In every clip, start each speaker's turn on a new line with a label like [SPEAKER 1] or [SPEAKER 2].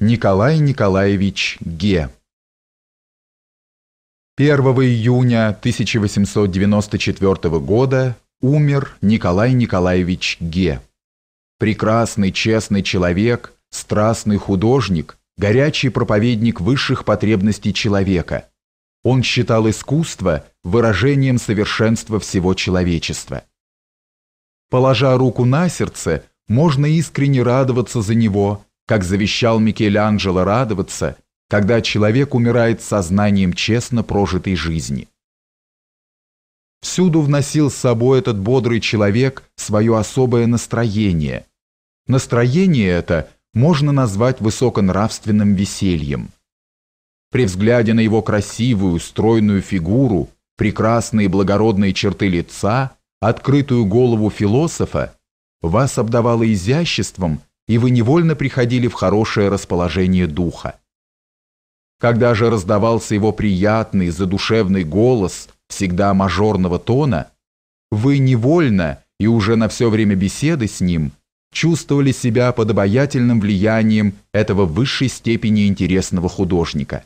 [SPEAKER 1] Николай Николаевич Ге. 1 июня 1894 года
[SPEAKER 2] умер Николай Николаевич Ге. Прекрасный, честный человек, страстный художник, горячий проповедник высших потребностей человека. Он считал искусство выражением совершенства всего человечества. Положа руку на сердце, можно искренне радоваться за него – как завещал Микеланджело радоваться, когда человек умирает сознанием честно прожитой жизни. Всюду вносил с собой этот бодрый человек свое особое настроение. Настроение это можно назвать высоконравственным весельем. При взгляде на его красивую, стройную фигуру, прекрасные благородные черты лица, открытую голову философа, вас обдавало изяществом, и вы невольно приходили в хорошее расположение духа. Когда же раздавался его приятный, задушевный голос, всегда мажорного тона, вы невольно и уже на все время беседы с ним чувствовали себя под обаятельным влиянием этого высшей степени интересного художника.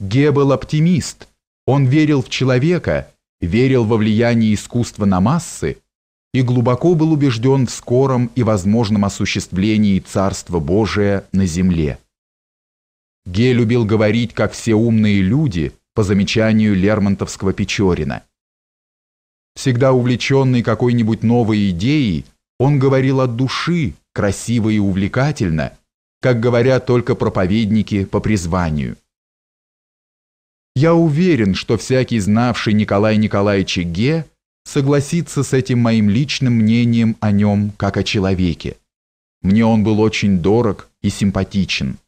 [SPEAKER 2] Геббел оптимист, он верил в человека, верил во влияние искусства на массы и глубоко был убежден в скором и возможном осуществлении Царства Божия на земле. Ге любил говорить, как все умные люди, по замечанию Лермонтовского Печорина. Всегда увлеченный какой-нибудь новой идеей, он говорил от души, красиво и увлекательно, как говорят только проповедники по призванию. Я уверен, что всякий знавший Николая Николаевича Ге – согласиться с этим моим личным мнением о нем как о человеке. Мне он был очень дорог и симпатичен.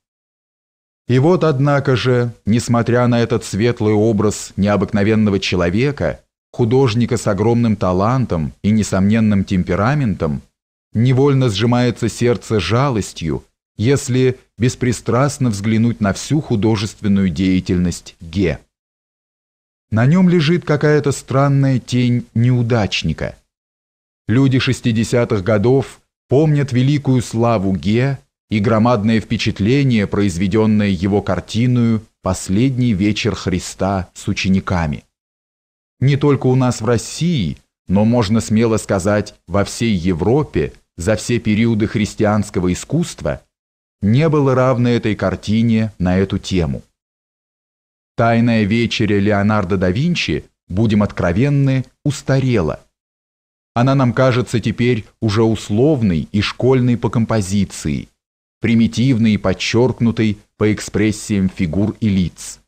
[SPEAKER 2] И вот, однако же, несмотря на этот светлый образ необыкновенного человека, художника с огромным талантом и несомненным темпераментом, невольно сжимается сердце жалостью, если беспристрастно взглянуть на всю художественную деятельность Ге. На нем лежит какая-то странная тень неудачника. Люди 60-х годов помнят великую славу Ге и громадное впечатление, произведенное его картиною «Последний вечер Христа с учениками». Не только у нас в России, но, можно смело сказать, во всей Европе за все периоды христианского искусства не было равно этой картине на эту тему. Тайная вечеря Леонардо да Винчи, будем откровенны, устарела. Она нам кажется теперь уже условной и школьной по композиции, примитивной и подчеркнутой по экспрессиям фигур и лиц.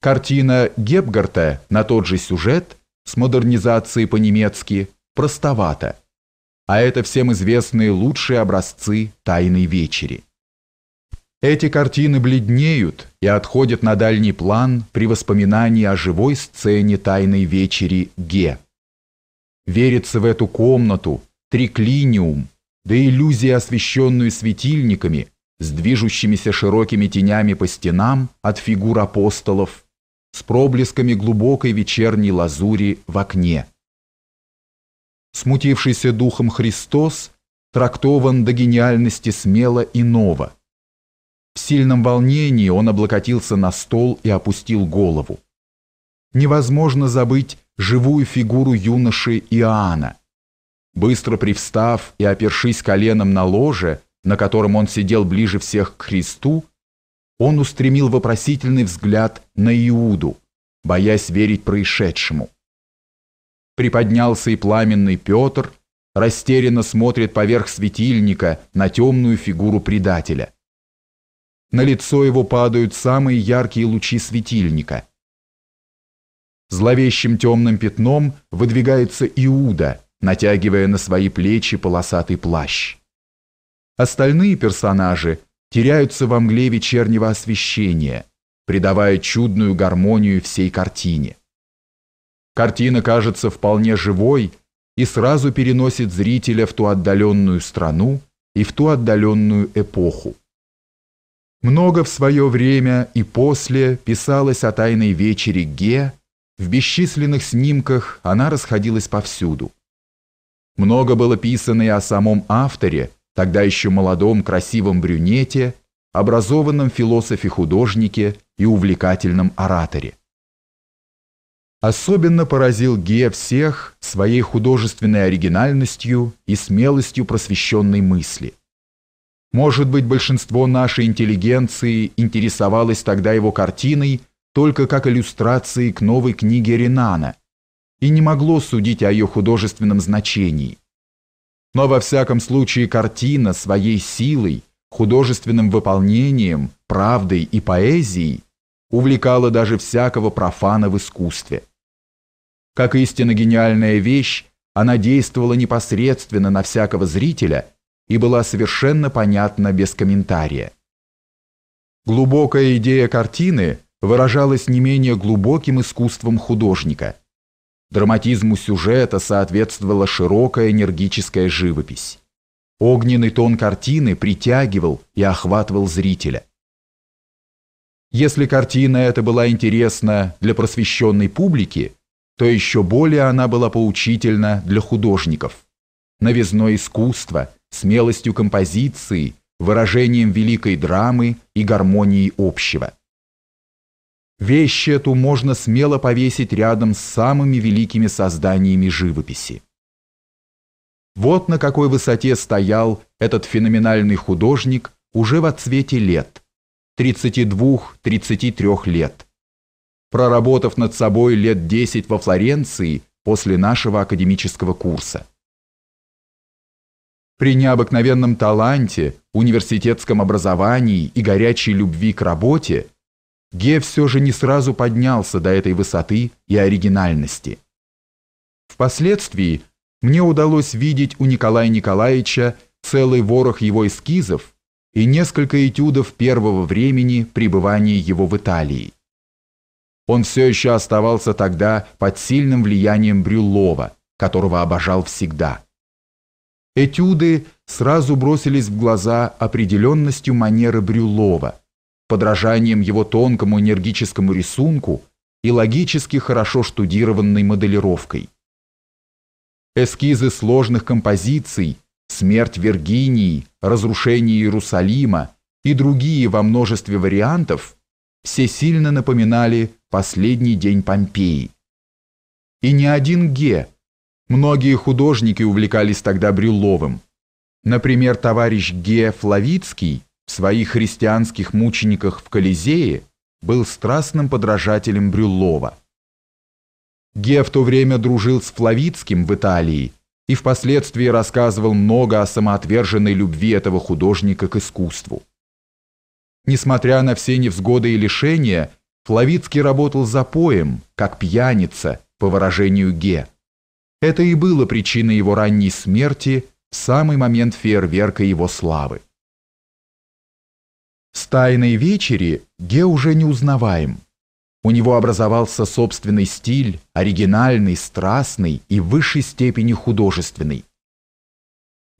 [SPEAKER 2] Картина Гепгарта на тот же сюжет с модернизацией по-немецки простовата, а это всем известные лучшие образцы «Тайной вечери». Эти картины бледнеют и отходят на дальний план при воспоминании о живой сцене «Тайной вечери» Ге. Верится в эту комнату, триклиниум, да иллюзии, освещенную светильниками, с движущимися широкими тенями по стенам от фигур апостолов, с проблесками глубокой вечерней лазури в окне. Смутившийся духом Христос трактован до гениальности смело и ново. В сильном волнении он облокотился на стол и опустил голову. Невозможно забыть живую фигуру юноши Иоанна. Быстро привстав и опершись коленом на ложе, на котором он сидел ближе всех к Христу, он устремил вопросительный взгляд на Иуду, боясь верить происшедшему. Приподнялся и пламенный Петр, растерянно смотрит поверх светильника на темную фигуру предателя. На лицо его падают самые яркие лучи светильника. Зловещим темным пятном выдвигается Иуда, натягивая на свои плечи полосатый плащ. Остальные персонажи теряются во мгле вечернего освещения, придавая чудную гармонию всей картине. Картина кажется вполне живой и сразу переносит зрителя в ту отдаленную страну и в ту отдаленную эпоху. Много в свое время и после писалось о тайной вечере Ге, в бесчисленных снимках она расходилась повсюду. Много было писано и о самом авторе, тогда еще молодом красивом брюнете, образованном философе-художнике и увлекательном ораторе. Особенно поразил Ге всех своей художественной оригинальностью и смелостью просвещенной мысли – может быть, большинство нашей интеллигенции интересовалось тогда его картиной только как иллюстрацией к новой книге Ренана и не могло судить о ее художественном значении. Но во всяком случае картина своей силой, художественным выполнением, правдой и поэзией увлекала даже всякого профана в искусстве. Как истинно гениальная вещь, она действовала непосредственно на всякого зрителя – и была совершенно понятна без комментария. Глубокая идея картины выражалась не менее глубоким искусством художника. Драматизму сюжета соответствовала широкая энергическая живопись. Огненный тон картины притягивал и охватывал зрителя. Если картина эта была интересна для просвещенной публики, то еще более она была поучительна для художников. Новизной искусство смелостью композиции, выражением великой драмы и гармонией общего. Вещь эту можно смело повесить рядом с самыми великими созданиями живописи. Вот на какой высоте стоял этот феноменальный художник уже в отцвете лет, 32-33 лет. Проработав над собой лет 10 во Флоренции после нашего академического курса при необыкновенном таланте, университетском образовании и горячей любви к работе, Ге все же не сразу поднялся до этой высоты и оригинальности. Впоследствии мне удалось видеть у Николая Николаевича целый ворох его эскизов и несколько этюдов первого времени пребывания его в Италии. Он все еще оставался тогда под сильным влиянием Брюллова, которого обожал всегда. Этюды сразу бросились в глаза определенностью манеры Брюлова, подражанием его тонкому энергическому рисунку и логически хорошо штудированной моделировкой. Эскизы сложных композиций «Смерть Виргинии», «Разрушение Иерусалима» и другие во множестве вариантов все сильно напоминали «Последний день Помпеи». И ни один Ге Многие художники увлекались тогда Брюловым. Например, товарищ Ге Флавицкий в своих христианских мучениках в Колизее был страстным подражателем Брюлова. Ге в то время дружил с Флавицким в Италии и впоследствии рассказывал много о самоотверженной любви этого художника к искусству. Несмотря на все невзгоды и лишения, Флавицкий работал запоем, как пьяница, по выражению Ге. Это и было причиной его ранней смерти в самый момент фейерверка его славы. С «Тайной вечери» Ге уже не узнаваем. У него образовался собственный стиль, оригинальный, страстный и в высшей степени художественный.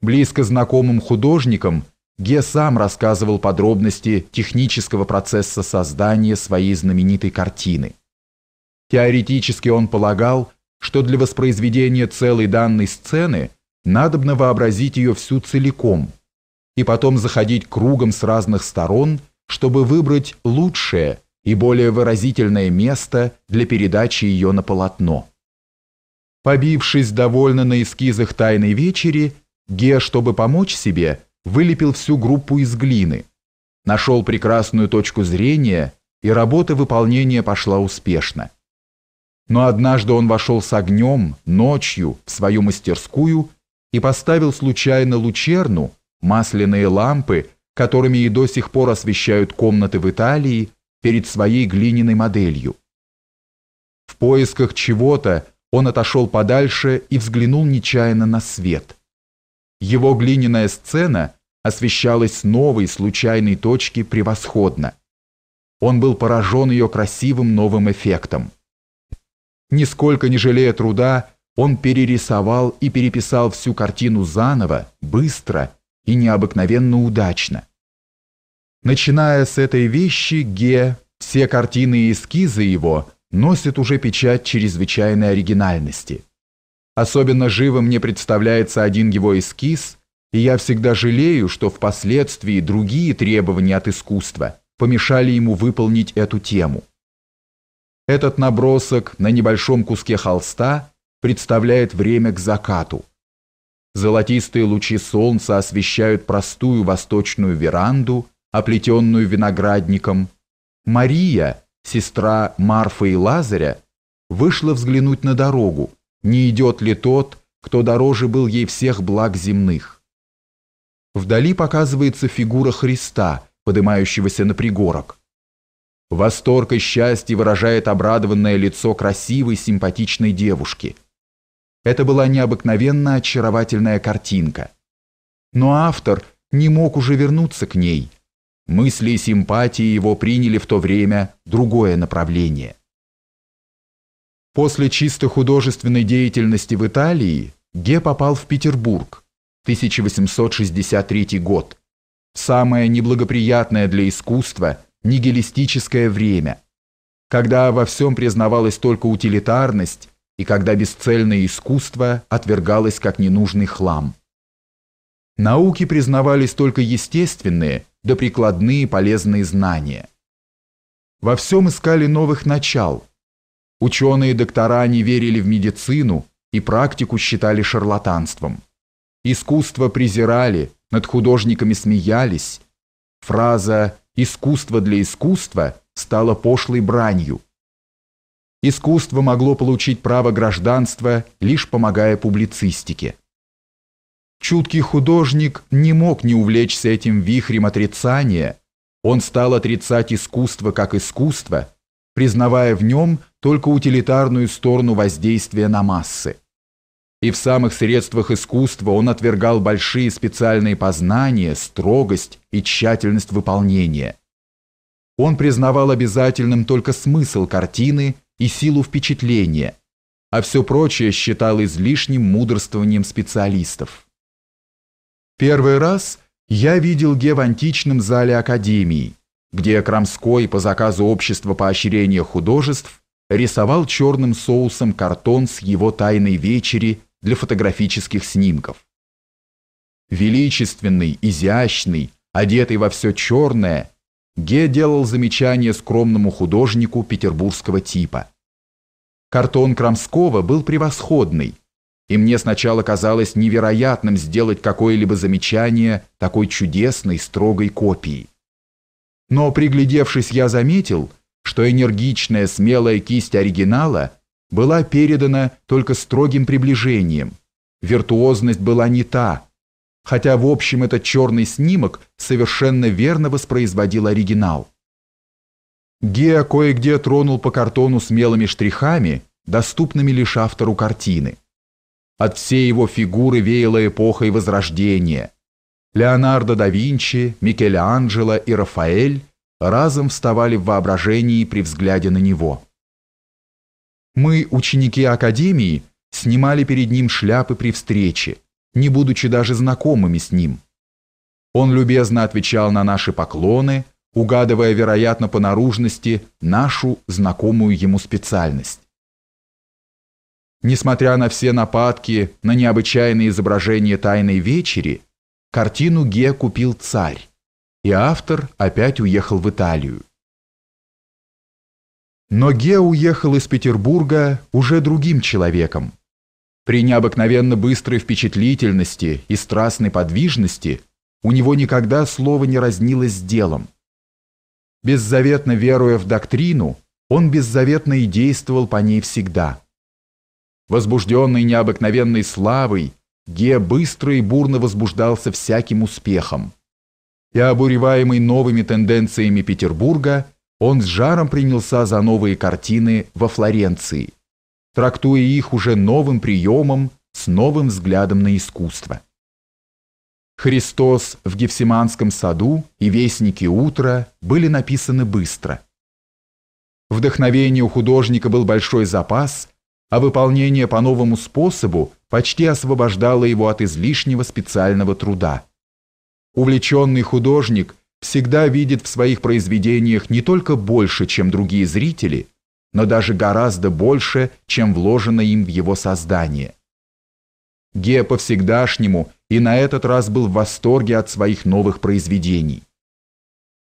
[SPEAKER 2] Близко знакомым художникам Ге сам рассказывал подробности технического процесса создания своей знаменитой картины. Теоретически он полагал, что для воспроизведения целой данной сцены надобно вообразить ее всю целиком и потом заходить кругом с разных сторон, чтобы выбрать лучшее и более выразительное место для передачи ее на полотно. Побившись довольно на эскизах «Тайной вечери», Ге, чтобы помочь себе, вылепил всю группу из глины, нашел прекрасную точку зрения, и работа выполнения пошла успешно но однажды он вошел с огнем, ночью, в свою мастерскую и поставил случайно лучерну, масляные лампы, которыми и до сих пор освещают комнаты в Италии, перед своей глиняной моделью. В поисках чего-то он отошел подальше и взглянул нечаянно на свет. Его глиняная сцена освещалась новой случайной точки превосходно. Он был поражен ее красивым новым эффектом. Нисколько не жалея труда, он перерисовал и переписал всю картину заново, быстро и необыкновенно удачно. Начиная с этой вещи, Ге, все картины и эскизы его носят уже печать чрезвычайной оригинальности. Особенно живо мне представляется один его эскиз, и я всегда жалею, что впоследствии другие требования от искусства помешали ему выполнить эту тему. Этот набросок на небольшом куске холста представляет время к закату. Золотистые лучи солнца освещают простую восточную веранду, оплетенную виноградником. Мария, сестра Марфа и Лазаря, вышла взглянуть на дорогу, не идет ли тот, кто дороже был ей всех благ земных. Вдали показывается фигура Христа, поднимающегося на пригорок. Восторг и счастье выражает обрадованное лицо красивой, симпатичной девушки. Это была необыкновенно очаровательная картинка. Но автор не мог уже вернуться к ней. Мысли и симпатии его приняли в то время другое направление. После чисто художественной деятельности в Италии Ге попал в Петербург, 1863 год, в самое неблагоприятное для искусства – нигилистическое время, когда во всем признавалась только утилитарность и когда бесцельное искусство отвергалось как ненужный хлам. Науки признавались только естественные, да прикладные полезные знания. Во всем искали новых начал. Ученые-доктора не верили в медицину и практику считали шарлатанством. Искусство презирали, над художниками смеялись. Фраза искусство для искусства стало пошлой бранью. Искусство могло получить право гражданства, лишь помогая публицистике. Чуткий художник не мог не увлечься этим вихрем отрицания, он стал отрицать искусство как искусство, признавая в нем только утилитарную сторону воздействия на массы и в самых средствах искусства он отвергал большие специальные познания, строгость и тщательность выполнения. Он признавал обязательным только смысл картины и силу впечатления, а все прочее считал излишним мудрствованием специалистов. Первый раз я видел Ге в античном зале Академии, где Крамской по заказу Общества поощрения художеств рисовал черным соусом картон с его тайной вечери для фотографических снимков. Величественный, изящный, одетый во все черное, Ге делал замечание скромному художнику петербургского типа. Картон Крамского был превосходный, и мне сначала казалось невероятным сделать какое-либо замечание такой чудесной, строгой копии. Но приглядевшись, я заметил, что энергичная, смелая кисть оригинала – была передана только строгим приближением. Виртуозность была не та, хотя в общем этот черный снимок совершенно верно воспроизводил оригинал. Геа кое-где тронул по картону смелыми штрихами, доступными лишь автору картины. От всей его фигуры веяло эпохой Возрождения. Леонардо да Винчи, Микеланджело и Рафаэль разом вставали в воображении при взгляде на него. Мы, ученики Академии, снимали перед ним шляпы при встрече, не будучи даже знакомыми с ним. Он любезно отвечал на наши поклоны, угадывая, вероятно, по наружности нашу знакомую ему специальность. Несмотря на все нападки на необычайное изображение «Тайной вечери», картину Ге купил царь, и автор опять уехал в Италию. Но Ге уехал из Петербурга уже другим человеком. При необыкновенно быстрой впечатлительности и страстной подвижности у него никогда слово не разнилось с делом. Беззаветно веруя в доктрину, он беззаветно и действовал по ней всегда. Возбужденный необыкновенной славой, Ге быстро и бурно возбуждался всяким успехом. И обуреваемый новыми тенденциями Петербурга – он с жаром принялся за новые картины во Флоренции, трактуя их уже новым приемом, с новым взглядом на искусство. «Христос в Гефсиманском саду» и «Вестники утра» были написаны быстро. Вдохновение у художника был большой запас, а выполнение по новому способу почти освобождало его от излишнего специального труда. Увлеченный художник – всегда видит в своих произведениях не только больше, чем другие зрители, но даже гораздо больше, чем вложено им в его создание. Ге по-всегдашнему и на этот раз был в восторге от своих новых произведений.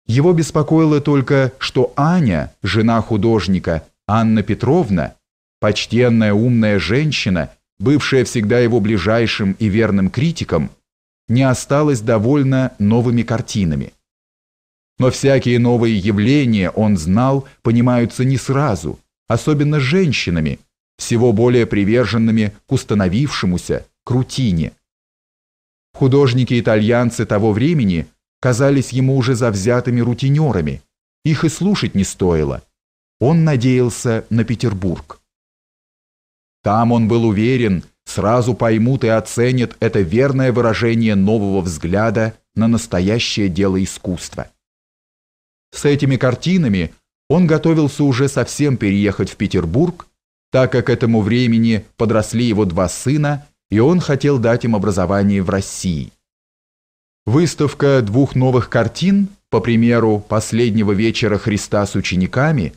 [SPEAKER 2] Его беспокоило только, что Аня, жена художника, Анна Петровна, почтенная умная женщина, бывшая всегда его ближайшим и верным критиком, не осталась довольна новыми картинами. Но всякие новые явления, он знал, понимаются не сразу, особенно женщинами, всего более приверженными к установившемуся, к рутине. Художники-итальянцы того времени казались ему уже завзятыми рутинерами, их и слушать не стоило. Он надеялся на Петербург. Там он был уверен, сразу поймут и оценят это верное выражение нового взгляда на настоящее дело искусства. С этими картинами он готовился уже совсем переехать в Петербург, так как к этому времени подросли его два сына, и он хотел дать им образование в России. Выставка двух новых картин, по примеру «Последнего вечера Христа с учениками»,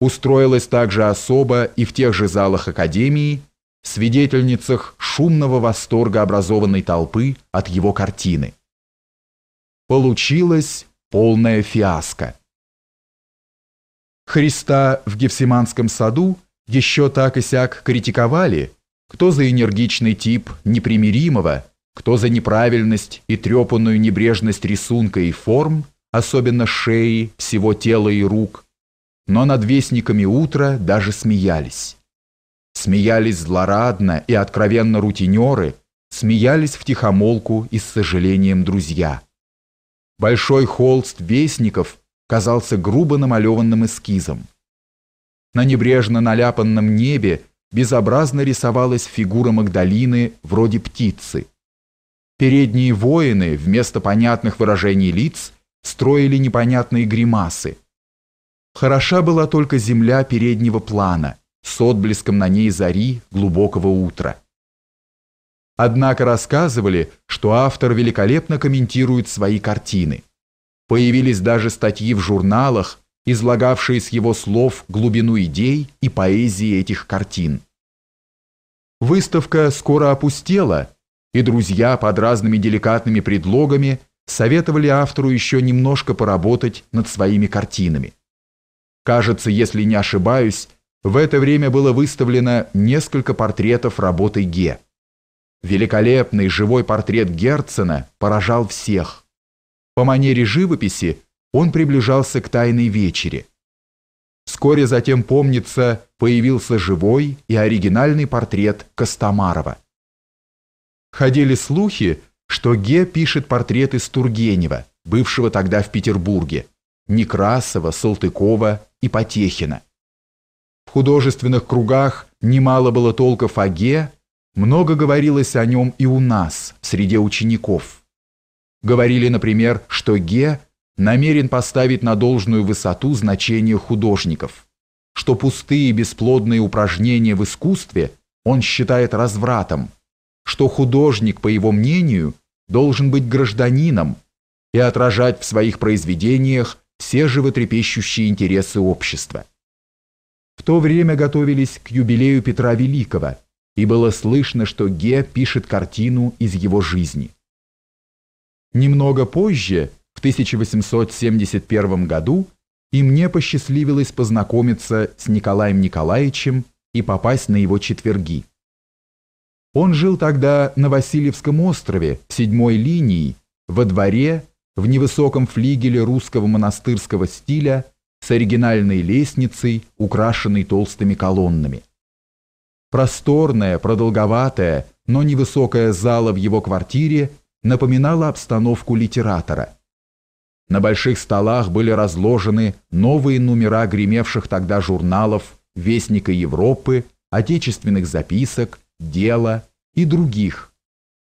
[SPEAKER 2] устроилась также особо и в тех же залах Академии, свидетельницах шумного восторга образованной толпы от его картины. Получилось полная фиаско. Христа в Гефсиманском саду еще так и сяк критиковали, кто за энергичный тип непримиримого, кто за неправильность и трепанную небрежность рисунка и форм, особенно шеи, всего тела и рук, но над вестниками утра даже смеялись. Смеялись злорадно и откровенно рутинеры, смеялись втихомолку и с сожалением друзья – Большой холст вестников казался грубо намалеванным эскизом. На небрежно наляпанном небе безобразно рисовалась фигура Магдалины вроде птицы. Передние воины вместо понятных выражений лиц строили непонятные гримасы. Хороша была только земля переднего плана с отблеском на ней зари глубокого утра. Однако рассказывали, что автор великолепно комментирует свои картины. Появились даже статьи в журналах, излагавшие с его слов глубину идей и поэзии этих картин. Выставка скоро опустела, и друзья под разными деликатными предлогами советовали автору еще немножко поработать над своими картинами. Кажется, если не ошибаюсь, в это время было выставлено несколько портретов работы Ге. Великолепный живой портрет Герцена поражал всех. По манере живописи он приближался к тайной вечере. Вскоре затем, помнится, появился живой и оригинальный портрет Костомарова. Ходили слухи, что Ге пишет портреты Стургенева, бывшего тогда в Петербурге, Некрасова, Салтыкова и Потехина. В художественных кругах немало было толков о Ге много говорилось о нем и у нас, среди учеников. Говорили, например, что Ге намерен поставить на должную высоту значение художников, что пустые бесплодные упражнения в искусстве он считает развратом, что художник, по его мнению, должен быть гражданином и отражать в своих произведениях все животрепещущие интересы общества. В то время готовились к юбилею Петра Великого – и было слышно, что Ге пишет картину из его жизни. Немного позже, в 1871 году, и мне посчастливилось познакомиться с Николаем Николаевичем и попасть на его четверги. Он жил тогда на Васильевском острове, в седьмой линии, во дворе, в невысоком флигеле русского монастырского стиля с оригинальной лестницей, украшенной толстыми колоннами. Просторная, продолговатая, но невысокая зала в его квартире напоминала обстановку литератора. На больших столах были разложены новые номера гремевших тогда журналов «Вестника Европы», «Отечественных записок», «Дело» и других,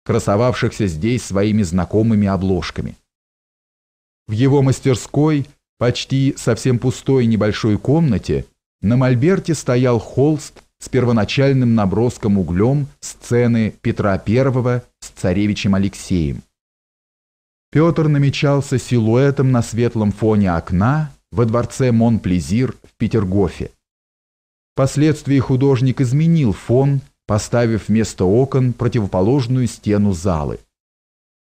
[SPEAKER 2] красовавшихся здесь своими знакомыми обложками. В его мастерской, почти совсем пустой небольшой комнате, на мольберте стоял холст с первоначальным наброском углем сцены Петра I с царевичем Алексеем. Петр намечался силуэтом на светлом фоне окна во дворце Монплезир в Петергофе. Впоследствии художник изменил фон, поставив вместо окон противоположную стену залы.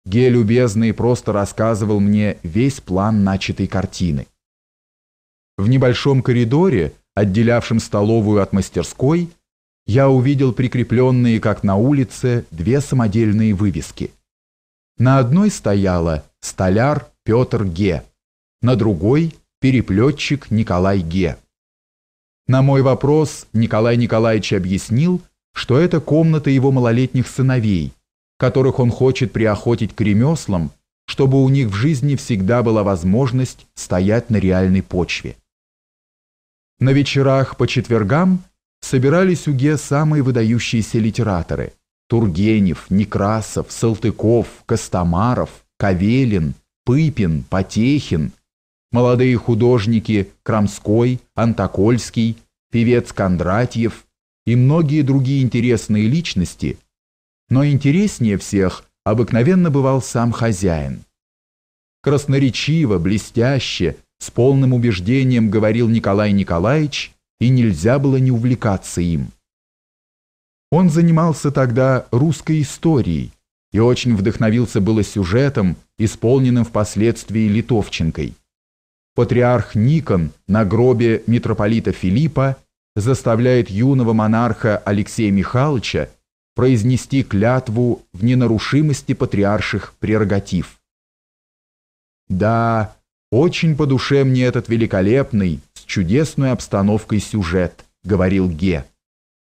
[SPEAKER 2] Ге любезный просто рассказывал мне весь план начатой картины. В небольшом коридоре отделявшим столовую от мастерской, я увидел прикрепленные, как на улице, две самодельные вывески. На одной стояла «Столяр Петр Ге», на другой «Переплетчик Николай Ге». На мой вопрос Николай Николаевич объяснил, что это комната его малолетних сыновей, которых он хочет приохотить к ремеслам, чтобы у них в жизни всегда была возможность стоять на реальной почве. На вечерах по четвергам собирались у Ге самые выдающиеся литераторы – Тургенев, Некрасов, Салтыков, Костомаров, Кавелин, Пыпин, Потехин, молодые художники Крамской, Антокольский, певец Кондратьев и многие другие интересные личности, но интереснее всех обыкновенно бывал сам хозяин. Красноречиво, блестяще, с полным убеждением говорил Николай Николаевич, и нельзя было не увлекаться им. Он занимался тогда русской историей и очень вдохновился было сюжетом, исполненным впоследствии Литовченкой. Патриарх Никон на гробе митрополита Филиппа заставляет юного монарха Алексея Михайловича произнести клятву в ненарушимости патриарших прерогатив. Да, «Очень по душе мне этот великолепный, с чудесной обстановкой сюжет», — говорил Ге.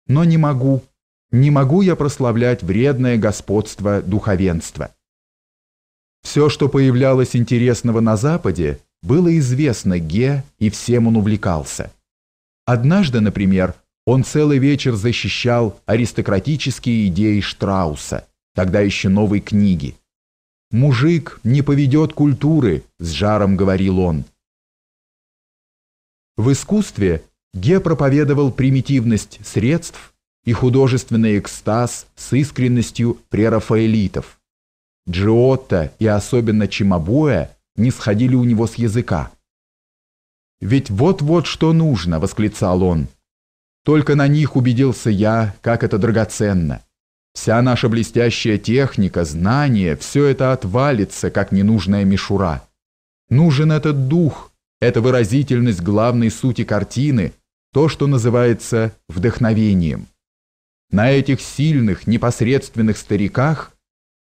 [SPEAKER 2] «Но не могу. Не могу я прославлять вредное господство духовенства». Все, что появлялось интересного на Западе, было известно Ге, и всем он увлекался. Однажды, например, он целый вечер защищал аристократические идеи Штрауса, тогда еще новой книги. «Мужик не поведет культуры», — с жаром говорил он. В искусстве Ге проповедовал примитивность средств и художественный экстаз с искренностью прерафаэлитов. Джиотто и особенно Чимабуэ не сходили у него с языка. «Ведь вот-вот что нужно», — восклицал он. «Только на них убедился я, как это драгоценно». Вся наша блестящая техника, знания, все это отвалится, как ненужная мишура. Нужен этот дух, эта выразительность главной сути картины, то, что называется вдохновением. На этих сильных, непосредственных стариках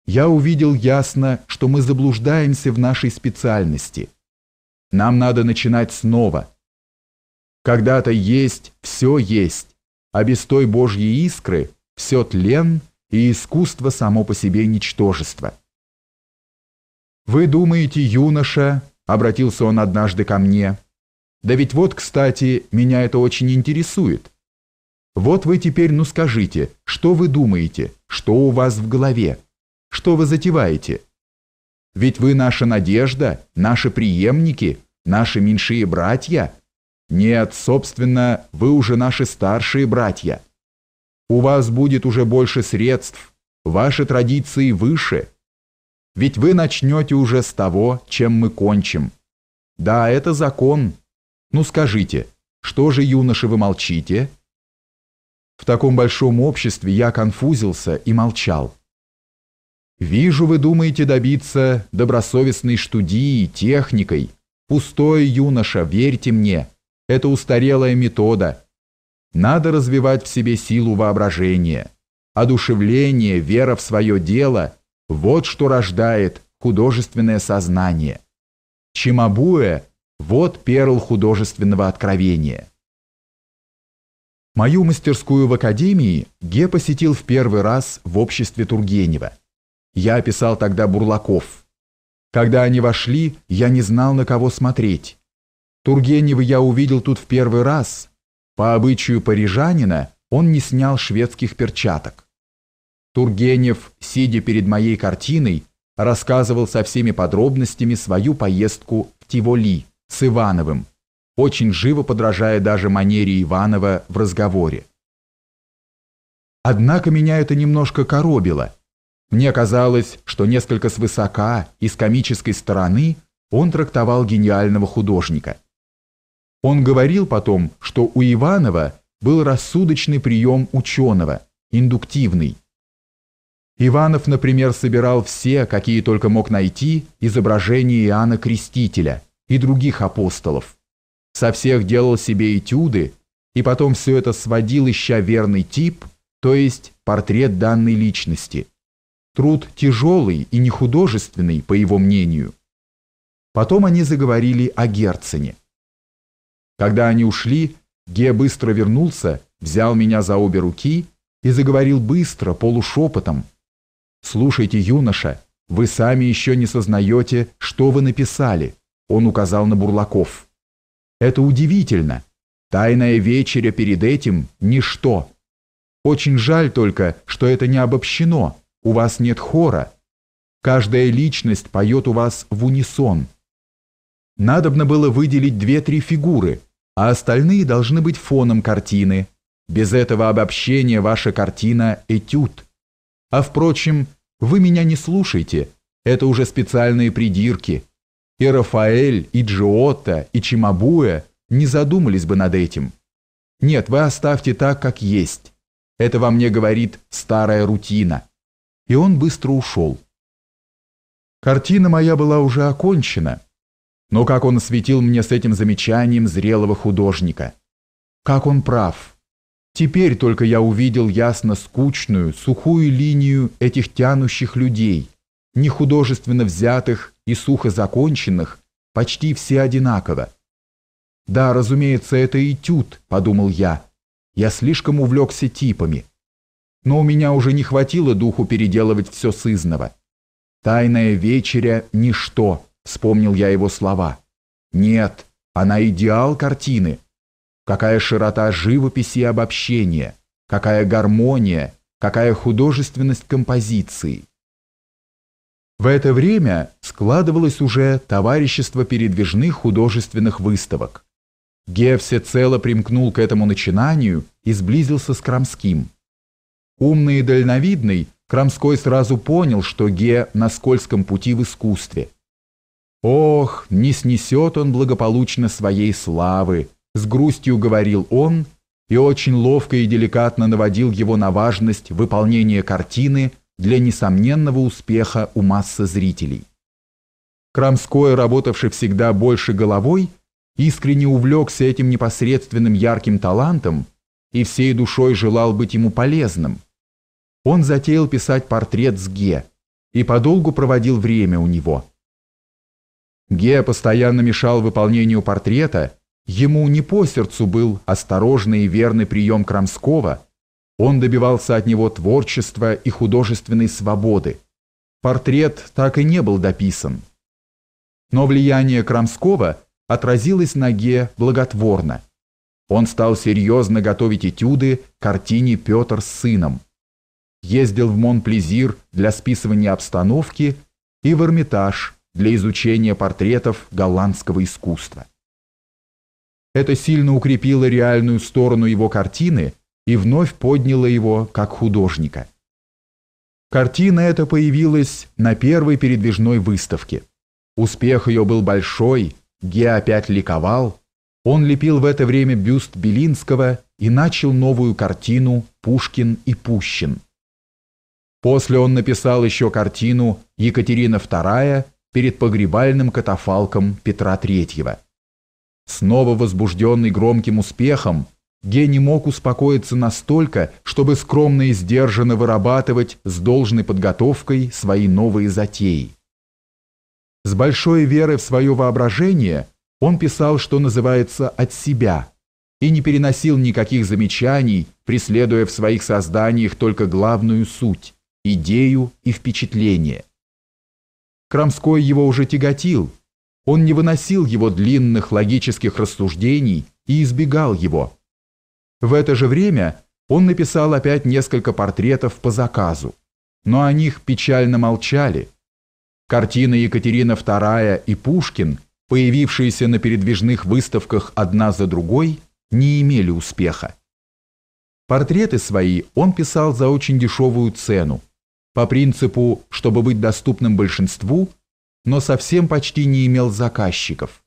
[SPEAKER 2] я увидел ясно, что мы заблуждаемся в нашей специальности. Нам надо начинать снова. Когда-то есть, все есть, а без той Божьей искры все тлен – и искусство само по себе ничтожество. «Вы думаете, юноша?» — обратился он однажды ко мне. «Да ведь вот, кстати, меня это очень интересует. Вот вы теперь, ну скажите, что вы думаете, что у вас в голове, что вы затеваете? Ведь вы наша надежда, наши преемники, наши меньшие братья. Нет, собственно, вы уже наши старшие братья». У вас будет уже больше средств, ваши традиции выше. Ведь вы начнете уже с того, чем мы кончим. Да, это закон. Ну скажите, что же, юноши, вы молчите? В таком большом обществе я конфузился и молчал. Вижу, вы думаете добиться добросовестной студии, техникой. Пустой юноша, верьте мне, это устарелая метода – надо развивать в себе силу воображения. Одушевление, вера в свое дело – вот что рождает художественное сознание. Чимабуэ – вот перл художественного откровения. Мою мастерскую в академии Ге посетил в первый раз в обществе Тургенева. Я описал тогда бурлаков. Когда они вошли, я не знал, на кого смотреть. Тургенева я увидел тут в первый раз – по обычаю парижанина он не снял шведских перчаток. Тургенев, сидя перед моей картиной, рассказывал со всеми подробностями свою поездку в Тиволи с Ивановым, очень живо подражая даже манере Иванова в разговоре. Однако меня это немножко коробило. Мне казалось, что несколько свысока и с комической стороны он трактовал гениального художника – он говорил потом, что у Иванова был рассудочный прием ученого, индуктивный. Иванов, например, собирал все, какие только мог найти, изображения Иоанна Крестителя и других апостолов. Со всех делал себе этюды, и потом все это сводил, ища верный тип, то есть портрет данной личности. Труд тяжелый и не художественный, по его мнению. Потом они заговорили о Герцене. Когда они ушли, Ге быстро вернулся, взял меня за обе руки и заговорил быстро, полушепотом. «Слушайте, юноша, вы сами еще не сознаете, что вы написали», он указал на Бурлаков. «Это удивительно. Тайная вечеря перед этим – ничто. Очень жаль только, что это не обобщено, у вас нет хора. Каждая личность поет у вас в унисон». Надобно было выделить две-три фигуры – а остальные должны быть фоном картины. Без этого обобщения ваша картина – этюд. А впрочем, вы меня не слушайте, это уже специальные придирки. И Рафаэль, и Джиотто, и Чимабуэ не задумались бы над этим. Нет, вы оставьте так, как есть. Это во мне говорит старая рутина. И он быстро ушел. Картина моя была уже окончена. Но как он осветил мне с этим замечанием зрелого художника. Как он прав. Теперь только я увидел ясно скучную, сухую линию этих тянущих людей, не художественно взятых и сухо законченных, почти все одинаково. «Да, разумеется, это этюд», — подумал я. «Я слишком увлекся типами. Но у меня уже не хватило духу переделывать все сызново. Тайная вечеря — ничто». Вспомнил я его слова. Нет, она идеал картины. Какая широта живописи и обобщения, какая гармония, какая художественность композиции. В это время складывалось уже товарищество передвижных художественных выставок. Ге всецело примкнул к этому начинанию и сблизился с Крамским. Умный и дальновидный, Крамской сразу понял, что Ге на скользком пути в искусстве, «Ох, не снесет он благополучно своей славы!» С грустью говорил он и очень ловко и деликатно наводил его на важность выполнения картины для несомненного успеха у массы зрителей. Крамской, работавший всегда больше головой, искренне увлекся этим непосредственным ярким талантом и всей душой желал быть ему полезным. Он затеял писать портрет с Ге и подолгу проводил время у него – Ге постоянно мешал выполнению портрета, ему не по сердцу был осторожный и верный прием Крамского, он добивался от него творчества и художественной свободы. Портрет так и не был дописан. Но влияние Крамского отразилось на Ге благотворно. Он стал серьезно готовить этюды к картине «Петр с сыном». Ездил в Монплезир для списывания обстановки и в Эрмитаж для изучения портретов голландского искусства. Это сильно укрепило реальную сторону его картины и вновь подняло его как художника. Картина эта появилась на первой передвижной выставке. Успех ее был большой, Ге опять ликовал. Он лепил в это время бюст Белинского и начал новую картину «Пушкин и Пущин». После он написал еще картину «Екатерина II» перед погребальным катафалком Петра III. Снова возбужденный громким успехом, Ге не мог успокоиться настолько, чтобы скромно и сдержанно вырабатывать с должной подготовкой свои новые затеи. С большой верой в свое воображение он писал, что называется, от себя, и не переносил никаких замечаний, преследуя в своих созданиях только главную суть – идею и впечатление – Крамской его уже тяготил. Он не выносил его длинных логических рассуждений и избегал его. В это же время он написал опять несколько портретов по заказу, но о них печально молчали. Картины Екатерина II и Пушкин, появившиеся на передвижных выставках одна за другой, не имели успеха. Портреты свои он писал за очень дешевую цену по принципу, чтобы быть доступным большинству, но совсем почти не имел заказчиков.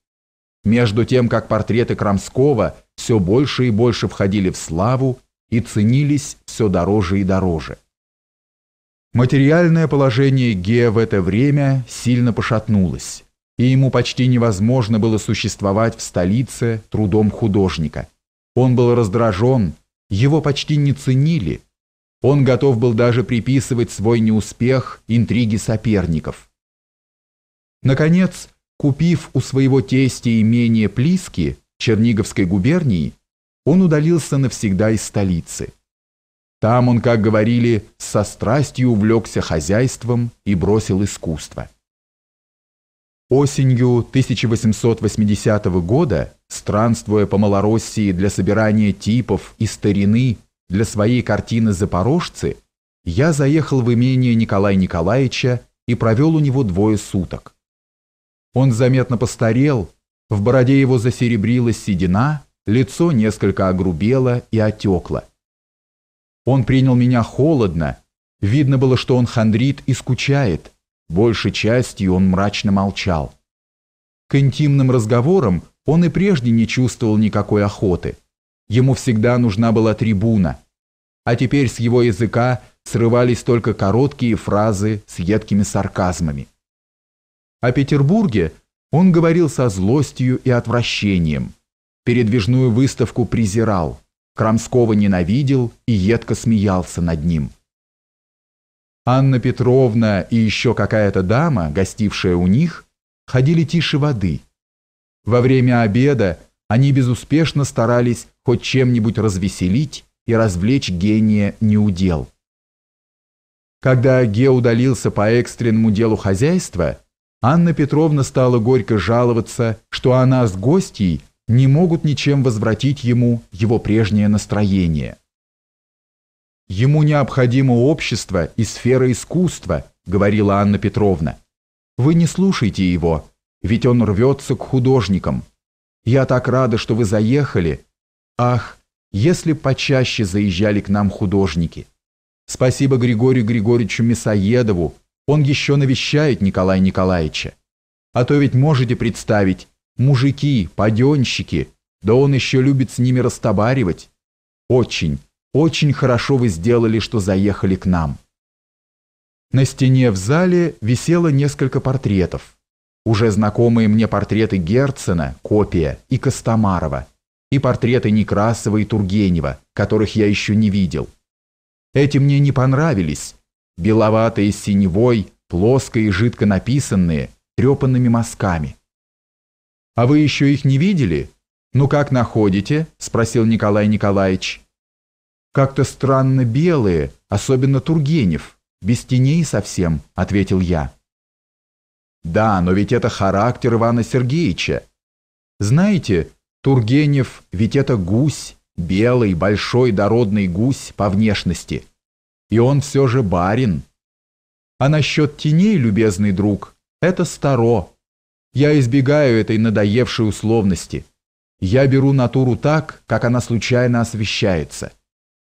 [SPEAKER 2] Между тем, как портреты Крамского все больше и больше входили в славу и ценились все дороже и дороже. Материальное положение Ге в это время сильно пошатнулось, и ему почти невозможно было существовать в столице трудом художника. Он был раздражен, его почти не ценили – он готов был даже приписывать свой неуспех интриги соперников. Наконец, купив у своего тестя имение Плиски, Черниговской губернии, он удалился навсегда из столицы. Там он, как говорили, со страстью увлекся хозяйством и бросил искусство. Осенью 1880 года, странствуя по Малороссии для собирания типов и старины для своей картины «Запорожцы» я заехал в имение Николая Николаевича и провел у него двое суток. Он заметно постарел, в бороде его засеребрилась седина, лицо несколько огрубело и отекло. Он принял меня холодно, видно было, что он хандрит и скучает, большей частью он мрачно молчал. К интимным разговорам он и прежде не чувствовал никакой охоты – Ему всегда нужна была трибуна. А теперь с его языка срывались только короткие фразы с едкими сарказмами. О Петербурге он говорил со злостью и отвращением. Передвижную выставку презирал, Крамского ненавидел и едко смеялся над ним. Анна Петровна и еще какая-то дама, гостившая у них, ходили тише воды. Во время обеда они безуспешно старались хоть чем-нибудь развеселить и развлечь гения неудел. Когда Ге удалился по экстренному делу хозяйства, Анна Петровна стала горько жаловаться, что она с гостьей не могут ничем возвратить ему его прежнее настроение. «Ему необходимо общество и сфера искусства», — говорила Анна Петровна. «Вы не слушайте его, ведь он рвется к художникам». Я так рада, что вы заехали. Ах, если почаще заезжали к нам художники. Спасибо Григорию Григорьевичу Мясоедову, он еще навещает Николая Николаевича. А то ведь можете представить, мужики, паденщики, да он еще любит с ними растобаривать. Очень, очень хорошо вы сделали, что заехали к нам. На стене в зале висело несколько портретов уже знакомые мне портреты Герцена, Копия и Костомарова, и портреты Некрасова и Тургенева, которых я еще не видел. Эти мне не понравились, беловатые синевой, плоско и жидко написанные, трепанными мазками. «А вы еще их не видели? Ну как находите?» – спросил Николай Николаевич. «Как-то странно белые, особенно Тургенев, без теней совсем», – ответил я. Да, но ведь это характер Ивана Сергеевича. Знаете, Тургенев ведь это гусь, белый, большой, дородный гусь по внешности. И он все же барин. А насчет теней, любезный друг, это старо. Я избегаю этой надоевшей условности. Я беру натуру так, как она случайно освещается.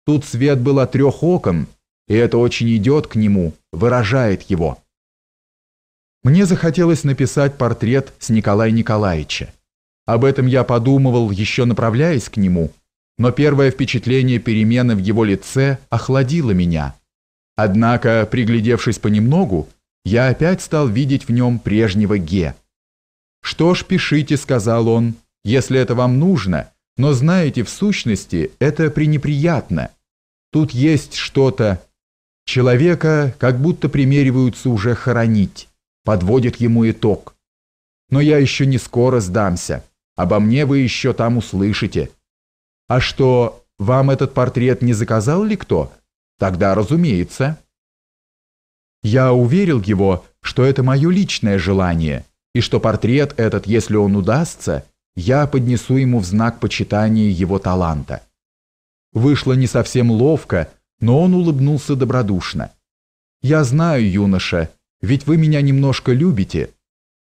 [SPEAKER 2] Тут свет был от трех окон, и это очень идет к нему, выражает его. Мне захотелось написать портрет с Николая Николаевича. Об этом я подумывал, еще направляясь к нему, но первое впечатление перемены в его лице охладило меня. Однако, приглядевшись понемногу, я опять стал видеть в нем прежнего Ге. «Что ж, пишите», — сказал он, — «если это вам нужно, но знаете, в сущности, это пренеприятно. Тут есть что-то. Человека как будто примериваются уже хоронить» подводит ему итог. Но я еще не скоро сдамся. Обо мне вы еще там услышите. А что, вам этот портрет не заказал ли кто? Тогда, разумеется. Я уверил его, что это мое личное желание, и что портрет этот, если он удастся, я поднесу ему в знак почитания его таланта. Вышло не совсем ловко, но он улыбнулся добродушно. «Я знаю, юноша, ведь вы меня немножко любите.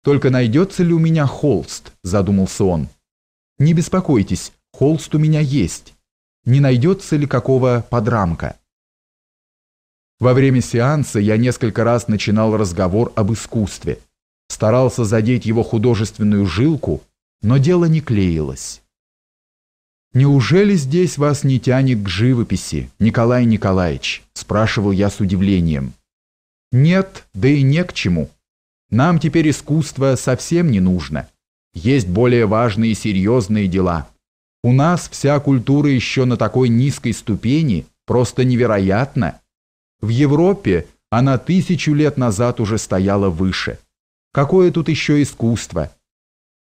[SPEAKER 2] Только найдется ли у меня холст?» – задумался он. «Не беспокойтесь, холст у меня есть. Не найдется ли какого подрамка?» Во время сеанса я несколько раз начинал разговор об искусстве. Старался задеть его художественную жилку, но дело не клеилось. «Неужели здесь вас не тянет к живописи, Николай Николаевич?» – спрашивал я с удивлением. Нет, да и не к чему. Нам теперь искусство совсем не нужно. Есть более важные и серьезные дела. У нас вся культура еще на такой низкой ступени, просто невероятно. В Европе она тысячу лет назад уже стояла выше. Какое тут еще искусство?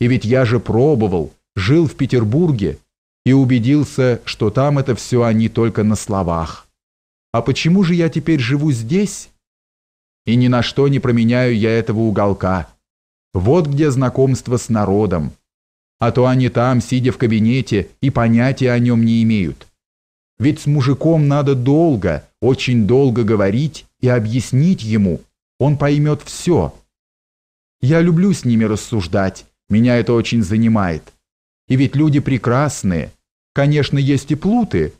[SPEAKER 2] И ведь я же пробовал, жил в Петербурге и убедился, что там это все они только на словах. А почему же я теперь живу здесь, и ни на что не променяю я этого уголка. Вот где знакомство с народом. А то они там, сидя в кабинете, и понятия о нем не имеют. Ведь с мужиком надо долго, очень долго говорить и объяснить ему. Он поймет все. Я люблю с ними рассуждать, меня это очень занимает. И ведь люди прекрасные. Конечно, есть и плуты,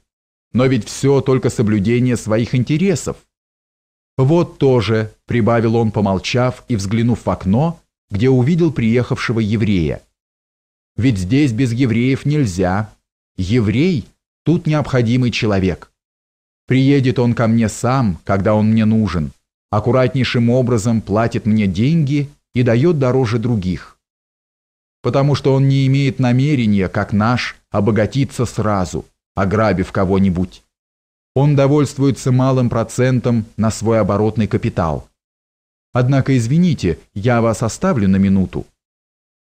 [SPEAKER 2] но ведь все только соблюдение своих интересов. «Вот тоже», — прибавил он, помолчав и взглянув в окно, где увидел приехавшего еврея. «Ведь здесь без евреев нельзя. Еврей — тут необходимый человек. Приедет он ко мне сам, когда он мне нужен, аккуратнейшим образом платит мне деньги и дает дороже других. Потому что он не имеет намерения, как наш, обогатиться сразу, ограбив кого-нибудь» он довольствуется малым процентом на свой оборотный капитал. Однако, извините, я вас оставлю на минуту.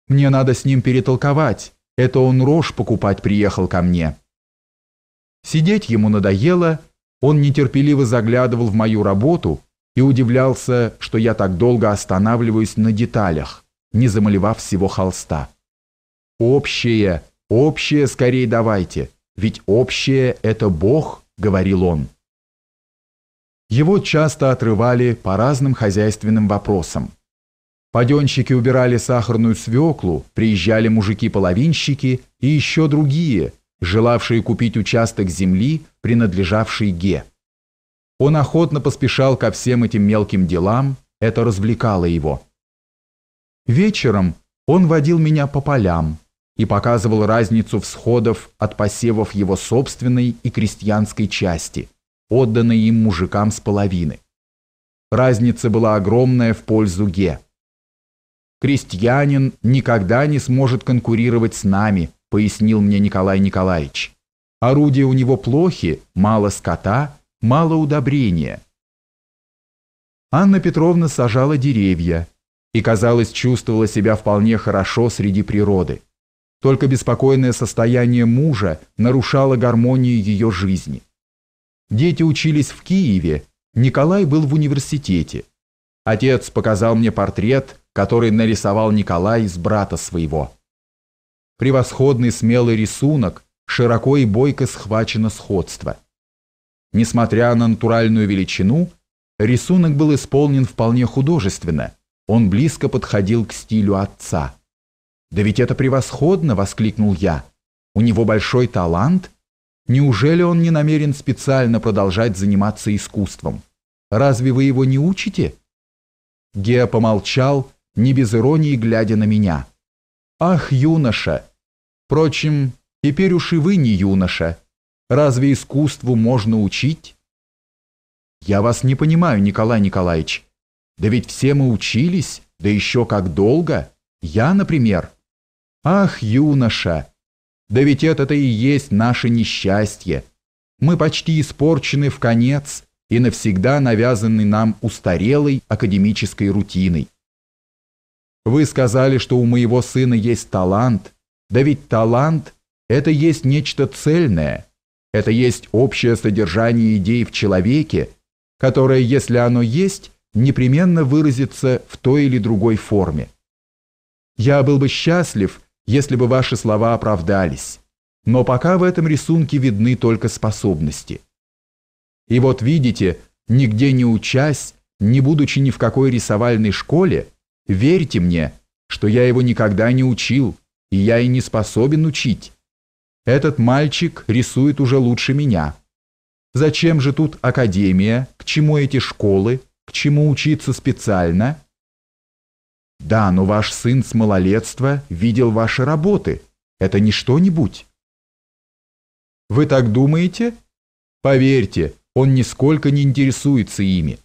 [SPEAKER 2] Мне надо с ним перетолковать, это он рожь покупать приехал ко мне. Сидеть ему надоело, он нетерпеливо заглядывал в мою работу и удивлялся, что я так долго останавливаюсь на деталях, не замалевав всего холста. «Общее, общее скорее давайте, ведь общее – это Бог» говорил он. Его часто отрывали по разным хозяйственным вопросам. Паденщики убирали сахарную свеклу, приезжали мужики-половинщики и еще другие, желавшие купить участок земли, принадлежавший Ге. Он охотно поспешал ко всем этим мелким делам, это развлекало его. Вечером он водил меня по полям, и показывал разницу всходов от посевов его собственной и крестьянской части, отданной им мужикам с половины. Разница была огромная в пользу Ге. «Крестьянин никогда не сможет конкурировать с нами», пояснил мне Николай Николаевич. «Орудия у него плохи, мало скота, мало удобрения». Анна Петровна сажала деревья и, казалось, чувствовала себя вполне хорошо среди природы. Только беспокойное состояние мужа нарушало гармонию ее жизни. Дети учились в Киеве, Николай был в университете. Отец показал мне портрет, который нарисовал Николай из брата своего. Превосходный смелый рисунок, широко и бойко схвачено сходство. Несмотря на натуральную величину, рисунок был исполнен вполне художественно, он близко подходил к стилю отца. «Да ведь это превосходно!» – воскликнул я. «У него большой талант? Неужели он не намерен специально продолжать заниматься искусством? Разве вы его не учите?» Гео помолчал, не без иронии глядя на меня. «Ах, юноша! Впрочем, теперь уж и вы не юноша. Разве искусству можно учить?» «Я вас не понимаю, Николай Николаевич. Да ведь все мы учились, да еще как долго. Я, например...» «Ах, юноша! Да ведь это-то и есть наше несчастье! Мы почти испорчены в конец и навсегда навязаны нам устарелой академической рутиной. Вы сказали, что у моего сына есть талант, да ведь талант – это есть нечто цельное, это есть общее содержание идей в человеке, которое, если оно есть, непременно выразится в той или другой форме. Я был бы счастлив – если бы ваши слова оправдались, но пока в этом рисунке видны только способности. И вот видите, нигде не учась, не будучи ни в какой рисовальной школе, верьте мне, что я его никогда не учил, и я и не способен учить. Этот мальчик рисует уже лучше меня. Зачем же тут академия, к чему эти школы, к чему учиться специально – да, но ваш сын с малолетства видел ваши работы. Это не что-нибудь. Вы так думаете? Поверьте, он нисколько не интересуется ими.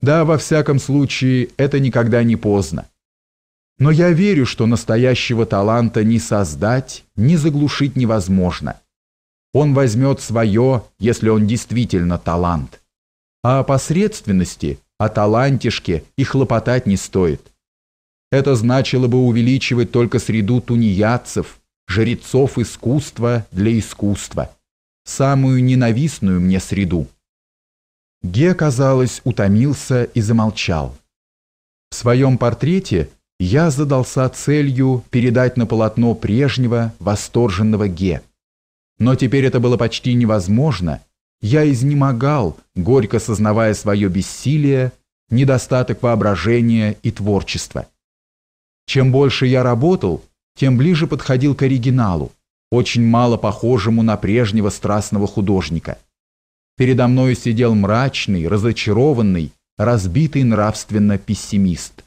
[SPEAKER 2] Да, во всяком случае, это никогда не поздно. Но я верю, что настоящего таланта ни создать, ни заглушить невозможно. Он возьмет свое, если он действительно талант. А о посредственности, о талантишке и хлопотать не стоит. Это значило бы увеличивать только среду тунеядцев, жрецов искусства для искусства, самую ненавистную мне среду. Ге, казалось, утомился и замолчал. В своем портрете я задался целью передать на полотно прежнего, восторженного Ге. Но теперь это было почти невозможно. Я изнемогал, горько сознавая свое бессилие, недостаток воображения и творчества. Чем больше я работал, тем ближе подходил к оригиналу, очень мало похожему на прежнего страстного художника. Передо мною сидел мрачный, разочарованный, разбитый нравственно пессимист.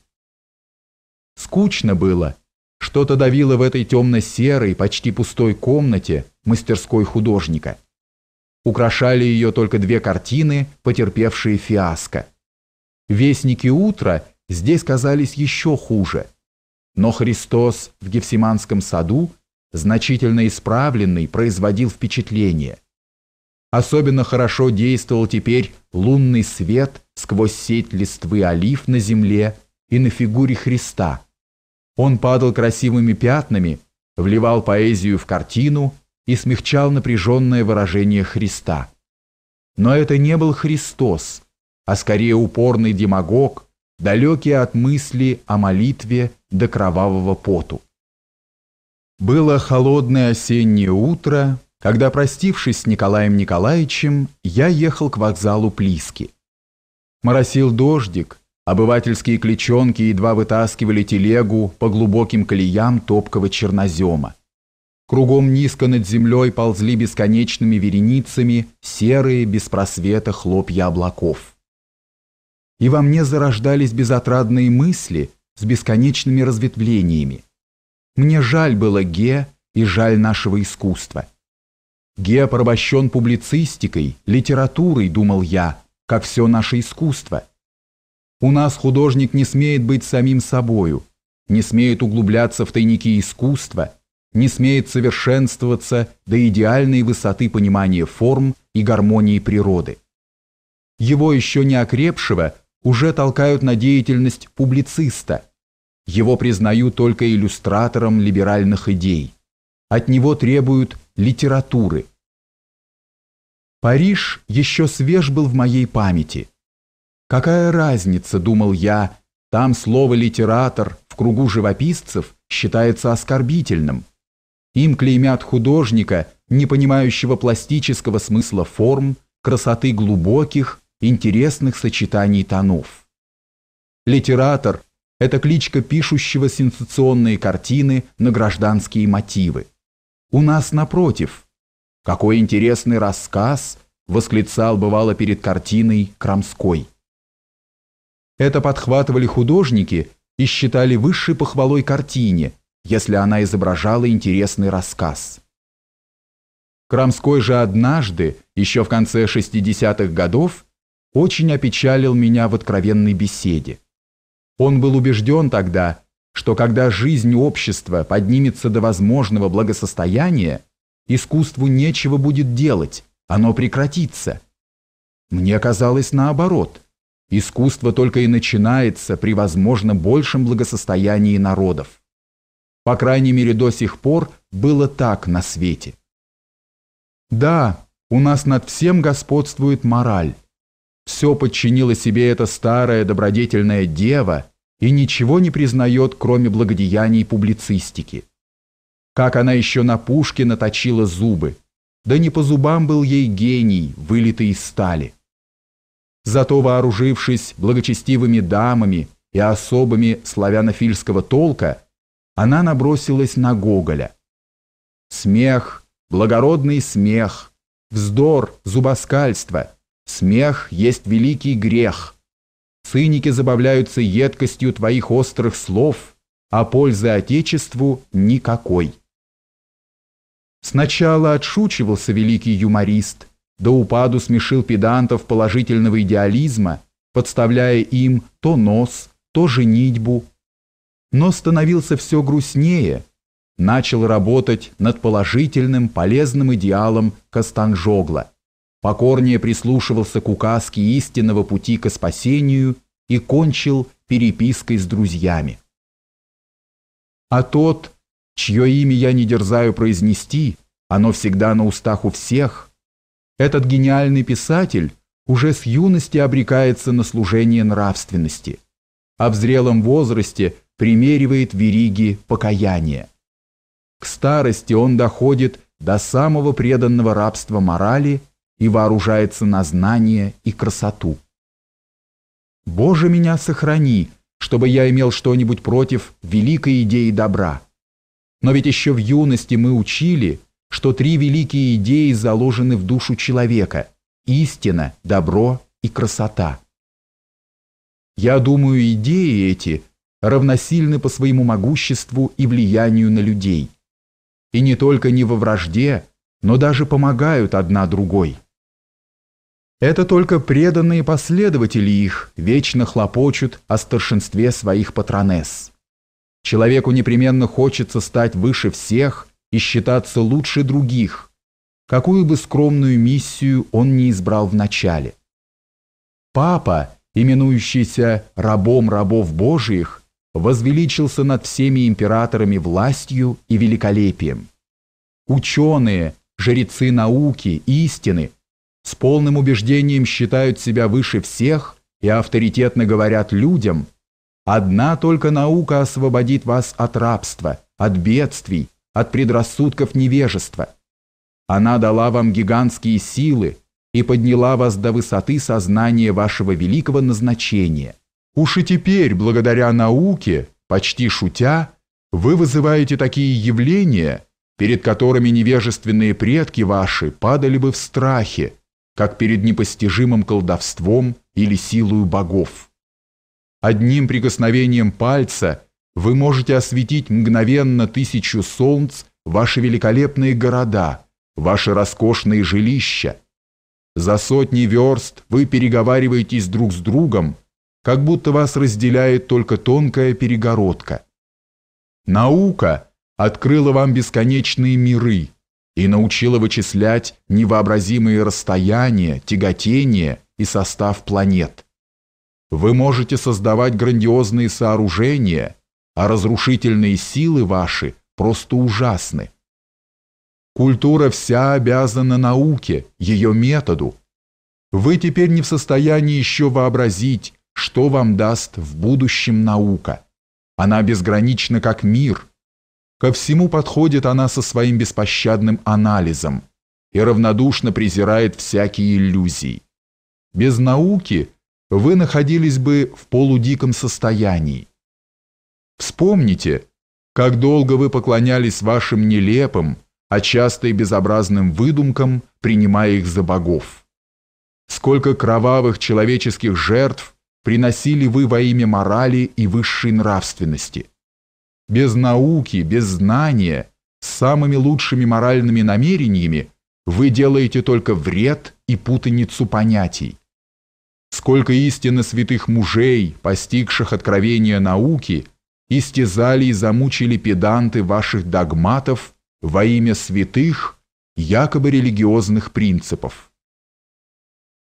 [SPEAKER 2] Скучно было. Что-то давило в этой темно-серой, почти пустой комнате мастерской художника. Украшали ее только две картины, потерпевшие фиаско. «Вестники утра» здесь казались еще хуже – но Христос в Гефсиманском саду, значительно исправленный, производил впечатление. Особенно хорошо действовал теперь лунный свет сквозь сеть листвы олив на земле и на фигуре Христа. Он падал красивыми пятнами, вливал поэзию в картину и смягчал напряженное выражение Христа. Но это не был Христос, а скорее упорный демагог, далекий от мысли о молитве до кровавого поту. Было холодное осеннее утро, когда, простившись с Николаем Николаевичем, я ехал к вокзалу Плиски. Моросил дождик, обывательские кличонки едва вытаскивали телегу по глубоким колеям топкого чернозема. Кругом низко над землей ползли бесконечными вереницами серые без просвета хлопья облаков. И во мне зарождались безотрадные мысли – с бесконечными разветвлениями. Мне жаль было Ге и жаль нашего искусства. Ге порабощен публицистикой, литературой, думал я, как все наше искусство. У нас художник не смеет быть самим собою, не смеет углубляться в тайники искусства, не смеет совершенствоваться до идеальной высоты понимания форм и гармонии природы. Его еще не окрепшего уже толкают на деятельность публициста. Его признают только иллюстратором либеральных идей. От него требуют литературы. Париж еще свеж был в моей памяти. Какая разница, думал я, там слово «литератор» в кругу живописцев считается оскорбительным. Им клеймят художника, не понимающего пластического смысла форм, красоты глубоких интересных сочетаний тонов. Литератор – это кличка пишущего сенсационные картины на гражданские мотивы. У нас напротив. Какой интересный рассказ восклицал бывало перед картиной Крамской. Это подхватывали художники и считали высшей похвалой картине, если она изображала интересный рассказ. Крамской же однажды, еще в конце 60-х годов, очень опечалил меня в откровенной беседе. Он был убежден тогда, что когда жизнь общества поднимется до возможного благосостояния, искусству нечего будет делать, оно прекратится. Мне казалось наоборот. Искусство только и начинается при возможно большем благосостоянии народов. По крайней мере, до сих пор было так на свете. Да, у нас над всем господствует мораль. Все подчинила себе эта старая добродетельная дева и ничего не признает, кроме благодеяний публицистики. Как она еще на пушке наточила зубы. Да не по зубам был ей гений, вылитый из стали. Зато вооружившись благочестивыми дамами и особами славянофильского толка, она набросилась на Гоголя. Смех, благородный смех, вздор, зубоскальство – Смех есть великий грех. Циники забавляются едкостью твоих острых слов, а пользы Отечеству никакой. Сначала отшучивался великий юморист, до упаду смешил педантов положительного идеализма, подставляя им то нос, то женитьбу. Но становился все грустнее, начал работать над положительным, полезным идеалом Костанжогла покорнее прислушивался к указке истинного пути ко спасению и кончил перепиской с друзьями. А тот, чье имя я не дерзаю произнести, оно всегда на устах у всех, этот гениальный писатель уже с юности обрекается на служение нравственности, а в зрелом возрасте примеривает вериги покаяния. К старости он доходит до самого преданного рабства морали – и вооружается на знание и красоту. Боже меня сохрани, чтобы я имел что-нибудь против великой идеи добра. Но ведь еще в юности мы учили, что три великие идеи заложены в душу человека – истина, добро и красота. Я думаю, идеи эти равносильны по своему могуществу и влиянию на людей. И не только не во вражде, но даже помогают одна другой. Это только преданные последователи их вечно хлопочут о старшинстве своих патронесс. Человеку непременно хочется стать выше всех и считаться лучше других, какую бы скромную миссию он не избрал вначале, Папа, именующийся рабом рабов Божиих, возвеличился над всеми императорами властью и великолепием. Ученые, жрецы науки, истины с полным убеждением считают себя выше всех и авторитетно говорят людям, одна только наука освободит вас от рабства, от бедствий, от предрассудков невежества. Она дала вам гигантские силы и подняла вас до высоты сознания вашего великого назначения. Уж и теперь, благодаря науке, почти шутя, вы вызываете такие явления, перед которыми невежественные предки ваши падали бы в страхе, как перед непостижимым колдовством или силою богов. Одним прикосновением пальца вы можете осветить мгновенно тысячу солнц ваши великолепные города, ваши роскошные жилища. За сотни верст вы переговариваетесь друг с другом, как будто вас разделяет только тонкая перегородка. Наука открыла вам бесконечные миры, и научила вычислять невообразимые расстояния, тяготения и состав планет. Вы можете создавать грандиозные сооружения, а разрушительные силы ваши просто ужасны. Культура вся обязана науке, ее методу. Вы теперь не в состоянии еще вообразить, что вам даст в будущем наука. Она безгранична, как мир – Ко всему подходит она со своим беспощадным анализом и равнодушно презирает всякие иллюзии. Без науки вы находились бы в полудиком состоянии. Вспомните, как долго вы поклонялись вашим нелепым, а часто и безобразным выдумкам, принимая их за богов. Сколько кровавых человеческих жертв приносили вы во имя морали и высшей нравственности – без науки, без знания, с самыми лучшими моральными намерениями вы делаете только вред и путаницу понятий. Сколько истинно святых мужей, постигших откровения науки, истязали и замучили педанты ваших догматов во имя святых, якобы религиозных принципов.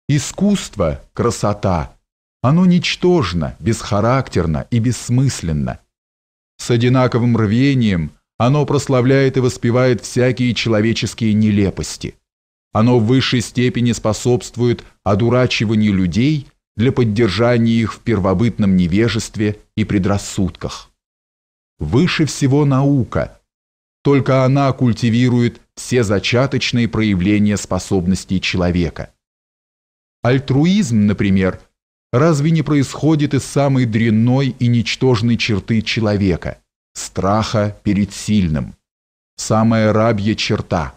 [SPEAKER 2] Искусство, красота, оно ничтожно, бесхарактерно и бессмысленно – с одинаковым рвением оно прославляет и воспевает всякие человеческие нелепости. Оно в высшей степени способствует одурачиванию людей для поддержания их в первобытном невежестве и предрассудках. Выше всего наука. Только она культивирует все зачаточные проявления способностей человека. Альтруизм, например – разве не происходит из самой дрянной и ничтожной черты человека – страха перед сильным? Самая рабья черта.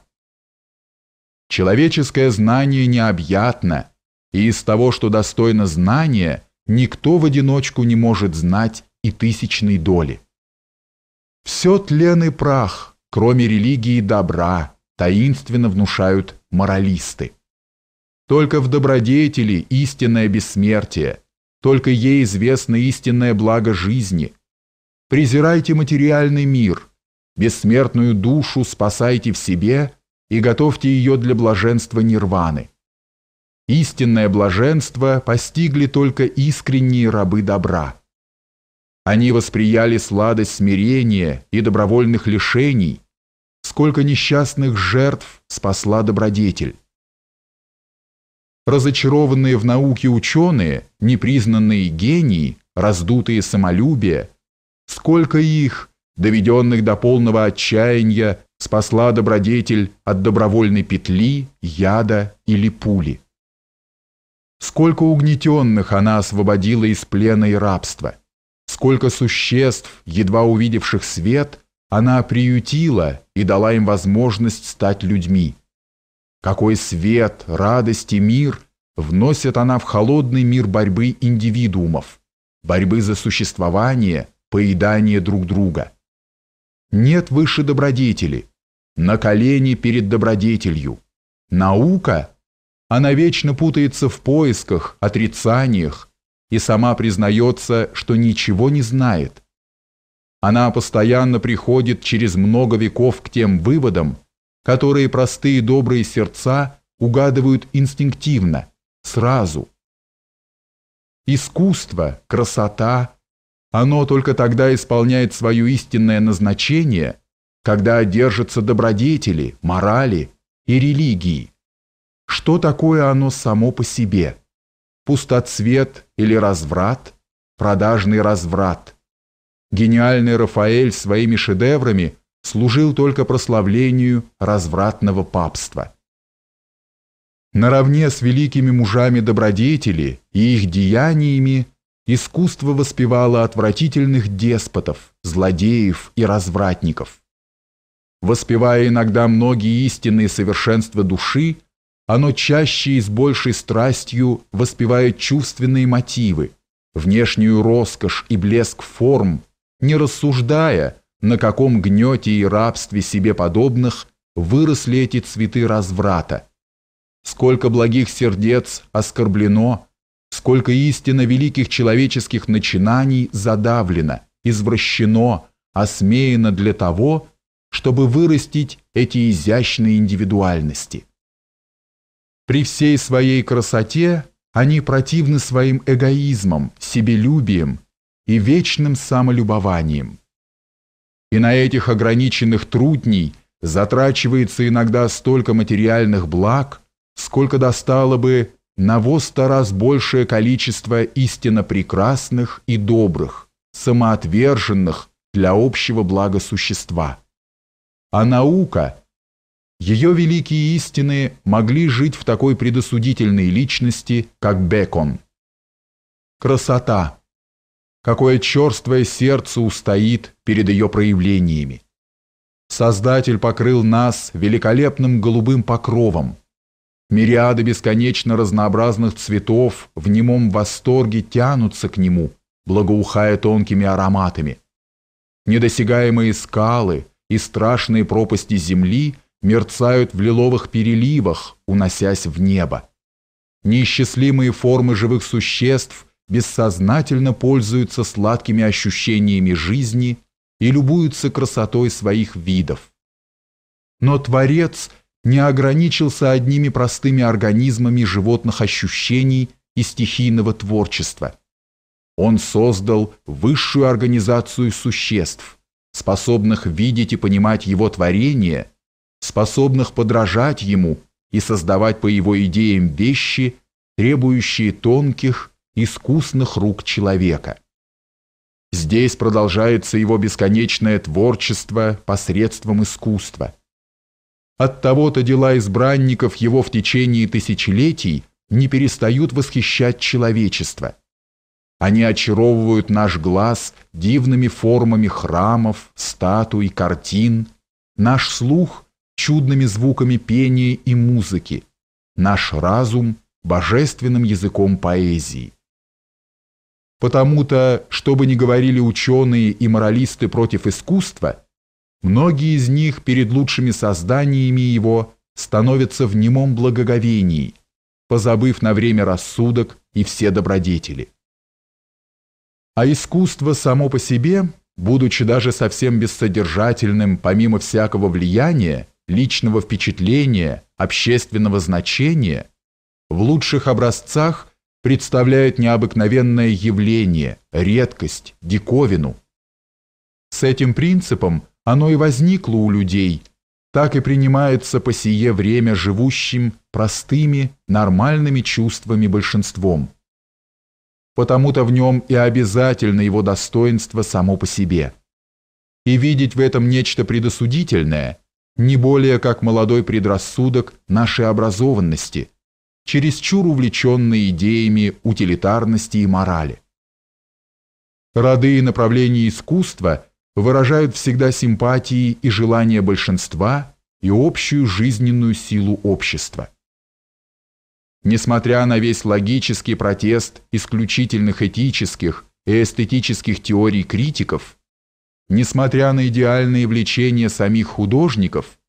[SPEAKER 2] Человеческое знание необъятно, и из того, что достойно знания, никто в одиночку не может знать и тысячной доли. Все тлен и прах, кроме религии и добра, таинственно внушают моралисты. Только в добродетели истинное бессмертие, только ей известно истинное благо жизни. Презирайте материальный мир, бессмертную душу спасайте в себе и готовьте ее для блаженства нирваны. Истинное блаженство постигли только искренние рабы добра. Они восприяли сладость смирения и добровольных лишений, сколько несчастных жертв спасла добродетель разочарованные в науке ученые, непризнанные гении, раздутые самолюбие, сколько их, доведенных до полного отчаяния, спасла добродетель от добровольной петли, яда или пули. Сколько угнетенных она освободила из плена и рабства, сколько существ, едва увидевших свет, она приютила и дала им возможность стать людьми. Какой свет, радость и мир вносит она в холодный мир борьбы индивидуумов, борьбы за существование, поедание друг друга. Нет выше добродетели, на колени перед добродетелью. Наука, она вечно путается в поисках, отрицаниях и сама признается, что ничего не знает. Она постоянно приходит через много веков к тем выводам, которые простые добрые сердца угадывают инстинктивно, сразу. Искусство, красота, оно только тогда исполняет свое истинное назначение, когда одержатся добродетели, морали и религии. Что такое оно само по себе? Пустоцвет или разврат? Продажный разврат. Гениальный Рафаэль своими шедеврами – служил только прославлению развратного папства. Наравне с великими мужами добродетели и их деяниями искусство воспевало отвратительных деспотов, злодеев и развратников. Воспевая иногда многие истинные совершенства души, оно чаще и с большей страстью воспевает чувственные мотивы, внешнюю роскошь и блеск форм, не рассуждая, на каком гнете и рабстве себе подобных выросли эти цветы разврата. Сколько благих сердец оскорблено, сколько истинно великих человеческих начинаний задавлено, извращено, осмеяно для того, чтобы вырастить эти изящные индивидуальности. При всей своей красоте они противны своим эгоизмам, себелюбием и вечным самолюбованием и на этих ограниченных трудней затрачивается иногда столько материальных благ, сколько достало бы на во раз большее количество истинно прекрасных и добрых, самоотверженных для общего блага существа. А наука, ее великие истины могли жить в такой предосудительной личности, как Бекон. Красота какое черствое сердце устоит перед ее проявлениями. Создатель покрыл нас великолепным голубым покровом. Мириады бесконечно разнообразных цветов в немом восторге тянутся к нему, благоухая тонкими ароматами. Недосягаемые скалы и страшные пропасти земли мерцают в лиловых переливах, уносясь в небо. Неисчислимые формы живых существ – бессознательно пользуются сладкими ощущениями жизни и любуются красотой своих видов. Но Творец не ограничился одними простыми организмами животных ощущений и стихийного творчества. Он создал высшую организацию существ, способных видеть и понимать его творение, способных подражать ему и создавать по его идеям вещи, требующие тонких, искусных рук человека. Здесь продолжается его бесконечное творчество посредством искусства. От того-то дела избранников его в течение тысячелетий не перестают восхищать человечество. Они очаровывают наш глаз дивными формами храмов, статуй, картин, наш слух чудными звуками пения и музыки, наш разум – божественным языком поэзии. Потому-то, что бы ни говорили ученые и моралисты против искусства, многие из них перед лучшими созданиями его становятся в немом благоговении, позабыв на время рассудок и все добродетели. А искусство само по себе, будучи даже совсем бессодержательным, помимо всякого влияния, личного впечатления, общественного значения, в лучших образцах – представляют необыкновенное явление, редкость, диковину. С этим принципом оно и возникло у людей, так и принимается по сие время живущим простыми, нормальными чувствами большинством. Потому-то в нем и обязательно его достоинство само по себе. И видеть в этом нечто предосудительное, не более как молодой предрассудок нашей образованности – чересчур увлеченные идеями утилитарности и морали. Роды и направления искусства выражают всегда симпатии и желания большинства и общую жизненную силу общества. Несмотря на весь логический протест исключительных этических и эстетических теорий критиков, несмотря на идеальные влечения самих художников,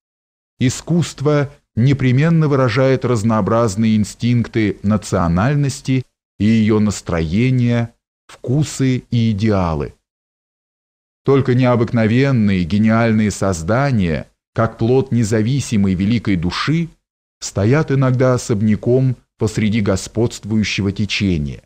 [SPEAKER 2] искусство – непременно выражает разнообразные инстинкты национальности и ее настроения, вкусы и идеалы. Только необыкновенные гениальные создания, как плод независимой великой души, стоят иногда особняком посреди господствующего течения.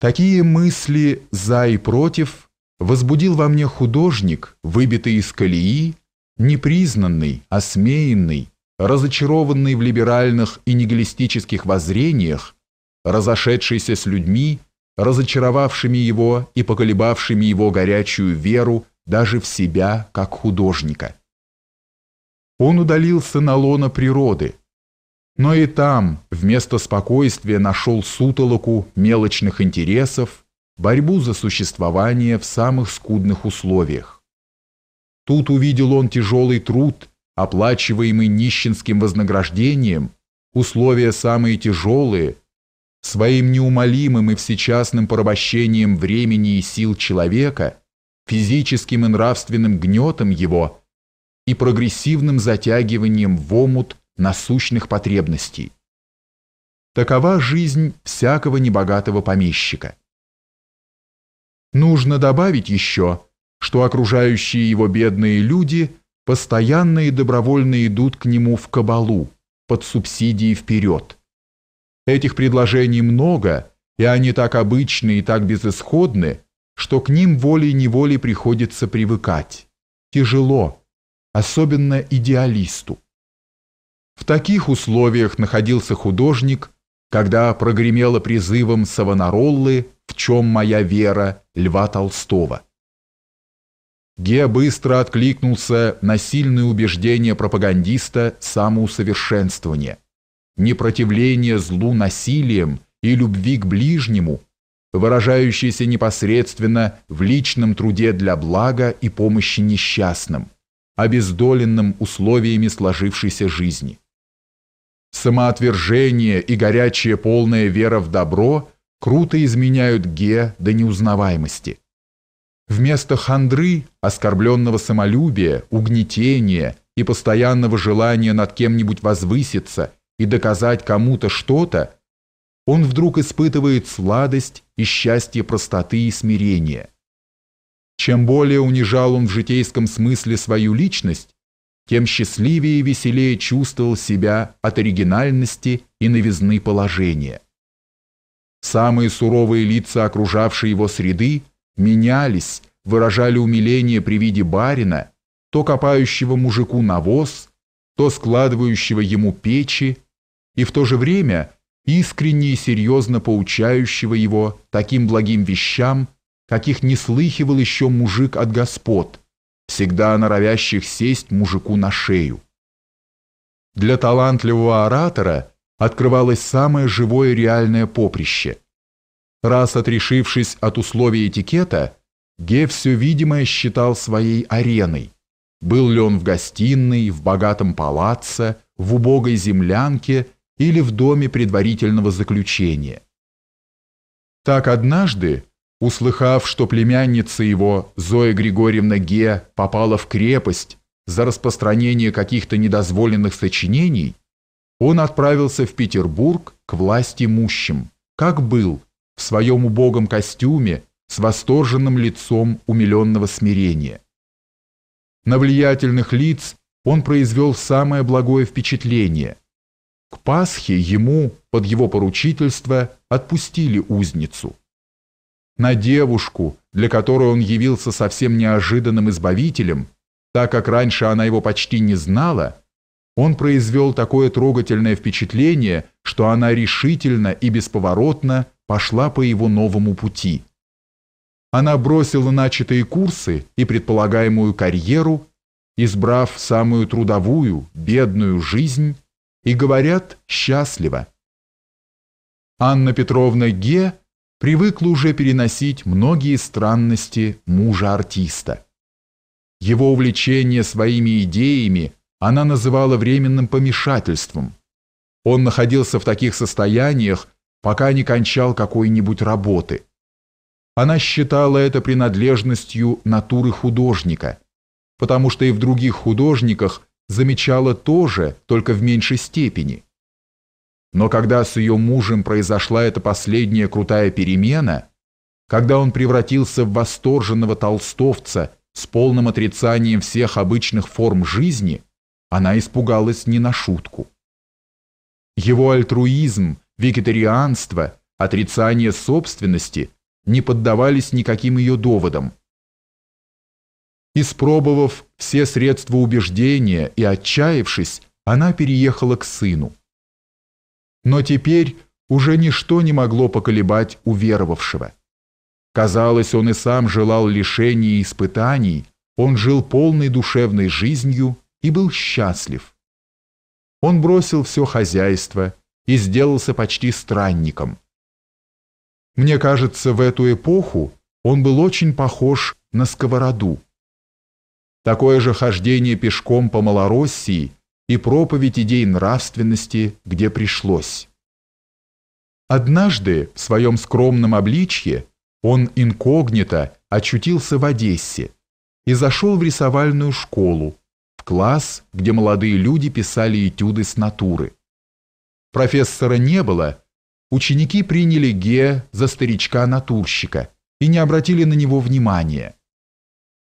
[SPEAKER 2] Такие мысли «за» и «против» возбудил во мне художник, выбитый из колеи, непризнанный, осмеянный, разочарованный в либеральных и нигилистических воззрениях, разошедшийся с людьми, разочаровавшими его и поколебавшими его горячую веру даже в себя как художника. Он удалился на лоно природы, но и там вместо спокойствия нашел сутолоку мелочных интересов, борьбу за существование в самых скудных условиях. Тут увидел он тяжелый труд, оплачиваемый нищенским вознаграждением, условия самые тяжелые, своим неумолимым и всечасным порабощением времени и сил человека, физическим и нравственным гнетом его и прогрессивным затягиванием в омут насущных потребностей. Такова жизнь всякого небогатого помещика. Нужно добавить еще – что окружающие его бедные люди постоянно и добровольно идут к нему в кабалу, под субсидии вперед. Этих предложений много, и они так обычны и так безысходны, что к ним волей-неволей приходится привыкать. Тяжело, особенно идеалисту. В таких условиях находился художник, когда прогремело призывом Савонароллы «В чем моя вера» Льва Толстого. Ге быстро откликнулся на сильные убеждения пропагандиста самоусовершенствования, непротивление злу насилием и любви к ближнему, выражающейся непосредственно в личном труде для блага и помощи несчастным, обездоленным условиями сложившейся жизни. Самоотвержение и горячая полная вера в добро круто изменяют Ге до неузнаваемости. Вместо хандры, оскорбленного самолюбия, угнетения и постоянного желания над кем-нибудь возвыситься и доказать кому-то что-то, он вдруг испытывает сладость и счастье простоты и смирения. Чем более унижал он в житейском смысле свою личность, тем счастливее и веселее чувствовал себя от оригинальности и новизны положения. Самые суровые лица окружавшей его среды – менялись, выражали умиление при виде барина, то копающего мужику навоз, то складывающего ему печи, и в то же время искренне и серьезно поучающего его таким благим вещам, каких не слыхивал еще мужик от господ, всегда норовящих сесть мужику на шею. Для талантливого оратора открывалось самое живое реальное поприще – Раз отрешившись от условий этикета, Ге все видимое считал своей ареной. Был ли он в гостиной, в богатом палаце, в убогой землянке или в доме предварительного заключения. Так однажды, услыхав, что племянница его, Зоя Григорьевна Ге, попала в крепость за распространение каких-то недозволенных сочинений, он отправился в Петербург к власти мущим, как был – в своем убогом костюме с восторженным лицом умиленного смирения. На влиятельных лиц он произвел самое благое впечатление. К Пасхе ему, под его поручительство, отпустили узницу. На девушку, для которой он явился совсем неожиданным избавителем, так как раньше она его почти не знала, он произвел такое трогательное впечатление, что она решительно и бесповоротно пошла по его новому пути. Она бросила начатые курсы и предполагаемую карьеру, избрав самую трудовую, бедную жизнь, и, говорят, счастливо. Анна Петровна Ге привыкла уже переносить многие странности мужа-артиста. Его увлечение своими идеями она называла временным помешательством. Он находился в таких состояниях, пока не кончал какой-нибудь работы. Она считала это принадлежностью натуры художника, потому что и в других художниках замечала то же, только в меньшей степени. Но когда с ее мужем произошла эта последняя крутая перемена, когда он превратился в восторженного толстовца с полным отрицанием всех обычных форм жизни, она испугалась не на шутку. Его альтруизм вегетарианство, отрицание собственности не поддавались никаким ее доводам. Испробовав все средства убеждения и отчаявшись, она переехала к сыну. Но теперь уже ничто не могло поколебать уверовавшего. Казалось, он и сам желал лишений и испытаний, он жил полной душевной жизнью и был счастлив. Он бросил все хозяйство, и сделался почти странником. Мне кажется, в эту эпоху он был очень похож на сковороду. Такое же хождение пешком по Малороссии и проповедь идей нравственности, где пришлось. Однажды в своем скромном обличье он инкогнито очутился в Одессе и зашел в рисовальную школу, в класс, где молодые люди писали этюды с натуры. Профессора не было. Ученики приняли Ге за старичка-натурщика и не обратили на него внимания.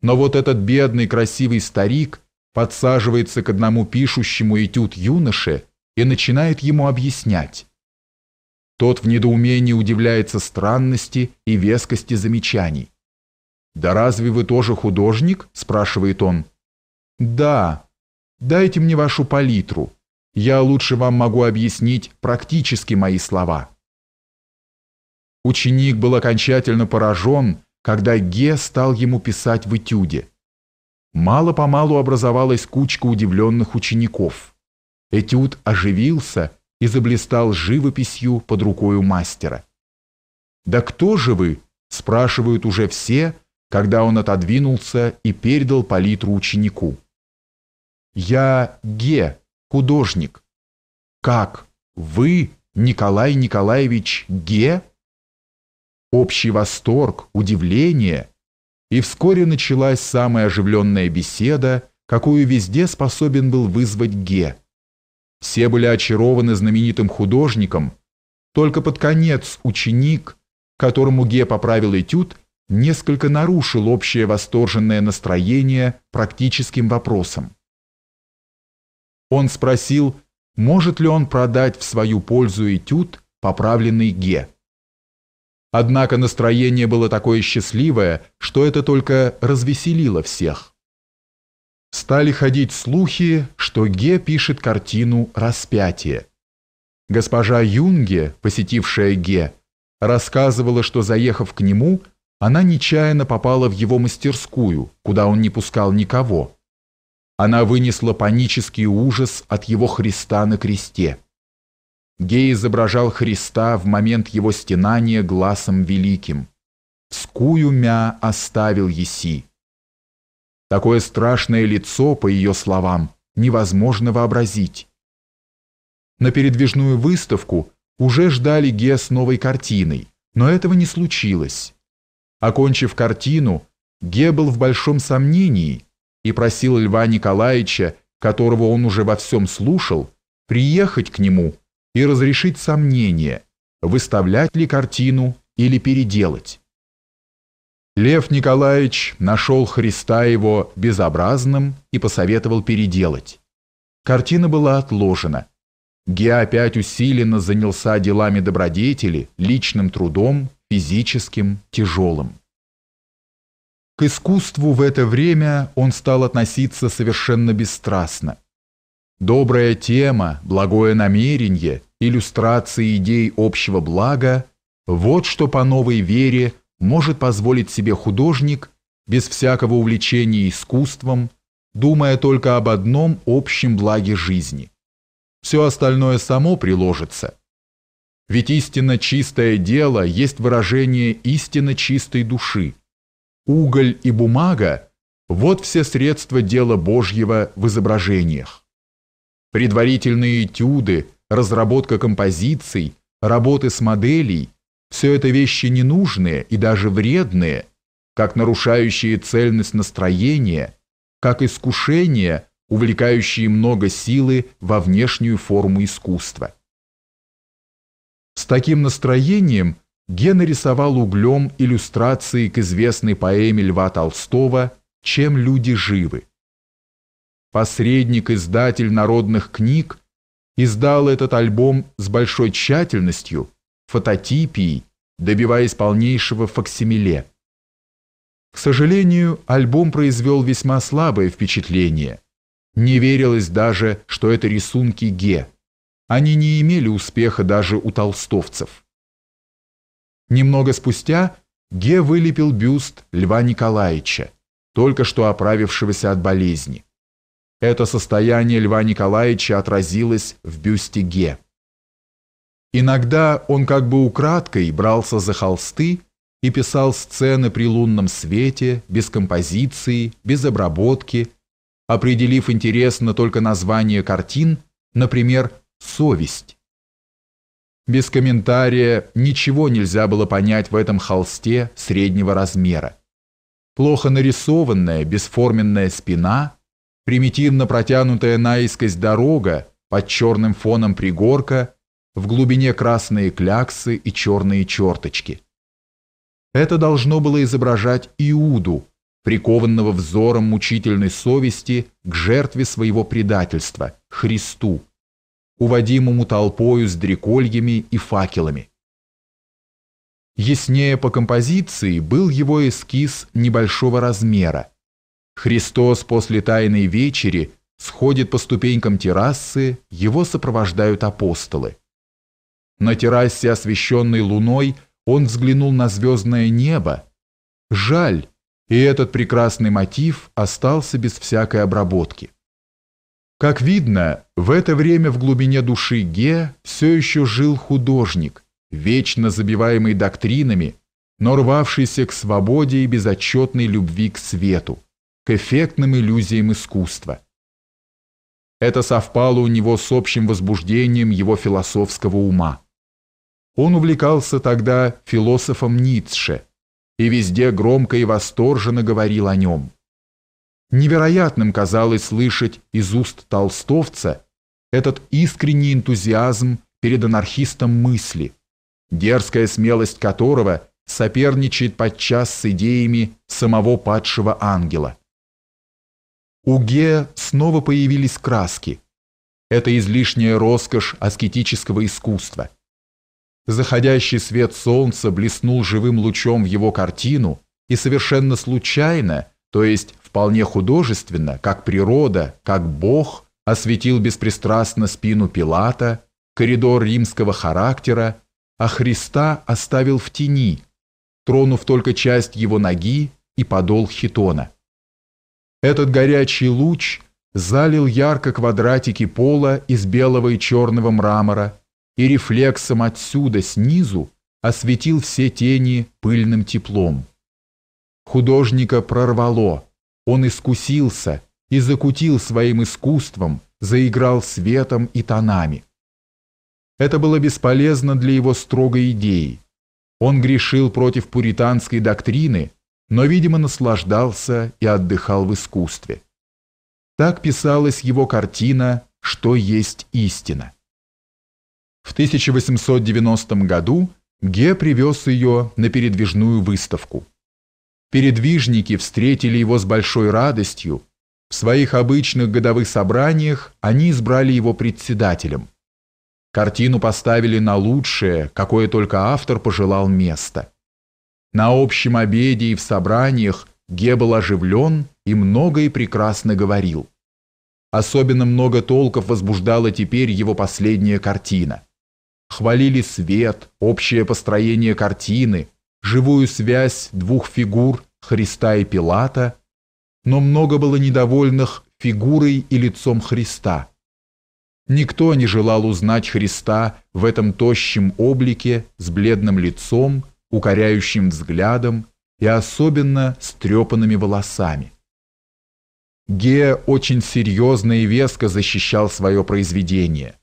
[SPEAKER 2] Но вот этот бедный красивый старик подсаживается к одному пишущему этюд юноше и начинает ему объяснять. Тот в недоумении удивляется странности и вескости замечаний. «Да разве вы тоже художник?» – спрашивает он. «Да. Дайте мне вашу палитру. Я лучше вам могу объяснить практически мои слова. Ученик был окончательно поражен, когда Ге стал ему писать в этюде. Мало-помалу образовалась кучка удивленных учеников. Этюд оживился и заблистал живописью под рукою мастера. «Да кто же вы?» – спрашивают уже все, когда он отодвинулся и передал
[SPEAKER 1] палитру ученику. «Я Ге», художник. Как? Вы, Николай Николаевич Ге?
[SPEAKER 2] Общий восторг, удивление. И вскоре началась самая оживленная беседа, какую везде способен был вызвать Ге. Все были очарованы знаменитым художником. Только под конец ученик, которому Ге поправил этюд, несколько нарушил общее восторженное настроение
[SPEAKER 1] практическим вопросом. Он спросил, может ли он продать в свою пользу этюд, поправленный Ге.
[SPEAKER 2] Однако настроение было такое счастливое, что это только развеселило всех. Стали ходить слухи, что Ге пишет картину «Распятие». Госпожа Юнге, посетившая Ге, рассказывала, что, заехав к нему, она нечаянно попала в его мастерскую, куда он не пускал никого она вынесла панический ужас от его Христа на кресте. Гей изображал Христа в момент его стенания глазом великим. «Вскую мя оставил еси». Такое страшное лицо, по ее словам, невозможно вообразить. На передвижную выставку уже ждали Ге с новой картиной, но этого не случилось. Окончив картину, Ге был в большом сомнении – и просил Льва Николаевича, которого он уже во всем слушал, приехать к нему и разрешить сомнение, выставлять ли картину или переделать. Лев Николаевич нашел Христа его безобразным и посоветовал переделать. Картина была отложена. Ге опять усиленно занялся делами добродетели, личным трудом, физическим, тяжелым. К искусству в это время он стал относиться совершенно бесстрастно. Добрая тема, благое намерение, иллюстрации идей общего блага – вот что по новой вере может позволить себе художник без всякого увлечения искусством, думая только об одном общем благе жизни. Все остальное само приложится. Ведь истинно чистое дело есть выражение истинно чистой души – уголь и бумага – вот все средства дела Божьего в изображениях. Предварительные этюды, разработка композиций, работы с моделей – все это вещи ненужные и даже вредные, как нарушающие цельность настроения, как искушение увлекающие много силы во внешнюю форму искусства. С таким настроением – Гена рисовал углем иллюстрации к известной поэме Льва Толстого «Чем люди живы». Посредник-издатель народных книг издал этот альбом с большой тщательностью, фототипией, добиваясь полнейшего факсимиле. К сожалению, альбом произвел весьма слабое впечатление. Не верилось даже, что это рисунки Ге. Они не имели успеха даже у толстовцев. Немного спустя Ге вылепил бюст Льва Николаевича, только что оправившегося от болезни. Это состояние Льва Николаевича отразилось в бюсте Ге. Иногда он как бы украдкой брался за холсты и писал сцены при лунном свете, без композиции, без обработки, определив интересно только название картин, например, «Совесть», без комментария ничего нельзя было понять в этом холсте среднего размера. Плохо нарисованная, бесформенная спина, примитивно протянутая наискось дорога под черным фоном пригорка, в глубине красные кляксы и черные черточки. Это должно было изображать Иуду, прикованного взором мучительной совести к жертве своего предательства, Христу уводимому толпою с дрекольями и факелами. Яснее по композиции был его эскиз небольшого размера. Христос после Тайной Вечери сходит по ступенькам террасы, его сопровождают апостолы. На террасе, освещенной луной, он взглянул на звездное небо. Жаль, и этот прекрасный мотив остался без всякой обработки. Как видно, в это время в глубине души Ге все еще жил художник, вечно забиваемый доктринами, но рвавшийся к свободе и безотчетной любви к свету, к эффектным иллюзиям искусства. Это совпало у него с общим возбуждением его философского ума. Он увлекался тогда философом Ницше и везде громко и восторженно говорил о нем. Невероятным казалось слышать из уст толстовца этот искренний энтузиазм перед анархистом мысли, дерзкая смелость которого соперничает подчас с идеями самого падшего ангела. У Ге снова появились краски. Это излишняя роскошь аскетического искусства. Заходящий свет солнца блеснул живым лучом в его картину, и совершенно случайно, то есть вполне художественно, как природа, как Бог, осветил беспристрастно спину Пилата, коридор римского характера, а Христа оставил в тени, тронув только часть его ноги и подол хитона. Этот горячий луч залил ярко квадратики пола из белого и черного мрамора и рефлексом отсюда, снизу, осветил все тени пыльным теплом. Художника прорвало – он искусился и закутил своим искусством, заиграл светом и тонами. Это было бесполезно для его строгой идеи. Он грешил против пуританской доктрины, но, видимо, наслаждался и отдыхал в искусстве. Так писалась его картина «Что есть истина». В 1890 году Ге привез ее на передвижную выставку. Передвижники встретили его с большой радостью. В своих обычных годовых собраниях они избрали его председателем. Картину поставили на лучшее, какое только автор пожелал место. На общем обеде и в собраниях Ге был оживлен и много и прекрасно говорил. Особенно много толков возбуждала теперь его последняя картина. Хвалили свет, общее построение картины, живую связь двух фигур Христа и Пилата, но много было недовольных фигурой и лицом Христа. Никто не желал узнать Христа в этом тощем облике с бледным лицом, укоряющим взглядом и особенно с трепанными волосами. Ге очень серьезно и веско защищал свое произведение.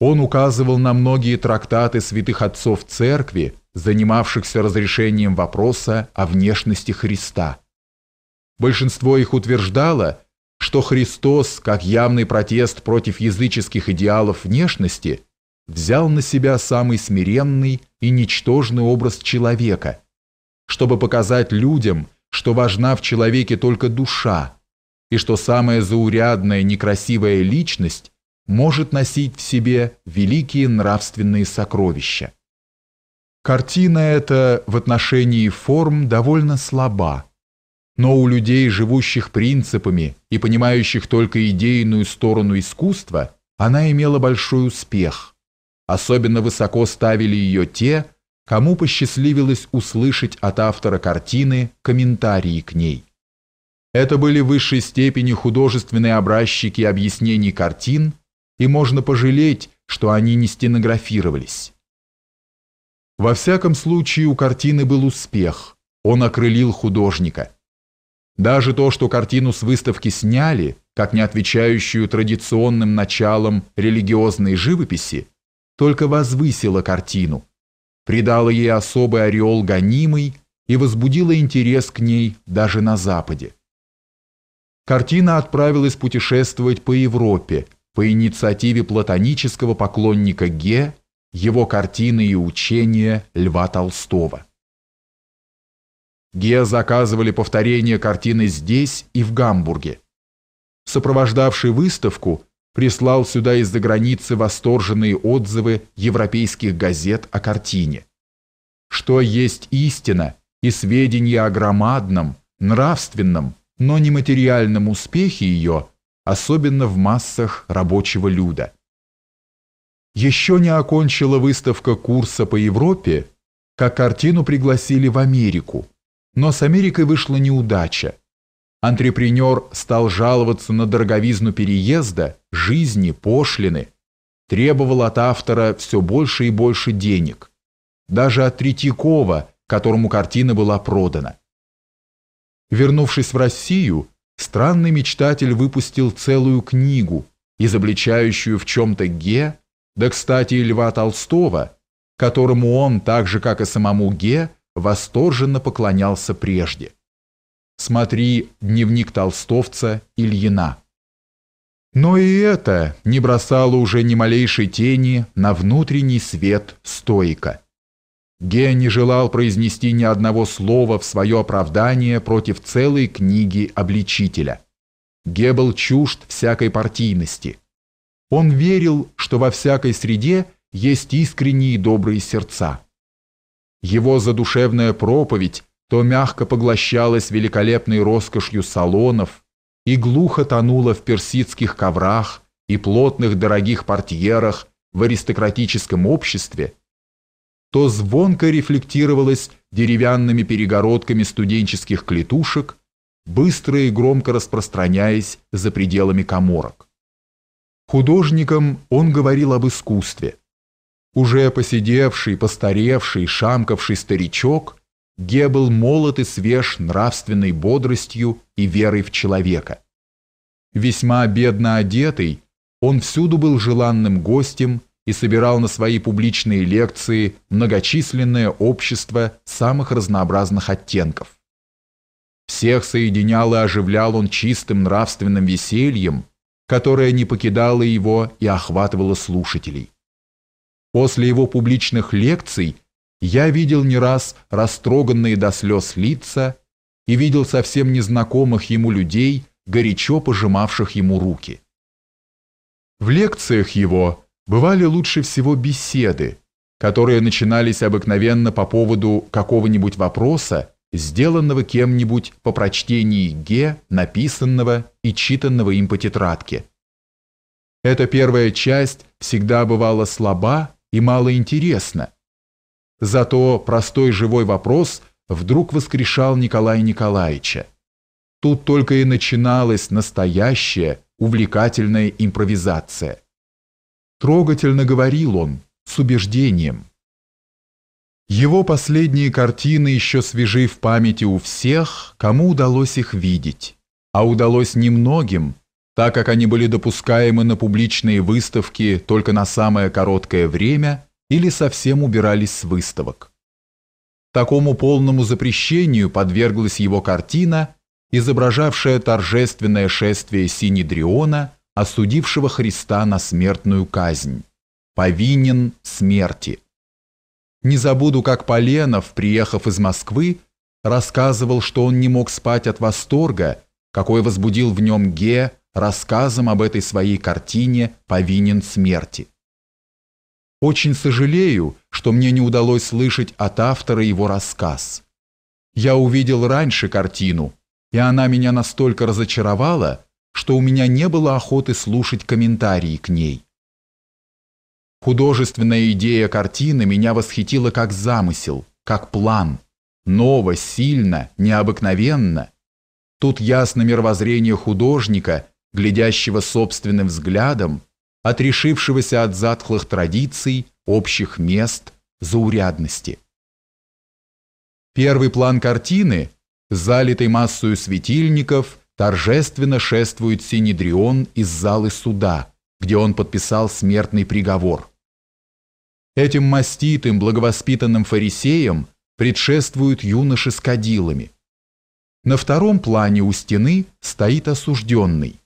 [SPEAKER 2] Он указывал на многие трактаты святых отцов церкви, занимавшихся разрешением вопроса о внешности Христа. Большинство их утверждало, что Христос, как явный протест против языческих идеалов внешности, взял на себя самый смиренный и ничтожный образ человека, чтобы показать людям, что важна в человеке только душа, и что самая заурядная некрасивая личность может носить в себе великие нравственные сокровища. Картина эта в отношении форм довольно слаба, но у людей, живущих принципами и понимающих только идейную сторону искусства, она имела большой успех. Особенно высоко ставили ее те, кому посчастливилось услышать от автора картины комментарии к ней. Это были в высшей степени художественные образчики объяснений картин, и можно пожалеть, что они не стенографировались. Во всяком случае, у картины был успех, он окрылил художника. Даже то, что картину с выставки сняли, как не отвечающую традиционным началам религиозной живописи, только возвысило картину, придало ей особый ореол гонимый и возбудило интерес к ней даже на Западе. Картина отправилась путешествовать по Европе – по инициативе платонического поклонника Ге, его картины и учения Льва Толстого. Ге заказывали повторение картины здесь и в Гамбурге. Сопровождавший выставку прислал сюда из-за границы восторженные отзывы европейских газет о картине. Что есть истина и сведения о громадном, нравственном, но нематериальном успехе ее особенно в массах рабочего люда. Еще не окончила выставка курса по Европе, как картину пригласили в Америку. Но с Америкой вышла неудача. Антрепренер стал жаловаться на дороговизну переезда, жизни, пошлины. Требовал от автора все больше и больше денег. Даже от Третьякова, которому картина была продана. Вернувшись в Россию, странный мечтатель выпустил целую книгу, изобличающую в чем-то Ге, да, кстати, и Льва Толстого, которому он, так же, как и самому Ге, восторженно поклонялся прежде. Смотри «Дневник толстовца Ильина». Но и это не бросало уже ни малейшей тени на внутренний свет стойка. Ге не желал произнести ни одного слова в свое оправдание против целой книги обличителя. Ге был чужд всякой партийности. Он верил, что во всякой среде есть искренние добрые сердца. Его задушевная проповедь то мягко поглощалась великолепной роскошью салонов и глухо тонула в персидских коврах и плотных дорогих портьерах в аристократическом обществе, то звонко рефлектировалось деревянными перегородками студенческих клетушек, быстро и громко распространяясь за пределами коморок. Художникам он говорил об искусстве. Уже посидевший, постаревший, шамковший старичок, Ге был молод и свеж нравственной бодростью и верой в человека. Весьма бедно одетый, он всюду был желанным гостем и собирал на свои публичные лекции многочисленное общество самых разнообразных оттенков. Всех соединял и оживлял он чистым нравственным весельем, которое не покидало его и охватывало слушателей. После его публичных лекций я видел не раз растроганные до слез лица и видел совсем незнакомых ему людей, горячо пожимавших ему руки. В лекциях его бывали лучше всего беседы, которые начинались обыкновенно по поводу какого-нибудь вопроса, сделанного кем-нибудь по прочтении Ге, написанного и читанного им по тетрадке. Эта первая часть всегда бывала слаба и малоинтересна. Зато простой живой вопрос вдруг воскрешал Николая Николаевича. Тут только и начиналась настоящая, увлекательная импровизация. Трогательно говорил он, с убеждением. Его последние картины еще свежи в памяти у всех, кому удалось их видеть, а удалось немногим, так как они были допускаемы на публичные выставки только на самое короткое время или совсем убирались с выставок. Такому полному запрещению подверглась его картина, изображавшая торжественное шествие Синедриона – осудившего Христа на смертную казнь. Повинен смерти. Не забуду, как Поленов, приехав из Москвы, рассказывал, что он не мог спать от восторга, какой возбудил в нем Ге рассказом об этой своей картине «Повинен смерти». Очень сожалею, что мне не удалось слышать от автора его рассказ. Я увидел раньше картину, и она меня настолько разочаровала, что у меня не было охоты слушать комментарии к ней. Художественная идея картины меня восхитила как замысел, как план. Ново, сильно, необыкновенно. Тут ясно мировоззрение художника, глядящего собственным взглядом, отрешившегося от затхлых традиций, общих мест, заурядности. Первый план картины, залитый массою светильников, торжественно шествует Синедрион из залы суда, где он подписал смертный приговор. Этим маститым, благовоспитанным фарисеям предшествуют юноши с кадилами. На втором плане у стены стоит осужденный.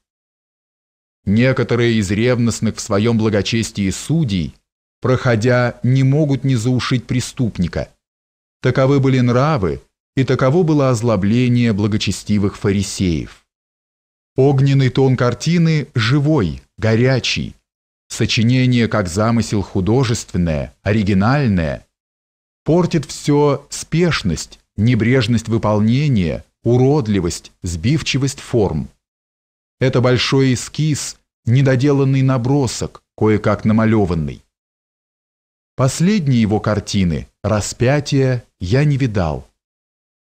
[SPEAKER 2] Некоторые из ревностных в своем благочестии судей, проходя, не могут не заушить преступника. Таковы были нравы, и таково было озлобление благочестивых фарисеев. Огненный тон картины живой, горячий. Сочинение как замысел художественное, оригинальное. Портит все спешность, небрежность выполнения, уродливость, сбивчивость форм. Это большой эскиз, недоделанный набросок, кое-как намалеванный. Последние его картины «Распятие» я не видал.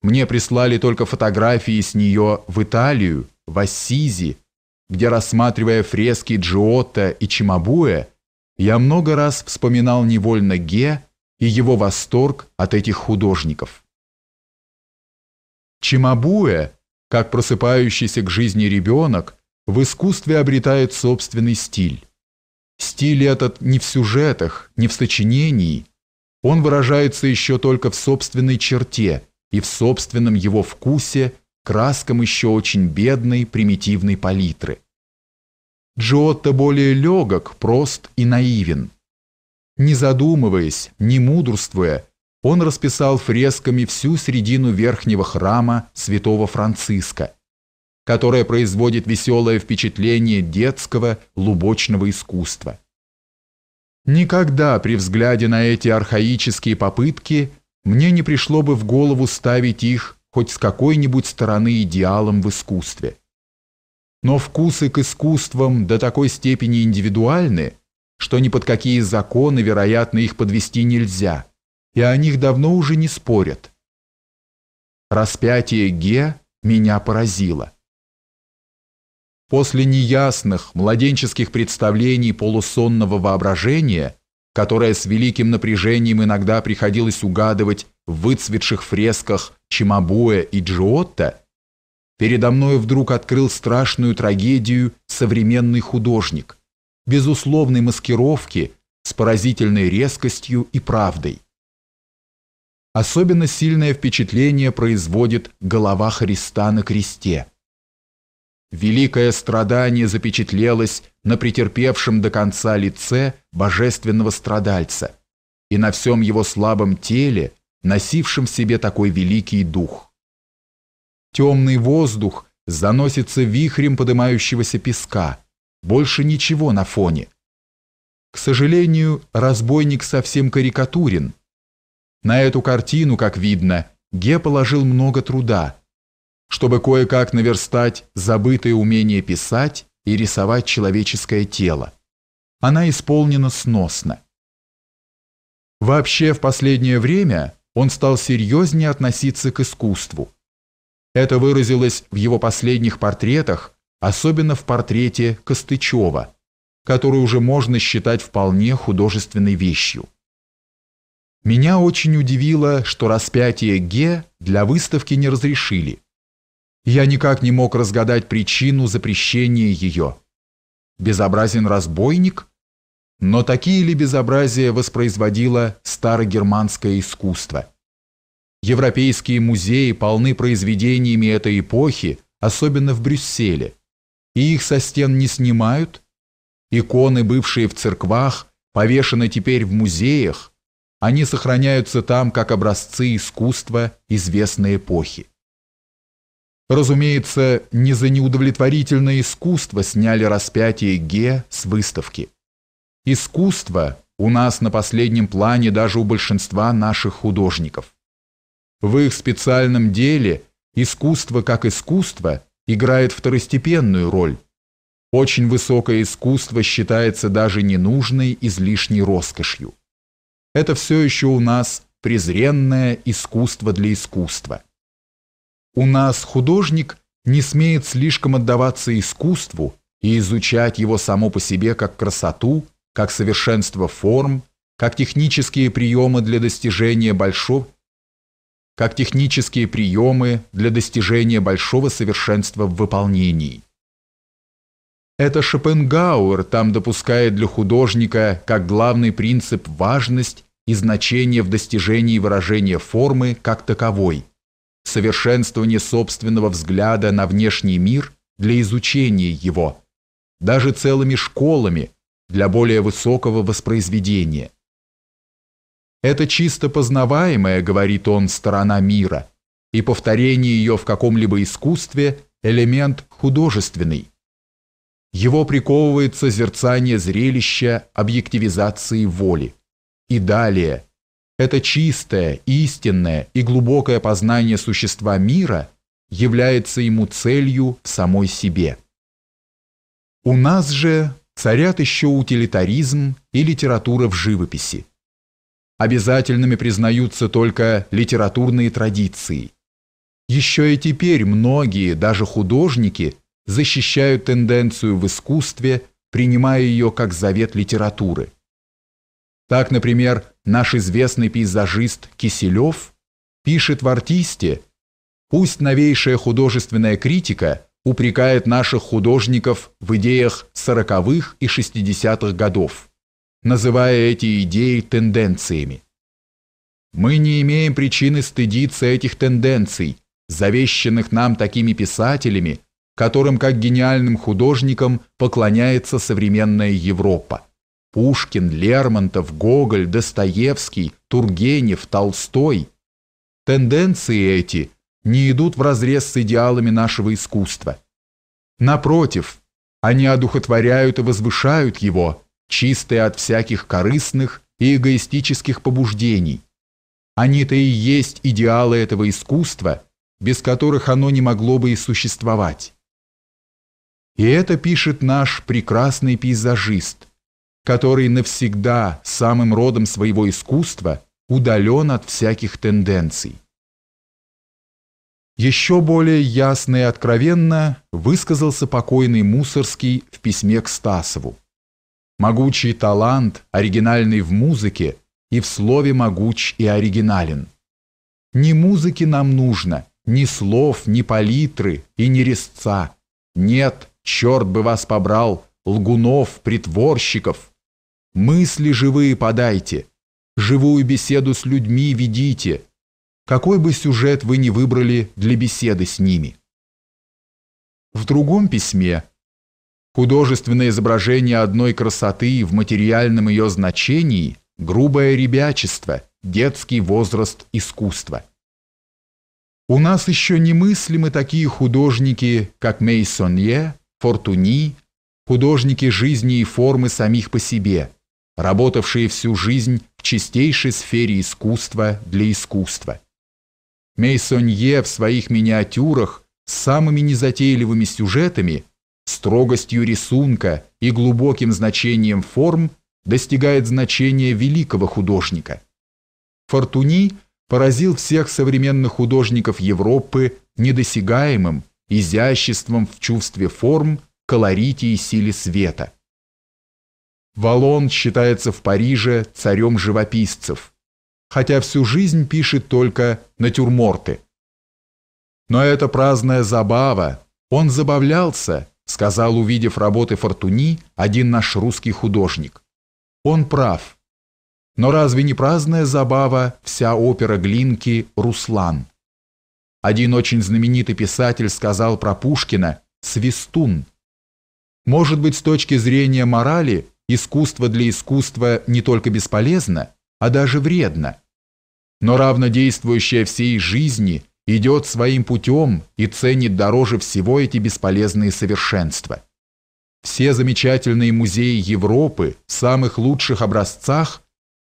[SPEAKER 2] Мне прислали только фотографии с нее в Италию, в Ассизи, где, рассматривая фрески Джиотто и Чимабуэ, я много раз вспоминал невольно Ге и его восторг от этих художников. Чимабуэ, как просыпающийся к жизни ребенок, в искусстве обретает собственный стиль. Стиль этот не в сюжетах, не в сочинении, он выражается еще только в собственной черте и в собственном его вкусе краскам еще очень бедной примитивной палитры. Джотто более легок, прост и наивен. Не задумываясь, не мудрствуя, он расписал фресками всю середину верхнего храма святого Франциска, которая производит веселое впечатление детского лубочного искусства. Никогда при взгляде на эти архаические попытки мне не пришло бы в голову ставить их хоть с какой-нибудь стороны идеалом в искусстве. Но вкусы к искусствам до такой степени индивидуальны, что ни под какие законы, вероятно, их подвести нельзя, и о них давно уже не спорят. Распятие Ге меня поразило. После неясных, младенческих представлений полусонного воображения, которое с великим напряжением иногда приходилось угадывать в выцветших фресках Чимабуэ и Джиотто, передо мной вдруг открыл страшную трагедию современный художник, безусловной маскировки с поразительной резкостью и правдой. Особенно сильное впечатление производит голова Христа на кресте. Великое страдание запечатлелось на претерпевшем до конца лице божественного страдальца, и на всем его слабом теле носившим в себе такой великий дух. Темный воздух заносится вихрем поднимающегося песка, больше ничего на фоне. К сожалению, разбойник совсем карикатурен. На эту картину, как видно, Ге положил много труда, чтобы кое-как наверстать забытое умение писать и рисовать человеческое тело. Она исполнена сносно. Вообще, в последнее время он стал серьезнее относиться к искусству. Это выразилось в его последних портретах, особенно в портрете Костычева, который уже можно считать вполне художественной вещью. Меня очень удивило, что распятие Ге для выставки не разрешили. Я никак не мог разгадать причину запрещения ее. Безобразен разбойник? Но такие ли безобразия воспроизводило старогерманское искусство? Европейские музеи полны произведениями этой эпохи, особенно в Брюсселе. И их со стен не снимают? Иконы, бывшие в церквах, повешены теперь в музеях. Они сохраняются там как образцы искусства известной эпохи. Разумеется, не за неудовлетворительное искусство сняли распятие Ге с выставки. Искусство у нас на последнем плане даже у большинства наших художников. В их специальном деле искусство как искусство играет второстепенную роль. Очень высокое искусство считается даже ненужной излишней роскошью. Это все еще у нас презренное искусство для искусства. У нас художник не смеет слишком отдаваться искусству и изучать его само по себе как красоту – как совершенство форм, как технические приемы для достижения большого как технические приемы для достижения большого совершенства в выполнении. Это Шопенгауэр там допускает для художника как главный принцип важность и значение в достижении выражения формы как таковой, совершенствование собственного взгляда на внешний мир для изучения его, даже целыми школами, для более высокого воспроизведения. Это чисто познаваемая, говорит он, сторона мира, и повторение ее в каком-либо искусстве – элемент художественный. Его приковывает созерцание зрелища объективизации воли. И далее – это чистое, истинное и глубокое познание существа мира является ему целью в самой себе. У нас же царят еще утилитаризм и литература в живописи. Обязательными признаются только литературные традиции. Еще и теперь многие, даже художники, защищают тенденцию в искусстве, принимая ее как завет литературы. Так, например, наш известный пейзажист Киселев пишет в «Артисте», пусть новейшая художественная критика – упрекает наших художников в идеях 40-х и 60-х годов, называя эти идеи тенденциями. Мы не имеем причины стыдиться этих тенденций, завещанных нам такими писателями, которым как гениальным художникам поклоняется современная Европа. Пушкин, Лермонтов, Гоголь, Достоевский, Тургенев, Толстой. Тенденции эти – не идут вразрез с идеалами нашего искусства. Напротив, они одухотворяют и возвышают его, чистые от всяких корыстных и эгоистических побуждений. Они-то и есть идеалы этого искусства, без которых оно не могло бы и существовать. И это пишет наш прекрасный пейзажист, который навсегда самым родом своего искусства удален от всяких тенденций. Еще более ясно и откровенно высказался покойный Мусорский в письме к Стасову. «Могучий талант, оригинальный в музыке, и в слове могуч и оригинален. Ни музыки нам нужно, ни слов, ни палитры и ни резца. Нет, черт бы вас побрал, лгунов, притворщиков. Мысли живые подайте, живую беседу с людьми ведите, какой бы сюжет вы ни выбрали для беседы с ними. В другом письме художественное изображение одной красоты в материальном ее значении – грубое ребячество, детский возраст искусства. У нас еще немыслимы такие художники, как Мейсонье, Фортуни, художники жизни и формы самих по себе, работавшие всю жизнь в чистейшей сфере искусства для искусства. Мейсонье в своих миниатюрах с самыми незатейливыми сюжетами, строгостью рисунка и глубоким значением форм достигает значения великого художника. Фортуни поразил всех современных художников Европы недосягаемым изяществом в чувстве форм, колорите и силе света. Валон считается в Париже царем живописцев – хотя всю жизнь пишет только натюрморты. Но это праздная забава. Он забавлялся, сказал, увидев работы Фортуни, один наш русский художник. Он прав. Но разве не праздная забава вся опера Глинки «Руслан»? Один очень знаменитый писатель сказал про Пушкина «свистун». Может быть, с точки зрения морали, искусство для искусства не только бесполезно, а даже вредно. Но равнодействующая всей жизни идет своим путем и ценит дороже всего эти бесполезные совершенства. Все замечательные музеи Европы в самых лучших образцах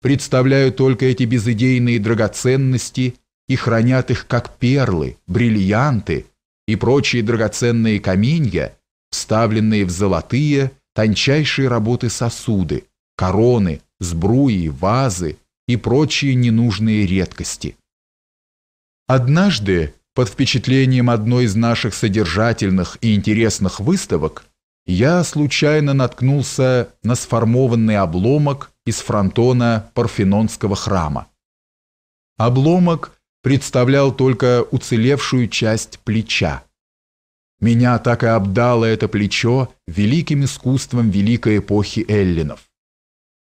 [SPEAKER 2] представляют только эти безыдейные драгоценности и хранят их как перлы, бриллианты и прочие драгоценные каменья, вставленные в золотые, тончайшие работы сосуды, короны, сбруи, вазы и прочие ненужные редкости. Однажды, под впечатлением одной из наших содержательных и интересных выставок, я случайно наткнулся на сформованный обломок из фронтона Парфенонского храма. Обломок представлял только уцелевшую часть плеча. Меня так и обдало это плечо великим искусством великой эпохи эллинов.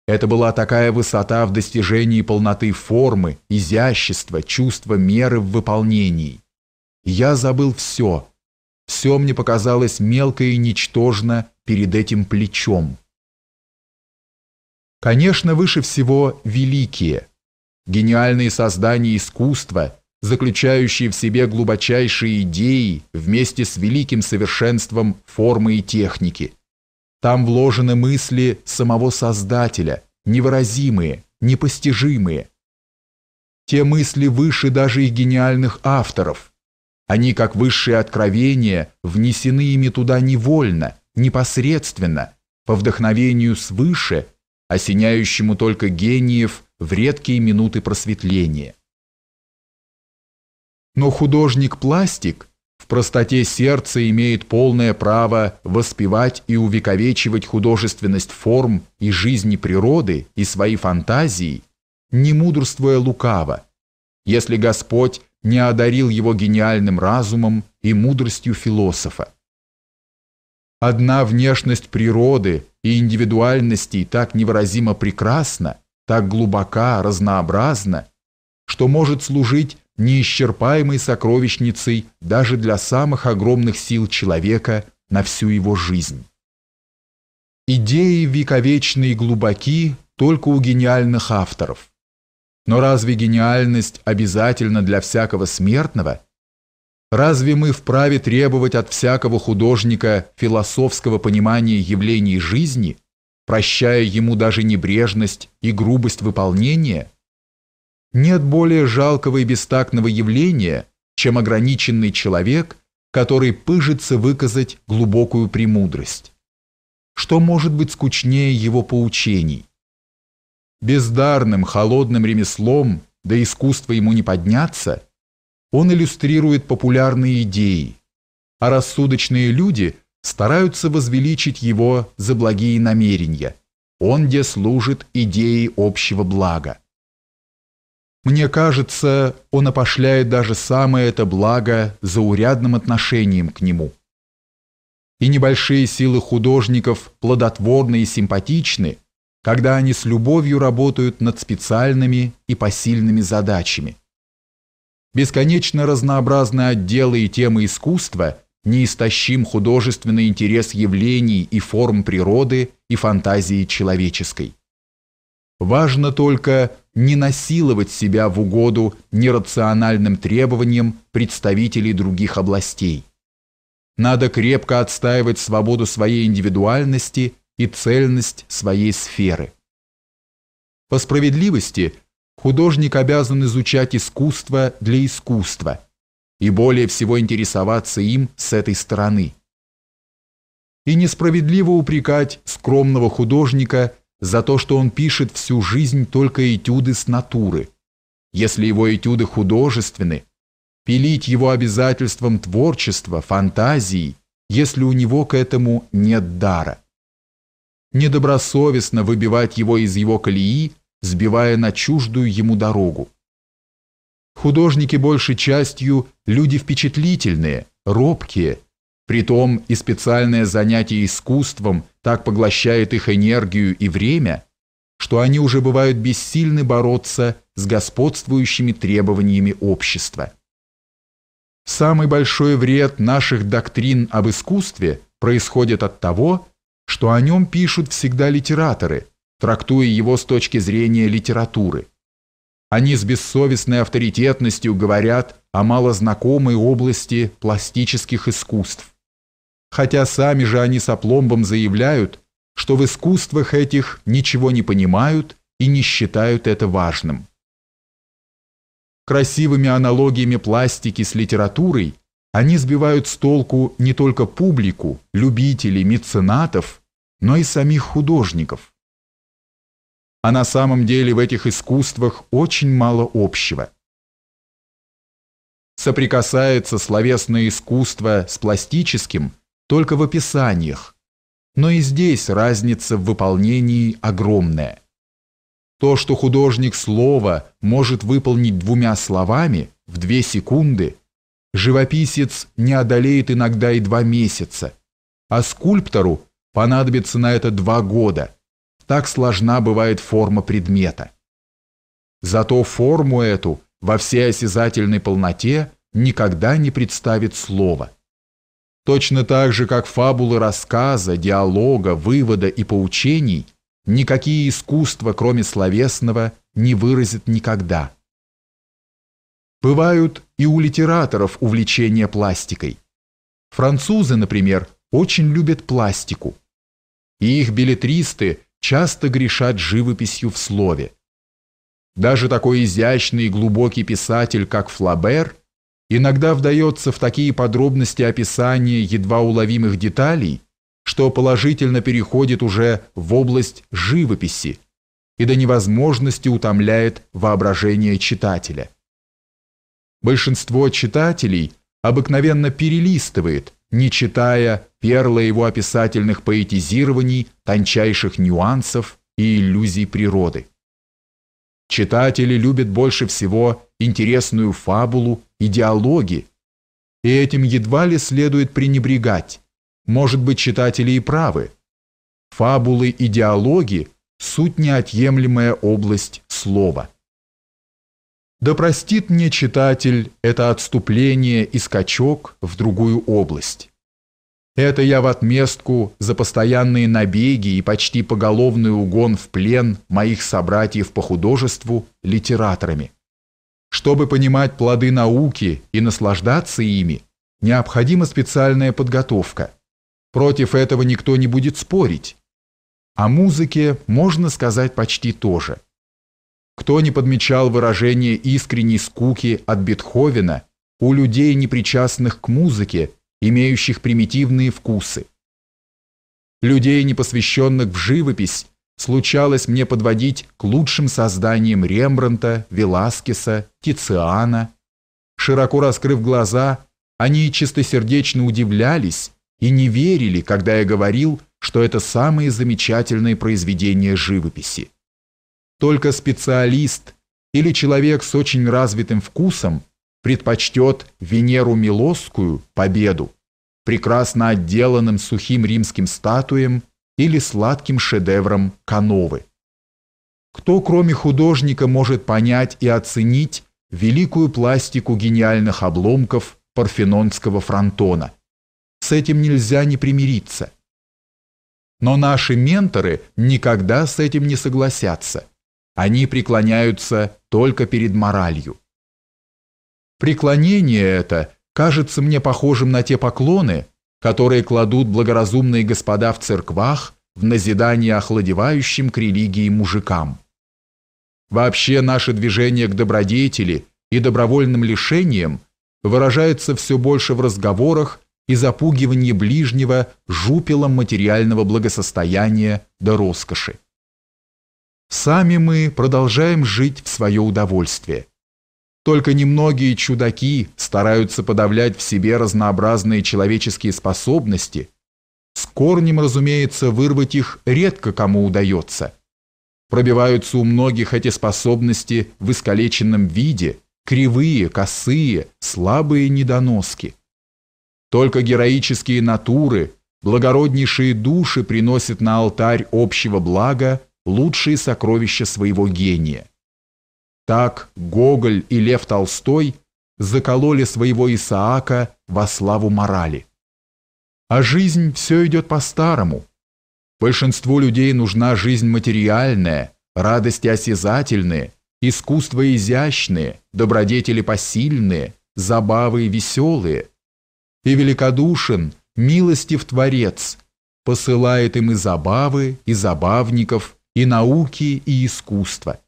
[SPEAKER 2] Это была такая высота в достижении полноты формы, изящества, чувства меры в выполнении. Я забыл все. Все мне показалось мелко и ничтожно перед этим плечом. Конечно, выше всего великие, гениальные создания искусства, заключающие в себе глубочайшие идеи вместе с великим совершенством формы и техники – там вложены мысли самого Создателя, невыразимые, непостижимые. Те мысли выше даже и гениальных авторов. Они, как высшие откровения, внесены ими туда невольно, непосредственно, по вдохновению свыше, осеняющему только гениев в редкие минуты просветления. Но художник-пластик простоте сердца имеет полное право воспевать и увековечивать художественность форм и жизни природы и свои фантазии, не мудрствуя лукаво, если Господь не одарил его гениальным разумом и мудростью философа. Одна внешность природы и индивидуальностей так невыразимо прекрасна, так глубока, разнообразна, что может служить неисчерпаемой сокровищницей даже для самых огромных сил человека на всю его жизнь. Идеи вековечные и глубоки только у гениальных авторов. Но разве гениальность обязательна для всякого смертного? Разве мы вправе требовать от всякого художника философского понимания явлений жизни, прощая ему даже небрежность и грубость выполнения – нет более жалкого и бестактного явления, чем ограниченный человек, который пыжится выказать глубокую премудрость. Что может быть скучнее его поучений? Бездарным, холодным ремеслом, да искусство ему не подняться, он иллюстрирует популярные идеи, а рассудочные люди стараются возвеличить его за благие намерения. Он где служит идеи общего блага. Мне кажется, он опошляет даже самое это благо за урядным отношением к нему. И небольшие силы художников плодотворны и симпатичны, когда они с любовью работают над специальными и посильными задачами. Бесконечно разнообразные отделы и темы искусства неистощим художественный интерес явлений и форм природы и фантазии человеческой. Важно только не насиловать себя в угоду нерациональным требованиям представителей других областей. Надо крепко отстаивать свободу своей индивидуальности и цельность своей сферы. По справедливости, художник обязан изучать искусство для искусства и более всего интересоваться им с этой стороны. И несправедливо упрекать скромного художника – за то, что он пишет всю жизнь только этюды с натуры. Если его этюды художественны, пилить его обязательством творчества, фантазии, если у него к этому нет дара. Недобросовестно выбивать его из его колеи, сбивая на чуждую ему дорогу. Художники большей частью люди впечатлительные, робкие, Притом и специальное занятие искусством так поглощает их энергию и время, что они уже бывают бессильны бороться с господствующими требованиями общества. Самый большой вред наших доктрин об искусстве происходит от того, что о нем пишут всегда литераторы, трактуя его с точки зрения литературы. Они с бессовестной авторитетностью говорят о малознакомой области пластических искусств, хотя сами же они с опломбом заявляют, что в искусствах этих ничего не понимают и не считают это важным. Красивыми аналогиями пластики с литературой они сбивают с толку не только публику, любителей,
[SPEAKER 1] меценатов, но и самих художников. А на самом деле в этих искусствах очень мало общего.
[SPEAKER 2] Соприкасается словесное искусство с пластическим – только в описаниях, но и здесь разница в выполнении огромная. То, что художник слова может выполнить двумя словами в две секунды, живописец не одолеет иногда и два месяца, а скульптору понадобится на это два года. Так сложна бывает форма предмета. Зато форму эту во всей осязательной полноте никогда не представит слово. Точно так же, как фабулы рассказа, диалога, вывода и поучений, никакие искусства, кроме словесного, не выразят никогда. Бывают и у литераторов увлечения пластикой. Французы, например, очень любят пластику. И их билетристы часто грешат живописью в слове. Даже такой изящный и глубокий писатель, как Флабер – Иногда вдается в такие подробности описания едва уловимых деталей, что положительно переходит уже в область живописи и до невозможности утомляет воображение читателя. Большинство читателей обыкновенно перелистывает, не читая перла его описательных поэтизирований, тончайших нюансов и иллюзий природы. Читатели любят больше всего интересную фабулу, идеологи. И этим едва ли следует пренебрегать. Может быть, читатели и правы. Фабулы и диалоги – суть неотъемлемая область слова. Да простит мне читатель это отступление и скачок в другую область. Это я в отместку за постоянные набеги и почти поголовный угон в плен моих собратьев по художеству литераторами. Чтобы понимать плоды науки и наслаждаться ими, необходима специальная подготовка. Против этого никто не будет спорить. О музыке можно сказать почти то же. Кто не подмечал выражение искренней скуки от Бетховена у людей, непричастных к музыке, имеющих примитивные вкусы? Людей, не посвященных в живопись, случалось мне подводить к лучшим созданиям Рембранта, Веласкеса, Тициана. Широко раскрыв глаза, они чистосердечно удивлялись и не верили, когда я говорил, что это самые замечательные произведения живописи. Только специалист или человек с очень развитым вкусом предпочтет Венеру Милосскую победу, прекрасно отделанным сухим римским статуям или сладким шедевром Кановы. Кто, кроме художника, может понять и оценить великую пластику гениальных обломков парфенонского фронтона? С этим нельзя не примириться. Но наши менторы никогда с этим не согласятся. Они преклоняются только перед моралью. Преклонение это кажется мне похожим на те поклоны, которые кладут благоразумные господа в церквах в назидание охладевающим к религии мужикам. Вообще наше движение к добродетели и добровольным лишениям выражается все больше в разговорах и запугивании ближнего жупелом материального благосостояния до роскоши. Сами мы продолжаем жить в свое удовольствие. Только немногие чудаки стараются подавлять в себе разнообразные человеческие способности. С корнем, разумеется, вырвать их редко кому удается. Пробиваются у многих эти способности в искалеченном виде, кривые, косые, слабые недоноски. Только героические натуры, благороднейшие души приносят на алтарь общего блага лучшие сокровища своего гения. Так Гоголь и Лев Толстой закололи своего Исаака во славу морали. А жизнь все идет по-старому. Большинству людей нужна жизнь материальная, радости осязательные, искусство изящные, добродетели посильные, забавы веселые. И великодушен, милостив Творец, посылает им и забавы, и забавников, и науки, и искусства.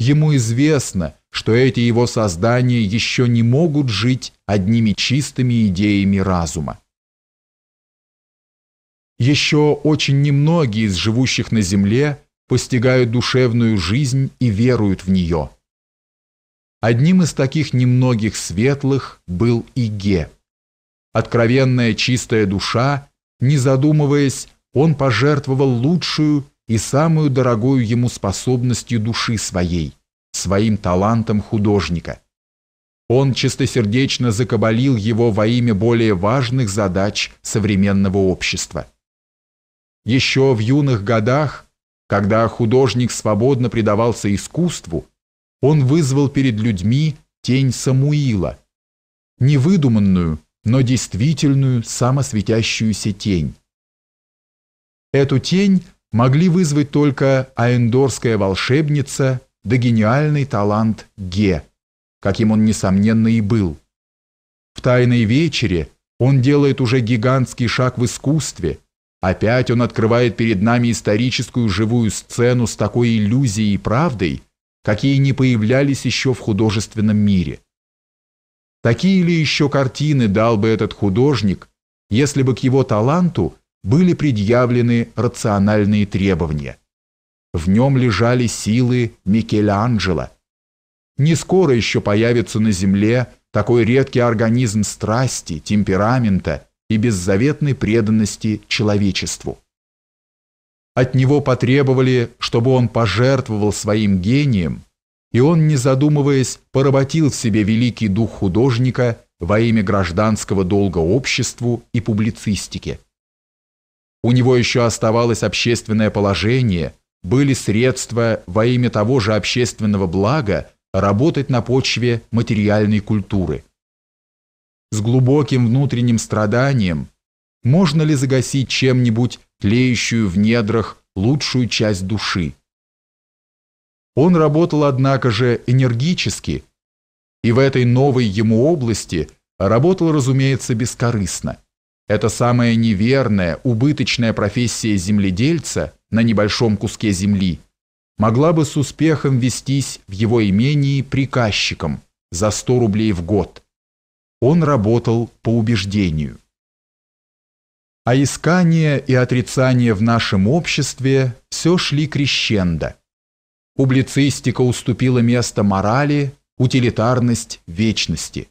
[SPEAKER 2] Ему известно, что эти его создания еще не могут жить одними чистыми идеями разума. Еще очень немногие из живущих на земле постигают душевную жизнь и веруют в нее. Одним из таких немногих светлых был Иге. Откровенная чистая душа, не задумываясь, он пожертвовал лучшую и самую дорогую ему способностью души своей, своим талантом художника. Он чистосердечно закабалил его во имя более важных задач современного общества. Еще в юных годах, когда художник свободно предавался искусству, он вызвал перед людьми тень Самуила, невыдуманную, но действительную самосветящуюся тень. Эту тень могли вызвать только аэндорская волшебница да гениальный талант Ге, каким он, несомненно, и был. В «Тайной вечере» он делает уже гигантский шаг в искусстве, опять он открывает перед нами историческую живую сцену с такой иллюзией и правдой, какие не появлялись еще в художественном мире. Такие ли еще картины дал бы этот художник, если бы к его таланту были предъявлены рациональные требования. В нем лежали силы Микеланджело. Не скоро еще появится на Земле такой редкий организм страсти, темперамента и беззаветной преданности человечеству. От него потребовали, чтобы он пожертвовал своим гением, и он, не задумываясь, поработил в себе великий дух художника во имя гражданского долга обществу и публицистике. У него еще оставалось общественное положение, были средства во имя того же общественного блага работать на почве материальной культуры. С глубоким внутренним страданием можно ли загасить чем-нибудь тлеющую в недрах лучшую часть души? Он работал, однако же, энергически, и в этой новой ему области работал, разумеется, бескорыстно. Эта самая неверная, убыточная профессия земледельца на небольшом куске земли могла бы с успехом вестись в его имении приказчиком за 100 рублей в год. Он работал по убеждению. А искание и отрицание в нашем обществе все шли крещендо. Публицистика уступила место морали, утилитарность вечности.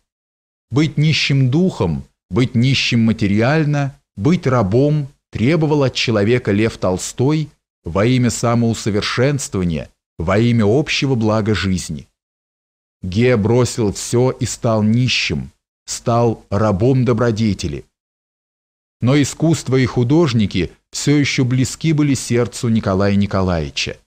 [SPEAKER 2] Быть нищим духом – быть нищим материально, быть рабом требовал от человека Лев Толстой во имя самоусовершенствования, во имя общего блага жизни. Ге бросил все и стал нищим, стал рабом добродетели. Но искусство и художники все еще близки были сердцу Николая Николаевича.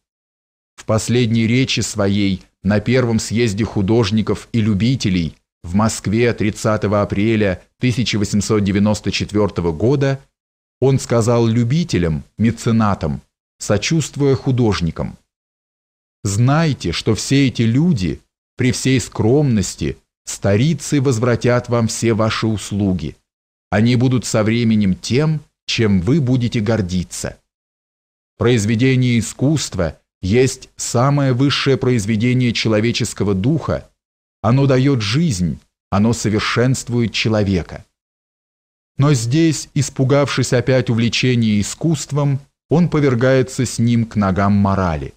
[SPEAKER 2] В последней речи своей на первом съезде художников и любителей в Москве 30 апреля 1894 года он сказал любителям, меценатам, сочувствуя художникам, «Знайте, что все эти люди, при всей скромности, старицы возвратят вам все ваши услуги. Они будут со временем тем, чем вы будете гордиться. Произведение искусства есть самое высшее произведение человеческого духа, оно дает жизнь, оно совершенствует человека. Но здесь, испугавшись опять увлечения искусством, он повергается с ним к ногам морали.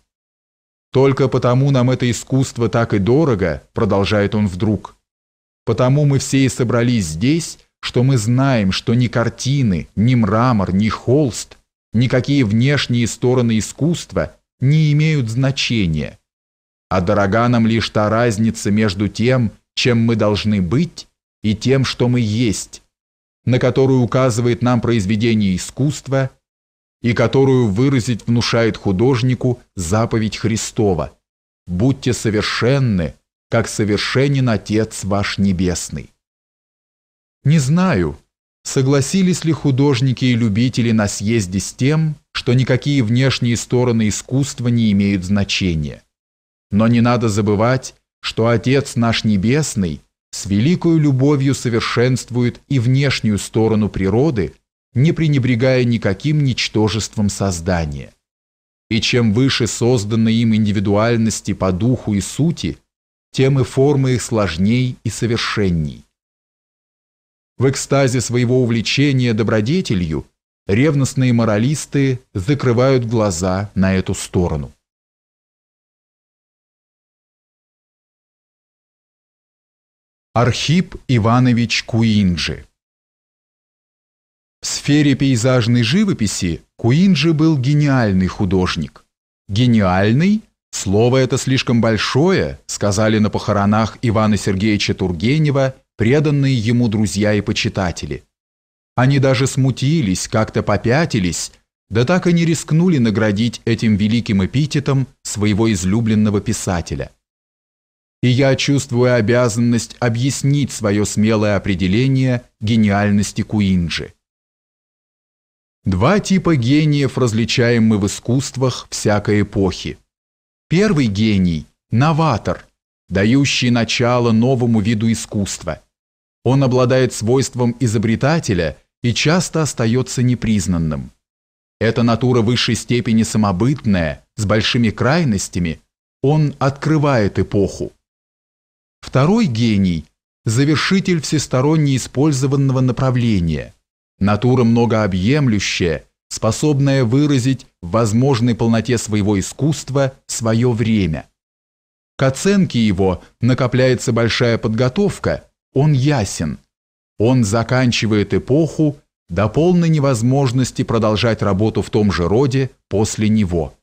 [SPEAKER 2] «Только потому нам это искусство так и дорого», – продолжает он вдруг. «Потому мы все и собрались здесь, что мы знаем, что ни картины, ни мрамор, ни холст, никакие внешние стороны искусства не имеют значения» а дорога нам лишь та разница между тем, чем мы должны быть, и тем, что мы есть, на которую указывает нам произведение искусства и которую выразить внушает художнику заповедь Христова «Будьте совершенны, как совершенен Отец ваш Небесный». Не знаю, согласились ли художники и любители на съезде с тем, что никакие внешние стороны искусства не имеют значения. Но не надо забывать, что Отец наш Небесный с великою любовью совершенствует и внешнюю сторону природы, не пренебрегая никаким ничтожеством создания. И чем выше созданы им индивидуальности по духу и сути, тем и формы их сложней и совершенней. В экстазе своего увлечения добродетелью ревностные моралисты закрывают глаза на эту сторону.
[SPEAKER 3] Архип
[SPEAKER 2] Иванович Куинджи. В сфере пейзажной живописи Куинджи был гениальный художник. Гениальный? Слово это слишком большое, сказали на похоронах Ивана Сергеевича Тургенева преданные ему друзья и почитатели. Они даже смутились, как-то попятились, да так и не рискнули наградить этим великим эпитетом своего излюбленного писателя – и я чувствую обязанность объяснить свое смелое определение гениальности Куинджи. Два типа гениев различаем мы в искусствах всякой эпохи. Первый гений – новатор, дающий начало новому виду искусства. Он обладает свойством изобретателя и часто остается непризнанным. Это натура высшей степени самобытная, с большими крайностями, он открывает эпоху. Второй гений – завершитель всесторонне использованного направления, натура многообъемлющая, способная выразить в возможной полноте своего искусства свое время. К оценке его накопляется большая подготовка, он ясен. Он заканчивает эпоху до полной невозможности продолжать работу в том же роде после него.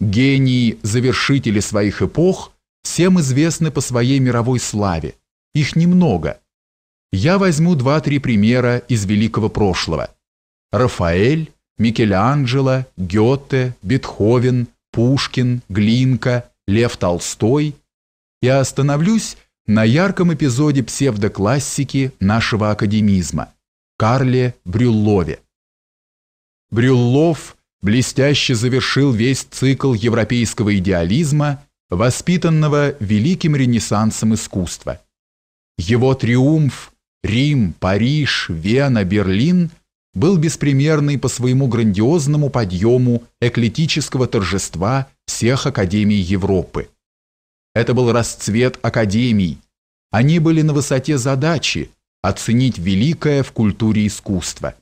[SPEAKER 2] Гении-завершители своих эпох всем известны по своей мировой славе. Их немного. Я возьму два-три примера из великого прошлого. Рафаэль, Микеланджело, Гёте, Бетховен, Пушкин, Глинка, Лев Толстой. Я остановлюсь на ярком эпизоде псевдоклассики нашего академизма – Карле Брюллове. Брюллов блестяще завершил весь цикл европейского идеализма – воспитанного великим ренессансом искусства. Его триумф Рим, Париж, Вена, Берлин был беспримерный по своему грандиозному подъему эклетического торжества всех академий Европы. Это был расцвет академий. Они были на высоте задачи оценить великое в культуре искусства.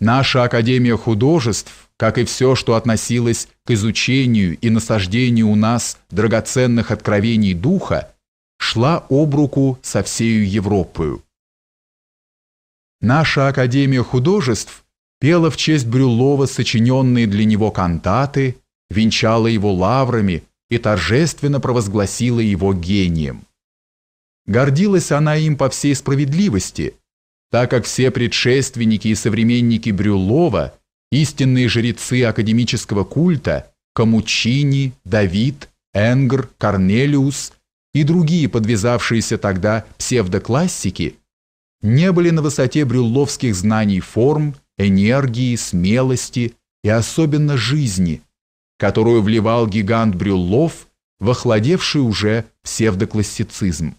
[SPEAKER 2] Наша Академия художеств, как и все, что относилось к изучению и насаждению у нас драгоценных откровений духа, шла об руку со всею Европою. Наша Академия художеств пела в честь Брюлова сочиненные для него кантаты, венчала его лаврами и торжественно провозгласила его гением. Гордилась она им по всей справедливости – так как все предшественники и современники Брюлова, истинные жрецы академического культа, Камучини, Давид, Энгр, Корнелиус и другие подвязавшиеся тогда псевдоклассики, не были на высоте брюлловских знаний форм, энергии, смелости и особенно жизни, которую вливал гигант Брюллов в охладевший уже псевдоклассицизм.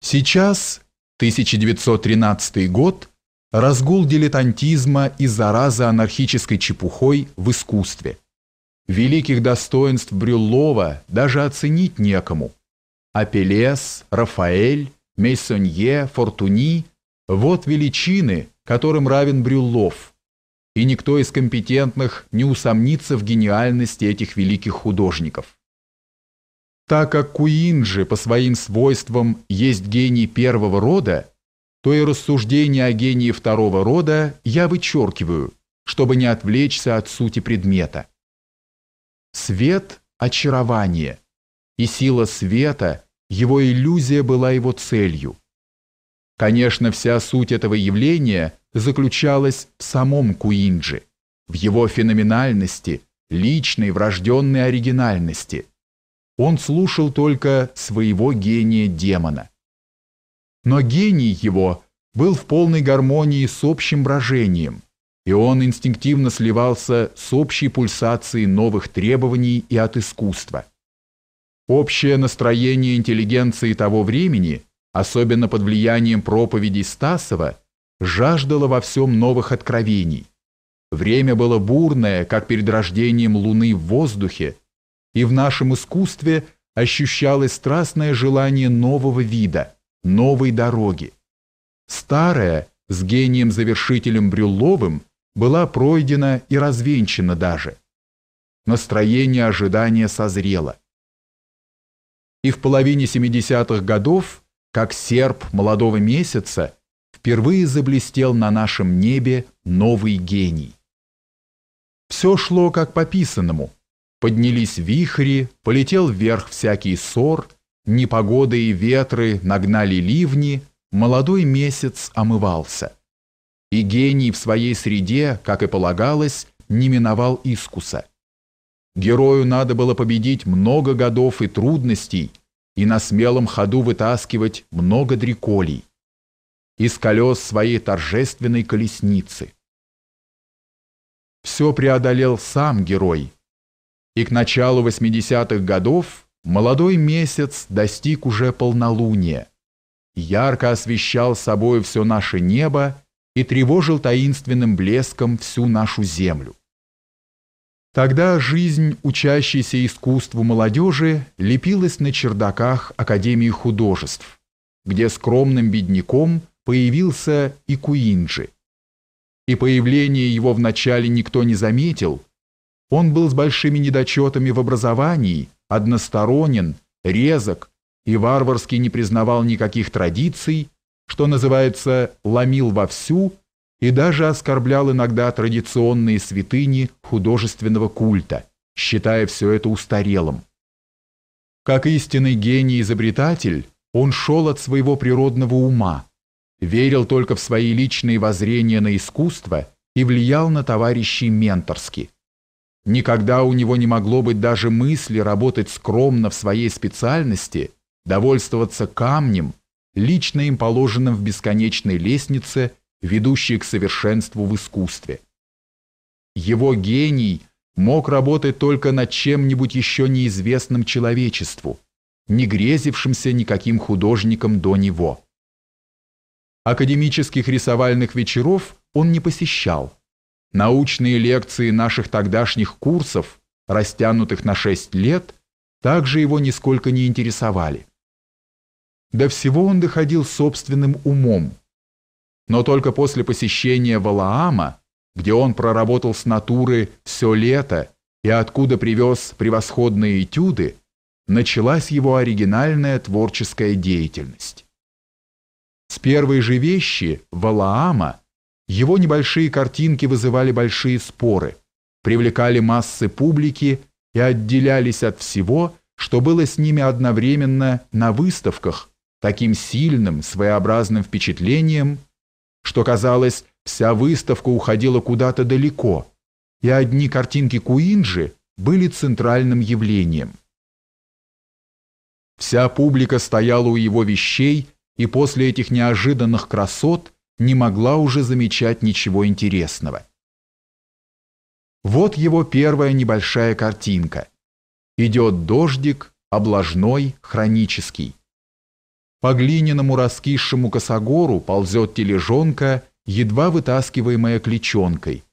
[SPEAKER 2] Сейчас 1913 год – разгул дилетантизма и зараза анархической чепухой в искусстве. Великих достоинств Брюллова даже оценить некому. А Рафаэль, Мейсонье, Фортуни – вот величины, которым равен Брюллов. И никто из компетентных не усомнится в гениальности этих великих художников. Так как Куинджи по своим свойствам есть гений первого рода, то и рассуждения о гении второго рода я вычеркиваю, чтобы не отвлечься от сути предмета. Свет – очарование, и сила света, его иллюзия была его целью. Конечно, вся суть этого явления заключалась в самом Куинджи, в его феноменальности, личной врожденной оригинальности – он слушал только своего гения-демона. Но гений его был в полной гармонии с общим брожением, и он инстинктивно сливался с общей пульсацией новых требований и от искусства. Общее настроение интеллигенции того времени, особенно под влиянием проповедей Стасова, жаждало во всем новых откровений. Время было бурное, как перед рождением Луны в воздухе, и в нашем искусстве ощущалось страстное желание нового вида, новой дороги. Старая, с гением-завершителем Брюлловым, была пройдена и развенчана даже. Настроение ожидания созрело. И в половине 70-х годов, как серп молодого месяца, впервые заблестел на нашем небе новый гений. Все шло как пописанному. писанному – Поднялись вихри, полетел вверх всякий ссор, непогоды и ветры нагнали ливни, молодой месяц омывался. И гений в своей среде, как и полагалось, не миновал искуса. Герою надо было победить много годов и трудностей и на смелом ходу вытаскивать
[SPEAKER 1] много дреколей из колес своей торжественной колесницы. Все преодолел сам герой, и к
[SPEAKER 2] началу 80-х годов молодой месяц достиг уже полнолуния, ярко освещал собой все наше небо и тревожил таинственным блеском всю нашу землю. Тогда жизнь, учащейся искусству молодежи, лепилась на чердаках Академии художеств, где скромным бедняком появился и Куинджи. И появление его вначале никто не заметил – он был с большими недочетами в образовании, односторонен, резок и варварски не признавал никаких традиций, что называется «ломил вовсю», и даже оскорблял иногда традиционные святыни художественного культа, считая все это устарелым. Как истинный гений-изобретатель, он шел от своего природного ума, верил только в свои личные воззрения на искусство и влиял на товарищей менторски – Никогда у него не могло быть даже мысли работать скромно в своей специальности, довольствоваться камнем, лично им положенным в бесконечной лестнице, ведущей к совершенству в искусстве. Его гений мог работать только над чем-нибудь еще неизвестным человечеству, не грезившимся никаким художником до него. Академических рисовальных вечеров он не посещал, Научные лекции наших тогдашних курсов, растянутых на 6 лет, также его нисколько не интересовали. До всего он доходил собственным умом. Но только после посещения Валаама, где он проработал с натуры все лето и откуда привез превосходные этюды, началась его оригинальная творческая деятельность. С первой же вещи Валаама – его небольшие картинки вызывали большие споры, привлекали массы публики и отделялись от всего, что было с ними одновременно на выставках, таким сильным, своеобразным впечатлением, что, казалось, вся выставка уходила куда-то далеко, и одни картинки Куинджи были центральным явлением. Вся публика стояла у его вещей, и после этих неожиданных красот не могла уже замечать ничего
[SPEAKER 1] интересного. Вот его первая небольшая картинка. Идет дождик, облажной, хронический. По
[SPEAKER 2] глиняному раскисшему косогору ползет тележонка, едва вытаскиваемая клечонкой.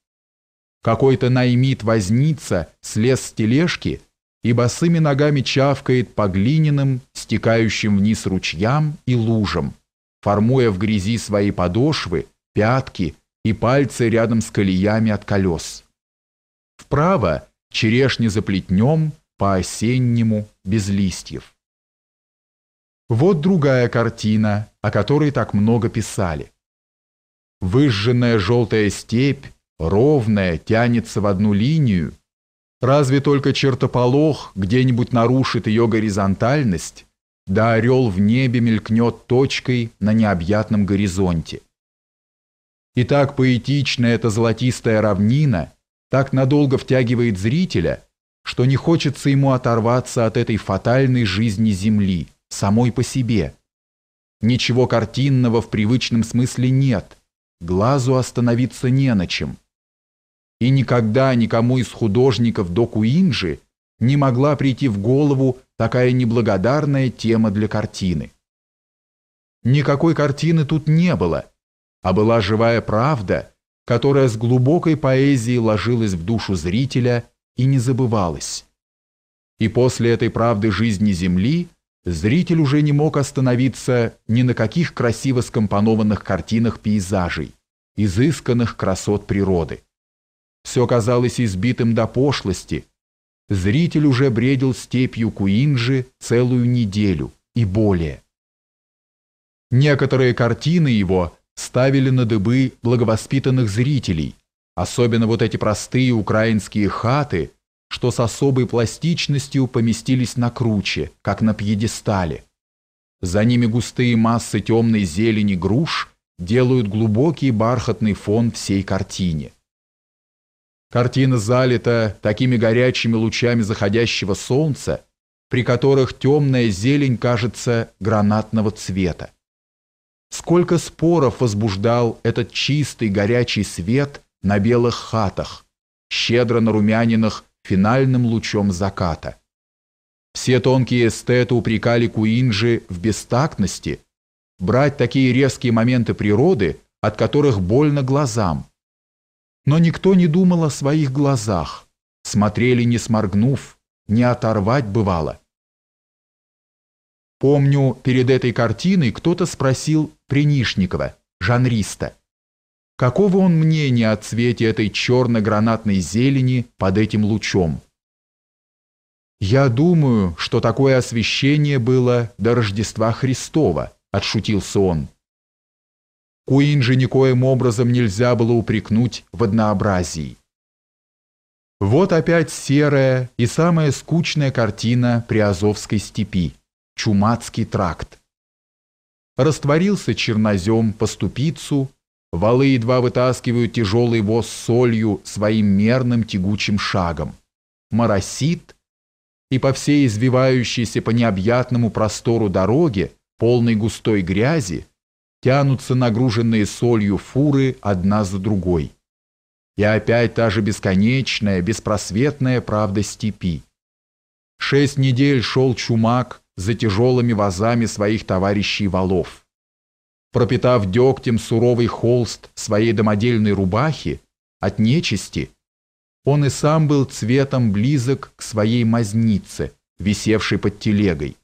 [SPEAKER 2] Какой-то наймит возница слез с тележки и босыми ногами чавкает по глиняным, стекающим вниз ручьям и лужам, формуя в грязи свои подошвы, пятки и пальцы рядом с колеями от колес. Вправо черешни за плетнем, по-осеннему, без листьев. Вот другая картина, о которой так много писали. Выжженная желтая степь, ровная, тянется в одну линию. Разве только чертополох где-нибудь нарушит ее горизонтальность, да орел в небе мелькнет точкой на необъятном горизонте. И так поэтична эта золотистая равнина, так надолго втягивает зрителя, что не хочется ему оторваться от этой фатальной жизни Земли, самой по себе. Ничего картинного в привычном смысле нет, глазу остановиться не на чем. И никогда никому из художников до Куинджи не могла прийти в голову Такая неблагодарная тема для картины. Никакой картины тут не было, а была живая правда, которая с глубокой поэзией ложилась в душу зрителя и не забывалась. И после этой правды жизни Земли зритель уже не мог остановиться ни на каких красиво скомпонованных картинах пейзажей, изысканных красот природы. Все казалось избитым до пошлости, Зритель уже бредил степью Куинджи целую неделю и более. Некоторые картины его ставили на дыбы благовоспитанных зрителей, особенно вот эти простые украинские хаты, что с особой пластичностью поместились на круче, как на пьедестале. За ними густые массы темной зелени груш делают глубокий бархатный фон всей картине. Картина залита такими горячими лучами заходящего солнца, при которых темная зелень кажется гранатного цвета. Сколько споров возбуждал этот чистый горячий свет на белых хатах, щедро нарумяненных финальным лучом заката. Все тонкие эстеты упрекали Куинджи в бестактности, брать такие резкие моменты природы, от которых больно глазам, но никто не думал о своих глазах. Смотрели, не сморгнув, не оторвать бывало. Помню, перед этой картиной кто-то спросил Принишникова, жанриста, какого он мнения о цвете этой черно-гранатной зелени под этим лучом. «Я думаю, что такое освещение было до Рождества Христова», – отшутился он. Куинджи никоим образом нельзя было упрекнуть в однообразии. Вот опять серая и самая скучная картина Приазовской степи – Чумацкий тракт. Растворился чернозем по ступицу, валы едва вытаскивают тяжелый воз солью своим мерным тягучим шагом. Моросит, и по всей извивающейся по необъятному простору дороге, полной густой грязи, тянутся нагруженные солью фуры одна за другой. И опять та же бесконечная, беспросветная правда степи. Шесть недель шел чумак за тяжелыми вазами своих товарищей валов. Пропитав дегтем суровый холст своей домодельной рубахи, от нечисти, он и сам был цветом близок к своей мазнице, висевшей под телегой.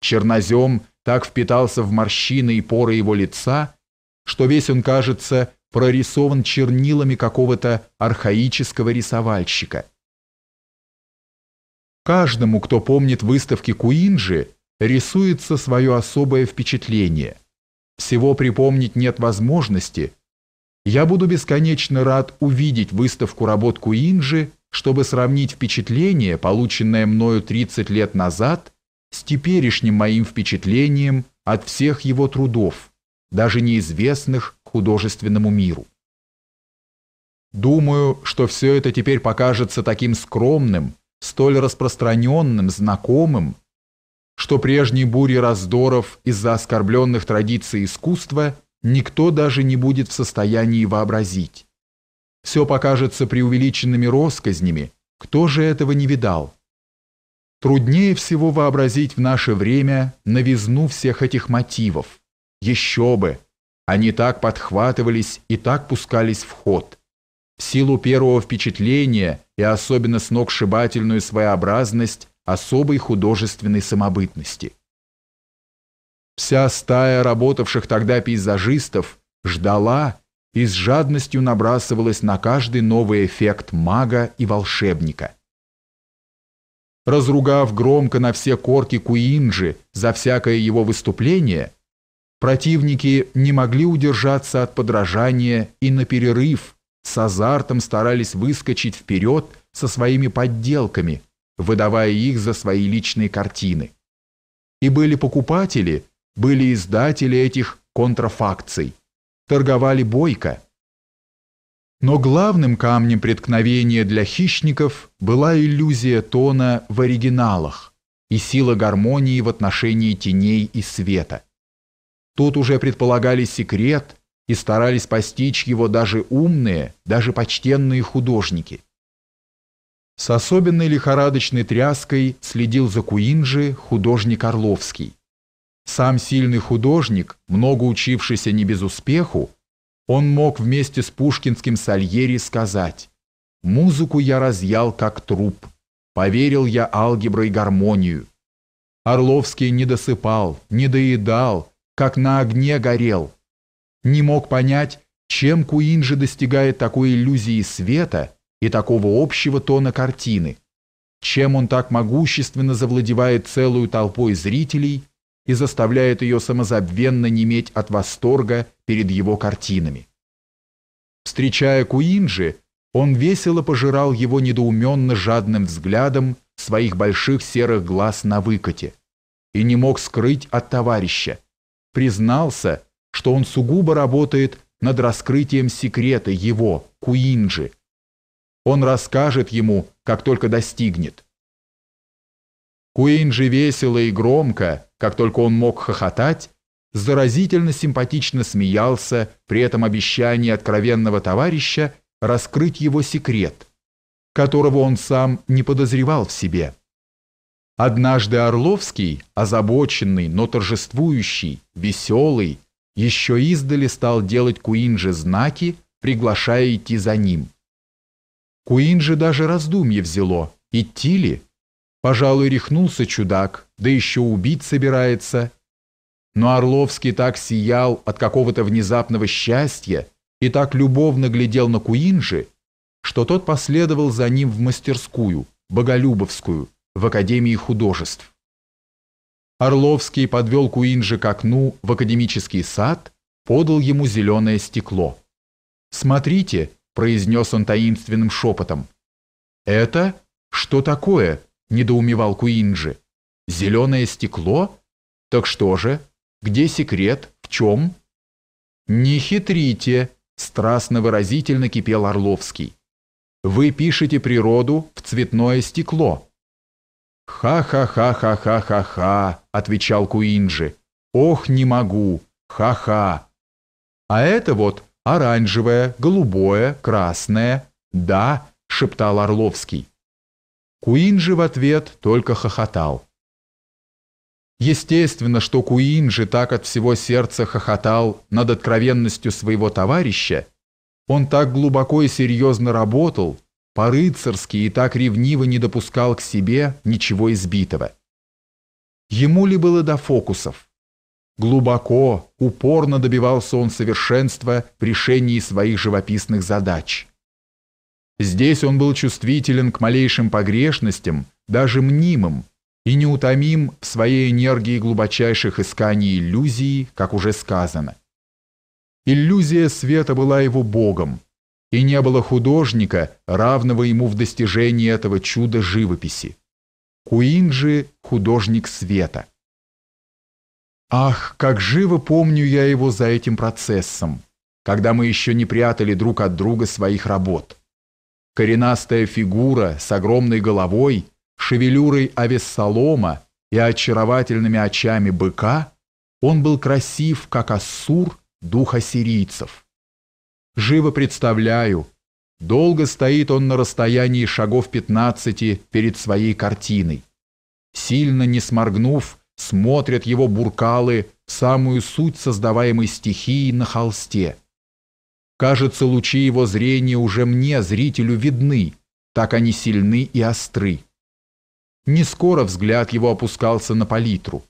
[SPEAKER 2] Чернозем так впитался в морщины и поры его лица, что весь он, кажется, прорисован чернилами какого-то архаического рисовальщика. Каждому, кто помнит выставки Куинджи, рисуется свое особое впечатление. Всего припомнить нет возможности. Я буду бесконечно рад увидеть выставку работ Куинджи, чтобы сравнить впечатление, полученное мною 30 лет назад, с теперешним моим впечатлением от всех его трудов, даже неизвестных художественному миру. Думаю, что все это теперь покажется таким скромным, столь распространенным, знакомым, что прежней бури раздоров из-за оскорбленных традиций искусства никто даже не будет в состоянии вообразить. Все покажется преувеличенными россказнями, кто же этого не видал? Труднее всего вообразить в наше время новизну всех этих мотивов. Еще бы! Они так подхватывались и так пускались в ход. В силу первого впечатления и особенно сногсшибательную своеобразность особой художественной самобытности. Вся стая работавших тогда пейзажистов ждала и с жадностью набрасывалась на каждый новый эффект мага и волшебника – разругав громко на все корки Куинджи за всякое его выступление, противники не могли удержаться от подражания и на перерыв с азартом старались выскочить вперед со своими подделками, выдавая их за свои личные картины. И были покупатели, были издатели этих контрафакций, торговали бойко, но главным камнем преткновения для хищников была иллюзия тона в оригиналах и сила гармонии в отношении теней и света. Тут уже предполагали секрет и старались постичь его даже умные, даже почтенные художники. С особенной лихорадочной тряской следил за Куинджи художник Орловский. Сам сильный художник, много учившийся не без успеху, он мог вместе с пушкинским Сальери сказать «Музыку я разъял как труп, поверил я алгеброй гармонию». Орловский не досыпал, не доедал, как на огне горел. Не мог понять, чем же достигает такой иллюзии света и такого общего тона картины, чем он так могущественно завладевает целую толпой зрителей и заставляет ее самозабвенно неметь от восторга перед его картинами. Встречая Куинджи, он весело пожирал его недоуменно жадным взглядом своих больших серых глаз на выкоте и не мог скрыть от товарища. Признался, что он сугубо работает над раскрытием секрета его, Куинджи. Он расскажет ему, как только достигнет. Куин весело и громко, как только он мог хохотать, заразительно симпатично смеялся при этом обещании откровенного товарища раскрыть его секрет, которого он сам не подозревал в себе. Однажды Орловский, озабоченный, но торжествующий, веселый, еще издали стал делать Куинже знаки, приглашая идти за ним. Куинже даже раздумье взяло, идти ли? Пожалуй, рехнулся чудак, да еще убить собирается. Но Орловский так сиял от какого-то внезапного счастья и так любовно глядел на Куинджи, что тот последовал за ним в мастерскую, Боголюбовскую, в Академии художеств. Орловский подвел Куинджи к окну в академический сад, подал ему зеленое стекло. «Смотрите», — произнес он таинственным шепотом, — «это что такое?» недоумевал Куинджи. «Зеленое стекло? Так что же? Где секрет? В чем?» «Не хитрите!» – страстно выразительно кипел Орловский. «Вы пишете природу в цветное стекло». «Ха-ха-ха-ха-ха-ха-ха!» – отвечал Куинджи. «Ох, не могу! Ха-ха!» «А это вот оранжевое, голубое, красное. Да!» – шептал Орловский. Куин в ответ только хохотал. Естественно, что Куин же так от всего сердца хохотал над откровенностью своего товарища, он так глубоко и серьезно работал, по-рыцарски и так ревниво не допускал к себе ничего избитого. Ему ли было до фокусов? Глубоко, упорно добивался он совершенства в решении своих живописных задач. Здесь он был чувствителен к малейшим погрешностям, даже мнимым, и неутомим в своей энергии глубочайших исканий иллюзии, как уже сказано. Иллюзия света была его богом, и не было художника, равного ему в достижении этого чуда живописи. Куинджи – художник света. Ах, как живо помню я его за этим процессом, когда мы еще не прятали друг от друга своих работ. Коренастая фигура с огромной головой, шевелюрой авессалома и очаровательными очами быка, он был красив, как ассур, духа сирийцев. Живо представляю, долго стоит он на расстоянии шагов 15 перед своей картиной. Сильно не сморгнув, смотрят его буркалы в самую суть создаваемой стихии на холсте. Кажется, лучи его зрения уже мне, зрителю, видны, так они сильны и остры. Не скоро взгляд его опускался на палитру.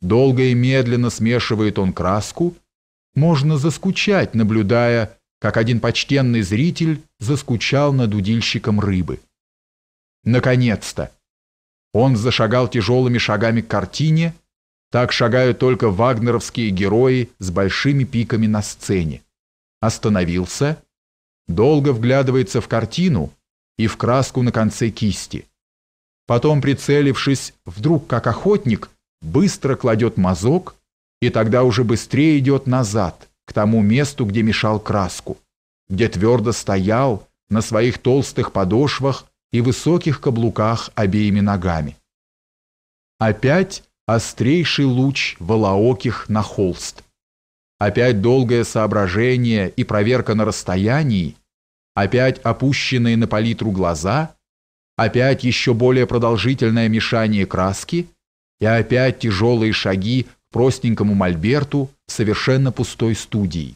[SPEAKER 2] Долго и медленно смешивает он краску. Можно заскучать, наблюдая, как один почтенный зритель заскучал над удильщиком рыбы. Наконец-то! Он зашагал тяжелыми шагами к картине, так шагают только вагнеровские герои с большими пиками на сцене остановился, долго вглядывается в картину и в краску на конце кисти. Потом, прицелившись, вдруг, как охотник, быстро кладет мазок и тогда уже быстрее идет назад, к тому месту, где мешал краску, где твердо стоял на своих толстых подошвах и высоких каблуках обеими ногами. Опять острейший луч волооких на холст опять долгое соображение и проверка на расстоянии, опять опущенные на палитру глаза, опять еще более продолжительное мешание краски и опять тяжелые шаги к простенькому мольберту в совершенно пустой студии.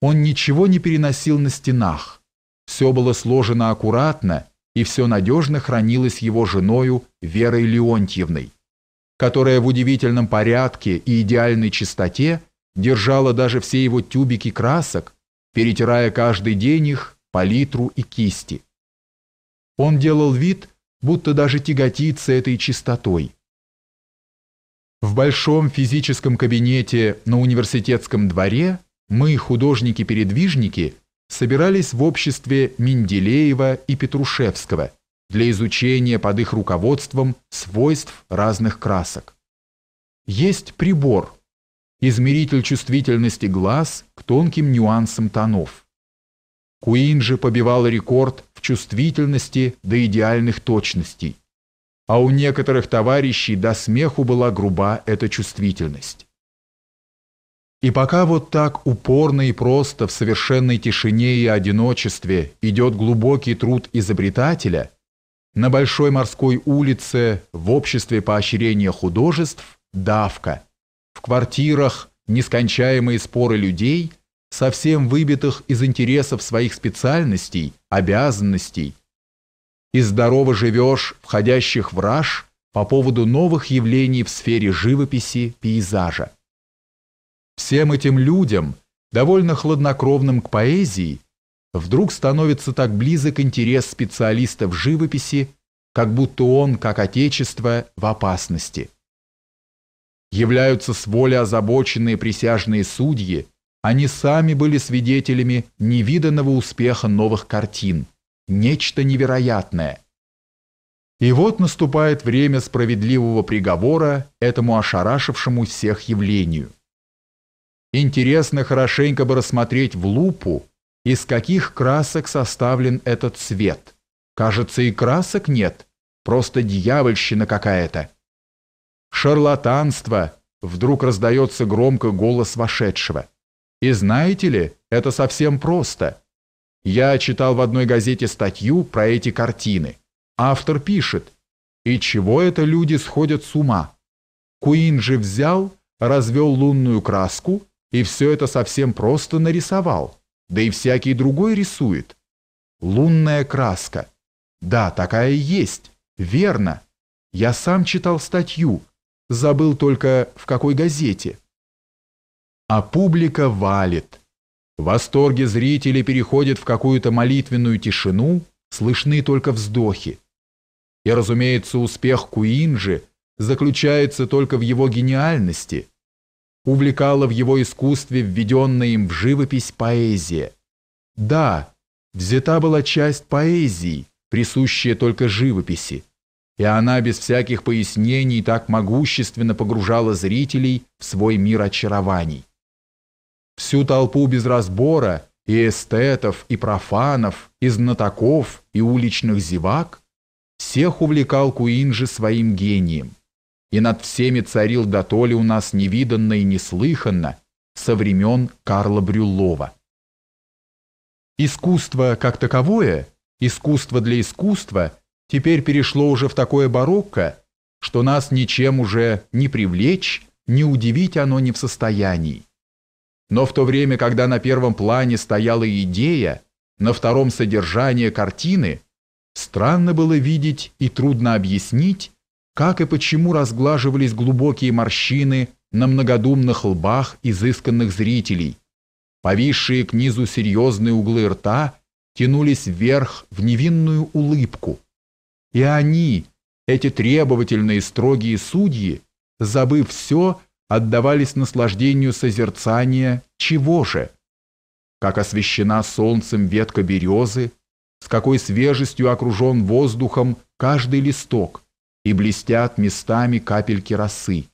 [SPEAKER 2] Он ничего не переносил на стенах, все было сложено аккуратно и все надежно хранилось его женою Верой Леонтьевной которая в удивительном порядке и идеальной чистоте держала даже все его тюбики красок, перетирая каждый день их по литру и кисти. Он делал вид, будто даже тяготится этой чистотой. В большом физическом кабинете на университетском дворе мы, художники-передвижники, собирались в обществе Менделеева и Петрушевского – для изучения под их руководством свойств разных красок. Есть прибор, измеритель чувствительности глаз к тонким нюансам тонов. Куин же побивал рекорд в чувствительности до идеальных точностей, а у некоторых товарищей до смеху была груба эта чувствительность. И пока вот так упорно и просто в совершенной тишине и одиночестве идет глубокий труд изобретателя – на Большой морской улице в обществе поощрения художеств давка. В квартирах нескончаемые споры людей, совсем выбитых из интересов своих специальностей, обязанностей. И здорово живешь, входящих в раж по поводу новых явлений в сфере живописи, пейзажа. Всем этим людям, довольно хладнокровным к поэзии, вдруг становится так близок интерес специалистов живописи, как будто он, как отечество, в опасности. Являются с воли озабоченные присяжные судьи, они сами были свидетелями невиданного успеха новых картин, нечто невероятное. И вот наступает время справедливого приговора этому ошарашившему всех явлению. Интересно хорошенько бы рассмотреть в лупу, из каких красок составлен этот цвет. Кажется, и красок нет, просто дьявольщина какая-то. Шарлатанство, вдруг раздается громко голос вошедшего. И знаете ли, это совсем просто. Я читал в одной газете статью про эти картины. Автор пишет, и чего это люди сходят с ума? Куин же взял, развел лунную краску и все это совсем просто нарисовал да и всякий другой рисует. Лунная краска. Да, такая и есть. Верно. Я сам читал статью. Забыл только, в какой газете. А публика валит. В восторге зрители переходят в какую-то молитвенную тишину, слышны только вздохи. И, разумеется, успех Куинджи заключается только в его гениальности – увлекала в его искусстве введенная им в живопись поэзия. Да, взята была часть поэзии, присущая только живописи, и она без всяких пояснений так могущественно погружала зрителей в свой мир очарований. Всю толпу без разбора и эстетов, и профанов, и знатоков, и уличных зевак всех увлекал Куинджи своим гением – и над всеми царил дотоле у нас невиданно и неслыханно со времен Карла Брюллова. Искусство как таковое, искусство для искусства, теперь перешло уже в такое барокко, что нас ничем уже не привлечь, не удивить оно не в состоянии. Но в то время, когда на первом плане стояла идея, на втором содержание картины, странно было видеть и трудно объяснить, как и почему разглаживались глубокие морщины на многодумных лбах изысканных зрителей. Повисшие к низу серьезные углы рта тянулись вверх в невинную улыбку. И они, эти требовательные строгие судьи, забыв все, отдавались наслаждению созерцания чего же? Как освещена солнцем ветка березы, с какой свежестью окружен воздухом каждый листок, и блестят местами капельки росы.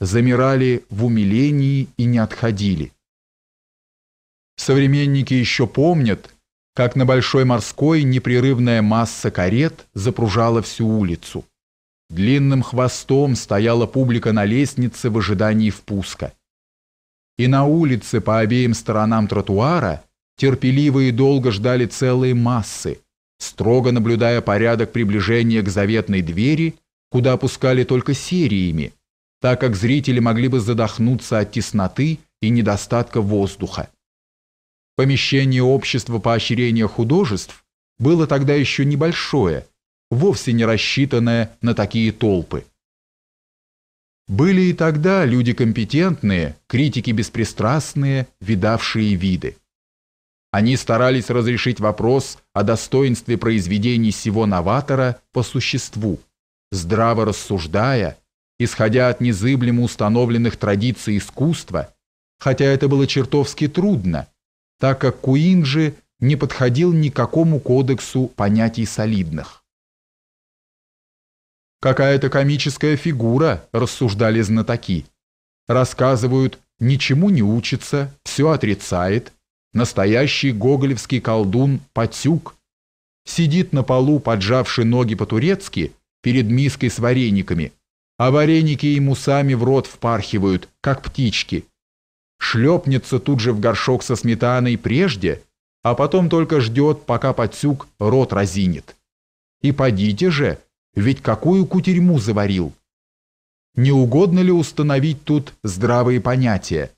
[SPEAKER 2] Замирали в умилении и не отходили. Современники еще помнят, как на Большой Морской непрерывная масса карет запружала всю улицу. Длинным хвостом стояла публика на лестнице в ожидании впуска. И на улице по обеим сторонам тротуара терпеливо и долго ждали целые массы, строго наблюдая порядок приближения к заветной двери, куда опускали только сериями, так как зрители могли бы задохнуться от тесноты и недостатка воздуха. Помещение общества поощрения художеств было тогда еще небольшое, вовсе не рассчитанное на такие толпы. Были и тогда люди компетентные, критики беспристрастные, видавшие виды. Они старались разрешить вопрос о достоинстве произведений сего новатора по существу, здраво рассуждая, исходя от незыблемо установленных традиций искусства, хотя это было чертовски трудно, так как Куинджи не подходил ни к какому кодексу понятий солидных. «Какая-то комическая фигура», – рассуждали знатоки. «Рассказывают, ничему не учится, все отрицает, настоящий гоголевский колдун Патюк, сидит на полу, поджавши ноги по-турецки, перед миской с варениками, а вареники ему сами в рот впархивают, как птички. Шлепнется тут же в горшок со сметаной прежде, а потом только ждет, пока Патюк рот разинет. И подите же, ведь какую кутерьму заварил? Не угодно ли установить тут здравые понятия?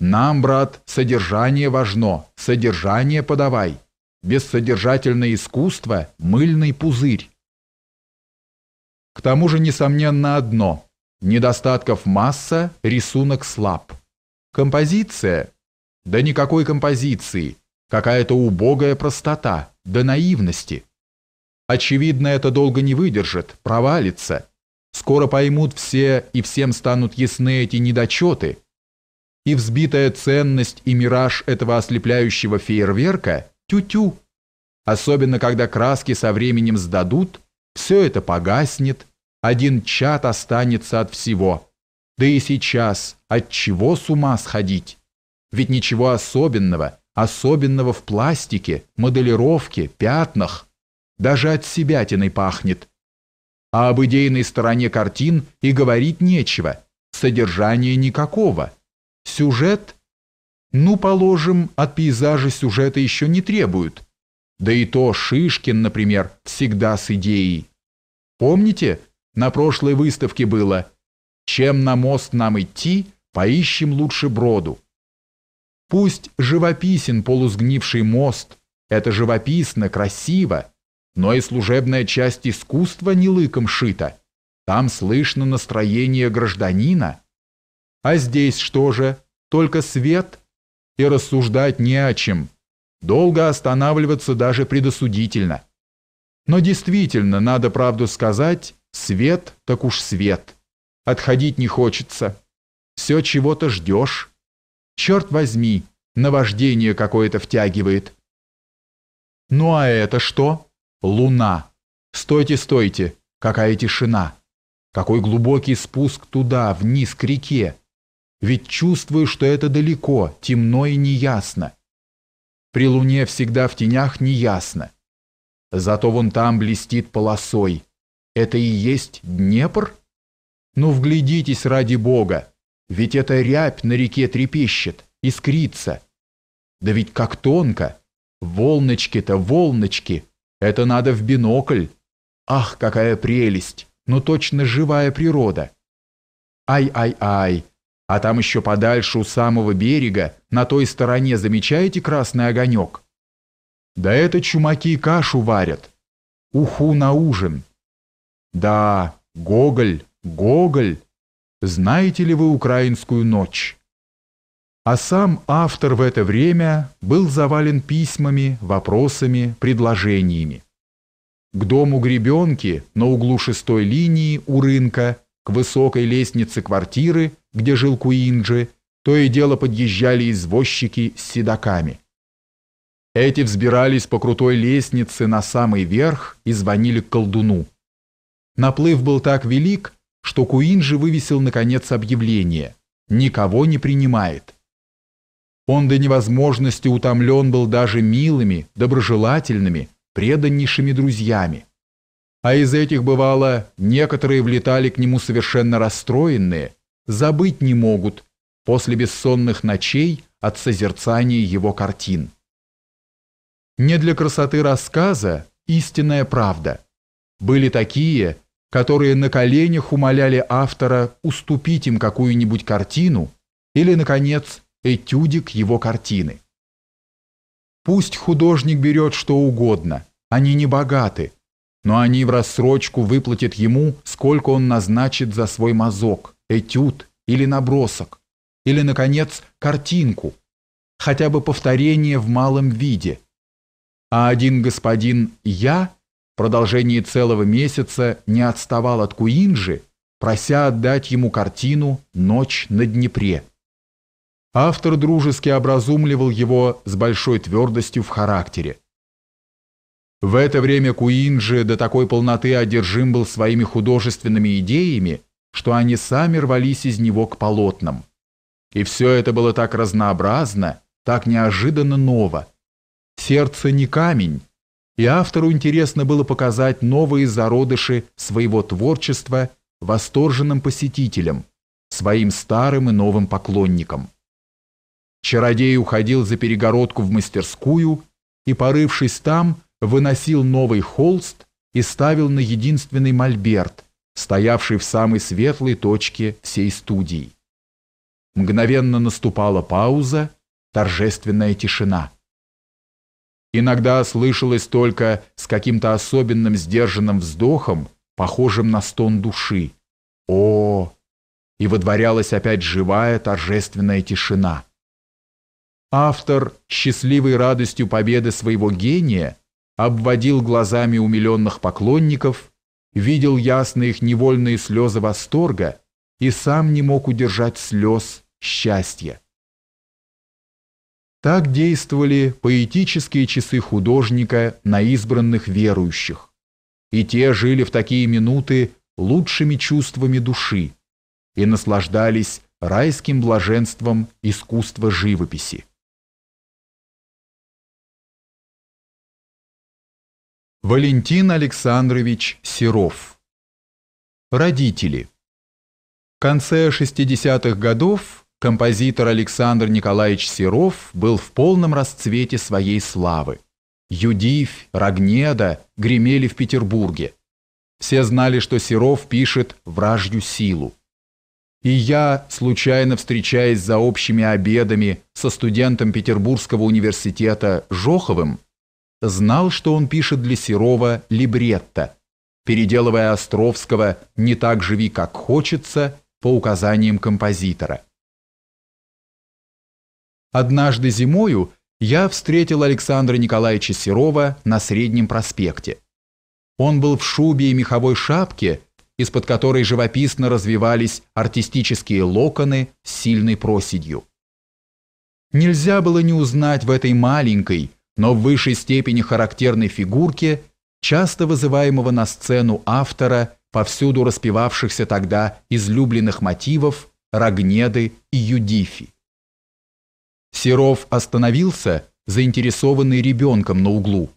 [SPEAKER 2] Нам, брат, содержание важно, содержание подавай. Без содержательного искусства мыльный пузырь. К тому же, несомненно, одно. Недостатков масса, рисунок слаб. Композиция? Да никакой композиции. Какая-то убогая простота, до да наивности. Очевидно, это долго не выдержит, провалится. Скоро поймут все и всем станут ясны эти недочеты – и взбитая ценность и мираж этого ослепляющего фейерверка тю-тю. Особенно, когда краски со временем сдадут, все это погаснет, один чат останется от всего. Да и сейчас от чего с ума сходить? Ведь ничего особенного, особенного в пластике, моделировке, пятнах. Даже от себятиной пахнет. А об идейной стороне картин и говорить нечего, содержания никакого. Сюжет? Ну, положим, от пейзажа сюжета еще не требуют. Да и то Шишкин, например, всегда с идеей. Помните, на прошлой выставке было «Чем на мост нам идти, поищем лучше броду». Пусть живописен полусгнивший мост, это живописно, красиво, но и служебная часть искусства не лыком шита. Там слышно настроение гражданина – а здесь что же? Только свет? И рассуждать не о чем. Долго останавливаться даже предосудительно. Но действительно, надо правду сказать, свет так уж свет. Отходить не хочется. Все чего-то ждешь. Черт возьми, наваждение какое-то втягивает. Ну а это что? Луна. Стойте, стойте, какая тишина. Какой глубокий спуск туда, вниз к реке ведь чувствую, что это далеко, темно и неясно. При луне всегда в тенях неясно. Зато вон там блестит полосой. Это и есть Днепр? Ну, вглядитесь ради бога, ведь эта рябь на реке трепещет, искрится. Да ведь как тонко! Волночки-то, волночки! Это надо в бинокль! Ах, какая прелесть! Ну точно живая природа! Ай-ай-ай! А там еще подальше у самого берега, на той стороне, замечаете красный огонек? Да это чумаки кашу варят. Уху на ужин. Да, Гоголь, Гоголь. Знаете ли вы украинскую ночь? А сам автор в это время был завален письмами, вопросами, предложениями. К дому гребенки на углу шестой линии у рынка к высокой лестнице квартиры, где жил Куинджи, то и дело подъезжали извозчики с седаками. Эти взбирались по крутой лестнице на самый верх и звонили к колдуну. Наплыв был так велик, что Куинджи вывесил наконец объявление «Никого не принимает». Он до невозможности утомлен был даже милыми, доброжелательными, преданнейшими друзьями а из этих, бывало, некоторые влетали к нему совершенно расстроенные, забыть не могут после бессонных ночей от созерцания его картин. Не для красоты рассказа истинная правда. Были такие, которые на коленях умоляли автора уступить им какую-нибудь картину или, наконец, этюдик его картины. Пусть художник берет что угодно, они не богаты, но они в рассрочку выплатят ему, сколько он назначит за свой мазок, этюд или набросок, или, наконец, картинку, хотя бы повторение в малом виде. А один господин «Я» в продолжении целого месяца не отставал от Куинджи, прося отдать ему картину «Ночь на Днепре». Автор дружески образумливал его с большой твердостью в характере. В это время Куинджи до такой полноты одержим был своими художественными идеями, что они сами рвались из него к полотнам. И все это было так разнообразно, так неожиданно ново. Сердце не камень, и автору интересно было показать новые зародыши своего творчества восторженным посетителям, своим старым и новым поклонникам. Чародей уходил за перегородку в мастерскую и, порывшись там, выносил новый холст и ставил на единственный мольберт, стоявший в самой светлой точке всей студии. Мгновенно наступала пауза, торжественная тишина. Иногда слышалось только с каким-то особенным сдержанным вздохом, похожим на стон души. О! И водворялась опять живая торжественная тишина. Автор, счастливой радостью победы своего гения, обводил глазами умиленных поклонников, видел ясно их невольные слезы восторга и сам не мог удержать слез счастья. Так действовали поэтические часы художника на избранных верующих, и те жили в такие минуты лучшими чувствами души и наслаждались райским блаженством искусства живописи.
[SPEAKER 3] Валентин Александрович
[SPEAKER 2] Серов. Родители. В конце 60-х годов композитор Александр Николаевич Серов был в полном расцвете своей славы. Юдивь, Рогнеда гремели в Петербурге. Все знали, что Серов пишет «Вражью силу». И я, случайно встречаясь за общими обедами со студентом Петербургского университета Жоховым, знал, что он пишет для Серова либретто, переделывая Островского «Не так живи, как хочется» по указаниям композитора. Однажды зимою я встретил Александра Николаевича Серова на Среднем проспекте. Он был в шубе и меховой шапке, из-под которой живописно развивались артистические локоны с сильной проседью. Нельзя было не узнать в этой маленькой, но в высшей степени характерной фигурке, часто вызываемого на сцену автора, повсюду распевавшихся тогда излюбленных мотивов Рогнеды и Юдифи. Серов остановился, заинтересованный ребенком на углу,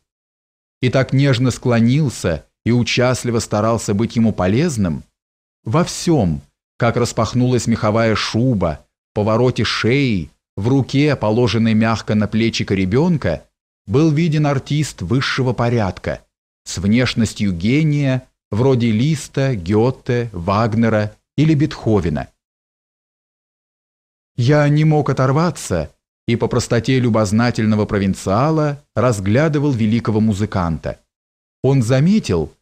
[SPEAKER 2] и так нежно склонился и участливо старался быть ему полезным во всем, как распахнулась меховая шуба, повороте шеи, в руке, положенной мягко на плечико ребенка, был виден артист высшего порядка, с внешностью гения, вроде Листа, Гёте, Вагнера или Бетховена. Я не мог оторваться и по простоте любознательного провинциала разглядывал великого музыканта. Он заметил,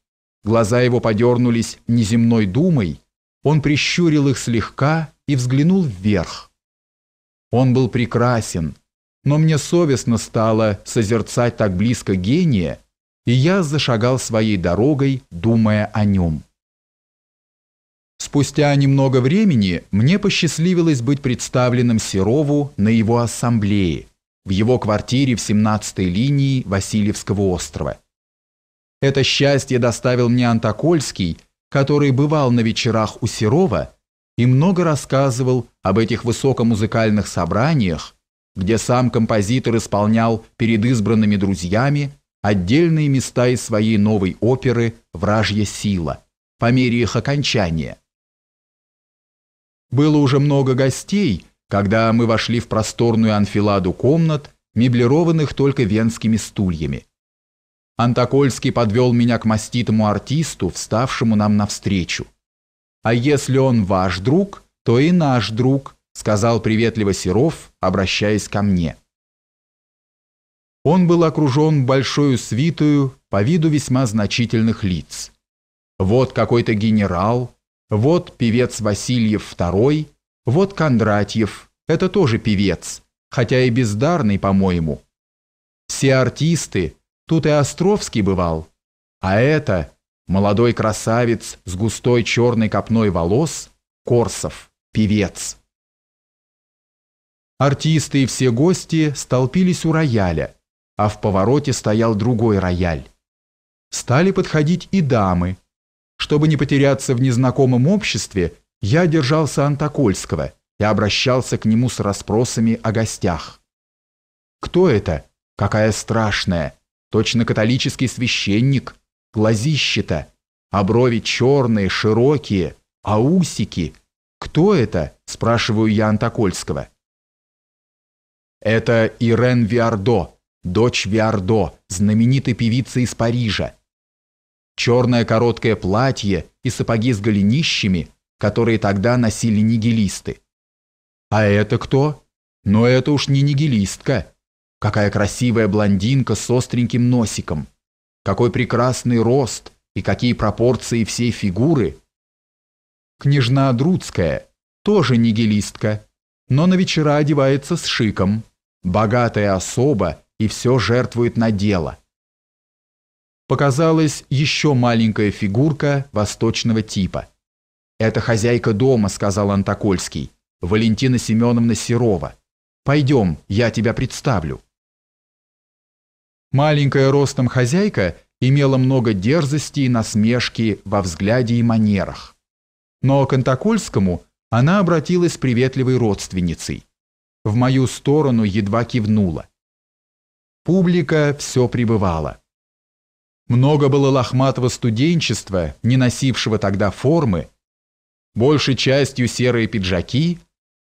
[SPEAKER 2] глаза его подернулись неземной думой, он прищурил их слегка и взглянул вверх. Он был прекрасен, но мне совестно стало созерцать так близко гения, и я зашагал своей дорогой, думая о нем. Спустя немного времени мне посчастливилось быть представленным Серову на его ассамблее, в его квартире в 17-й линии Васильевского острова. Это счастье доставил мне Антокольский, который бывал на вечерах у Серова и много рассказывал об этих высокомузыкальных собраниях, где сам композитор исполнял перед избранными друзьями отдельные места из своей новой оперы «Вражья сила» по мере их окончания. Было уже много гостей, когда мы вошли в просторную анфиладу комнат, меблированных только венскими стульями. Антокольский подвел меня к маститому артисту, вставшему нам навстречу. «А если он ваш друг, то и наш друг», сказал приветливо Серов, обращаясь ко мне. Он был окружен большой свитую по виду весьма значительных лиц. Вот какой-то генерал, вот певец Васильев II, вот Кондратьев, это тоже певец, хотя и бездарный, по-моему. Все артисты, тут и Островский бывал, а это молодой красавец с густой черной копной волос, Корсов, певец. Артисты и все гости столпились у рояля, а в повороте стоял другой рояль. Стали подходить и дамы. Чтобы не потеряться в незнакомом обществе, я держался Антокольского и обращался к нему с расспросами о гостях. «Кто это? Какая страшная! Точно католический священник! Глазище-то! А брови черные, широкие, а усики! Кто это?» – спрашиваю я Антокольского. Это Ирен Виардо, дочь Виардо, знаменитой певицы из Парижа. Черное короткое платье и сапоги с голенищами, которые тогда носили нигилисты. А это кто? Но это уж не нигилистка. Какая красивая блондинка с остреньким носиком. Какой прекрасный рост и какие пропорции всей фигуры. Княжна Друцкая, тоже нигилистка, но на вечера одевается с шиком. Богатая особа и все жертвует на дело. Показалась еще маленькая фигурка восточного типа. «Это хозяйка дома», — сказал Антокольский, — «Валентина Семеновна Серова. Пойдем, я тебя представлю». Маленькая ростом хозяйка имела много дерзости и насмешки во взгляде и манерах. Но к Антокольскому она обратилась приветливой родственницей в мою сторону едва кивнула. Публика все пребывала. Много было лохматого студенчества, не носившего тогда формы, большей частью серые пиджаки,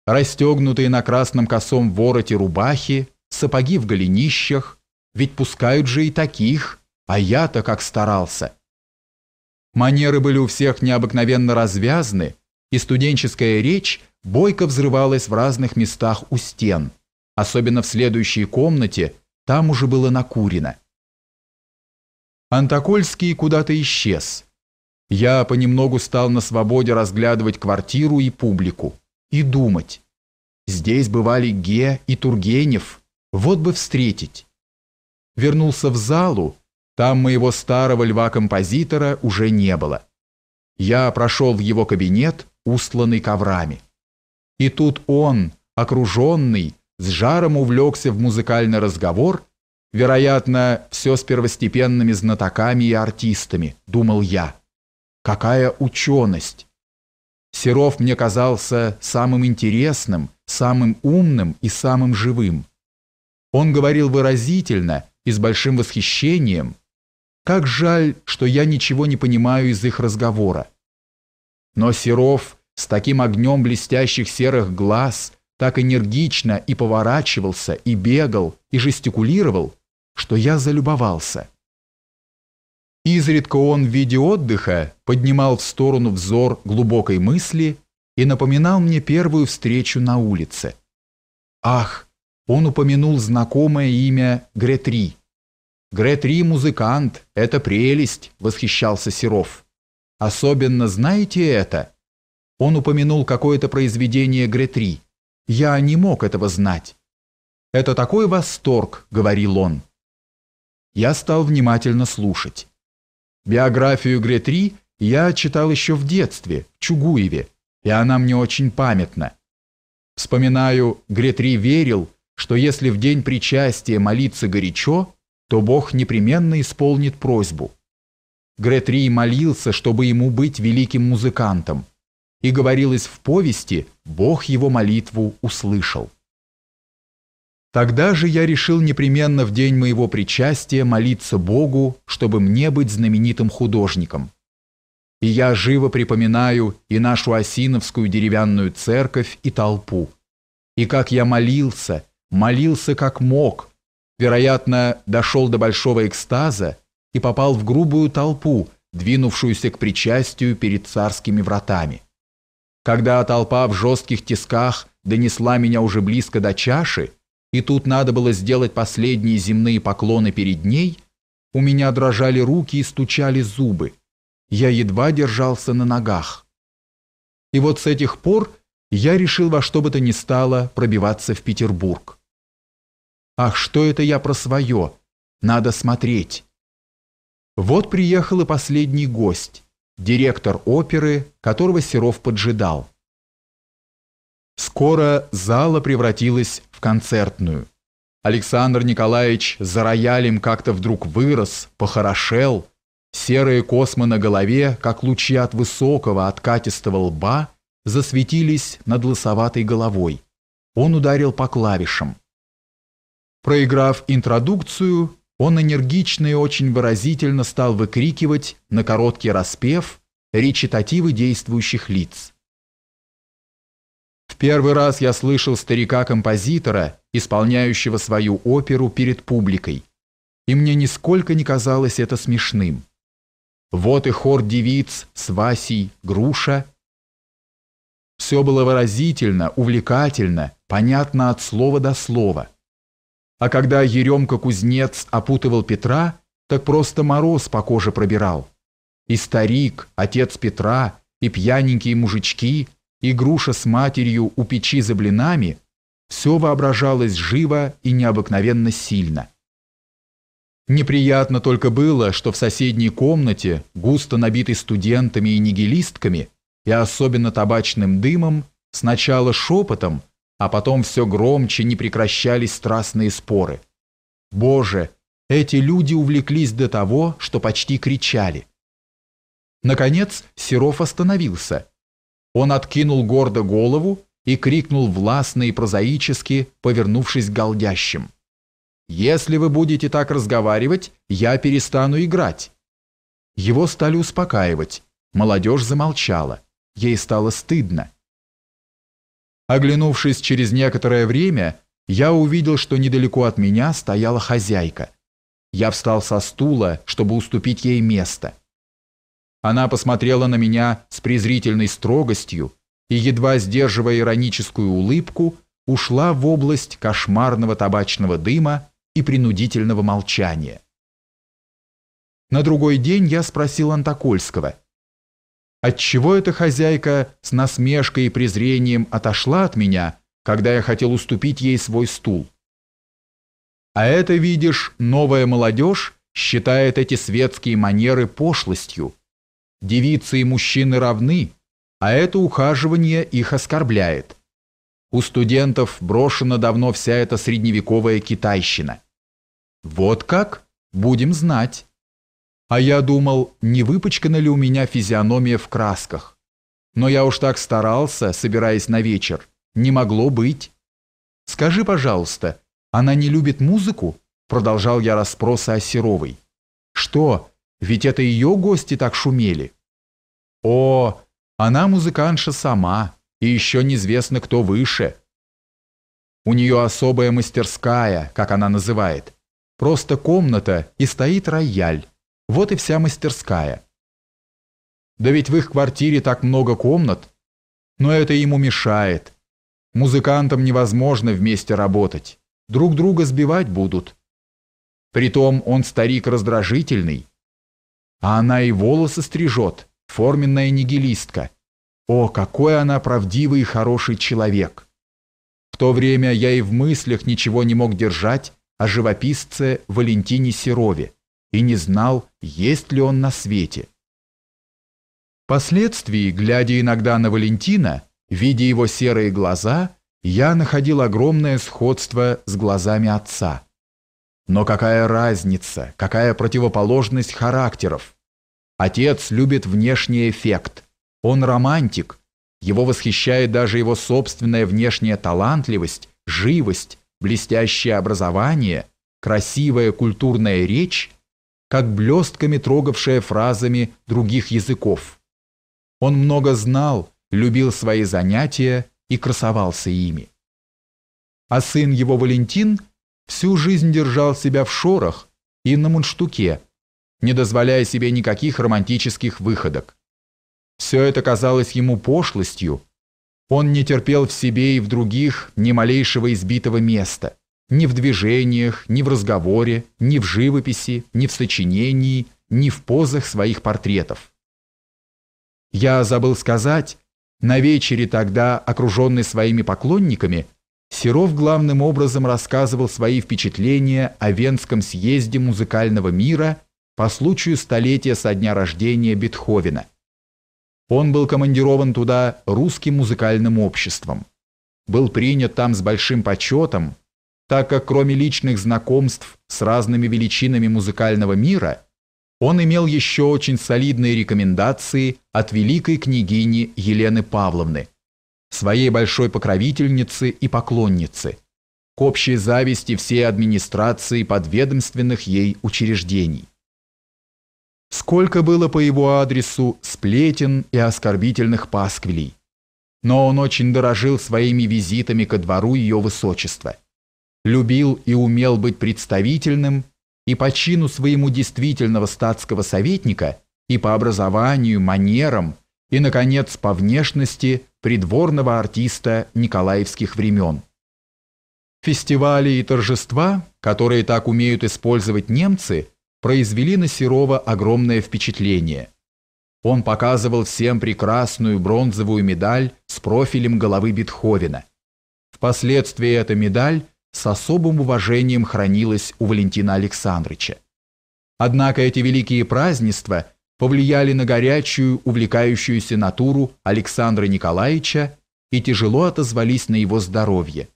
[SPEAKER 2] расстегнутые на красном косом вороте рубахи, сапоги в голенищах, ведь пускают же и таких, а я-то как старался. Манеры были у всех необыкновенно развязны, и студенческая речь бойко взрывалась в разных местах у стен, особенно в следующей комнате, там уже было накурено. Антокольский куда-то исчез. Я понемногу стал на свободе разглядывать квартиру и публику и думать. Здесь бывали Ге и Тургенев, вот бы встретить. Вернулся в залу, там моего старого льва-композитора уже не было. Я прошел в его кабинет, устланный коврами. И тут он, окруженный, с жаром увлекся в музыкальный разговор, вероятно, все с первостепенными знатоками и артистами, думал я. Какая ученость! Серов мне казался самым интересным, самым умным и самым живым. Он говорил выразительно и с большим восхищением, как жаль, что я ничего не понимаю из их разговора. Но Серов с таким огнем блестящих серых глаз так энергично и поворачивался, и бегал, и жестикулировал, что я залюбовался. Изредка он в виде отдыха поднимал в сторону взор глубокой мысли и напоминал мне первую встречу на улице. Ах, он упомянул знакомое имя Гретри. Гретри музыкант, это прелесть, восхищался Серов. Особенно знаете это? Он упомянул какое-то произведение Гретри. Я не мог этого знать. Это такой восторг, говорил он. Я стал внимательно слушать. Биографию Гретри я читал еще в детстве, в Чугуеве, и она мне очень памятна. Вспоминаю, Гретри верил, что если в день причастия молиться горячо, то Бог непременно исполнит просьбу. Гретри молился, чтобы ему быть великим музыкантом, и говорилось в повести, Бог его молитву услышал. Тогда же я решил непременно в день моего причастия молиться Богу, чтобы мне быть знаменитым художником. И я живо припоминаю и нашу Осиновскую деревянную церковь, и толпу. И как я молился, молился как мог – вероятно, дошел до большого экстаза и попал в грубую толпу, двинувшуюся к причастию перед царскими вратами. Когда толпа в жестких тисках донесла меня уже близко до чаши, и тут надо было сделать последние земные поклоны перед ней, у меня дрожали руки и стучали зубы. Я едва держался на ногах. И вот с этих пор я решил во что бы то ни стало пробиваться в Петербург. Ах, что это я про свое? Надо смотреть. Вот приехал и последний гость, директор оперы, которого Серов поджидал. Скоро зала превратилась в концертную. Александр Николаевич за роялем как-то вдруг вырос, похорошел, серые космы на голове, как лучи от высокого откатистого лба, засветились над лосоватой головой. Он ударил по клавишам. Проиграв интродукцию, он энергично и очень выразительно стал выкрикивать на короткий распев речитативы действующих лиц. В первый раз я слышал старика-композитора, исполняющего свою оперу перед публикой, и мне нисколько не казалось это смешным. Вот и хор девиц с Васей, Груша. Все было выразительно, увлекательно, понятно от слова до слова. А когда Еремка-кузнец опутывал Петра, так просто мороз по коже пробирал. И старик, отец Петра, и пьяненькие мужички, и груша с матерью у печи за блинами – все воображалось живо и необыкновенно сильно. Неприятно только было, что в соседней комнате, густо набитой студентами и нигилистками, и особенно табачным дымом, сначала шепотом – а потом все громче не прекращались страстные споры. Боже, эти люди увлеклись до того, что почти кричали. Наконец Серов остановился. Он откинул гордо голову и крикнул властно и прозаически, повернувшись к голдящим. «Если вы будете так разговаривать, я перестану играть». Его стали успокаивать. Молодежь замолчала. Ей стало стыдно. Оглянувшись через некоторое время, я увидел, что недалеко от меня стояла хозяйка. Я встал со стула, чтобы уступить ей место. Она посмотрела на меня с презрительной строгостью и, едва сдерживая ироническую улыбку, ушла в область кошмарного табачного дыма и принудительного молчания. На другой день я спросил Антокольского – Отчего эта хозяйка с насмешкой и презрением отошла от меня, когда я хотел уступить ей свой стул? А это, видишь, новая молодежь считает эти светские манеры пошлостью. Девицы и мужчины равны, а это ухаживание их оскорбляет. У студентов брошена давно вся эта средневековая китайщина. Вот как? Будем знать. А я думал, не выпачкана ли у меня физиономия в красках. Но я уж так старался, собираясь на вечер. Не могло быть. Скажи, пожалуйста, она не любит музыку? Продолжал я расспросы о Серовой. Что? Ведь это ее гости так шумели. О, она музыкантша сама, и еще неизвестно, кто выше. У нее особая мастерская, как она называет. Просто комната и стоит рояль. Вот и вся мастерская. Да ведь в их квартире так много комнат. Но это ему мешает. Музыкантам невозможно вместе работать. Друг друга сбивать будут. Притом он старик раздражительный. А она и волосы стрижет, форменная нигилистка. О, какой она правдивый и хороший человек! В то время я и в мыслях ничего не мог держать о живописце Валентине Серове и не знал, есть ли он на свете. Впоследствии, глядя иногда на Валентина, видя его серые глаза, я находил огромное сходство с глазами отца. Но какая разница, какая противоположность характеров? Отец любит внешний эффект. Он романтик. Его восхищает даже его собственная внешняя талантливость, живость, блестящее образование, красивая культурная речь как блестками трогавшая фразами других языков. Он много знал, любил свои занятия и красовался ими. А сын его Валентин всю жизнь держал себя в шорах и на мундштуке, не дозволяя себе никаких романтических выходок. Все это казалось ему пошлостью. Он не терпел в себе и в других ни малейшего избитого места – ни в движениях, ни в разговоре, ни в живописи, ни в сочинении, ни в позах своих портретов. Я забыл сказать, на вечере тогда, окруженный своими поклонниками, Серов главным образом рассказывал свои впечатления о Венском съезде музыкального мира по случаю столетия со дня рождения Бетховена. Он был командирован туда русским музыкальным обществом. Был принят там с большим почетом, так как кроме личных знакомств с разными величинами музыкального мира, он имел еще очень солидные рекомендации от великой княгини Елены Павловны, своей большой покровительницы и поклонницы, к общей зависти всей администрации подведомственных ей учреждений. Сколько было по его адресу сплетен и оскорбительных пасквилей, но он очень дорожил своими визитами ко двору ее высочества любил и умел быть представительным, и по чину своему действительного статского советника, и по образованию, манерам, и, наконец, по внешности придворного артиста николаевских времен. Фестивали и торжества, которые так умеют использовать немцы, произвели на Серова огромное впечатление. Он показывал всем прекрасную бронзовую медаль с профилем головы Бетховена. Впоследствии эта медаль с особым уважением хранилось у Валентина Александровича. Однако эти великие празднества повлияли на горячую, увлекающуюся натуру Александра Николаевича и тяжело отозвались на его здоровье.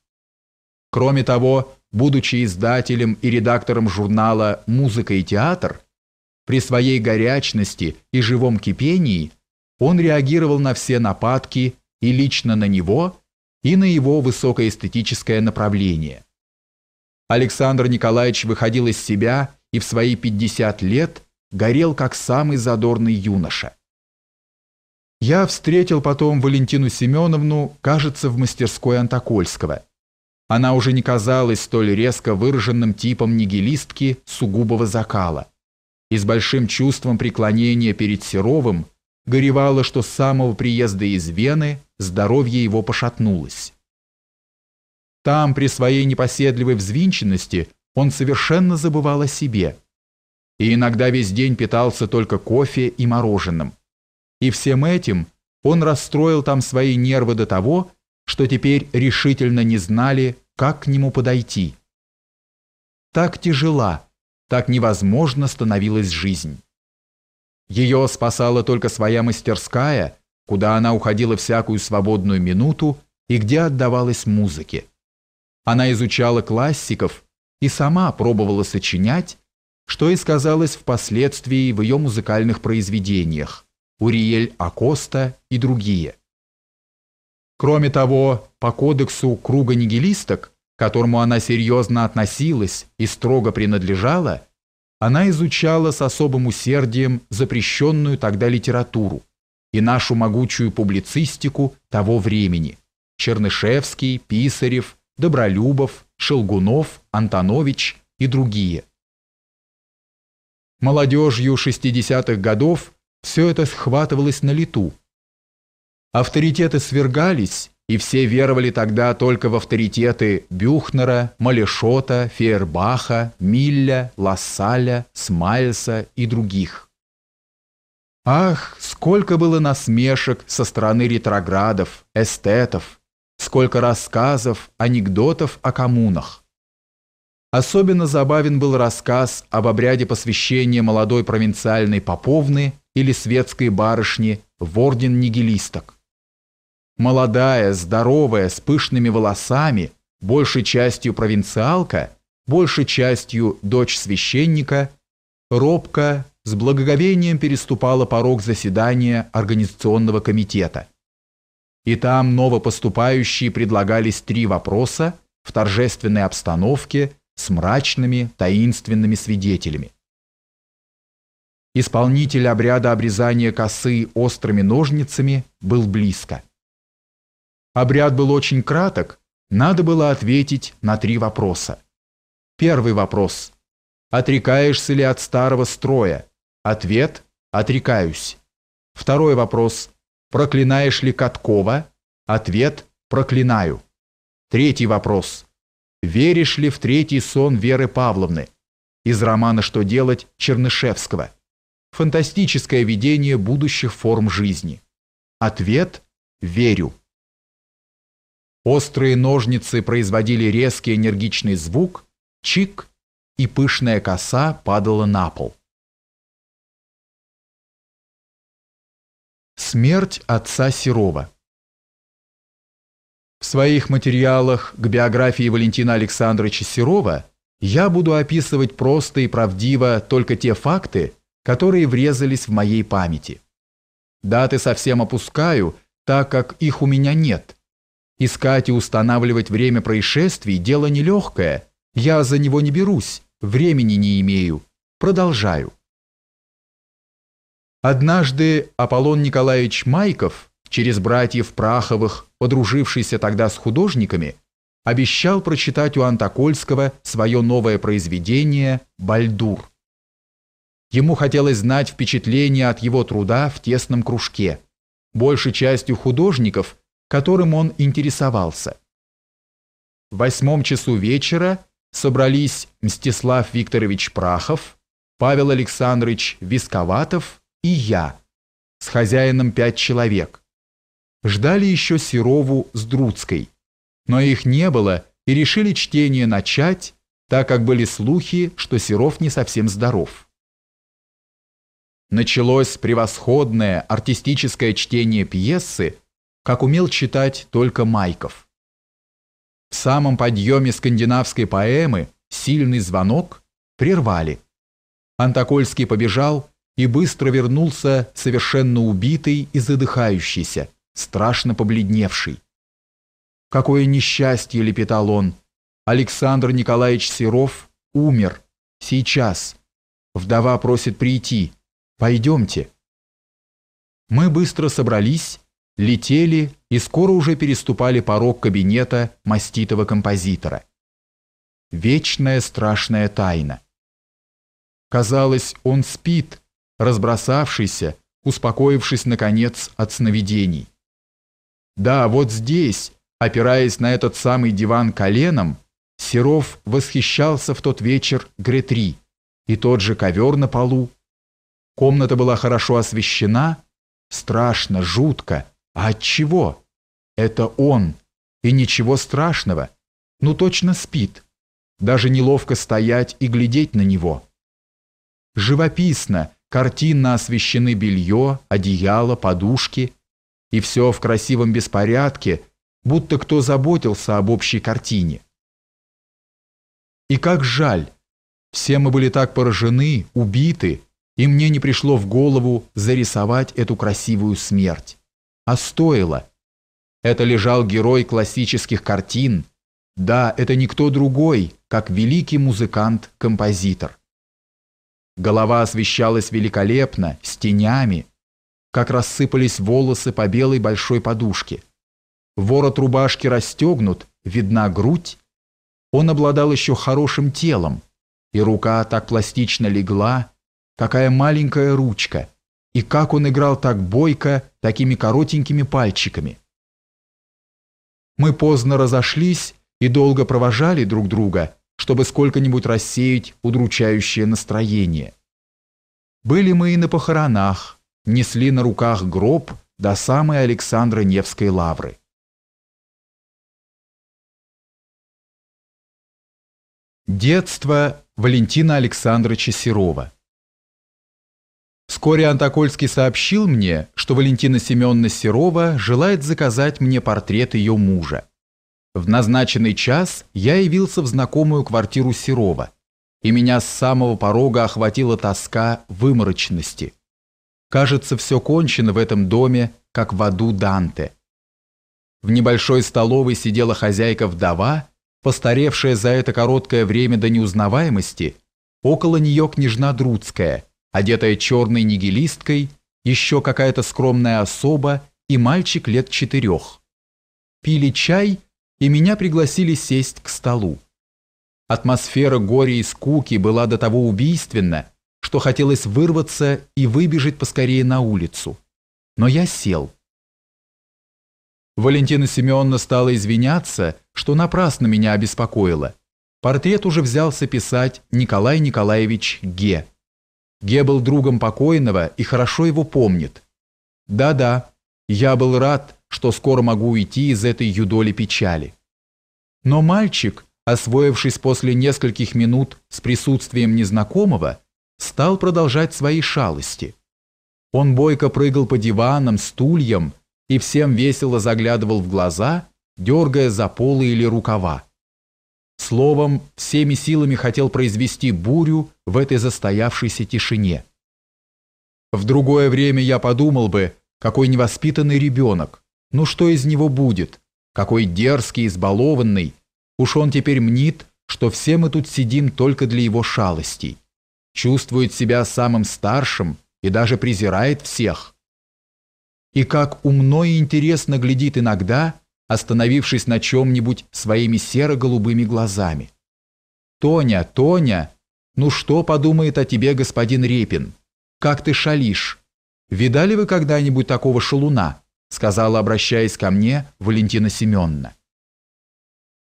[SPEAKER 2] Кроме того, будучи издателем и редактором журнала «Музыка и театр», при своей горячности и живом кипении он реагировал на все нападки и лично на него, и на его высокоэстетическое направление. Александр Николаевич выходил из себя и в свои 50 лет горел как самый задорный юноша. Я встретил потом Валентину Семеновну, кажется, в мастерской Антокольского. Она уже не казалась столь резко выраженным типом нигилистки сугубого закала. И с большим чувством преклонения перед Серовым горевала, что с самого приезда из Вены здоровье его пошатнулось. Там, при своей непоседливой взвинченности, он совершенно забывал о себе. И иногда весь день питался только кофе и мороженым. И всем этим он расстроил там свои нервы до того, что теперь решительно не знали, как к нему подойти. Так тяжела, так невозможно становилась жизнь. Ее спасала только своя мастерская, куда она уходила всякую свободную минуту и где отдавалась музыке. Она изучала классиков и сама пробовала сочинять, что и сказалось впоследствии в ее музыкальных произведениях «Уриэль Акоста» и другие. Кроме того, по кодексу круга нигилисток, к которому она серьезно относилась и строго принадлежала, она изучала с особым усердием запрещенную тогда литературу и нашу могучую публицистику того времени – Чернышевский, Писарев, Добролюбов, Шелгунов, Антонович и другие. Молодежью 60-х годов все это схватывалось на лету. Авторитеты свергались, и все веровали тогда только в авторитеты Бюхнера, Малешота, Фейербаха, Милля, Лассаля, Смайлса и других. Ах, сколько было насмешек со стороны ретроградов, эстетов, сколько рассказов, анекдотов о коммунах. Особенно забавен был рассказ об обряде посвящения молодой провинциальной поповны или светской барышни в орден нигилисток. Молодая, здоровая, с пышными волосами, большей частью провинциалка, большей частью дочь священника, робко, с благоговением переступала порог заседания Организационного комитета и там новопоступающие предлагались три вопроса в торжественной обстановке с мрачными, таинственными свидетелями. Исполнитель обряда обрезания косы острыми ножницами был близко. Обряд был очень краток, надо было ответить на три вопроса. Первый вопрос. Отрекаешься ли от старого строя? Ответ – отрекаюсь. Второй вопрос – Проклинаешь ли Каткова? Ответ – проклинаю. Третий вопрос. Веришь ли в третий сон Веры Павловны? Из романа «Что делать» Чернышевского. Фантастическое видение будущих форм жизни. Ответ – верю. Острые ножницы
[SPEAKER 1] производили резкий энергичный звук, чик, и пышная коса падала на пол.
[SPEAKER 2] Смерть отца Серова. В своих материалах к биографии Валентина Александровича Серова я буду описывать просто и правдиво только те факты, которые врезались в моей памяти. Даты совсем опускаю, так как их у меня нет. Искать и устанавливать время происшествий – дело нелегкое, я за него не берусь, времени не имею. Продолжаю. Однажды Аполлон Николаевич Майков, через братьев Праховых, подружившийся тогда с художниками, обещал прочитать у Антокольского свое новое произведение «Бальдур». Ему хотелось знать впечатление от его труда в тесном кружке, большей частью художников, которым он интересовался. В восьмом часу вечера собрались Мстислав Викторович Прахов, Павел Александрович Висковатов и я, с хозяином пять человек. Ждали еще Серову с Друцкой, но их не было и решили чтение начать, так как были слухи, что Серов не совсем здоров. Началось превосходное артистическое чтение пьесы, как умел читать только Майков. В самом подъеме скандинавской поэмы «Сильный звонок» прервали. Антокольский побежал и быстро вернулся, совершенно убитый и задыхающийся, страшно побледневший. «Какое несчастье!» – лепетал он. «Александр Николаевич Серов умер. Сейчас. Вдова просит прийти. Пойдемте». Мы быстро собрались, летели и скоро уже переступали порог кабинета маститого композитора. Вечная страшная тайна. Казалось, он спит, разбросавшийся, успокоившись, наконец, от сновидений. Да, вот здесь, опираясь на этот самый диван коленом, Серов восхищался в тот вечер Гретри и тот же ковер на полу. Комната была хорошо освещена, страшно, жутко. А от чего? Это он, и ничего страшного. Ну точно спит. Даже неловко стоять и глядеть на него. Живописно, Картинно освещены белье, одеяло, подушки. И все в красивом беспорядке, будто кто заботился об общей картине. И как жаль! Все мы были так поражены, убиты, и мне не пришло в голову зарисовать эту красивую смерть. А стоило. Это лежал герой классических картин. Да, это никто другой, как великий музыкант-композитор. Голова освещалась великолепно, с тенями, как рассыпались волосы по белой большой подушке. Ворот рубашки расстегнут, видна грудь. Он обладал еще хорошим телом, и рука так пластично легла, какая маленькая ручка, и как он играл так бойко, такими коротенькими пальчиками. Мы поздно разошлись и долго провожали друг друга, чтобы сколько-нибудь рассеять удручающее
[SPEAKER 1] настроение. Были мы и на похоронах, несли на руках гроб до самой Александра Невской лавры. Детство Валентина Александровича Серова Вскоре Антокольский сообщил мне, что Валентина
[SPEAKER 2] Семеновна Серова желает заказать мне портрет ее мужа. В назначенный час я явился в знакомую квартиру Серова, и меня с самого порога охватила тоска выморочности. Кажется, все кончено в этом доме, как в аду Данте. В небольшой столовой сидела хозяйка-вдова, постаревшая за это короткое время до неузнаваемости, около нее княжна Друцкая, одетая черной нигилисткой, еще какая-то скромная особа и мальчик лет четырех. Пили чай и меня пригласили сесть к столу. Атмосфера горя и скуки была до того убийственна, что хотелось вырваться и выбежать поскорее на улицу. Но я сел. Валентина Семеновна стала извиняться, что напрасно меня обеспокоила. Портрет уже взялся писать Николай Николаевич Ге. Ге был другом покойного и хорошо его помнит. Да-да, я был рад, что скоро могу уйти из этой юдоли печали. Но мальчик, освоившись после нескольких минут с присутствием незнакомого, стал продолжать свои шалости. Он бойко прыгал по диванам, стульям и всем весело заглядывал в глаза, дергая за полы или рукава. Словом, всеми силами хотел произвести бурю в этой застоявшейся тишине. В другое время я подумал бы, какой невоспитанный ребенок, ну что из него будет? Какой дерзкий, избалованный. Уж он теперь мнит, что все мы тут сидим только для его шалостей. Чувствует себя самым старшим и даже презирает всех. И как умно и интересно глядит иногда, остановившись на чем-нибудь своими серо-голубыми глазами. «Тоня, Тоня, ну что подумает о тебе господин Репин? Как ты шалишь? Видали вы когда-нибудь такого шалуна?» сказала, обращаясь ко мне, Валентина Семеновна.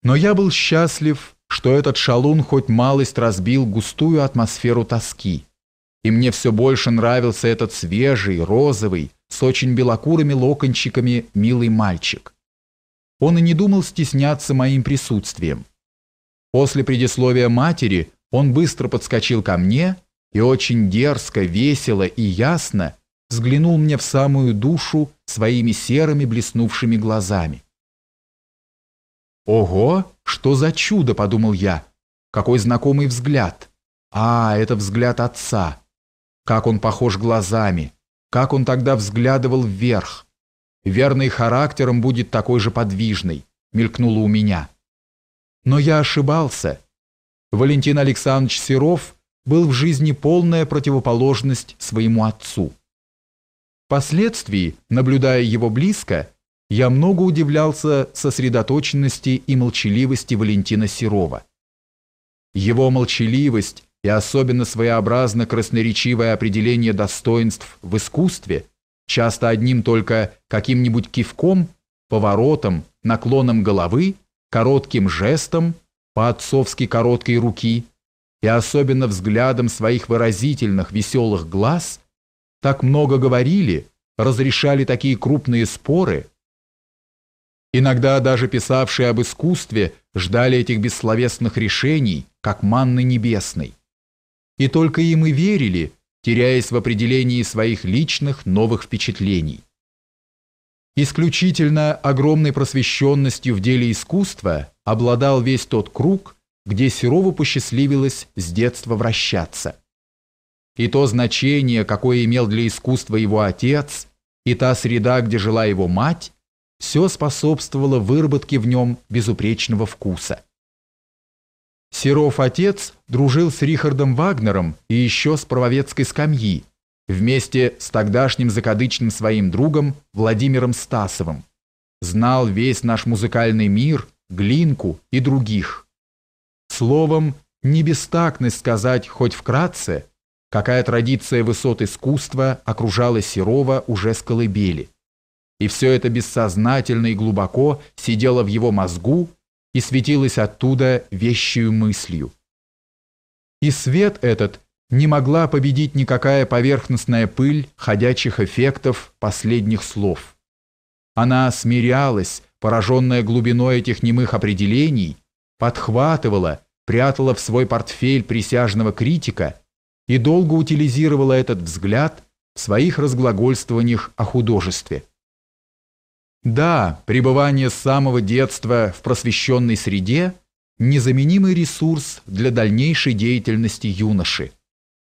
[SPEAKER 2] Но я был счастлив, что этот шалун хоть малость разбил густую атмосферу тоски, и мне все больше нравился этот свежий, розовый, с очень белокурыми локончиками милый мальчик. Он и не думал стесняться моим присутствием. После предисловия матери он быстро подскочил ко мне и очень дерзко, весело и ясно взглянул мне в самую душу своими серыми блеснувшими глазами. «Ого, что за чудо!» – подумал я. «Какой знакомый взгляд! А, это взгляд отца! Как он похож глазами! Как он тогда взглядывал вверх! Верный характером будет такой же подвижный!» – мелькнуло у меня. Но я ошибался. Валентин Александрович Серов – был в жизни полная противоположность своему отцу. Впоследствии, наблюдая его близко, я много удивлялся сосредоточенности и молчаливости Валентина Серова. Его молчаливость и особенно своеобразно красноречивое определение достоинств в искусстве, часто одним только каким-нибудь кивком, поворотом, наклоном головы, коротким жестом, по-отцовски короткой руки, и особенно взглядом своих выразительных веселых глаз – так много говорили, разрешали такие крупные споры. Иногда даже писавшие об искусстве ждали этих бессловесных решений, как манны небесной. И только им и верили, теряясь в определении своих личных новых впечатлений. Исключительно огромной просвещенностью в деле искусства обладал весь тот круг, где Серову посчастливилось с детства вращаться и то значение, какое имел для искусства его отец, и та среда, где жила его мать, все способствовало выработке в нем безупречного вкуса. Серов отец дружил с Рихардом Вагнером и еще с Правовецкой скамьи, вместе с тогдашним закадычным своим другом Владимиром Стасовым. Знал весь наш музыкальный мир, Глинку и других. Словом, не бестактность сказать хоть вкратце – какая традиция высот искусства окружала Серова уже с колыбели. И все это бессознательно и глубоко сидело в его мозгу и светилось оттуда вещью мыслью. И свет этот не могла победить никакая поверхностная пыль ходячих эффектов последних слов. Она смирялась, пораженная глубиной этих немых определений, подхватывала, прятала в свой портфель присяжного критика – и долго утилизировала этот взгляд в своих разглагольствованиях о художестве. Да, пребывание с самого детства в просвещенной среде – незаменимый ресурс для дальнейшей деятельности юноши.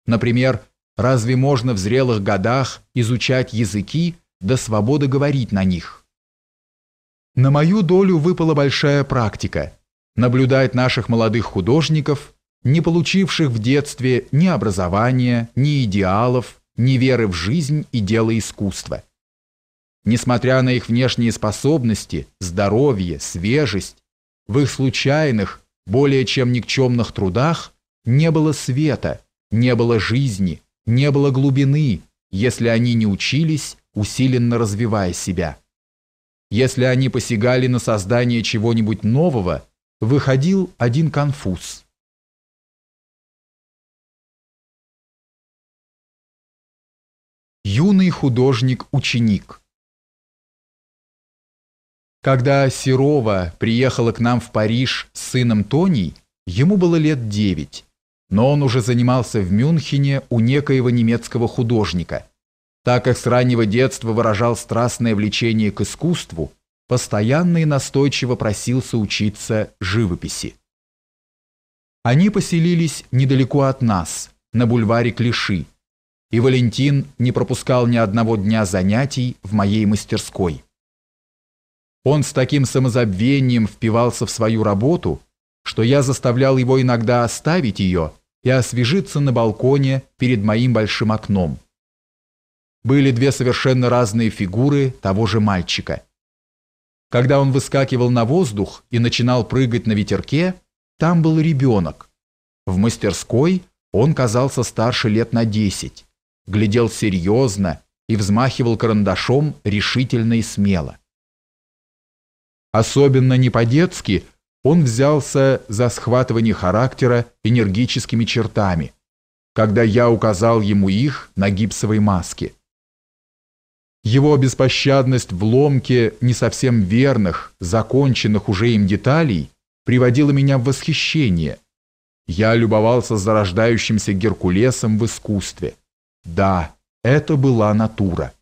[SPEAKER 2] Например, разве можно в зрелых годах изучать языки до свободы говорить на них? На мою долю выпала большая практика – наблюдать наших молодых художников – не получивших в детстве ни образования, ни идеалов, ни веры в жизнь и дело искусства. Несмотря на их внешние способности, здоровье, свежесть, в их случайных, более чем никчемных трудах не было света, не было жизни, не было глубины, если они не учились, усиленно развивая
[SPEAKER 1] себя. Если они посягали на создание чего-нибудь нового, выходил один конфуз.
[SPEAKER 3] Юный художник-ученик.
[SPEAKER 2] Когда Серова приехала к нам в Париж с сыном Тони, ему было лет девять, но он уже занимался в Мюнхене у некоего немецкого художника. Так как с раннего детства выражал страстное влечение к искусству, постоянно и настойчиво просился учиться живописи. Они поселились недалеко от нас, на бульваре Клиши, и Валентин не пропускал ни одного дня занятий в моей мастерской. Он с таким самозабвением впивался в свою работу, что я заставлял его иногда оставить ее и освежиться на балконе перед моим большим окном. Были две совершенно разные фигуры того же мальчика. Когда он выскакивал на воздух и начинал прыгать на ветерке, там был ребенок. В мастерской он казался старше лет на десять глядел серьезно и взмахивал карандашом решительно и смело. Особенно не по-детски он взялся за схватывание характера энергическими чертами, когда я указал ему их на гипсовой маске. Его беспощадность в ломке не совсем верных, законченных уже им деталей приводила меня в восхищение. Я любовался зарождающимся Геркулесом в искусстве. Да, это была натура.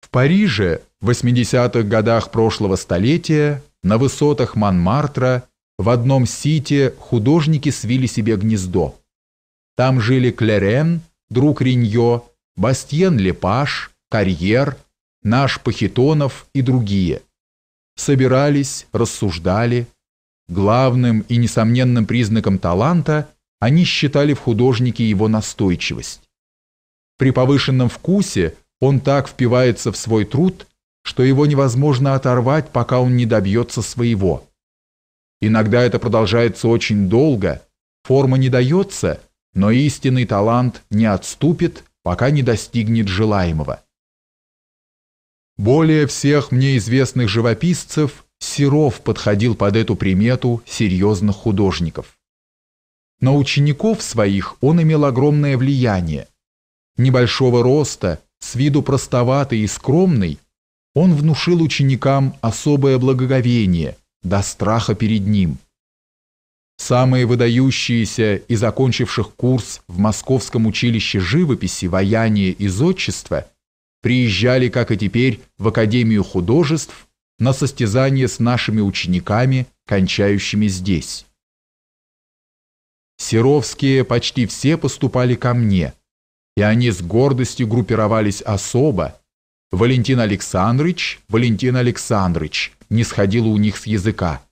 [SPEAKER 2] В Париже в 80-х годах прошлого столетия на высотах Монмартра в одном сите художники свили себе гнездо. Там жили Клерен, друг Риньо, Бастьен Лепаш, Карьер, наш Пахитонов и другие. Собирались, рассуждали. Главным и несомненным признаком таланта они считали в художнике его настойчивость. При повышенном вкусе он так впивается в свой труд, что его невозможно оторвать, пока он не добьется своего. Иногда это продолжается очень долго, форма не дается, но истинный талант не отступит, пока не достигнет желаемого. Более всех мне известных живописцев Серов подходил под эту примету серьезных художников. На учеников своих он имел огромное влияние, небольшого роста, с виду простоватый и скромный, он внушил ученикам особое благоговение, до страха перед ним. Самые выдающиеся и закончивших курс в Московском училище живописи, ваяния и зодчества приезжали, как и теперь, в Академию художеств на состязание с нашими учениками, кончающими здесь. Серовские почти все поступали ко мне – и они с гордостью группировались особо. Валентин Александрович, Валентин Александрович, не сходило у них с языка.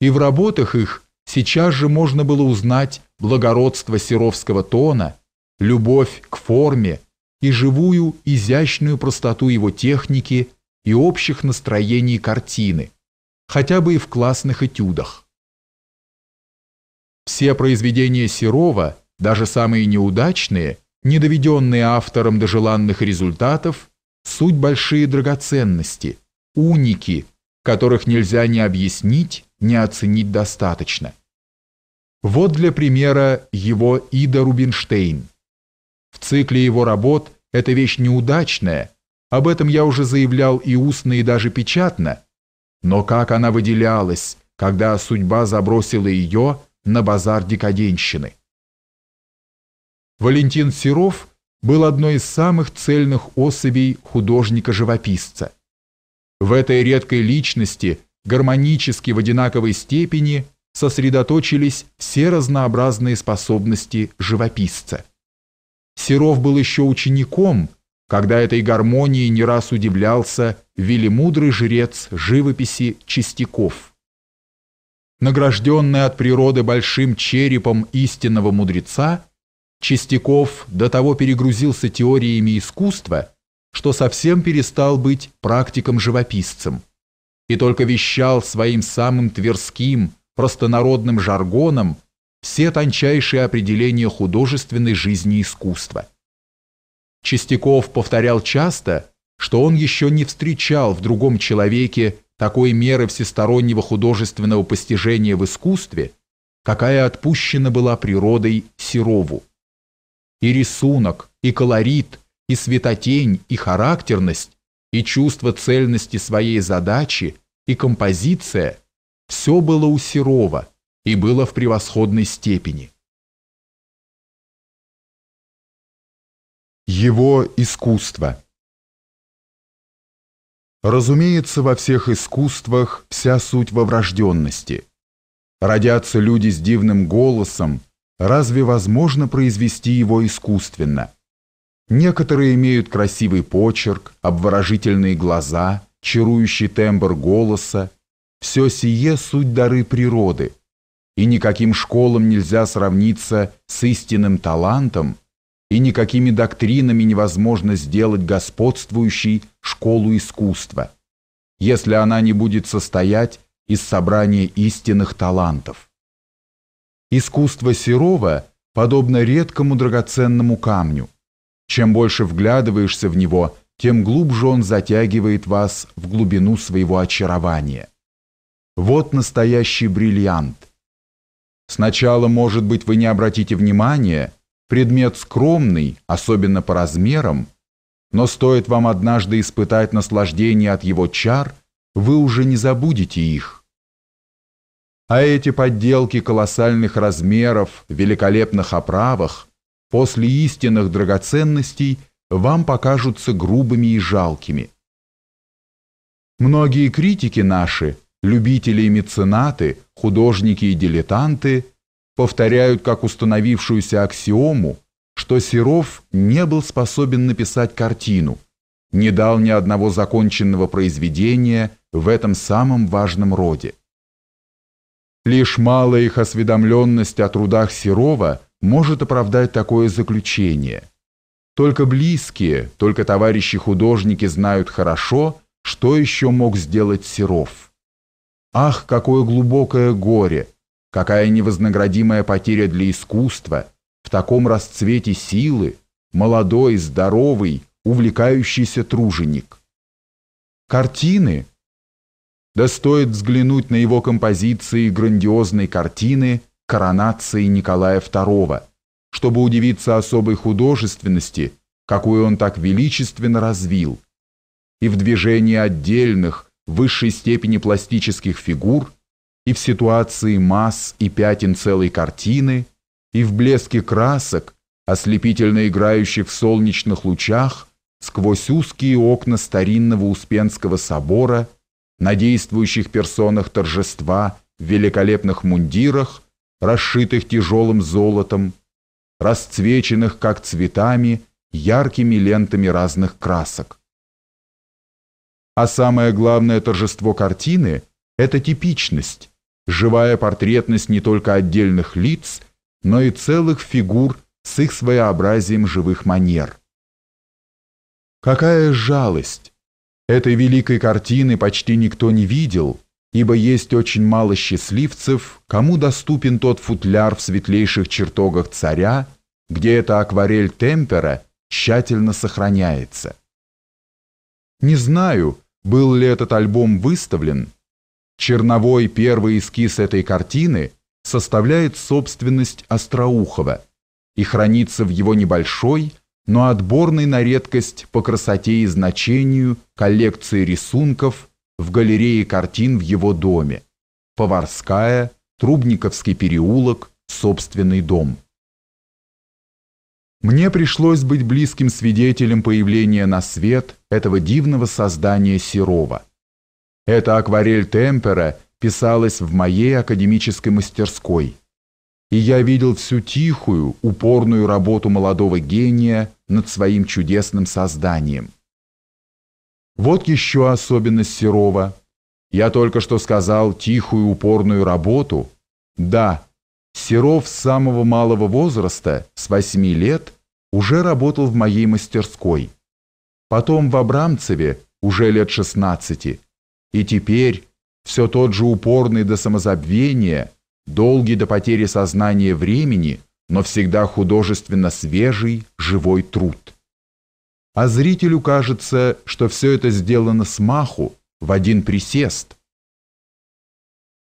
[SPEAKER 2] И в работах их сейчас же можно было узнать благородство серовского тона, любовь к форме и живую изящную простоту его техники и общих настроений картины, хотя бы и в классных этюдах. Все произведения Серова, даже самые неудачные – не доведенные автором до желанных результатов, суть большие драгоценности, уники, которых нельзя ни объяснить, ни оценить достаточно. Вот для примера его Ида Рубинштейн. В цикле его работ эта вещь неудачная, об этом я уже заявлял и устно, и даже печатно, но как она выделялась, когда судьба забросила ее на базар декаденщины. Валентин Серов был одной из самых цельных особей художника-живописца. В этой редкой личности гармонически в одинаковой степени сосредоточились все разнообразные способности живописца. Серов был еще учеником, когда этой гармонии не раз удивлялся велимудрый жрец живописи Чистяков. Награжденный от природы большим черепом истинного мудреца, Чистяков до того перегрузился теориями искусства, что совсем перестал быть практиком-живописцем и только вещал своим самым тверским, простонародным жаргоном все тончайшие определения художественной жизни искусства. Чистяков повторял часто, что он еще не встречал в другом человеке такой меры всестороннего художественного постижения в искусстве, какая отпущена была природой Серову и рисунок, и колорит, и светотень, и характерность, и чувство цельности своей задачи, и композиция – все было у Серова и было в превосходной степени.
[SPEAKER 3] Его искусство
[SPEAKER 2] Разумеется, во всех искусствах вся суть во врожденности. Родятся люди с дивным голосом, разве возможно произвести его искусственно? Некоторые имеют красивый почерк, обворожительные глаза, чарующий тембр голоса. Все сие – суть дары природы. И никаким школам нельзя сравниться с истинным талантом, и никакими доктринами невозможно сделать господствующей школу искусства, если она не будет состоять из собрания истинных талантов. Искусство Серова подобно редкому драгоценному камню. Чем больше вглядываешься в него, тем глубже он затягивает вас в глубину своего очарования. Вот настоящий бриллиант. Сначала, может быть, вы не обратите внимания, предмет скромный, особенно по размерам, но стоит вам однажды испытать наслаждение от его чар, вы уже не забудете их. А эти подделки колоссальных размеров, великолепных оправах, после истинных драгоценностей вам покажутся грубыми и жалкими. Многие критики наши, любители и меценаты, художники и дилетанты повторяют как установившуюся аксиому, что Серов не был способен написать картину, не дал ни одного законченного произведения в этом самом важном роде. Лишь малая их осведомленность о трудах Серова может оправдать такое заключение. Только близкие, только товарищи-художники знают хорошо, что еще мог сделать Серов. Ах, какое глубокое горе, какая невознаградимая потеря для искусства, в таком расцвете силы, молодой, здоровый, увлекающийся труженик. Картины, да стоит взглянуть на его композиции грандиозной картины «Коронации Николая II», чтобы удивиться особой художественности, какую он так величественно развил. И в движении отдельных, высшей степени пластических фигур, и в ситуации масс и пятен целой картины, и в блеске красок, ослепительно играющих в солнечных лучах, сквозь узкие окна старинного Успенского собора – на действующих персонах торжества в великолепных мундирах, расшитых тяжелым золотом, расцвеченных как цветами, яркими лентами разных красок. А самое главное торжество картины – это типичность, живая портретность не только отдельных лиц, но и целых фигур с их своеобразием живых манер. Какая жалость, Этой великой картины почти никто не видел, ибо есть очень мало счастливцев, кому доступен тот футляр в светлейших чертогах царя, где эта акварель темпера тщательно сохраняется. Не знаю, был ли этот альбом выставлен. Черновой первый эскиз этой картины составляет собственность Остроухова и хранится в его небольшой, но отборный на редкость по красоте и значению коллекции рисунков в галерее картин в его доме. Поварская, Трубниковский переулок, собственный дом. Мне пришлось быть близким свидетелем появления на свет этого дивного создания Серова. Эта акварель темпера писалась в моей академической мастерской – и я видел всю тихую, упорную работу молодого гения над своим чудесным созданием. Вот еще особенность Серова. Я только что сказал «тихую, упорную работу». Да, Серов с самого малого возраста, с восьми лет, уже работал в моей мастерской. Потом в Абрамцеве, уже лет шестнадцати. И теперь все тот же упорный до самозабвения – долгий до потери сознания времени, но всегда художественно свежий, живой труд. А зрителю кажется, что все это сделано с маху, в один присест.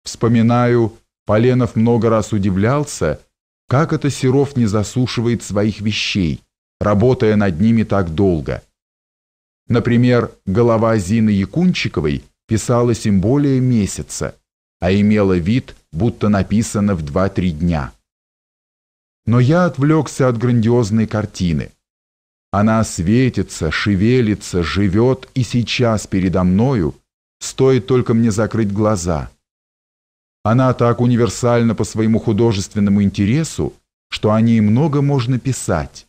[SPEAKER 2] Вспоминаю, Поленов много раз удивлялся, как это Серов не засушивает своих вещей, работая над ними так долго. Например, голова Зины Якунчиковой писалась им более месяца а имела вид, будто написана в два-три дня. Но я отвлекся от грандиозной картины. Она светится, шевелится, живет и сейчас передо мною, стоит только мне закрыть глаза. Она так универсальна по своему художественному интересу, что о ней много можно писать.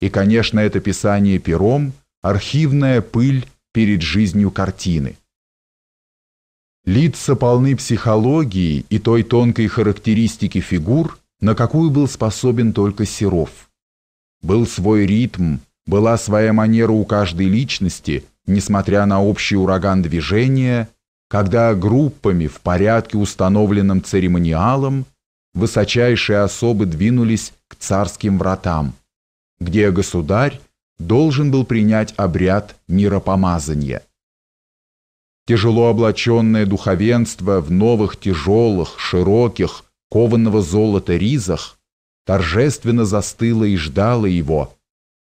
[SPEAKER 2] И, конечно, это писание пером – архивная пыль перед жизнью картины. Лица полны психологии и той тонкой характеристики фигур, на какую был способен только Серов. Был свой ритм, была своя манера у каждой личности, несмотря на общий ураган движения, когда группами в порядке, установленным церемониалом, высочайшие особы двинулись к царским вратам, где государь должен был принять обряд миропомазания тяжело облаченное духовенство в новых тяжелых, широких, кованого золота ризах, торжественно застыло и ждало его.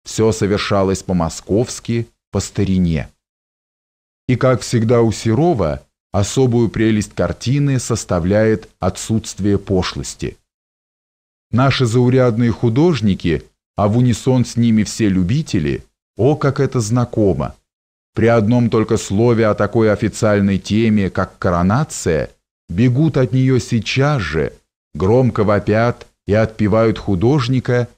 [SPEAKER 2] Все совершалось по-московски, по старине. И, как всегда у Серова, особую прелесть картины составляет отсутствие пошлости. Наши заурядные художники, а в унисон с ними все любители, о, как это знакомо, при одном только слове о такой официальной теме, как коронация, бегут от нее сейчас же, громко вопят и отпевают художника,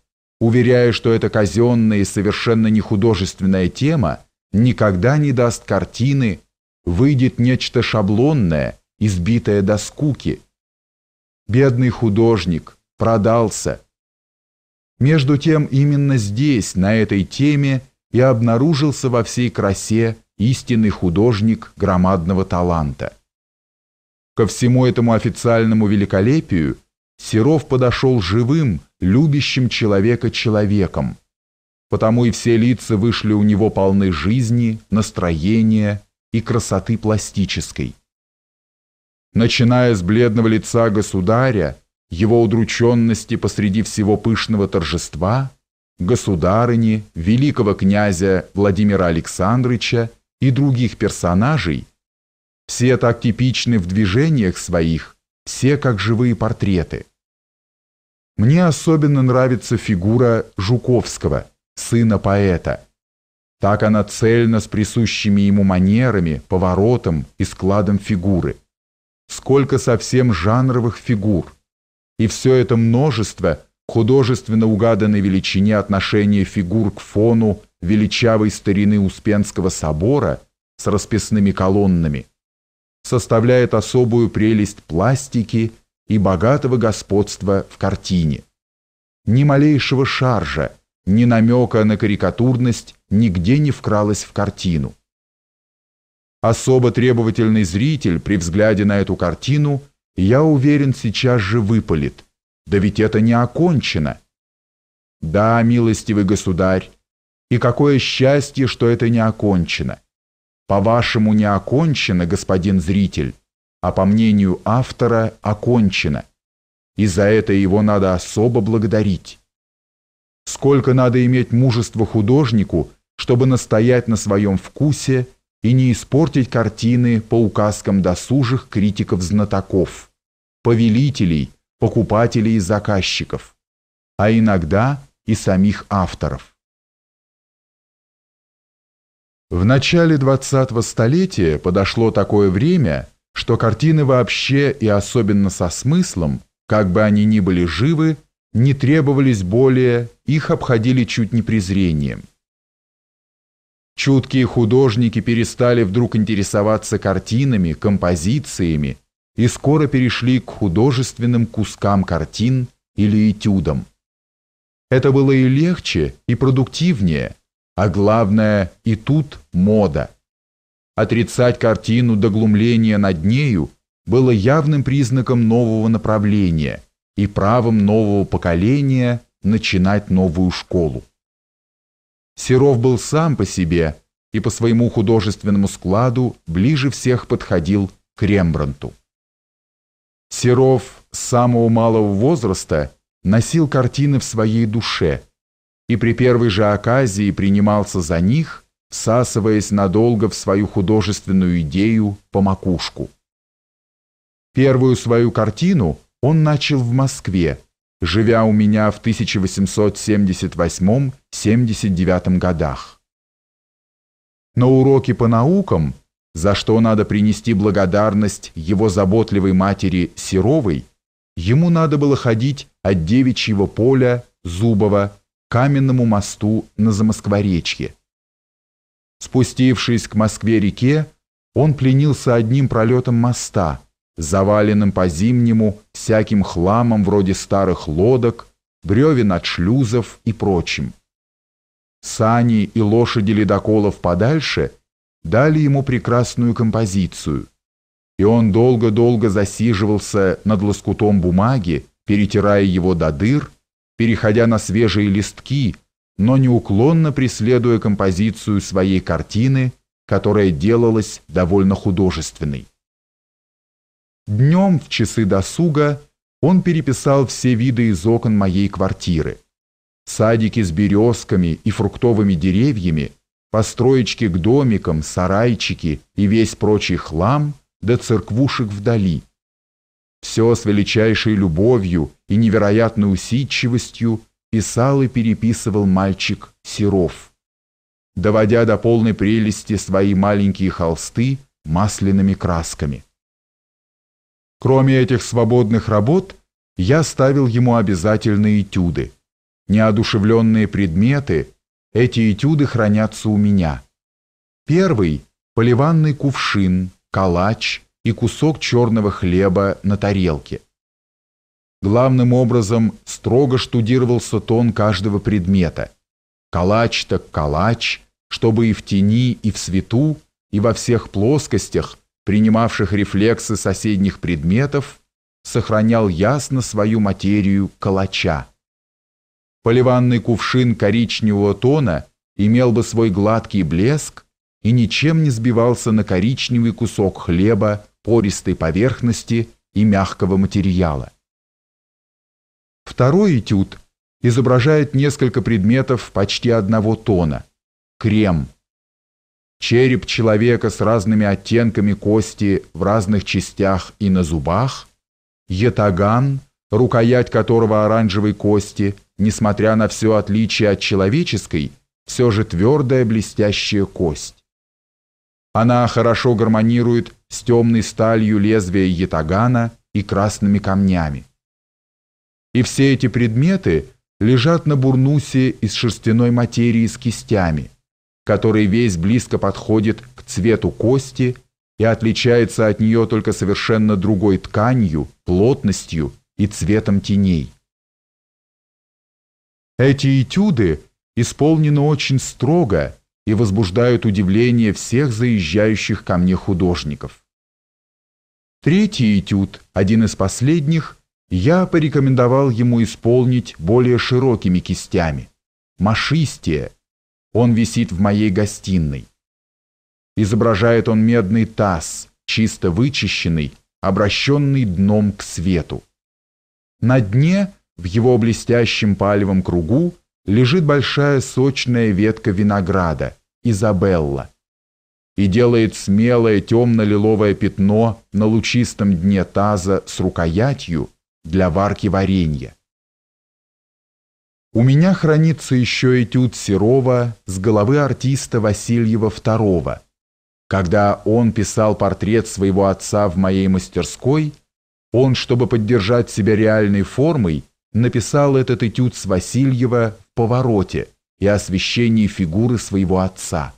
[SPEAKER 2] уверяя, что эта казенная и совершенно нехудожественная тема никогда не даст картины, выйдет нечто шаблонное, избитое до скуки. Бедный художник продался. Между тем, именно здесь, на этой теме, и обнаружился во всей красе истинный художник громадного таланта. Ко всему этому официальному великолепию Серов подошел живым, любящим человека человеком, потому и все лица вышли у него полны жизни, настроения и красоты пластической. Начиная с бледного лица государя, его удрученности посреди всего пышного торжества – государыни, великого князя Владимира Александровича и других персонажей, все так типичны в движениях своих, все как живые портреты. Мне особенно нравится фигура Жуковского, сына поэта. Так она цельна с присущими ему манерами, поворотом и складом фигуры. Сколько совсем жанровых фигур. И все это множество – художественно угаданной величине отношения фигур к фону величавой старины Успенского собора с расписными колоннами, составляет особую прелесть пластики и богатого господства в картине. Ни малейшего шаржа, ни намека на карикатурность нигде не вкралась в картину. Особо требовательный зритель при взгляде на эту картину, я уверен, сейчас же выпалит – да ведь это не окончено. Да, милостивый государь, и какое счастье, что это не окончено. По-вашему, не окончено, господин зритель, а по мнению автора, окончено. И за это его надо особо благодарить. Сколько надо иметь мужества художнику, чтобы настоять на своем вкусе и не испортить картины по указкам досужих критиков-знатоков,
[SPEAKER 1] повелителей, покупателей и заказчиков, а иногда и самих авторов. В начале 20-го
[SPEAKER 2] столетия подошло такое время, что картины вообще и особенно со смыслом, как бы они ни были живы, не требовались более, их обходили чуть не презрением. Чуткие художники перестали вдруг интересоваться картинами, композициями, и скоро перешли к художественным кускам картин или этюдам. Это было и легче, и продуктивнее, а главное, и тут мода. Отрицать картину до глумления над нею было явным признаком нового направления и правом нового поколения начинать новую школу. Серов был сам по себе и по своему художественному складу ближе всех подходил к Рембрандту. Серов с самого малого возраста носил картины в своей душе и при первой же оказии принимался за них, всасываясь надолго в свою художественную идею по макушку. Первую свою картину он начал в Москве, живя у меня в 1878-79 годах. На уроке по наукам за что надо принести благодарность его заботливой матери Серовой, ему надо было ходить от девичьего поля Зубова к каменному мосту на Замоскворечье. Спустившись к Москве-реке, он пленился одним пролетом моста, заваленным по-зимнему всяким хламом вроде старых лодок, бревен от шлюзов и прочим. Сани и лошади ледоколов подальше – дали ему прекрасную композицию, и он долго-долго засиживался над лоскутом бумаги, перетирая его до дыр, переходя на свежие листки, но неуклонно преследуя композицию своей картины, которая делалась довольно художественной. Днем в часы досуга он переписал все виды из окон моей квартиры. Садики с березками и фруктовыми деревьями – построечки к домикам, сарайчики и весь прочий хлам до да церквушек вдали. Все с величайшей любовью и невероятной усидчивостью писал и переписывал мальчик Серов, доводя до полной прелести свои маленькие холсты масляными красками. Кроме этих свободных работ, я ставил ему обязательные этюды, неодушевленные предметы – эти этюды хранятся у меня. Первый – поливанный кувшин, калач и кусок черного хлеба на тарелке. Главным образом строго штудировался тон каждого предмета. Калач так калач, чтобы и в тени, и в свету, и во всех плоскостях, принимавших рефлексы соседних предметов, сохранял ясно свою материю калача. Поливанный кувшин коричневого тона имел бы свой гладкий блеск и ничем не сбивался на коричневый кусок хлеба, пористой поверхности и мягкого материала. Второй этюд изображает несколько предметов почти одного тона. Крем. Череп человека с разными оттенками кости в разных частях и на зубах. Ятаган, рукоять которого оранжевой кости – несмотря на все отличие от человеческой, все же твердая блестящая кость. Она хорошо гармонирует с темной сталью лезвия ятагана и красными камнями. И все эти предметы лежат на бурнусе из шерстяной материи с кистями, который весь близко подходит к цвету кости и отличается от нее только совершенно другой тканью, плотностью и цветом теней. Эти этюды исполнены очень строго и возбуждают удивление всех заезжающих ко мне художников. Третий этюд, один из последних, я порекомендовал ему исполнить более широкими кистями. Машистие. Он висит в моей гостиной. Изображает он медный таз, чисто вычищенный, обращенный дном к свету. На дне – в его блестящем палевом кругу лежит большая сочная ветка винограда, Изабелла, и делает смелое темно-лиловое пятно на лучистом дне таза с рукоятью для варки варенья. У меня хранится еще этюд Серова с головы артиста Васильева II. Когда он писал портрет своего отца в моей мастерской, он, чтобы поддержать себя реальной формой, написал этот этюд с Васильева в «Повороте» и освещении фигуры своего отца.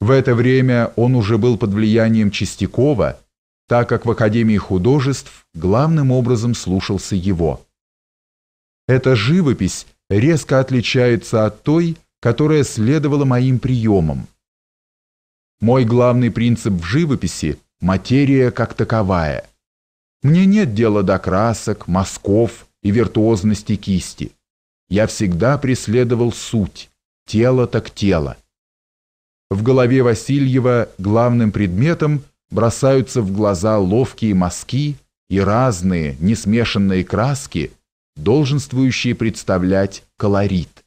[SPEAKER 2] В это время он уже был под влиянием Чистякова, так как в Академии художеств главным образом слушался его. Эта живопись резко отличается от той, которая следовала моим приемам. Мой главный принцип в живописи – материя как таковая – мне нет дела до красок, мазков и виртуозности кисти. Я всегда преследовал суть. Тело так тело. В голове Васильева главным предметом бросаются в глаза ловкие мазки и разные несмешанные краски, долженствующие представлять колорит.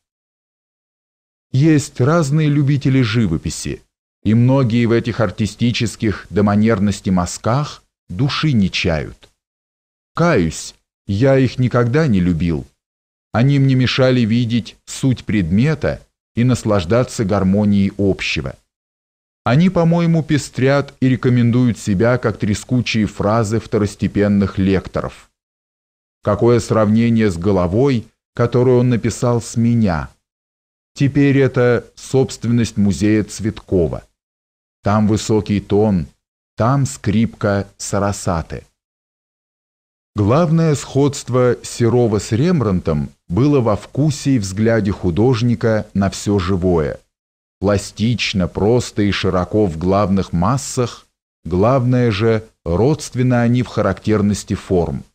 [SPEAKER 2] Есть разные любители живописи, и многие в этих артистических до мазках – души не чают. Каюсь, я их никогда не любил. Они мне мешали видеть суть предмета и наслаждаться гармонией общего. Они, по-моему, пестрят и рекомендуют себя как трескучие фразы второстепенных лекторов. Какое сравнение с головой, которую он написал с меня.
[SPEAKER 1] Теперь это собственность музея Цветкова. Там высокий тон – там скрипка Сарасаты.
[SPEAKER 2] Главное сходство Серова с Рембрандтом было во вкусе и взгляде художника на все живое. Пластично, просто и широко в главных массах, главное же, родственно они в характерности форм.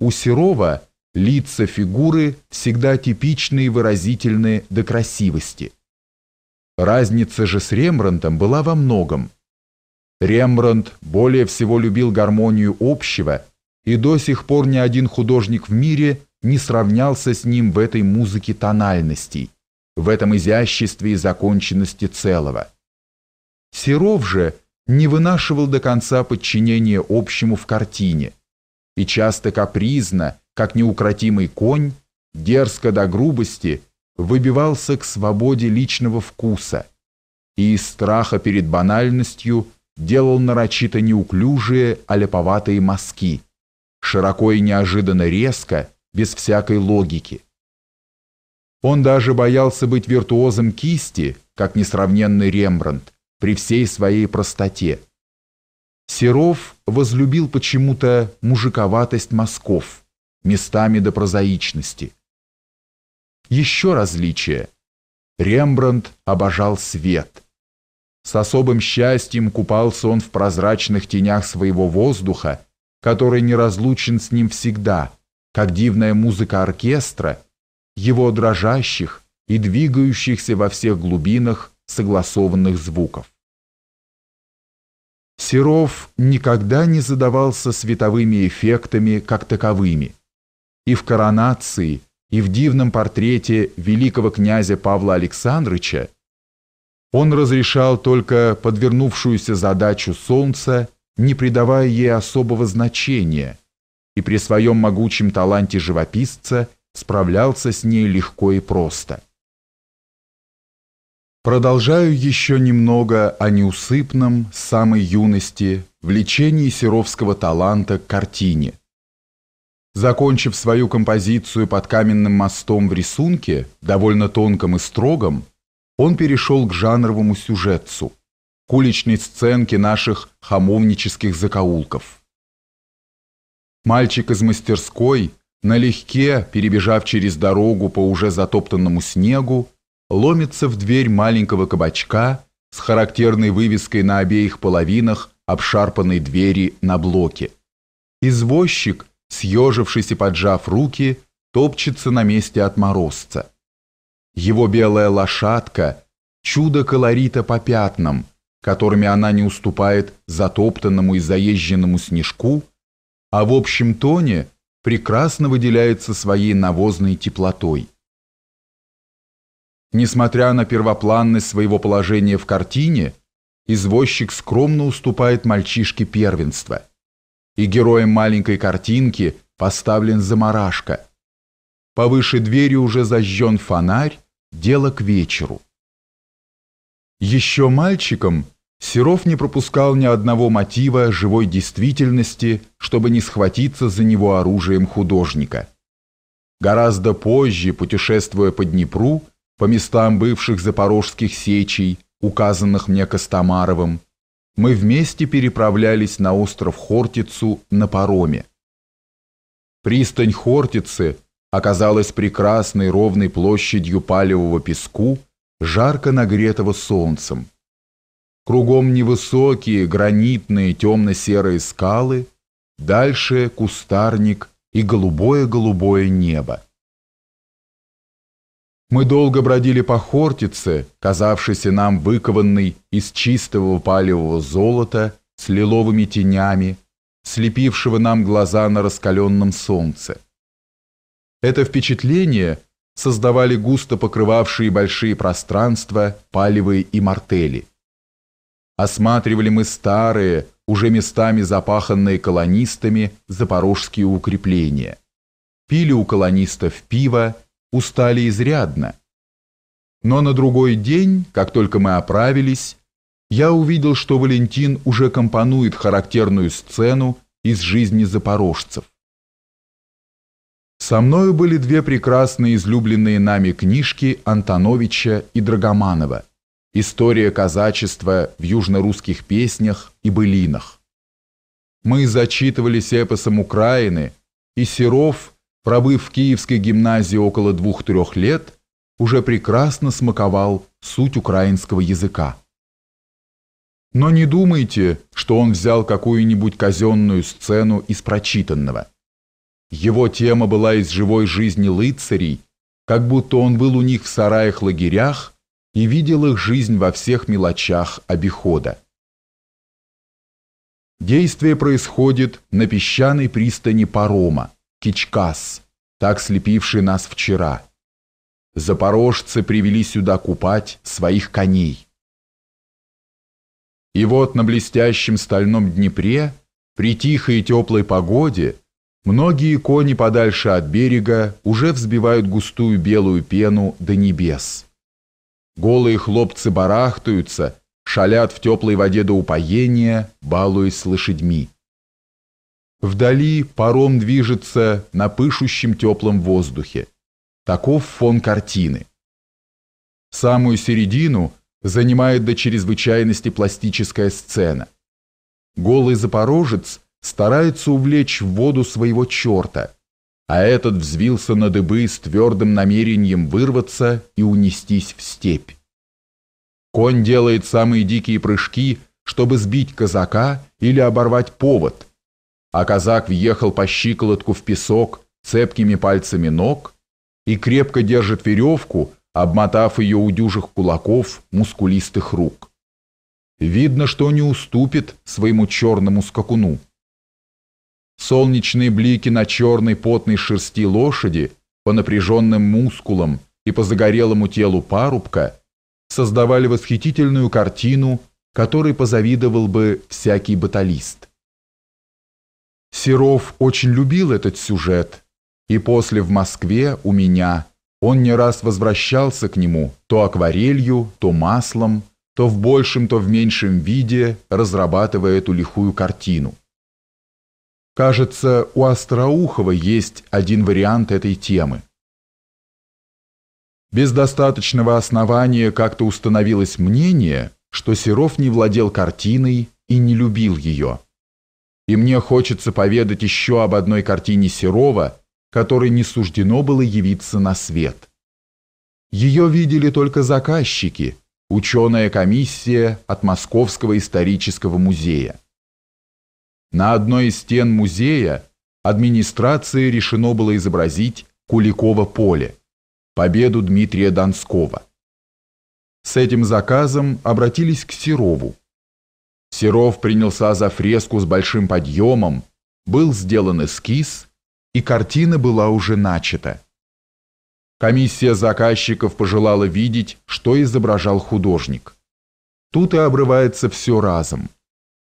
[SPEAKER 2] У Серова лица фигуры всегда типичны и выразительны до красивости. Разница же с Рембрандтом была во многом – Рембрандт более всего любил гармонию общего, и до сих пор ни один художник в мире не сравнялся с ним в этой музыке тональностей, в этом изяществе и законченности целого. Серов же не вынашивал до конца подчинения общему в картине, и часто капризно, как неукротимый конь, дерзко до грубости, выбивался к свободе личного вкуса и из страха перед банальностью – делал нарочито неуклюжие, аляповатые мазки, широко и неожиданно резко, без всякой логики. Он даже боялся быть виртуозом кисти, как несравненный Рембрандт, при всей своей простоте. Серов возлюбил почему-то мужиковатость мазков, местами до прозаичности. Еще различие. Рембрандт обожал свет. С особым счастьем купался он в прозрачных тенях своего воздуха, который неразлучен с ним всегда, как дивная музыка оркестра, его дрожащих и двигающихся во всех глубинах согласованных звуков. Серов никогда не задавался световыми эффектами как таковыми. И в коронации, и в дивном портрете великого князя Павла Александровича он разрешал только подвернувшуюся задачу Солнца, не придавая ей особого значения, и при своем могучем таланте живописца справлялся с ней легко и просто. Продолжаю еще немного о неусыпном, с самой юности, влечении серовского таланта к картине. Закончив свою композицию под каменным мостом в рисунке, довольно тонком и строгом, он перешел к жанровому сюжетцу, к уличной сценке наших хамовнических закоулков. Мальчик из мастерской, налегке, перебежав через дорогу по уже затоптанному снегу, ломится в дверь маленького кабачка с характерной вывеской на обеих половинах обшарпанной двери на блоке. Извозчик, съежившись и поджав руки, топчется на месте отморозца его белая лошадка – чудо колорита по пятнам, которыми она не уступает затоптанному и заезженному снежку, а в общем тоне прекрасно выделяется своей навозной теплотой. Несмотря на первопланность своего положения в картине, извозчик скромно уступает мальчишке первенство. И героем маленькой картинки поставлен замарашка – Повыше двери уже зажжен фонарь, дело к вечеру. Еще мальчиком Серов не пропускал ни одного мотива живой действительности, чтобы не схватиться за него оружием художника. Гораздо позже, путешествуя по Днепру, по местам бывших запорожских сечей, указанных мне Костомаровым, мы вместе переправлялись на остров Хортицу на пароме. Пристань Хортицы – оказалась прекрасной ровной площадью палевого песку, жарко нагретого солнцем. Кругом невысокие гранитные темно-серые скалы, дальше кустарник и голубое-голубое небо. Мы долго бродили по Хортице, казавшейся нам выкованной из чистого палевого золота с лиловыми тенями, слепившего нам глаза на раскаленном солнце. Это впечатление создавали густо покрывавшие большие пространства палевые и мартели. Осматривали мы старые, уже местами запаханные колонистами, запорожские укрепления. Пили у колонистов пиво, устали изрядно. Но на другой день, как только мы оправились, я увидел, что Валентин уже компонует характерную сцену из жизни запорожцев. Со мною были две прекрасные излюбленные нами книжки Антоновича и Драгоманова «История казачества в южно-русских песнях и былинах». Мы зачитывались эпосом Украины, и Серов, пробыв в Киевской гимназии около двух-трех лет, уже прекрасно смаковал суть украинского языка. Но не думайте, что он взял какую-нибудь казенную сцену из прочитанного. Его тема была из живой жизни лыцарей, как будто он был у них в сараях-лагерях и видел их жизнь во всех мелочах обихода. Действие происходит на песчаной пристани парома, Кичкас, так слепивший нас вчера. Запорожцы привели сюда купать своих коней. И вот на блестящем стальном Днепре, при тихой и теплой погоде, Многие кони подальше от берега уже взбивают густую белую пену до небес. Голые хлопцы барахтаются, шалят в теплой воде до упоения, балуясь с лошадьми. Вдали паром движется на пышущем теплом воздухе. Таков фон картины. Самую середину занимает до чрезвычайности пластическая сцена. Голый запорожец старается увлечь в воду своего черта, а этот взвился на дыбы с твердым намерением вырваться и унестись в степь. Конь делает самые дикие прыжки, чтобы сбить казака или оборвать повод, а казак въехал по щиколотку в песок цепкими пальцами ног и крепко держит веревку, обмотав ее у дюжих кулаков мускулистых рук. Видно, что не уступит своему черному скакуну. Солнечные блики на черной потной шерсти лошади, по напряженным мускулам и по загорелому телу парубка, создавали восхитительную картину, которой позавидовал бы всякий баталист. Серов очень любил этот сюжет, и после в Москве у меня он не раз возвращался к нему то акварелью, то маслом, то в большем, то в меньшем виде,
[SPEAKER 1] разрабатывая эту лихую картину. Кажется, у Остроухова есть один вариант этой темы. Без
[SPEAKER 2] достаточного основания как-то установилось мнение, что Серов не владел картиной и не любил ее. И мне хочется поведать еще об одной картине Серова, которой не суждено было явиться на свет. Ее видели только заказчики, ученая комиссия от Московского исторического музея. На одной из стен музея администрации решено было изобразить Куликово поле, победу Дмитрия Донского. С этим заказом обратились к Серову. Серов принялся за фреску с большим подъемом, был сделан эскиз, и картина была уже начата. Комиссия заказчиков пожелала видеть, что изображал художник. Тут и обрывается все разом.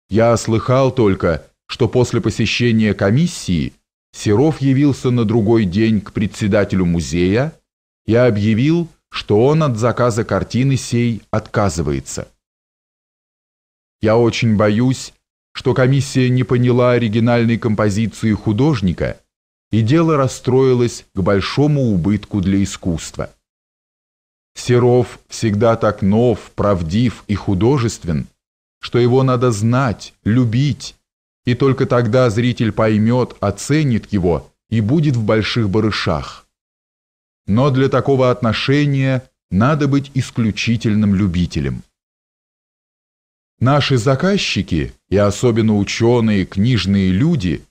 [SPEAKER 2] Я слыхал только, что после посещения комиссии Серов явился на другой день к председателю музея и объявил, что он от заказа картины сей отказывается. Я очень боюсь, что комиссия не поняла оригинальной композиции художника, и дело расстроилось к большому убытку для искусства. Серов всегда так нов, правдив и художествен – что его надо знать, любить, и только тогда зритель поймет, оценит его и будет в больших барышах. Но для такого отношения надо быть исключительным любителем. Наши заказчики, и особенно ученые, книжные люди,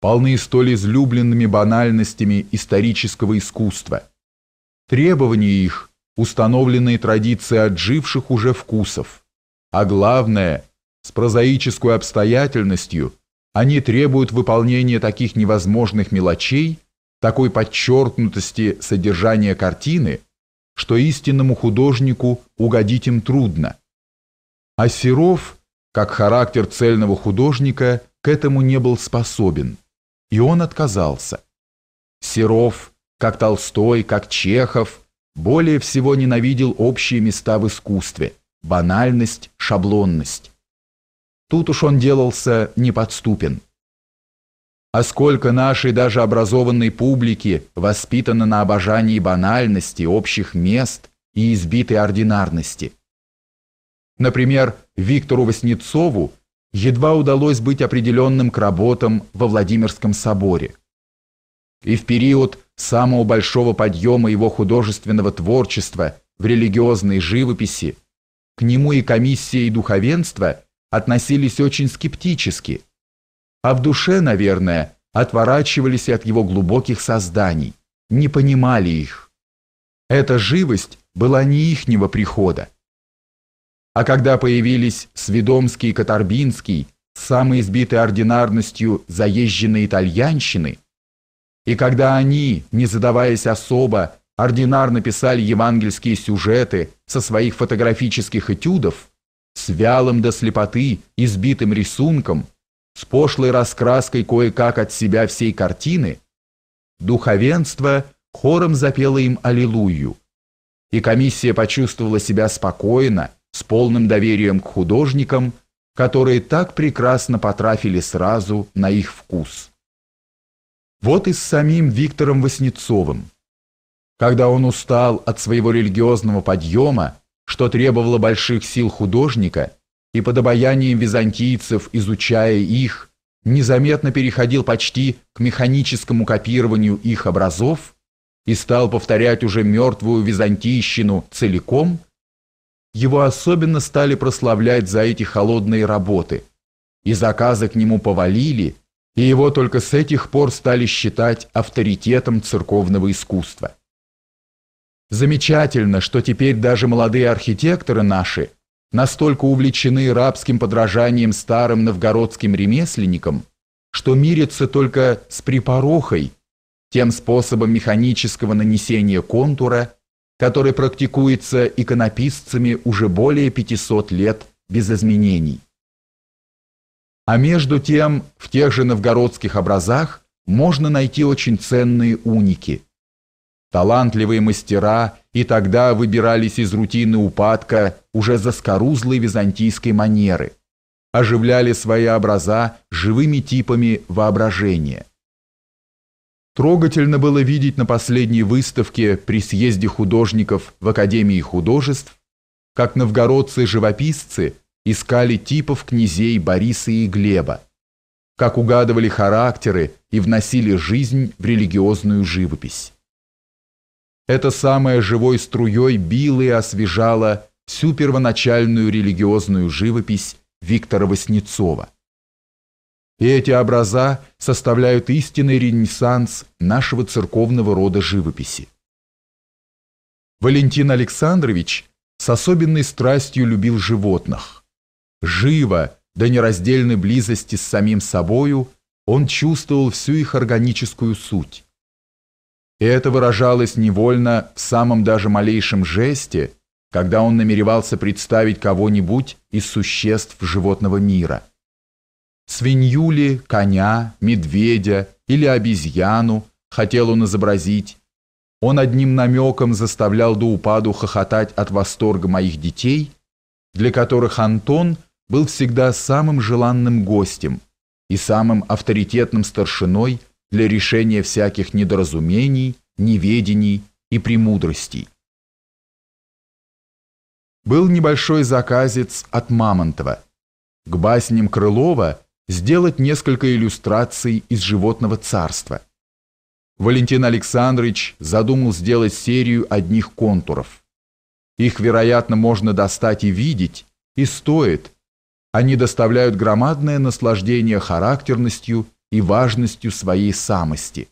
[SPEAKER 2] полны столь излюбленными банальностями исторического искусства. Требования их – установленные традиции отживших уже вкусов, а главное, с прозаической обстоятельностью они требуют выполнения таких невозможных мелочей, такой подчеркнутости содержания картины, что истинному художнику угодить им трудно. А Серов, как характер цельного художника, к этому не был способен, и он отказался. Серов, как Толстой, как Чехов, более всего ненавидел общие места в искусстве – банальность, шаблонность. Тут уж он делался неподступен. А сколько нашей даже образованной публики воспитано на обожании банальности, общих мест и избитой ординарности. Например, Виктору Васнецову едва удалось быть определенным к работам во Владимирском соборе. И в период самого большого подъема его художественного творчества в религиозной живописи к нему и комиссия, и духовенство относились очень скептически, а в душе, наверное, отворачивались от его глубоких созданий, не понимали их. Эта живость была не ихнего прихода. А когда появились Сведомский и Катарбинский, самые избитые ординарностью заезженные итальянщины, и когда они, не задаваясь особо, ординарно писали евангельские сюжеты со своих фотографических этюдов, с вялым до слепоты избитым рисунком, с пошлой раскраской кое-как от себя всей картины, духовенство хором запело им «Аллилуйю», и комиссия почувствовала себя спокойно, с полным доверием к художникам, которые так прекрасно потрафили сразу на их вкус. Вот и с самим Виктором Васнецовым. Когда он устал от своего религиозного подъема, что требовало больших сил художника, и под обаянием византийцев, изучая их, незаметно переходил почти к механическому копированию их образов и стал повторять уже мертвую византийщину целиком, его особенно стали прославлять за эти холодные работы, и заказы к нему повалили, и его только с этих пор стали считать авторитетом церковного искусства. Замечательно, что теперь даже молодые архитекторы наши настолько увлечены рабским подражанием старым новгородским ремесленникам, что мирятся только с припорохой, тем способом механического нанесения контура, который практикуется иконописцами уже более 500 лет без изменений. А между тем, в тех же новгородских образах можно найти очень ценные уники – Талантливые мастера и тогда выбирались из рутины упадка уже заскорузлой византийской манеры, оживляли свои образа живыми типами воображения. Трогательно было видеть на последней выставке при съезде художников в Академии художеств, как новгородцы-живописцы искали типов князей Бориса и Глеба, как угадывали характеры и вносили жизнь в религиозную живопись. Это самое живой струей било и освежало всю первоначальную религиозную живопись Виктора Васнецова. И эти образа составляют истинный ренессанс нашего церковного рода живописи. Валентин Александрович с особенной страстью любил животных. Живо, до нераздельной близости с самим собою, он чувствовал всю их органическую суть. И это выражалось невольно в самом даже малейшем жесте, когда он намеревался представить кого-нибудь из существ животного мира. Свинью ли, коня, медведя или обезьяну хотел он изобразить. Он одним намеком заставлял до упаду хохотать от восторга моих детей, для которых Антон был всегда самым желанным гостем и самым авторитетным старшиной – для решения всяких недоразумений, неведений и премудростей. Был небольшой заказец от Мамонтова. К басням Крылова сделать несколько иллюстраций из «Животного царства». Валентин Александрович задумал сделать серию одних контуров. Их, вероятно, можно достать и видеть, и стоит. Они доставляют громадное наслаждение характерностью и важностью своей самости.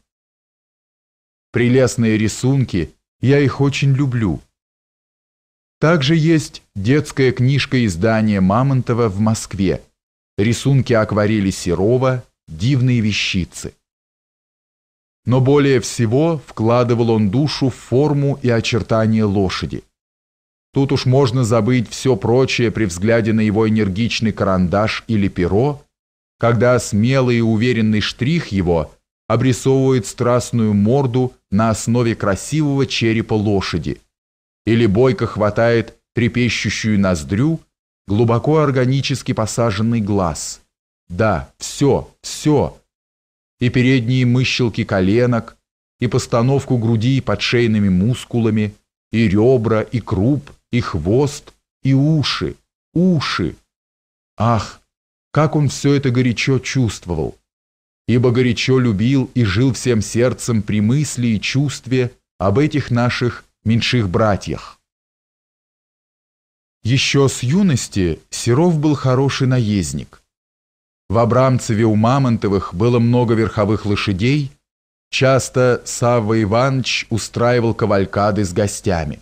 [SPEAKER 2] Прелестные рисунки, я их очень люблю. Также есть детская книжка издания Мамонтова в Москве, рисунки акварели Серова, дивные вещицы. Но более всего вкладывал он душу в форму и очертания лошади. Тут уж можно забыть все прочее при взгляде на его энергичный карандаш или перо, когда смелый и уверенный штрих его обрисовывает страстную морду на основе красивого черепа лошади, или бойко хватает трепещущую ноздрю, глубоко органически посаженный глаз. Да, все, все. И передние мыщелки коленок, и постановку груди под шейными мускулами, и ребра, и круп, и хвост, и уши, уши. Ах, как он все это горячо чувствовал, ибо горячо любил и жил всем сердцем при мысли и чувстве об этих наших меньших братьях. Еще с юности Серов был хороший наездник. В Абрамцеве у Мамонтовых было много верховых лошадей, часто Савва Иванович устраивал кавалькады с гостями.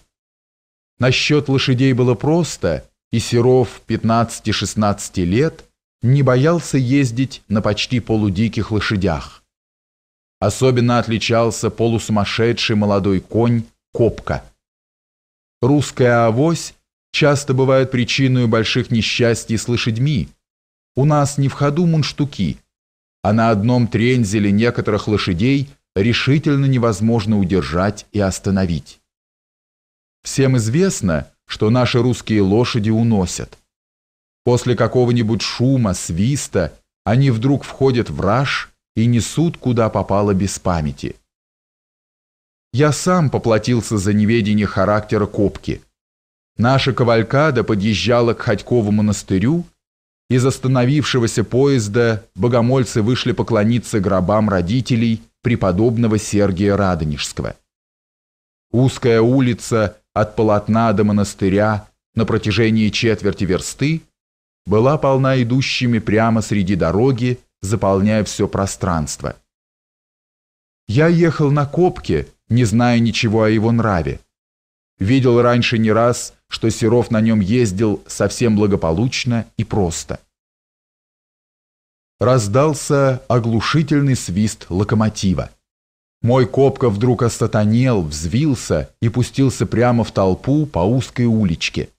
[SPEAKER 2] Насчет лошадей было просто, и Серов 15-16 лет – не боялся ездить на почти полудиких лошадях. Особенно отличался полусумасшедший молодой конь Копка. Русская авось часто бывает причиной больших несчастий с лошадьми. У нас не в ходу мунштуки, а на одном трензеле некоторых лошадей решительно невозможно удержать и остановить. Всем известно, что наши русские лошади уносят. После какого-нибудь шума, свиста, они вдруг входят в раж и несут, куда попало без памяти. Я сам поплатился за неведение характера копки. Наша кавалькада подъезжала к Ходькову монастырю, из остановившегося поезда богомольцы вышли поклониться гробам родителей преподобного Сергия Радонежского. Узкая улица от полотна до монастыря на протяжении четверти версты была полна идущими прямо среди дороги, заполняя все пространство. Я ехал на копке, не зная ничего о его нраве. Видел раньше не раз, что Серов на нем ездил совсем благополучно и просто. Раздался оглушительный свист локомотива. Мой копка вдруг остатанел, взвился и пустился прямо в толпу по узкой уличке.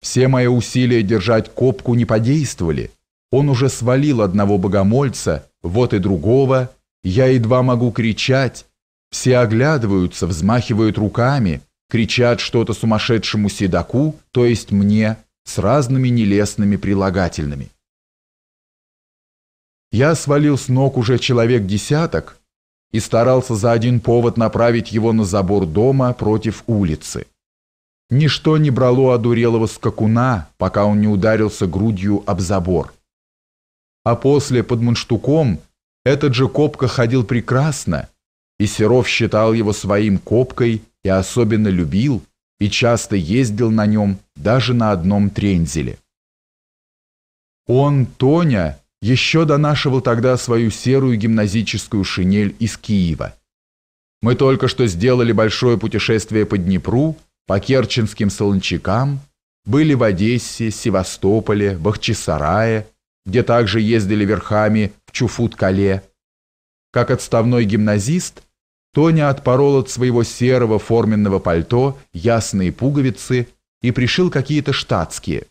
[SPEAKER 2] Все мои усилия держать копку не подействовали. Он уже свалил одного богомольца, вот и другого. Я едва могу кричать. Все оглядываются, взмахивают руками, кричат что-то сумасшедшему седаку, то есть мне, с разными нелестными прилагательными. Я свалил с ног уже человек десяток и старался за один повод направить его на забор дома против улицы. Ничто не брало одурелого скакуна, пока он не ударился грудью об забор. А после под мунштуком этот же Копка ходил прекрасно, и Серов считал его своим Копкой и особенно любил, и часто ездил на нем даже на одном трензеле. Он, Тоня, еще донашивал тогда свою серую гимназическую шинель из Киева. Мы только что сделали большое путешествие по Днепру, по керченским солончакам, были в Одессе, Севастополе, Бахчисарае, где также ездили верхами в Чуфут-Кале. Как отставной гимназист, Тоня отпорол от своего серого форменного пальто ясные пуговицы и пришил какие-то штатские.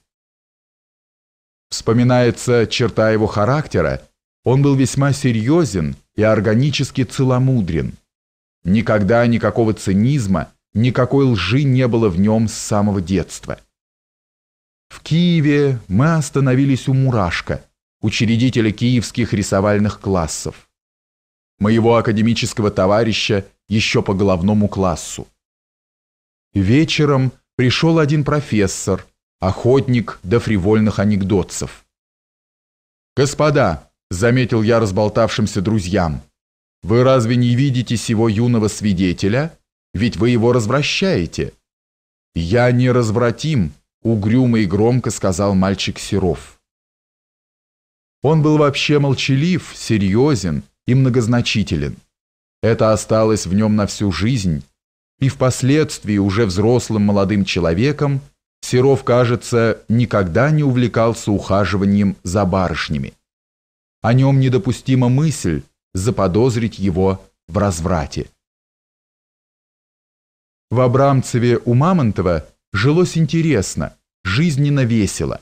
[SPEAKER 2] Вспоминается черта его характера, он был весьма серьезен и органически целомудрен. Никогда никакого цинизма – Никакой лжи не было в нем с самого детства. В Киеве мы остановились у Мурашка, учредителя киевских рисовальных классов, моего академического товарища еще по головному классу. Вечером пришел один профессор, охотник до фривольных анекдотцев. «Господа», — заметил я разболтавшимся друзьям, — «вы разве не видите сего юного свидетеля?» ведь вы его развращаете». «Я не развратим», — угрюмо и громко сказал мальчик Серов. Он был вообще молчалив, серьезен и многозначителен. Это осталось в нем на всю жизнь, и впоследствии уже взрослым молодым человеком Серов, кажется, никогда не увлекался ухаживанием
[SPEAKER 1] за барышнями. О нем недопустима мысль заподозрить его в разврате. В Абрамцеве у Мамонтова жилось интересно, жизненно весело.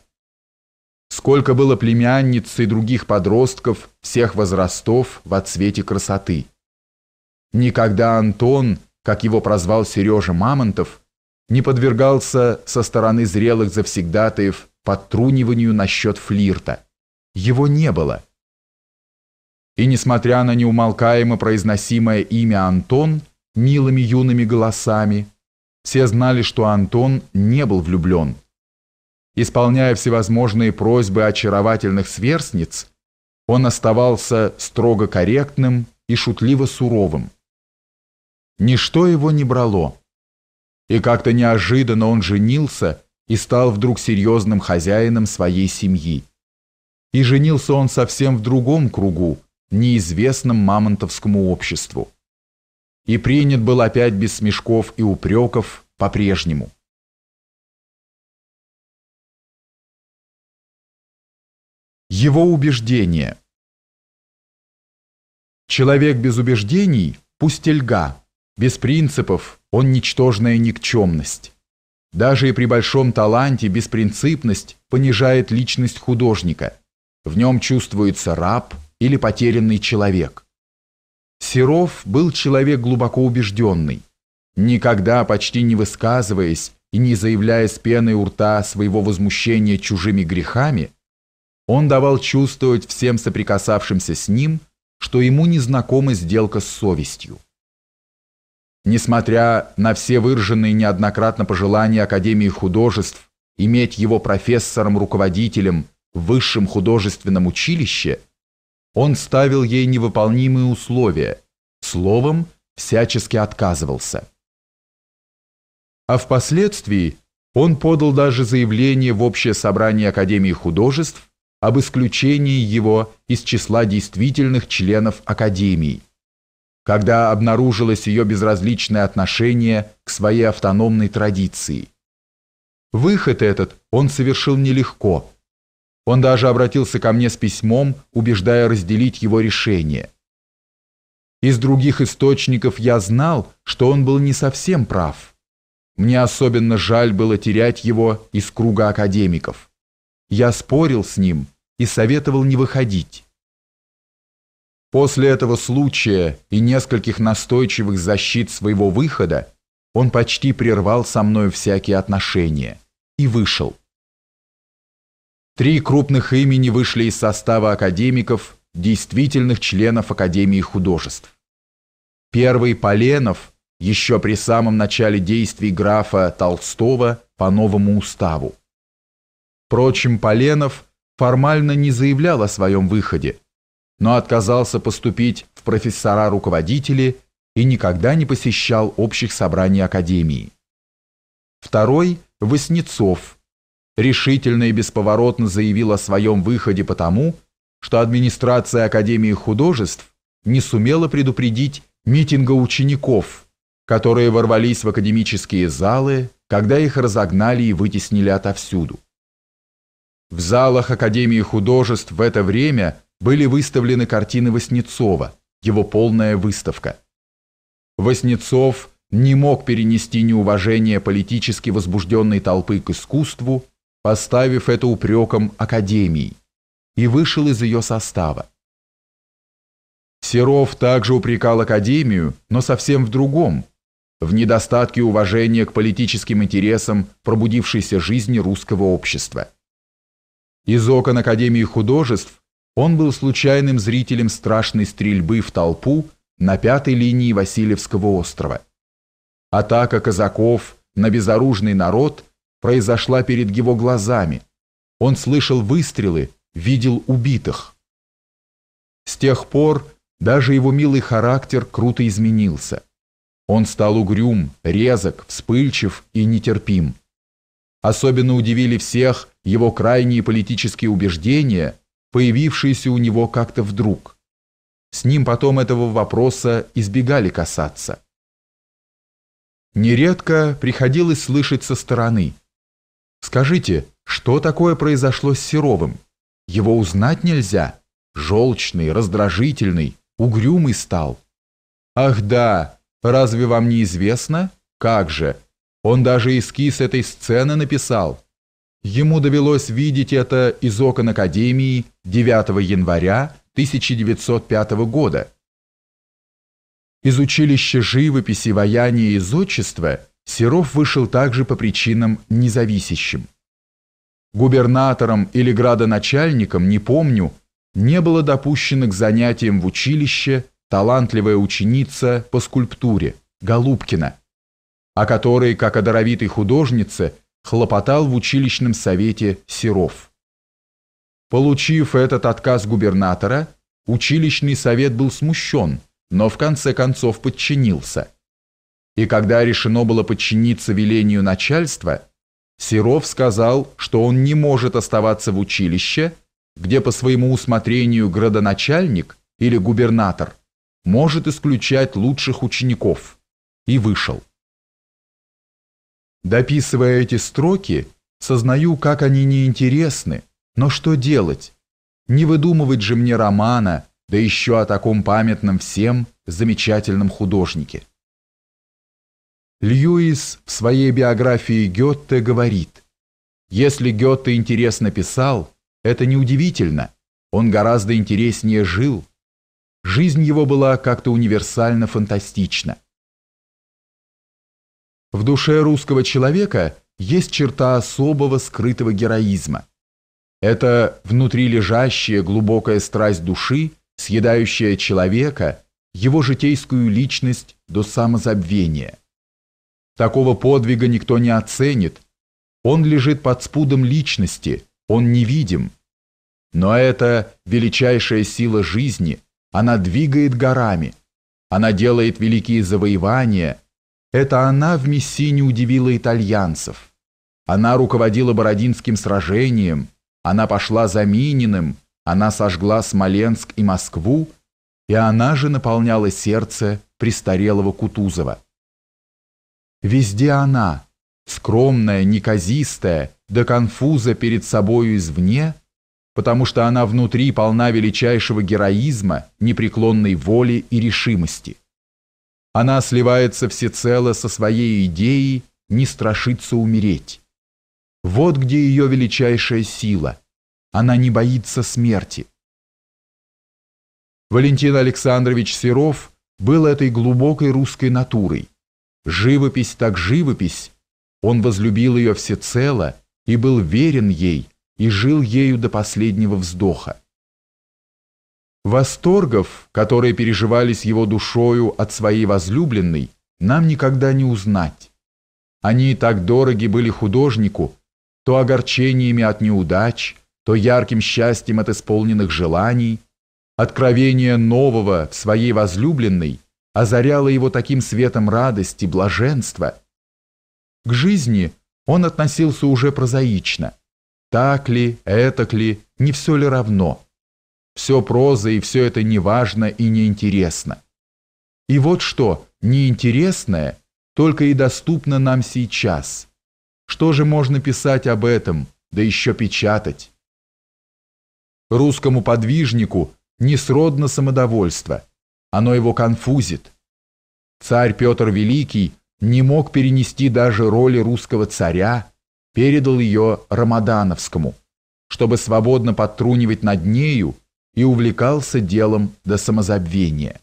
[SPEAKER 1] Сколько
[SPEAKER 2] было племянниц и других подростков всех возрастов в отцвете красоты. Никогда Антон, как его прозвал Сережа Мамонтов, не подвергался со стороны зрелых завсегдатаев подтруниванию насчет флирта. Его не было. И несмотря на неумолкаемо произносимое имя Антон, милыми юными голосами. Все знали, что Антон не был влюблен. Исполняя всевозможные просьбы очаровательных сверстниц, он оставался строго корректным и шутливо суровым. Ничто его не брало. И как-то неожиданно он женился и стал вдруг серьезным хозяином своей семьи. И женился он совсем в другом кругу, неизвестном мамонтовскому обществу и принят был опять без смешков и упреков по-прежнему. Его убеждение. Человек без убеждений – пустельга, без принципов он ничтожная никчемность. Даже и при большом таланте беспринципность понижает личность художника. В нем чувствуется раб или потерянный человек. Серов был человек глубоко убежденный. Никогда, почти не высказываясь и не заявляя с пеной у рта своего возмущения чужими грехами, он давал чувствовать всем соприкасавшимся с ним, что ему незнакома сделка с совестью. Несмотря на все выраженные неоднократно пожелания Академии художеств иметь его профессором-руководителем в высшем художественном училище – он ставил ей невыполнимые условия, словом, всячески отказывался. А впоследствии он подал даже заявление в Общее собрание Академии художеств об исключении его из числа действительных членов Академии, когда обнаружилось ее безразличное отношение к своей автономной традиции. Выход этот он совершил нелегко – он даже обратился ко мне с письмом, убеждая разделить его решение. Из других источников я знал, что он был не совсем прав. Мне особенно жаль было терять его из круга академиков. Я спорил с ним и советовал не выходить. После этого случая и нескольких настойчивых защит своего выхода он почти прервал со мной всякие отношения и вышел. Три крупных имени вышли из состава академиков, действительных членов Академии художеств. Первый Поленов, еще при самом начале действий графа Толстого по новому уставу. Впрочем, Поленов формально не заявлял о своем выходе, но отказался поступить в профессора-руководители и никогда не посещал общих собраний Академии. Второй – Васнецов – решительно и бесповоротно заявил о своем выходе потому, что администрация Академии художеств не сумела предупредить митинга учеников, которые ворвались в академические залы, когда их разогнали и вытеснили отовсюду. В залах Академии художеств в это время были выставлены картины Васнецова, его полная выставка. Васнецов не мог перенести неуважение политически возбужденной толпы к искусству, поставив это упреком Академии, и вышел из ее состава. Серов также упрекал Академию, но совсем в другом, в недостатке уважения к политическим интересам пробудившейся жизни русского общества. Из окон Академии художеств он был случайным зрителем страшной стрельбы в толпу на пятой линии Васильевского острова. Атака казаков на безоружный народ – произошла перед его глазами. Он слышал выстрелы, видел убитых. С тех пор даже его милый характер круто изменился. Он стал угрюм, резок, вспыльчив и нетерпим. Особенно удивили всех его крайние политические убеждения, появившиеся у него как-то вдруг. С ним потом этого вопроса избегали касаться. Нередко приходилось слышать со стороны – Скажите, что такое произошло с Серовым? Его узнать нельзя. Желчный, раздражительный, угрюмый стал. Ах да, разве вам не известно? Как же? Он даже эскиз этой сцены написал. Ему довелось видеть это из окон Академии 9 января 1905 года. Из училища живописи, ваяния и зодчества – Серов вышел также по причинам независящим. Губернатором или градоначальником, не помню, не было допущено к занятиям в училище талантливая ученица по скульптуре Голубкина, о которой, как о даровитой художнице, хлопотал в училищном совете Серов. Получив этот отказ губернатора, училищный совет был смущен, но в конце концов подчинился. И когда решено было подчиниться велению начальства, Серов сказал, что он не может оставаться в училище, где по своему усмотрению градоначальник или губернатор может исключать лучших учеников, и вышел. Дописывая эти строки, сознаю, как они неинтересны, но что делать? Не выдумывать же мне романа, да еще о таком памятном всем замечательном художнике. Льюис в своей биографии Гёте говорит, «Если Гёте интересно писал, это неудивительно, он гораздо интереснее жил. Жизнь его была как-то универсально фантастична». В душе русского человека есть черта особого скрытого героизма. Это внутри лежащая глубокая страсть души, съедающая человека, его житейскую личность до самозабвения. Такого подвига никто не оценит. Он лежит под спудом личности, он невидим. Но это величайшая сила жизни, она двигает горами, она делает великие завоевания. Это она в Мессине удивила итальянцев. Она руководила Бородинским сражением, она пошла за Мининым, она сожгла Смоленск и Москву, и она же наполняла сердце престарелого Кутузова. Везде она, скромная, неказистая, до конфуза перед собою извне, потому что она внутри полна величайшего героизма, непреклонной воли и решимости. Она сливается всецело со своей идеей, не страшится умереть. Вот где ее величайшая сила. Она не боится смерти. Валентин Александрович Серов был этой глубокой русской натурой, Живопись так живопись. Он возлюбил ее всецело и был верен ей, и жил ею до последнего вздоха. Восторгов, которые переживались его душою от своей возлюбленной, нам никогда не узнать. Они и так дороги были художнику, то огорчениями от неудач, то ярким счастьем от исполненных желаний, откровение нового в своей возлюбленной озаряло его таким светом радости, блаженства. К жизни он относился уже прозаично. Так ли, этак ли, не все ли равно? Все проза и все это неважно и неинтересно. И вот что неинтересное только и доступно нам сейчас. Что же можно писать об этом, да еще печатать? Русскому подвижнику несродно самодовольство – оно его конфузит. Царь Петр Великий не мог перенести даже роли русского царя, передал ее Рамадановскому, чтобы свободно подтрунивать над нею и увлекался делом до самозабвения.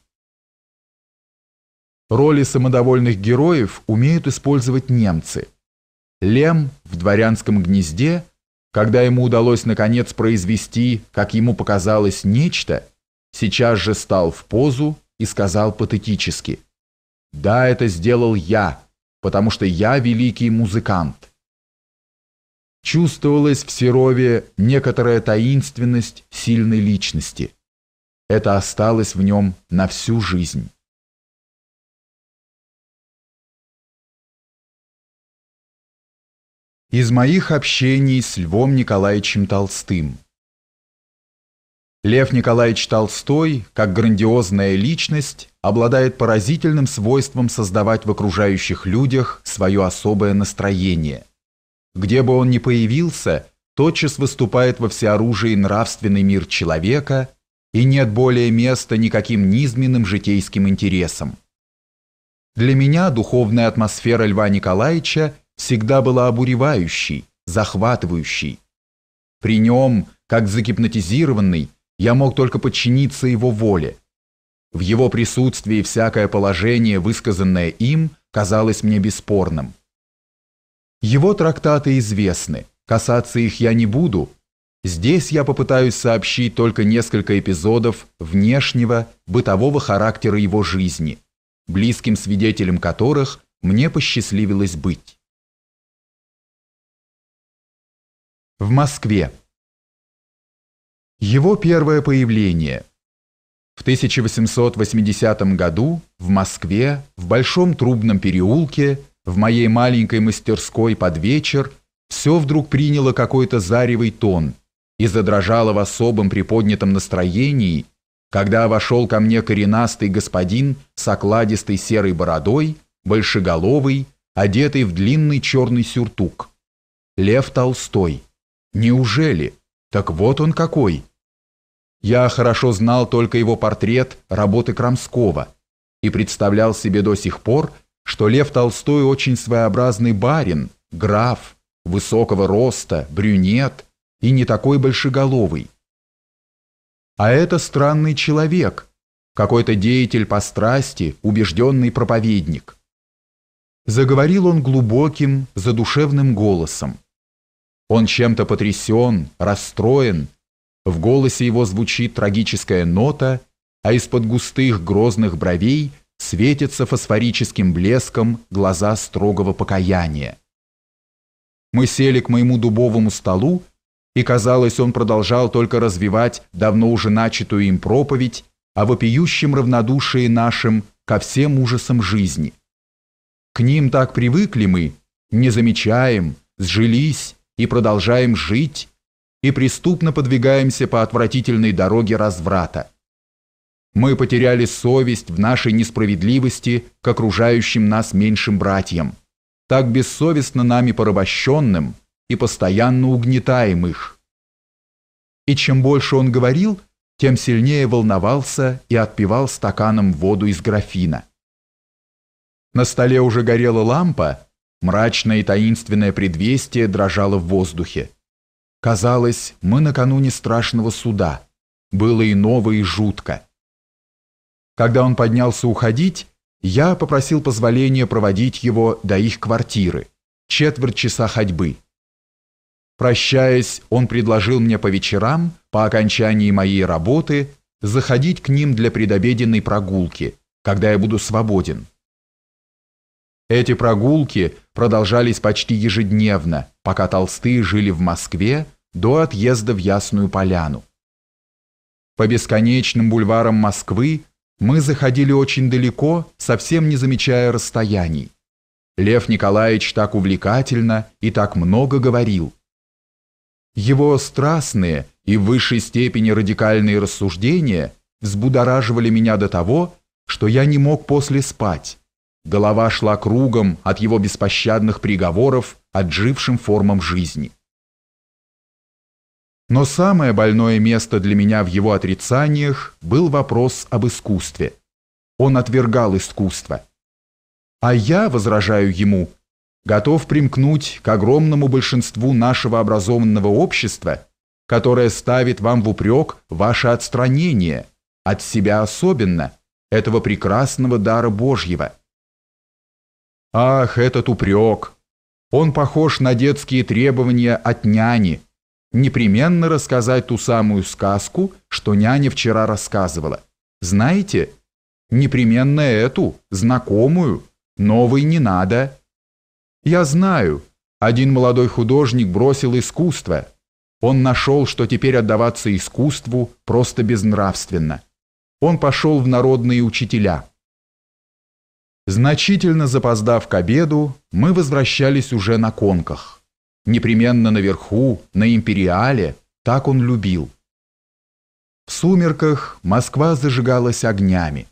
[SPEAKER 2] Роли самодовольных героев умеют использовать немцы. Лем в «Дворянском гнезде», когда ему удалось наконец произвести, как ему показалось, нечто – сейчас же стал в позу и сказал патетически. «Да, это сделал я, потому что я великий музыкант». Чувствовалась в Серове некоторая таинственность сильной личности. Это осталось в нем на всю жизнь. Из моих общений с Львом Николаевичем Толстым Лев Николаевич Толстой, как грандиозная личность, обладает поразительным свойством создавать в окружающих людях свое особое настроение. Где бы он ни появился, тотчас выступает во всеоружии нравственный мир человека, и нет более места никаким низменным житейским интересам. Для меня духовная атмосфера Льва Николаевича всегда была обуревающей, захватывающей. При нем, как загипнотизированный, я мог только подчиниться его воле. В его присутствии всякое положение, высказанное им, казалось мне бесспорным. Его трактаты известны, касаться их я не буду. Здесь я попытаюсь сообщить только несколько эпизодов внешнего, бытового характера его жизни, близким свидетелем которых мне посчастливилось быть.
[SPEAKER 3] В Москве.
[SPEAKER 2] Его первое появление. В 1880 году в Москве, в Большом трубном переулке, в моей маленькой мастерской под вечер, все вдруг приняло какой-то заревый тон и задрожало в особом приподнятом настроении, когда вошел ко мне коренастый господин с окладистой серой бородой, большеголовый, одетый в длинный черный сюртук. Лев Толстой. Неужели? Так вот он какой! Я хорошо знал только его портрет работы Крамского и представлял себе до сих пор, что Лев Толстой очень своеобразный барин, граф, высокого роста, брюнет и не такой большеголовый. А это странный человек, какой-то деятель по страсти, убежденный проповедник. Заговорил он глубоким, задушевным голосом. Он чем-то потрясен, расстроен, в голосе его звучит трагическая нота, а из-под густых грозных бровей светятся фосфорическим блеском глаза строгого покаяния. Мы сели к моему дубовому столу, и, казалось, он продолжал только развивать давно уже начатую им проповедь о вопиющем равнодушии нашим ко всем ужасам жизни. К ним так привыкли мы, не замечаем, сжились и продолжаем жить, и преступно подвигаемся по отвратительной дороге разврата. Мы потеряли совесть в нашей несправедливости к окружающим нас меньшим братьям, так бессовестно нами порабощенным и постоянно угнетаем их. И чем больше он говорил, тем сильнее волновался и отпивал стаканом воду из графина. На столе уже горела лампа, мрачное и таинственное предвестие дрожало в воздухе. Казалось, мы накануне страшного суда. Было и ново, и жутко. Когда он поднялся уходить, я попросил позволения проводить его до их квартиры. Четверть часа ходьбы. Прощаясь, он предложил мне по вечерам, по окончании моей работы, заходить к ним для предобеденной прогулки, когда я буду свободен. Эти прогулки продолжались почти ежедневно, пока толстые жили в Москве до отъезда в Ясную Поляну. По бесконечным бульварам Москвы мы заходили очень далеко, совсем не замечая расстояний. Лев Николаевич так увлекательно и так много говорил. Его страстные и в высшей степени радикальные рассуждения взбудораживали меня до того, что я не мог после спать Голова шла кругом от его беспощадных приговоров отжившим формам жизни. Но самое больное место для меня в его отрицаниях был вопрос об искусстве. Он отвергал искусство. А я, возражаю ему, готов примкнуть к огромному большинству нашего образованного общества, которое ставит вам в упрек ваше отстранение, от себя особенно, этого прекрасного дара Божьего – Ах, этот упрек! Он похож на детские требования от няни. Непременно рассказать ту самую сказку, что няня вчера рассказывала. Знаете? Непременно эту, знакомую. Новой не надо. Я знаю. Один молодой художник бросил искусство. Он нашел, что теперь отдаваться искусству просто безнравственно. Он пошел в народные учителя. Значительно запоздав к обеду, мы возвращались уже на конках. Непременно наверху, на империале, так он любил. В сумерках Москва зажигалась огнями.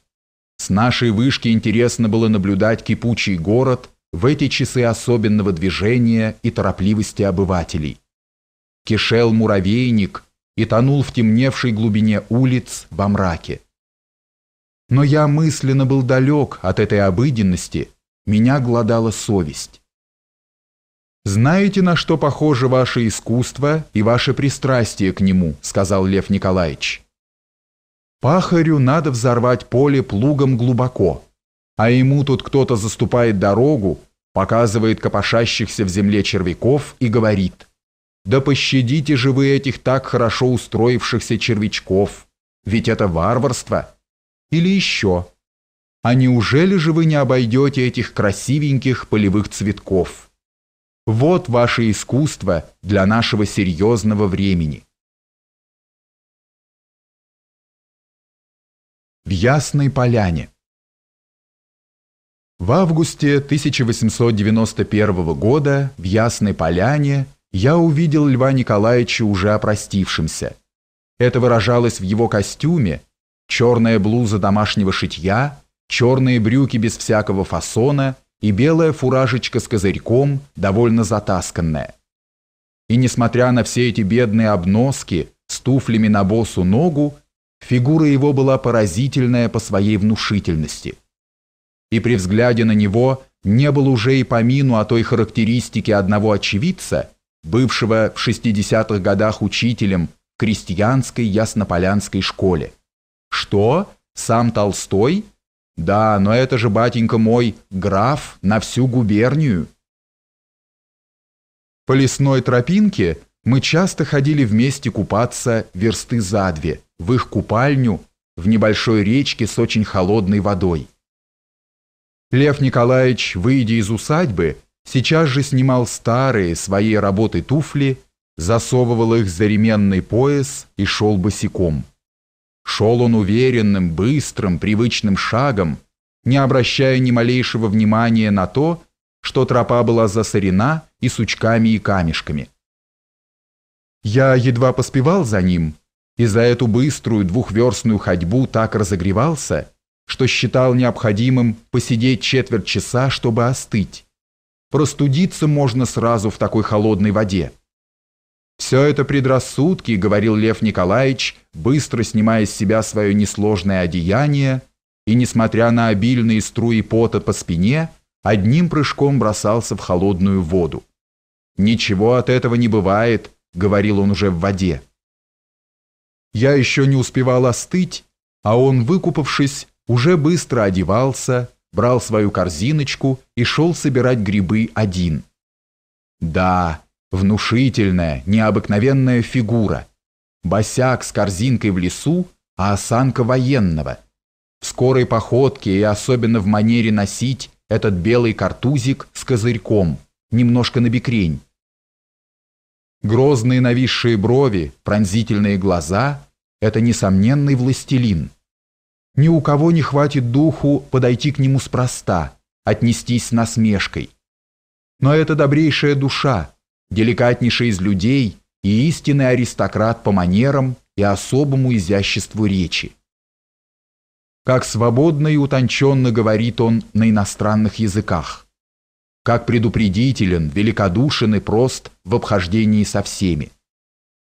[SPEAKER 2] С нашей вышки интересно было наблюдать кипучий город в эти часы особенного движения и торопливости обывателей. Кишел муравейник и тонул в темневшей глубине улиц во мраке. Но я мысленно был далек от этой обыденности, меня глодала совесть. «Знаете, на что похоже ваше искусство и ваше пристрастие к нему?» – сказал Лев Николаевич. «Пахарю надо взорвать поле плугом глубоко, а ему тут кто-то заступает дорогу, показывает копошащихся в земле червяков и говорит, «Да пощадите же вы этих так хорошо устроившихся червячков, ведь это варварство!» Или еще. А неужели же вы не обойдете этих красивеньких полевых цветков? Вот ваше искусство для нашего серьезного времени.
[SPEAKER 3] В Ясной Поляне
[SPEAKER 2] В августе 1891 года в Ясной Поляне я увидел Льва Николаевича уже опростившимся. Это выражалось в его костюме, черная блуза домашнего шитья, черные брюки без всякого фасона и белая фуражечка с козырьком, довольно затасканная. И несмотря на все эти бедные обноски с туфлями на босу ногу, фигура его была поразительная по своей внушительности. И при взгляде на него не было уже и помину о той характеристике одного очевидца, бывшего в 60-х годах учителем крестьянской яснополянской школе. Что? Сам Толстой? Да, но это же, батенька мой, граф на всю губернию. По лесной тропинке мы часто ходили вместе купаться версты за две, в их купальню, в небольшой речке с очень холодной водой. Лев Николаевич, выйдя из усадьбы, сейчас же снимал старые своей работы туфли, засовывал их за ременный пояс и шел босиком. Шел он уверенным, быстрым, привычным шагом, не обращая ни малейшего внимания на то, что тропа была засорена и сучками, и камешками. Я едва поспевал за ним, и за эту быструю двухверстную ходьбу так разогревался, что считал необходимым посидеть четверть часа, чтобы остыть. Простудиться можно сразу в такой холодной воде. «Все это предрассудки», — говорил Лев Николаевич, быстро снимая с себя свое несложное одеяние, и, несмотря на обильные струи пота по спине, одним прыжком бросался в холодную воду. «Ничего от этого не бывает», — говорил он уже в воде. Я еще не успевал остыть, а он, выкупавшись, уже быстро одевался, брал свою корзиночку и шел собирать грибы один. «Да», Внушительная, необыкновенная фигура. Босяк с корзинкой в лесу, а осанка военного. В скорой походке и особенно в манере носить этот белый картузик с козырьком, немножко набекрень. Грозные нависшие брови, пронзительные глаза – это несомненный властелин. Ни у кого не хватит духу подойти к нему спроста, отнестись с насмешкой. Но это добрейшая душа, деликатнейший из людей и истинный аристократ по манерам и особому изяществу речи. Как свободно и утонченно говорит он на иностранных языках. Как предупредителен, великодушен и прост в обхождении со всеми.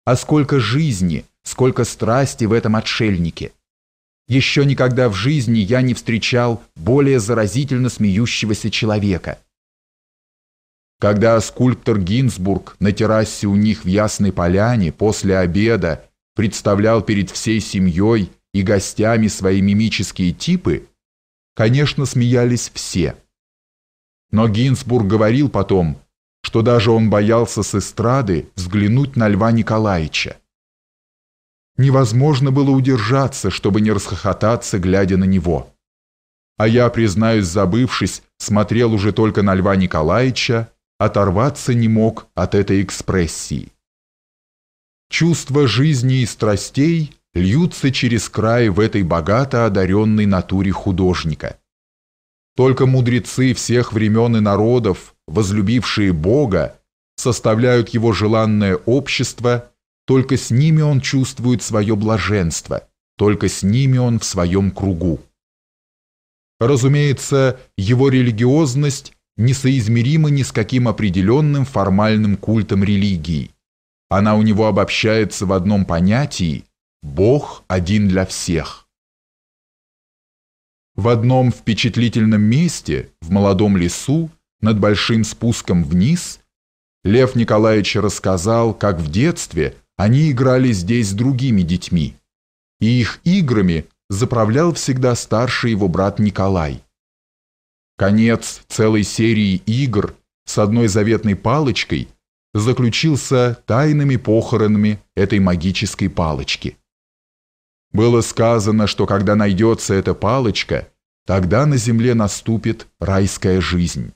[SPEAKER 2] А сколько жизни, сколько страсти в этом отшельнике. Еще никогда в жизни я не встречал более заразительно смеющегося человека – когда скульптор Гинзбург на террасе у них в Ясной Поляне после обеда представлял перед всей семьей и гостями свои мимические типы, конечно, смеялись все. Но Гинзбург говорил потом, что даже он боялся с эстрады взглянуть на Льва Николаевича. Невозможно было удержаться, чтобы не расхохотаться, глядя на него. А я, признаюсь, забывшись, смотрел уже только на Льва Николаевича, оторваться не мог от этой экспрессии. Чувства жизни и страстей льются через край в этой богато одаренной натуре художника. Только мудрецы всех времен и народов, возлюбившие Бога, составляют его желанное общество, только с ними он чувствует свое блаженство, только с ними он в своем кругу. Разумеется, его религиозность несоизмерима ни с каким определенным формальным культом религии. Она у него обобщается в одном понятии «Бог один для всех». В одном впечатлительном месте, в молодом лесу, над большим спуском вниз, Лев Николаевич рассказал, как в детстве они играли здесь с другими детьми, и их играми заправлял всегда старший его брат Николай. Конец целой серии игр с одной заветной палочкой заключился тайными похоронами этой магической палочки.
[SPEAKER 1] Было сказано, что когда найдется эта палочка, тогда на земле наступит райская жизнь.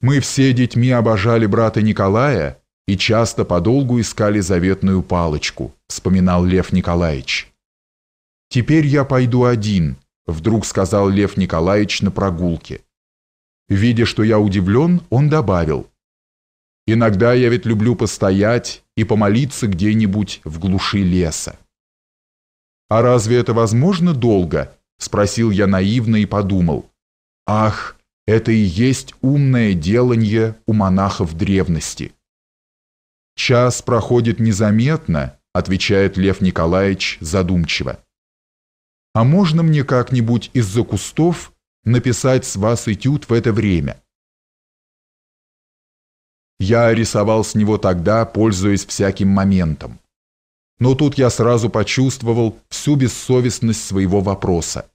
[SPEAKER 1] Мы все
[SPEAKER 2] детьми обожали брата Николая и часто подолгу искали заветную палочку, вспоминал Лев Николаевич. «Теперь я пойду один», вдруг сказал Лев Николаевич на прогулке. Видя, что я удивлен, он добавил. «Иногда я ведь люблю постоять и помолиться где-нибудь в глуши леса». «А разве это возможно долго?» – спросил я наивно и подумал. «Ах, это и есть умное деланье у монахов древности». «Час проходит незаметно», – отвечает Лев Николаевич задумчиво а можно мне как-нибудь
[SPEAKER 1] из-за кустов написать с вас этюд в это время? Я рисовал с него тогда, пользуясь всяким моментом.
[SPEAKER 2] Но тут я сразу почувствовал всю бессовестность своего вопроса.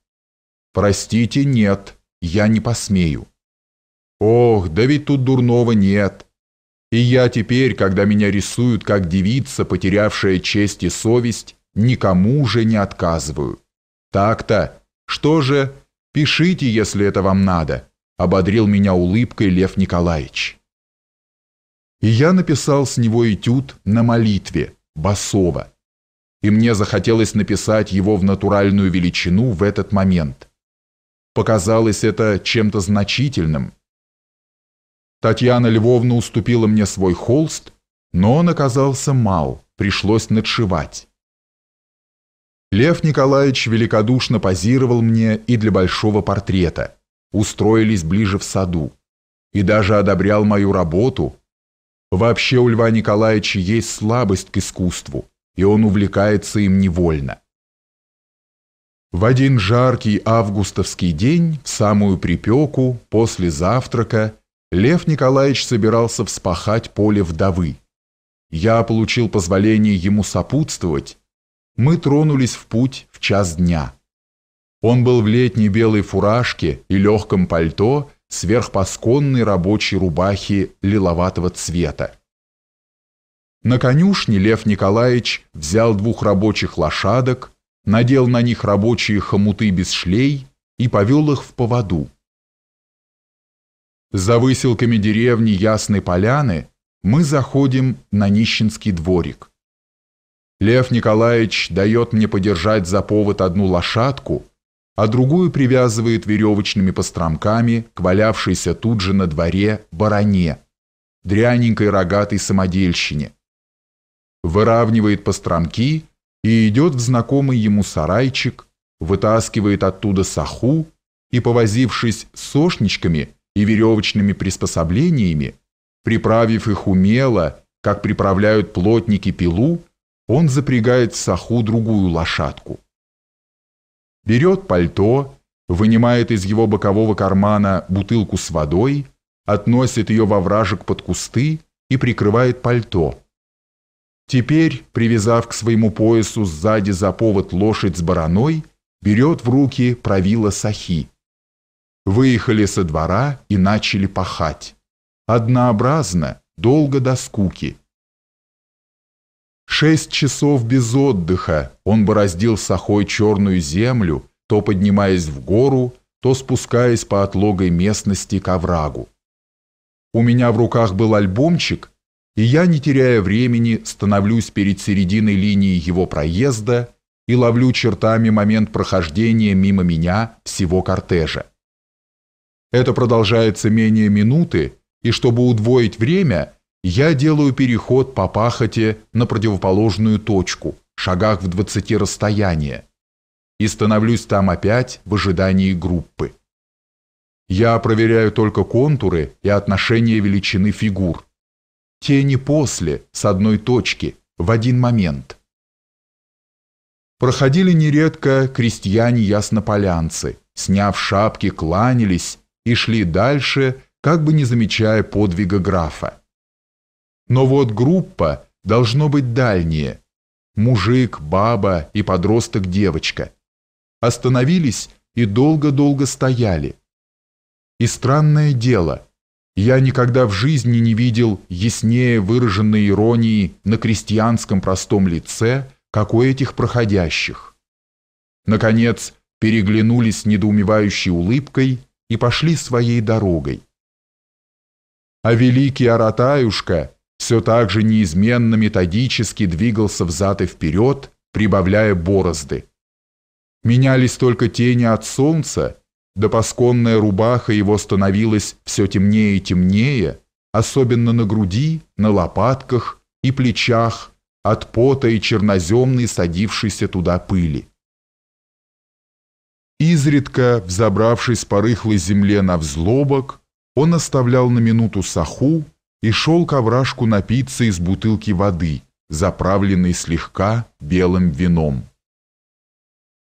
[SPEAKER 2] «Простите, нет, я не посмею». «Ох, да ведь тут дурного нет. И я теперь, когда меня рисуют как девица, потерявшая честь и совесть, никому уже не отказываю». «Так-то! Что же? Пишите, если это вам надо!» — ободрил меня улыбкой Лев Николаевич. И я написал с него этюд на молитве, басово. И мне захотелось написать его в натуральную величину в этот момент. Показалось это чем-то значительным. Татьяна Львовна уступила мне свой холст, но он оказался мал, пришлось надшивать. Лев Николаевич великодушно позировал мне и для большого портрета. Устроились ближе в саду. И даже одобрял мою работу. Вообще у Льва Николаевича есть слабость к искусству, и он увлекается им невольно. В один жаркий августовский день, в самую припеку, после завтрака, Лев Николаевич собирался вспахать поле вдовы. Я получил позволение ему сопутствовать, мы тронулись в путь в час дня. Он был в летней белой фуражке и легком пальто сверхпосконной рабочей рубахи лиловатого цвета. На конюшне Лев Николаевич взял двух рабочих лошадок, надел на них рабочие хомуты без шлей
[SPEAKER 1] и повел их в поводу. За выселками деревни Ясной Поляны мы заходим на нищенский дворик.
[SPEAKER 2] Лев Николаевич дает мне подержать за повод одну лошадку, а другую привязывает веревочными постромками к валявшейся тут же на дворе баране, дряненькой рогатой самодельщине. Выравнивает постромки и идет в знакомый ему сарайчик, вытаскивает оттуда саху и, повозившись сошничками и веревочными приспособлениями, приправив их умело, как приправляют плотники пилу, он запрягает саху другую лошадку. Берет пальто, вынимает из его бокового кармана бутылку с водой, относит ее во вражек под кусты и прикрывает пальто. Теперь, привязав к своему поясу сзади за повод лошадь с бараной, берет в руки правило
[SPEAKER 1] сахи. Выехали со двора и начали пахать. Однообразно, долго до скуки. Шесть часов
[SPEAKER 2] без отдыха он бороздил сахой черную землю, то поднимаясь в гору, то спускаясь по отлогой местности к оврагу. У меня в руках был альбомчик, и я, не теряя времени, становлюсь перед серединой линии его проезда и ловлю чертами момент прохождения мимо меня всего кортежа. Это продолжается менее минуты, и чтобы удвоить время, я делаю переход по пахоте на противоположную точку, шагах в двадцати расстояния, и становлюсь там опять в ожидании группы. Я проверяю только контуры и отношение величины фигур. Тени после, с одной точки, в один момент. Проходили нередко крестьяне-яснополянцы, сняв шапки, кланялись и шли дальше, как бы не замечая подвига графа. Но вот группа должно быть дальняя. Мужик, баба и подросток-девочка. Остановились и долго-долго стояли. И странное дело, я никогда в жизни не видел яснее выраженной иронии на крестьянском простом лице, как у этих проходящих. Наконец, переглянулись недоумевающей улыбкой и пошли своей дорогой. А великий Аратаюшка все так же неизменно методически двигался взад и вперед, прибавляя борозды. Менялись только тени от солнца, да пасконная рубаха его становилась все темнее и темнее, особенно на груди, на лопатках и плечах, от пота и черноземной садившейся туда пыли. Изредка, взобравшись по рыхлой земле на взлобок, он оставлял на минуту саху, и шел к овражку напиться из бутылки воды, заправленной слегка белым вином.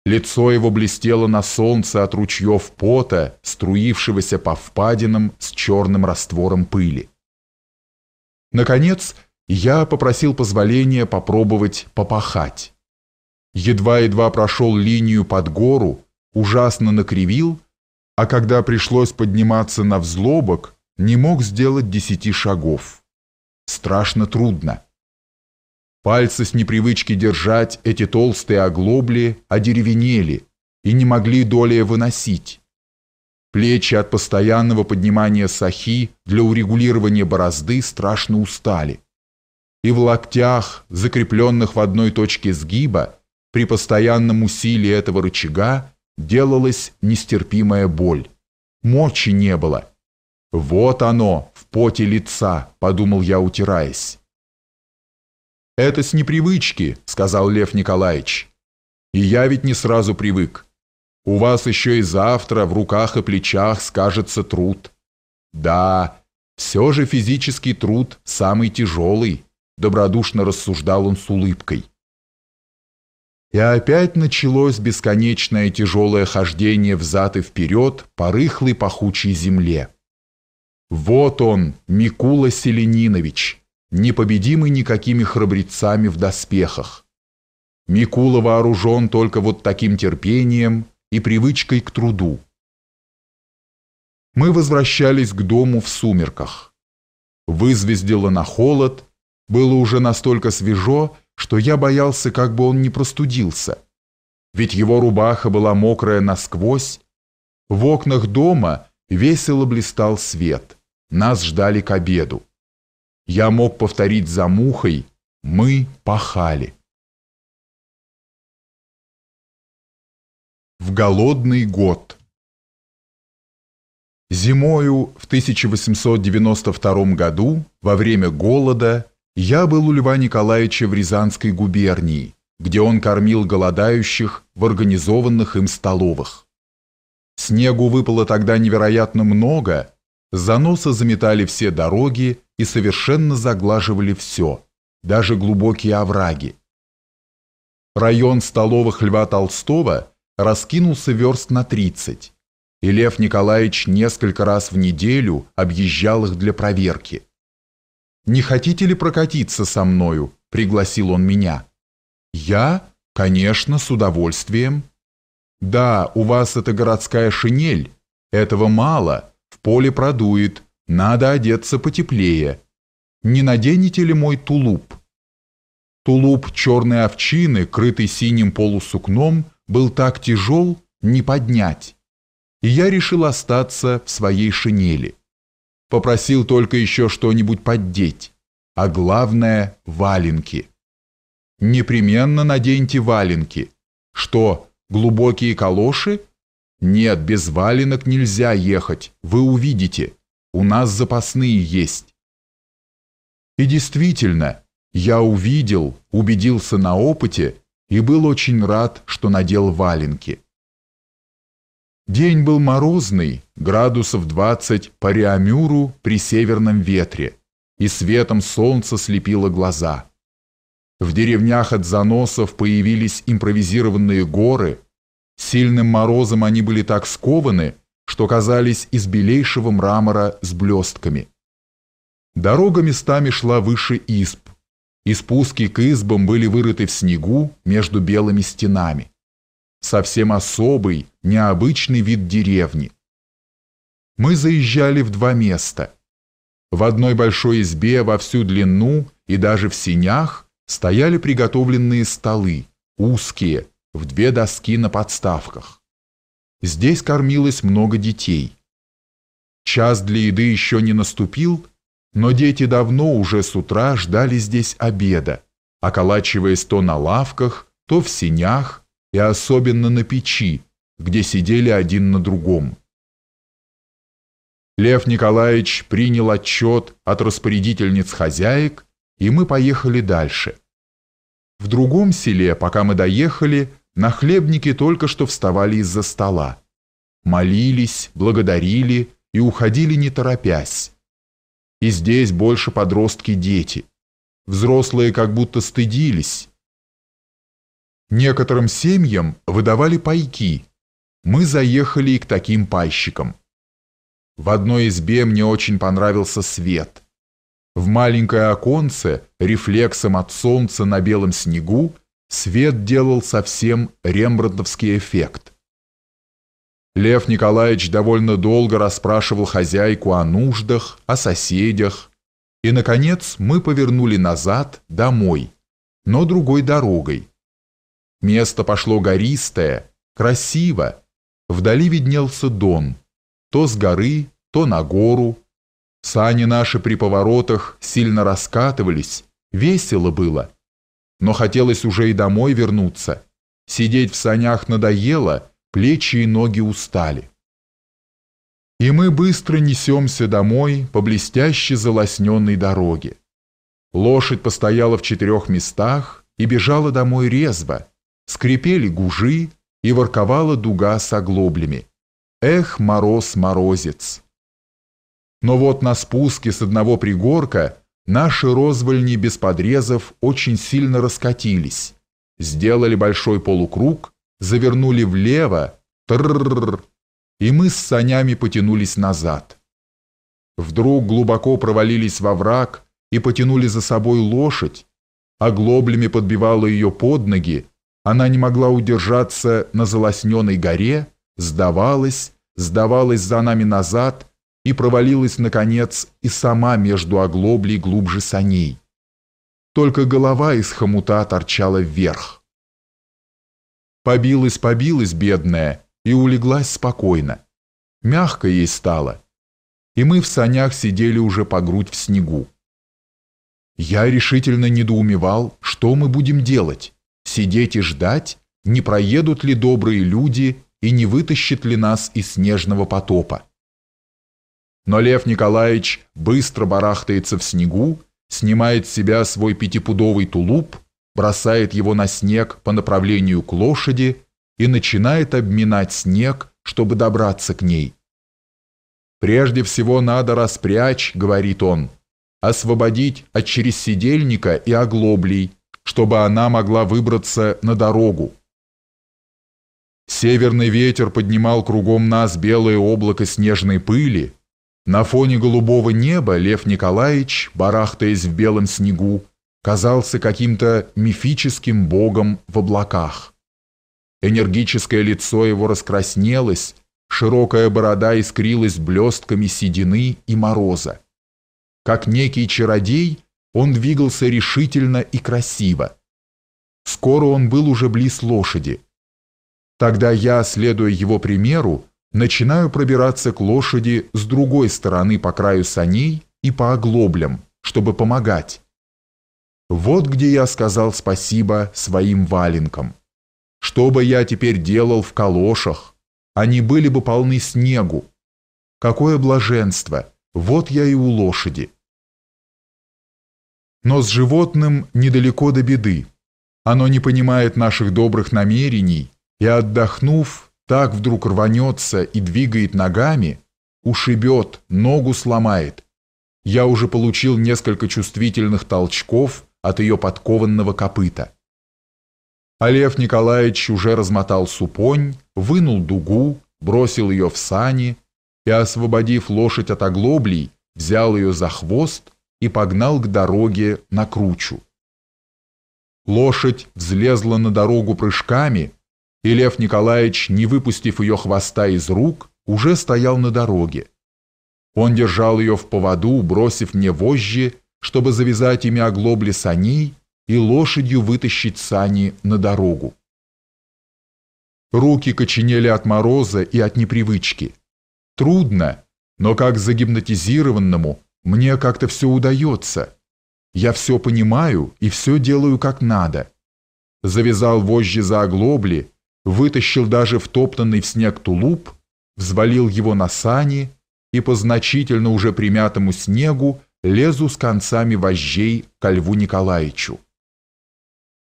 [SPEAKER 2] Лицо его блестело на солнце от ручьев пота, струившегося по впадинам с черным раствором пыли. Наконец, я попросил позволения попробовать попахать. Едва-едва прошел линию под гору, ужасно накривил, а когда пришлось подниматься на взлобок, не мог сделать десяти шагов. Страшно трудно. Пальцы с непривычки держать эти толстые оглобли одеревенели и не могли долее выносить. Плечи от постоянного поднимания сахи для урегулирования борозды страшно устали. И в локтях, закрепленных в одной точке сгиба, при постоянном усилии этого рычага делалась нестерпимая боль. Мочи не было «Вот оно, в поте лица», — подумал я, утираясь. «Это с непривычки», — сказал Лев Николаевич. «И я ведь не сразу привык. У вас еще и завтра в руках и плечах скажется труд». «Да, все же физический труд самый тяжелый», — добродушно рассуждал он с улыбкой. И опять началось бесконечное тяжелое хождение взад и вперед по рыхлой пахучей земле. Вот он, Микула Селенинович, непобедимый никакими храбрецами в доспехах.
[SPEAKER 1] Микула вооружен только вот таким терпением и привычкой к труду. Мы возвращались к дому в сумерках.
[SPEAKER 2] Вызвездило на холод, было уже настолько свежо, что я боялся, как бы он не простудился. Ведь его рубаха была мокрая насквозь. В окнах дома весело блистал свет. Нас ждали к обеду. Я мог повторить за мухой «Мы пахали».
[SPEAKER 3] В голодный год.
[SPEAKER 2] Зимою в 1892 году, во время голода, я был у Льва Николаевича в Рязанской губернии, где он кормил голодающих в организованных им столовых. Снегу выпало тогда невероятно много, Заносы заметали все дороги и совершенно заглаживали все, даже глубокие овраги. Район столовых Льва Толстого раскинулся верст на 30, и Лев Николаевич несколько раз в неделю объезжал их для проверки. «Не хотите ли прокатиться со мною?» – пригласил он меня. «Я? Конечно, с удовольствием». «Да, у вас это городская шинель. Этого мало, поле продует, надо одеться потеплее. Не наденете ли мой тулуп? Тулуп черной овчины, крытый синим полусукном, был так тяжел, не поднять. И я решил остаться в своей шинели. Попросил только еще что-нибудь поддеть, а главное – валенки. Непременно наденьте валенки. Что, глубокие калоши? «Нет, без валенок нельзя ехать, вы увидите. У нас запасные есть».
[SPEAKER 1] И действительно, я увидел, убедился на опыте и был очень рад, что надел валенки.
[SPEAKER 2] День был морозный, градусов 20 по Реамюру при северном ветре, и светом солнца слепило глаза. В деревнях от заносов появились импровизированные горы – Сильным морозом они были так скованы, что казались из белейшего мрамора с блестками. Дорога местами шла выше исп, и спуски к избам были вырыты в снегу между белыми стенами. Совсем особый, необычный вид деревни. Мы заезжали в два места. В одной большой избе во всю длину и даже в синях стояли приготовленные столы, узкие, в две доски на подставках. Здесь кормилось много детей. Час для еды еще не наступил, но дети давно уже с утра ждали здесь обеда, околачиваясь то на лавках, то в синях и особенно на печи, где сидели один на
[SPEAKER 1] другом. Лев Николаевич принял отчет от распорядительниц хозяек, и мы поехали дальше. В другом
[SPEAKER 2] селе, пока мы доехали, Нахлебники только что вставали из-за стола. Молились, благодарили и уходили не торопясь. И здесь больше подростки-дети. Взрослые как будто стыдились. Некоторым семьям выдавали пайки. Мы заехали и к таким пайщикам. В одной избе мне очень понравился свет. В маленькое оконце, рефлексом от солнца на белом снегу, Свет делал совсем рембрандтовский эффект. Лев Николаевич довольно долго расспрашивал хозяйку о нуждах, о соседях. И, наконец, мы повернули назад, домой, но другой дорогой. Место пошло гористое, красиво. Вдали виднелся дон. То с горы, то на гору. Сани наши при поворотах сильно раскатывались. Весело было но хотелось уже и домой вернуться. Сидеть в санях надоело, плечи и ноги устали. И мы быстро несемся домой по блестяще залосненной дороге. Лошадь постояла в четырех местах и бежала домой резво, скрипели гужи и ворковала дуга с оглоблями. Эх, мороз, морозец! Но вот на спуске с одного пригорка Наши розвольни без подрезов очень сильно раскатились, сделали большой полукруг, завернули влево, тррррр, и мы с санями потянулись назад. Вдруг глубоко провалились во враг и потянули за собой лошадь, оглоблями а подбивала ее под ноги, она не могла удержаться на залосненной горе, сдавалась, сдавалась за нами назад, и провалилась, наконец, и сама между оглоблей глубже саней. Только голова из хомута торчала вверх. Побилась-побилась бедная и улеглась спокойно. Мягко ей стало. И мы в санях сидели уже по грудь в снегу. Я решительно недоумевал, что мы будем делать. Сидеть и ждать, не проедут ли добрые люди и не вытащит ли нас из снежного потопа но Лев Николаевич быстро барахтается в снегу, снимает с себя свой пятипудовый тулуп, бросает его на снег по направлению к лошади и начинает обминать снег, чтобы добраться к ней. «Прежде всего надо распрячь», — говорит он, — «освободить от чересидельника и оглоблей, чтобы она могла выбраться на дорогу». Северный ветер поднимал кругом нас белое облако снежной пыли, на фоне голубого неба Лев Николаевич, барахтаясь в белом снегу, казался каким-то мифическим богом в облаках. Энергическое лицо его раскраснелось, широкая борода искрилась блестками седины и мороза. Как некий чародей, он двигался решительно и красиво. Скоро он был уже близ лошади. Тогда я, следуя его примеру, Начинаю пробираться к лошади с другой стороны по краю саней и по оглоблям, чтобы помогать. Вот где я сказал спасибо своим валенкам. Что бы я теперь делал в калошах? Они были бы полны
[SPEAKER 1] снегу. Какое блаженство! Вот я и у лошади. Но с животным недалеко до беды. Оно не
[SPEAKER 2] понимает наших добрых намерений, и, отдохнув, так вдруг рванется и двигает ногами, ушибет, ногу сломает. Я уже получил несколько чувствительных толчков от ее подкованного копыта. А Лев Николаевич уже размотал супонь, вынул дугу, бросил ее в сани и, освободив лошадь от оглоблей, взял ее за хвост и погнал к дороге на кручу. Лошадь взлезла на дорогу прыжками – и Лев Николаевич, не выпустив ее хвоста из рук, уже стоял на дороге. Он держал ее в поводу, бросив мне вожжи, чтобы завязать ими оглобли саней и лошадью вытащить сани на дорогу. Руки коченели от мороза и от непривычки. Трудно, но как загипнотизированному мне как-то все удается. Я все понимаю и все делаю как надо. Завязал вожжи за оглобли, вытащил даже втоптанный в снег тулуп, взвалил его на сани и по значительно уже примятому снегу лезу с концами вожжей ко Льву Николаевичу.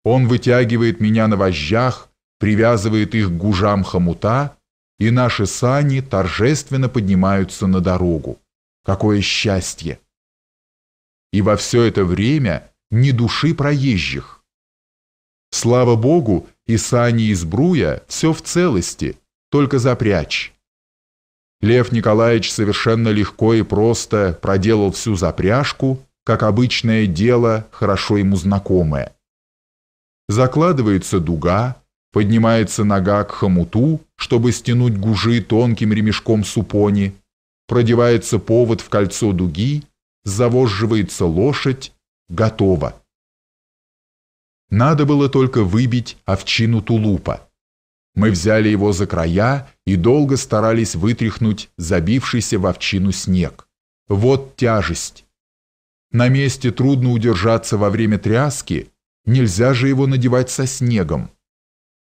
[SPEAKER 2] Он вытягивает меня на вожжах, привязывает их к гужам хомута, и наши сани торжественно поднимаются на дорогу. Какое счастье! И во все это время ни души проезжих. Слава Богу, и сани из Бруя все в целости, только запрячь. Лев Николаевич совершенно легко и просто проделал всю запряжку, как обычное дело, хорошо ему знакомое. Закладывается дуга, поднимается нога к хомуту, чтобы стянуть гужи тонким ремешком супони, продевается повод в кольцо дуги, завозживается лошадь, готово. Надо было только выбить овчину тулупа. Мы взяли его за края и долго старались вытряхнуть забившийся в овчину снег. Вот тяжесть. На месте трудно удержаться во время тряски, нельзя же его надевать со снегом.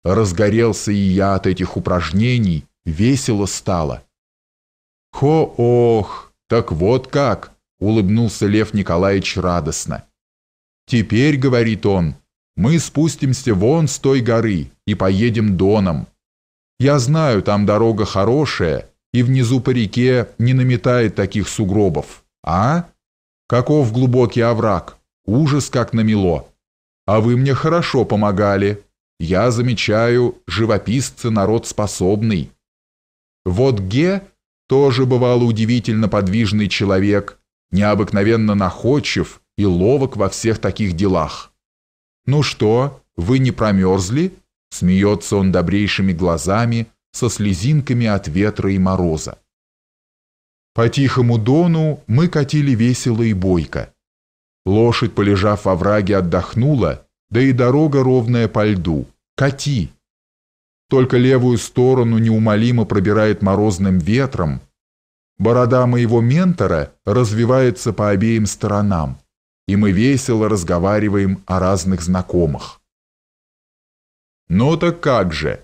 [SPEAKER 2] Разгорелся и я от этих упражнений, весело стало. «Хо-ох, так вот как!» — улыбнулся Лев Николаевич радостно. «Теперь, — говорит он, — мы спустимся вон с той горы и поедем доном. Я знаю, там дорога хорошая, и внизу по реке не наметает таких сугробов. А? Каков глубокий овраг? Ужас как намело. А вы мне хорошо помогали. Я замечаю, живописцы народ способный. Вот Ге тоже бывал удивительно подвижный человек, необыкновенно находчив и ловок во всех таких делах. «Ну что, вы не промерзли?» Смеется он добрейшими глазами, со слезинками от ветра и мороза. По тихому дону мы катили весело и бойко. Лошадь, полежав во враге, отдохнула, да и дорога ровная по льду. Кати! Только левую сторону неумолимо пробирает морозным ветром. Борода моего ментора развивается по обеим сторонам и мы весело разговариваем о разных знакомых. «Ну так как же?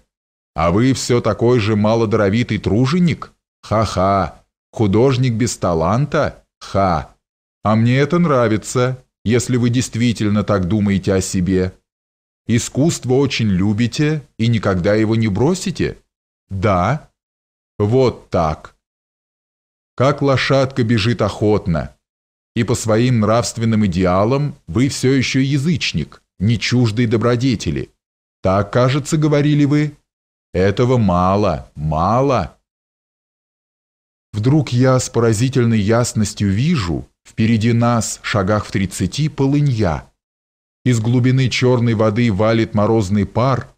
[SPEAKER 2] А вы все такой же малодоровитый труженик? Ха-ха! Художник без таланта? Ха! А мне это нравится, если вы действительно так думаете о себе. Искусство очень любите и никогда его не бросите? Да? Вот так!» Как лошадка бежит охотно, и по своим нравственным идеалам вы все еще язычник, не чуждый добродетели. Так, кажется, говорили вы. Этого мало, мало. Вдруг я с поразительной ясностью вижу, впереди нас, шагах в тридцати, полынья. Из глубины черной воды валит морозный пар.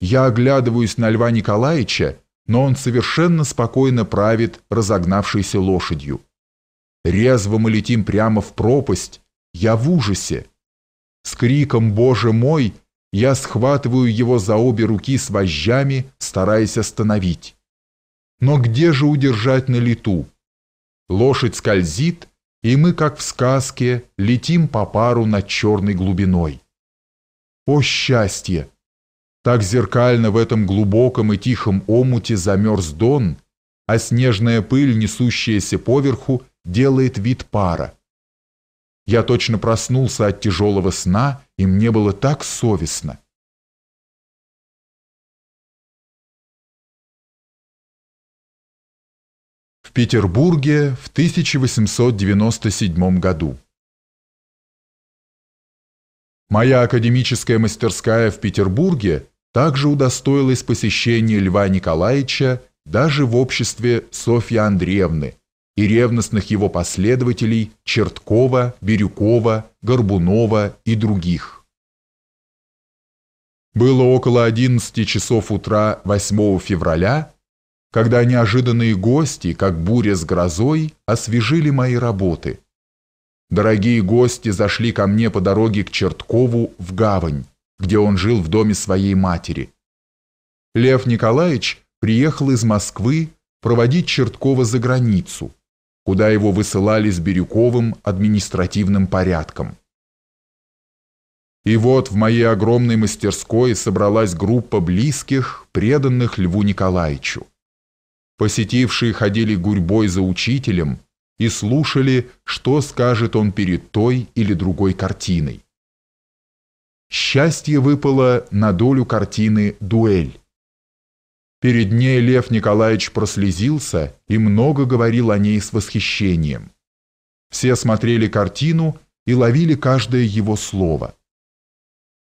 [SPEAKER 2] Я оглядываюсь на Льва Николаевича, но он совершенно спокойно правит разогнавшейся лошадью. Резво мы летим прямо в пропасть. Я в ужасе. С криком «Боже мой!» я схватываю его за обе руки с вожжами, стараясь остановить. Но где же удержать на лету? Лошадь скользит, и мы, как в сказке, летим по пару над черной глубиной. О счастье! Так зеркально в этом глубоком и тихом омуте замерз дон, а снежная пыль, несущаяся поверху, делает вид пара. Я точно проснулся от тяжелого сна, и мне было так совестно.
[SPEAKER 1] В Петербурге в 1897 году. Моя академическая мастерская в Петербурге
[SPEAKER 2] также удостоилась посещения Льва Николаевича даже в обществе Софьи Андреевны, и ревностных его последователей Черткова, Бирюкова, Горбунова и других. Было около 11 часов утра 8 февраля, когда неожиданные гости, как буря с грозой, освежили мои работы. Дорогие гости зашли ко мне по дороге к Черткову в гавань, где он жил в доме своей матери. Лев Николаевич приехал из Москвы проводить Черткова за границу – куда его высылали с Бирюковым административным порядком. И вот в моей огромной мастерской собралась группа близких, преданных Льву Николаевичу. Посетившие ходили гурьбой за учителем и слушали, что скажет он перед той или другой картиной. Счастье выпало на долю картины «Дуэль». Перед ней Лев Николаевич прослезился и много говорил о ней с восхищением. Все смотрели картину и ловили каждое его слово.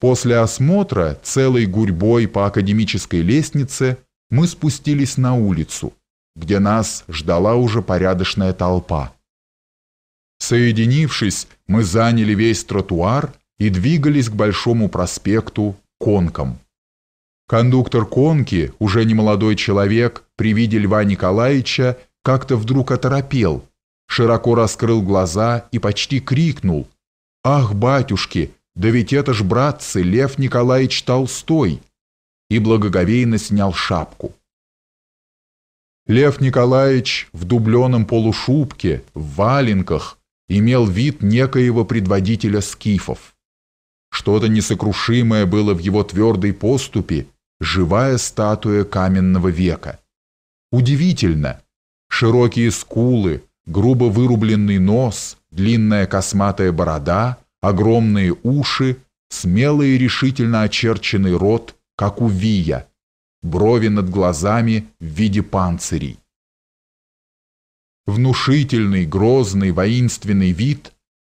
[SPEAKER 2] После осмотра целой гурьбой по академической лестнице мы спустились на улицу, где нас ждала уже порядочная толпа. Соединившись, мы заняли весь тротуар и двигались к Большому проспекту конком. Кондуктор конки, уже немолодой человек, при виде Льва Николаевича, как-то вдруг оторопел, широко раскрыл глаза и почти крикнул. «Ах, батюшки, да ведь это ж, братцы, Лев Николаевич Толстой!» и благоговейно снял шапку. Лев Николаевич в дубленом полушубке, в валенках, имел вид некоего предводителя скифов. Что-то несокрушимое было в его твердой поступе, живая статуя каменного века. Удивительно! Широкие скулы, грубо вырубленный нос, длинная косматая борода, огромные уши, смелый и решительно очерченный рот, как у Вия, брови над глазами в виде панцирей. Внушительный, грозный, воинственный вид,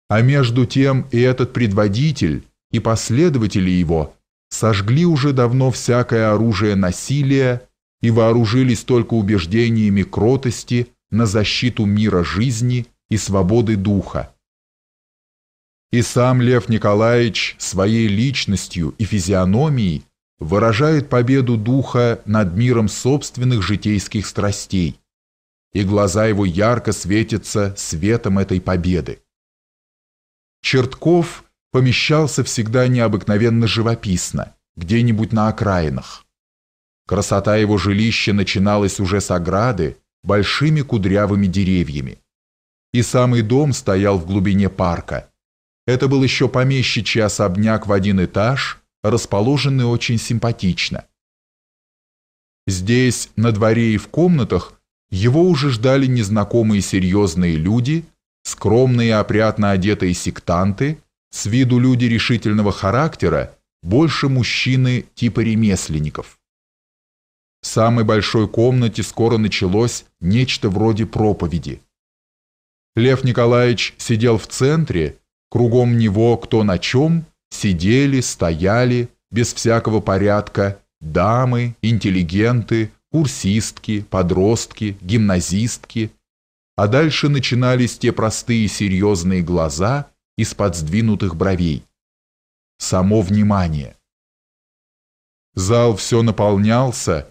[SPEAKER 2] а между тем и этот предводитель, и последователи его сожгли уже давно всякое оружие насилия и вооружились только убеждениями кротости на защиту мира жизни и свободы духа. И сам Лев Николаевич своей личностью и физиономией выражает победу духа над миром собственных житейских страстей, и глаза его ярко светятся светом этой победы. Чертков – помещался всегда необыкновенно живописно, где-нибудь на окраинах. Красота его жилища начиналась уже с ограды, большими кудрявыми деревьями. И самый дом стоял в глубине парка. Это был еще помещичий особняк в один этаж, расположенный очень симпатично. Здесь, на дворе и в комнатах, его уже ждали незнакомые серьезные люди, скромные и опрятно одетые сектанты – с виду люди решительного характера, больше мужчины типа ремесленников. В самой большой комнате скоро началось нечто вроде проповеди. Лев Николаевич сидел в центре, кругом него кто на чем, сидели, стояли, без всякого порядка, дамы, интеллигенты, курсистки, подростки, гимназистки. А дальше начинались те простые серьезные глаза – из-под сдвинутых бровей. Само внимание. Зал все наполнялся,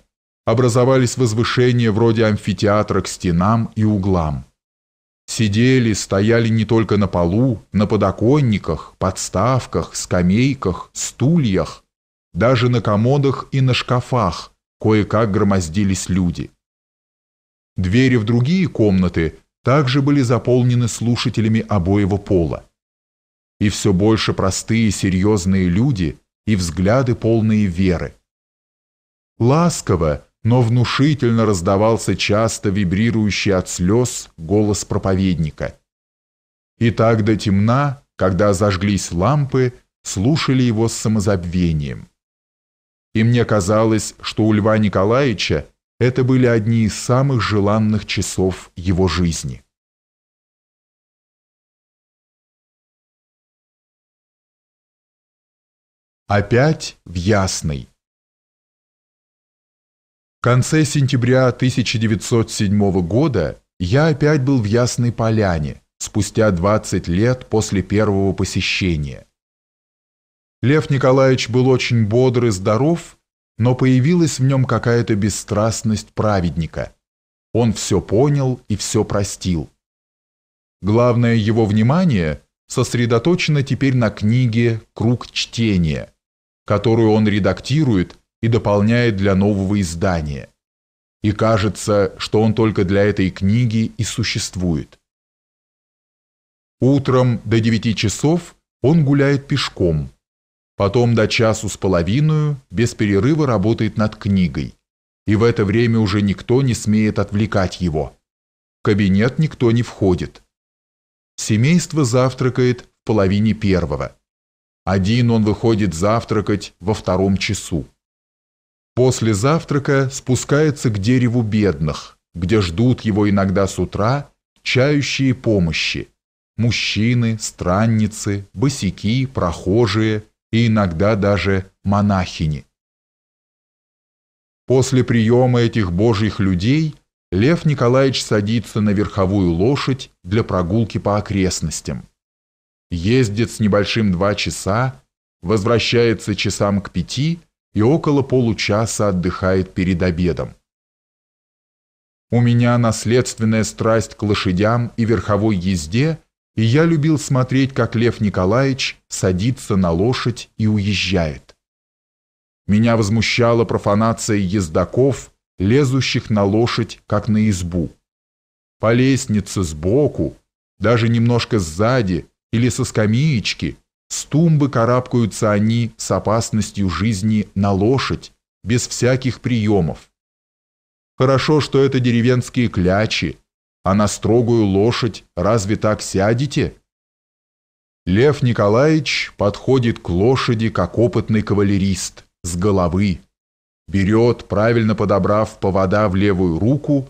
[SPEAKER 2] образовались возвышения вроде амфитеатра к стенам и углам. Сидели, стояли не только на полу, на подоконниках, подставках, скамейках, стульях, даже на комодах и на шкафах кое-как громоздились люди. Двери в другие комнаты также были заполнены слушателями обоего пола и все больше простые серьезные люди и взгляды полные веры. Ласково, но внушительно раздавался часто вибрирующий от слез голос проповедника. И так до темна, когда зажглись лампы, слушали его с самозабвением.
[SPEAKER 1] И мне казалось, что у Льва Николаевича это были одни из самых желанных часов его жизни.
[SPEAKER 3] Опять в Ясный.
[SPEAKER 2] В конце сентября 1907 года я опять был в Ясной Поляне, спустя 20 лет после первого посещения. Лев Николаевич был очень бодр и здоров, но появилась в нем какая-то бесстрастность праведника. Он все понял и все простил. Главное его внимание сосредоточено теперь на книге «Круг чтения», которую он редактирует и дополняет для нового издания. И кажется, что он только для этой книги и существует. Утром до 9 часов он гуляет пешком, потом до часу с половиной без перерыва работает над книгой, и в это время уже никто не смеет отвлекать его. В кабинет никто не входит. Семейство завтракает в половине первого. Один он выходит завтракать во втором часу. После завтрака спускается к дереву бедных, где ждут его иногда с утра чающие помощи. Мужчины, странницы, босики, прохожие и иногда даже монахини. После приема этих божьих людей Лев Николаевич садится на верховую лошадь для прогулки по окрестностям ездит с небольшим два часа, возвращается часам к пяти и около получаса отдыхает перед обедом. У меня наследственная страсть к лошадям и верховой езде, и я любил смотреть, как Лев Николаевич садится на лошадь и уезжает. Меня возмущала профанация ездаков, лезущих на лошадь, как на избу. По лестнице сбоку, даже немножко сзади – или со скамеечки, с тумбы карабкаются они с опасностью жизни на лошадь, без всяких приемов. Хорошо, что это деревенские клячи, а на строгую лошадь разве так сядете? Лев Николаевич подходит к лошади, как опытный кавалерист, с головы, берет, правильно подобрав повода в левую руку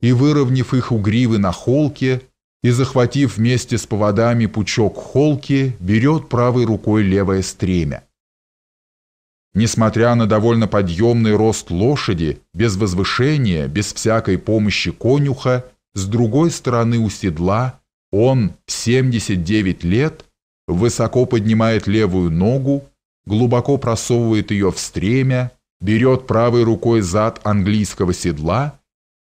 [SPEAKER 2] и, выровняв их у гривы на холке, и, захватив вместе с поводами пучок холки, берет правой рукой левое стремя. Несмотря на довольно подъемный рост лошади, без возвышения, без всякой помощи конюха, с другой стороны у седла он в 79 лет высоко поднимает левую ногу, глубоко просовывает ее в стремя, берет правой рукой зад английского седла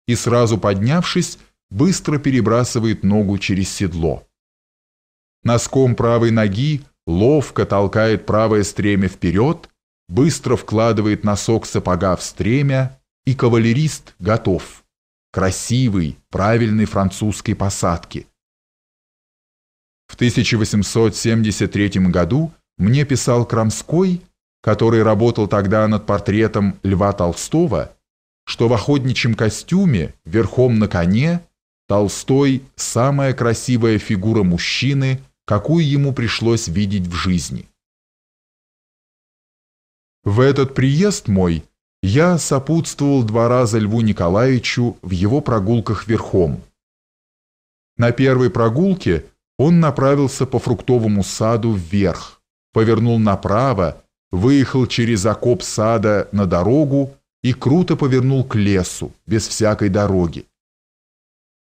[SPEAKER 2] и, сразу поднявшись, быстро перебрасывает ногу через седло. Носком правой ноги ловко толкает правое стремя вперед, быстро вкладывает носок сапога в стремя, и кавалерист готов. Красивый, правильной французской посадки. В 1873 году мне писал Крамской, который работал тогда над портретом Льва Толстого, что в охотничьем костюме, верхом на коне,
[SPEAKER 1] Толстой – самая красивая фигура мужчины, какую ему пришлось видеть в жизни. В этот приезд
[SPEAKER 2] мой я сопутствовал два раза Льву Николаевичу в его прогулках верхом. На первой прогулке он направился по фруктовому саду вверх, повернул направо, выехал через окоп сада на дорогу и круто повернул к лесу, без всякой дороги.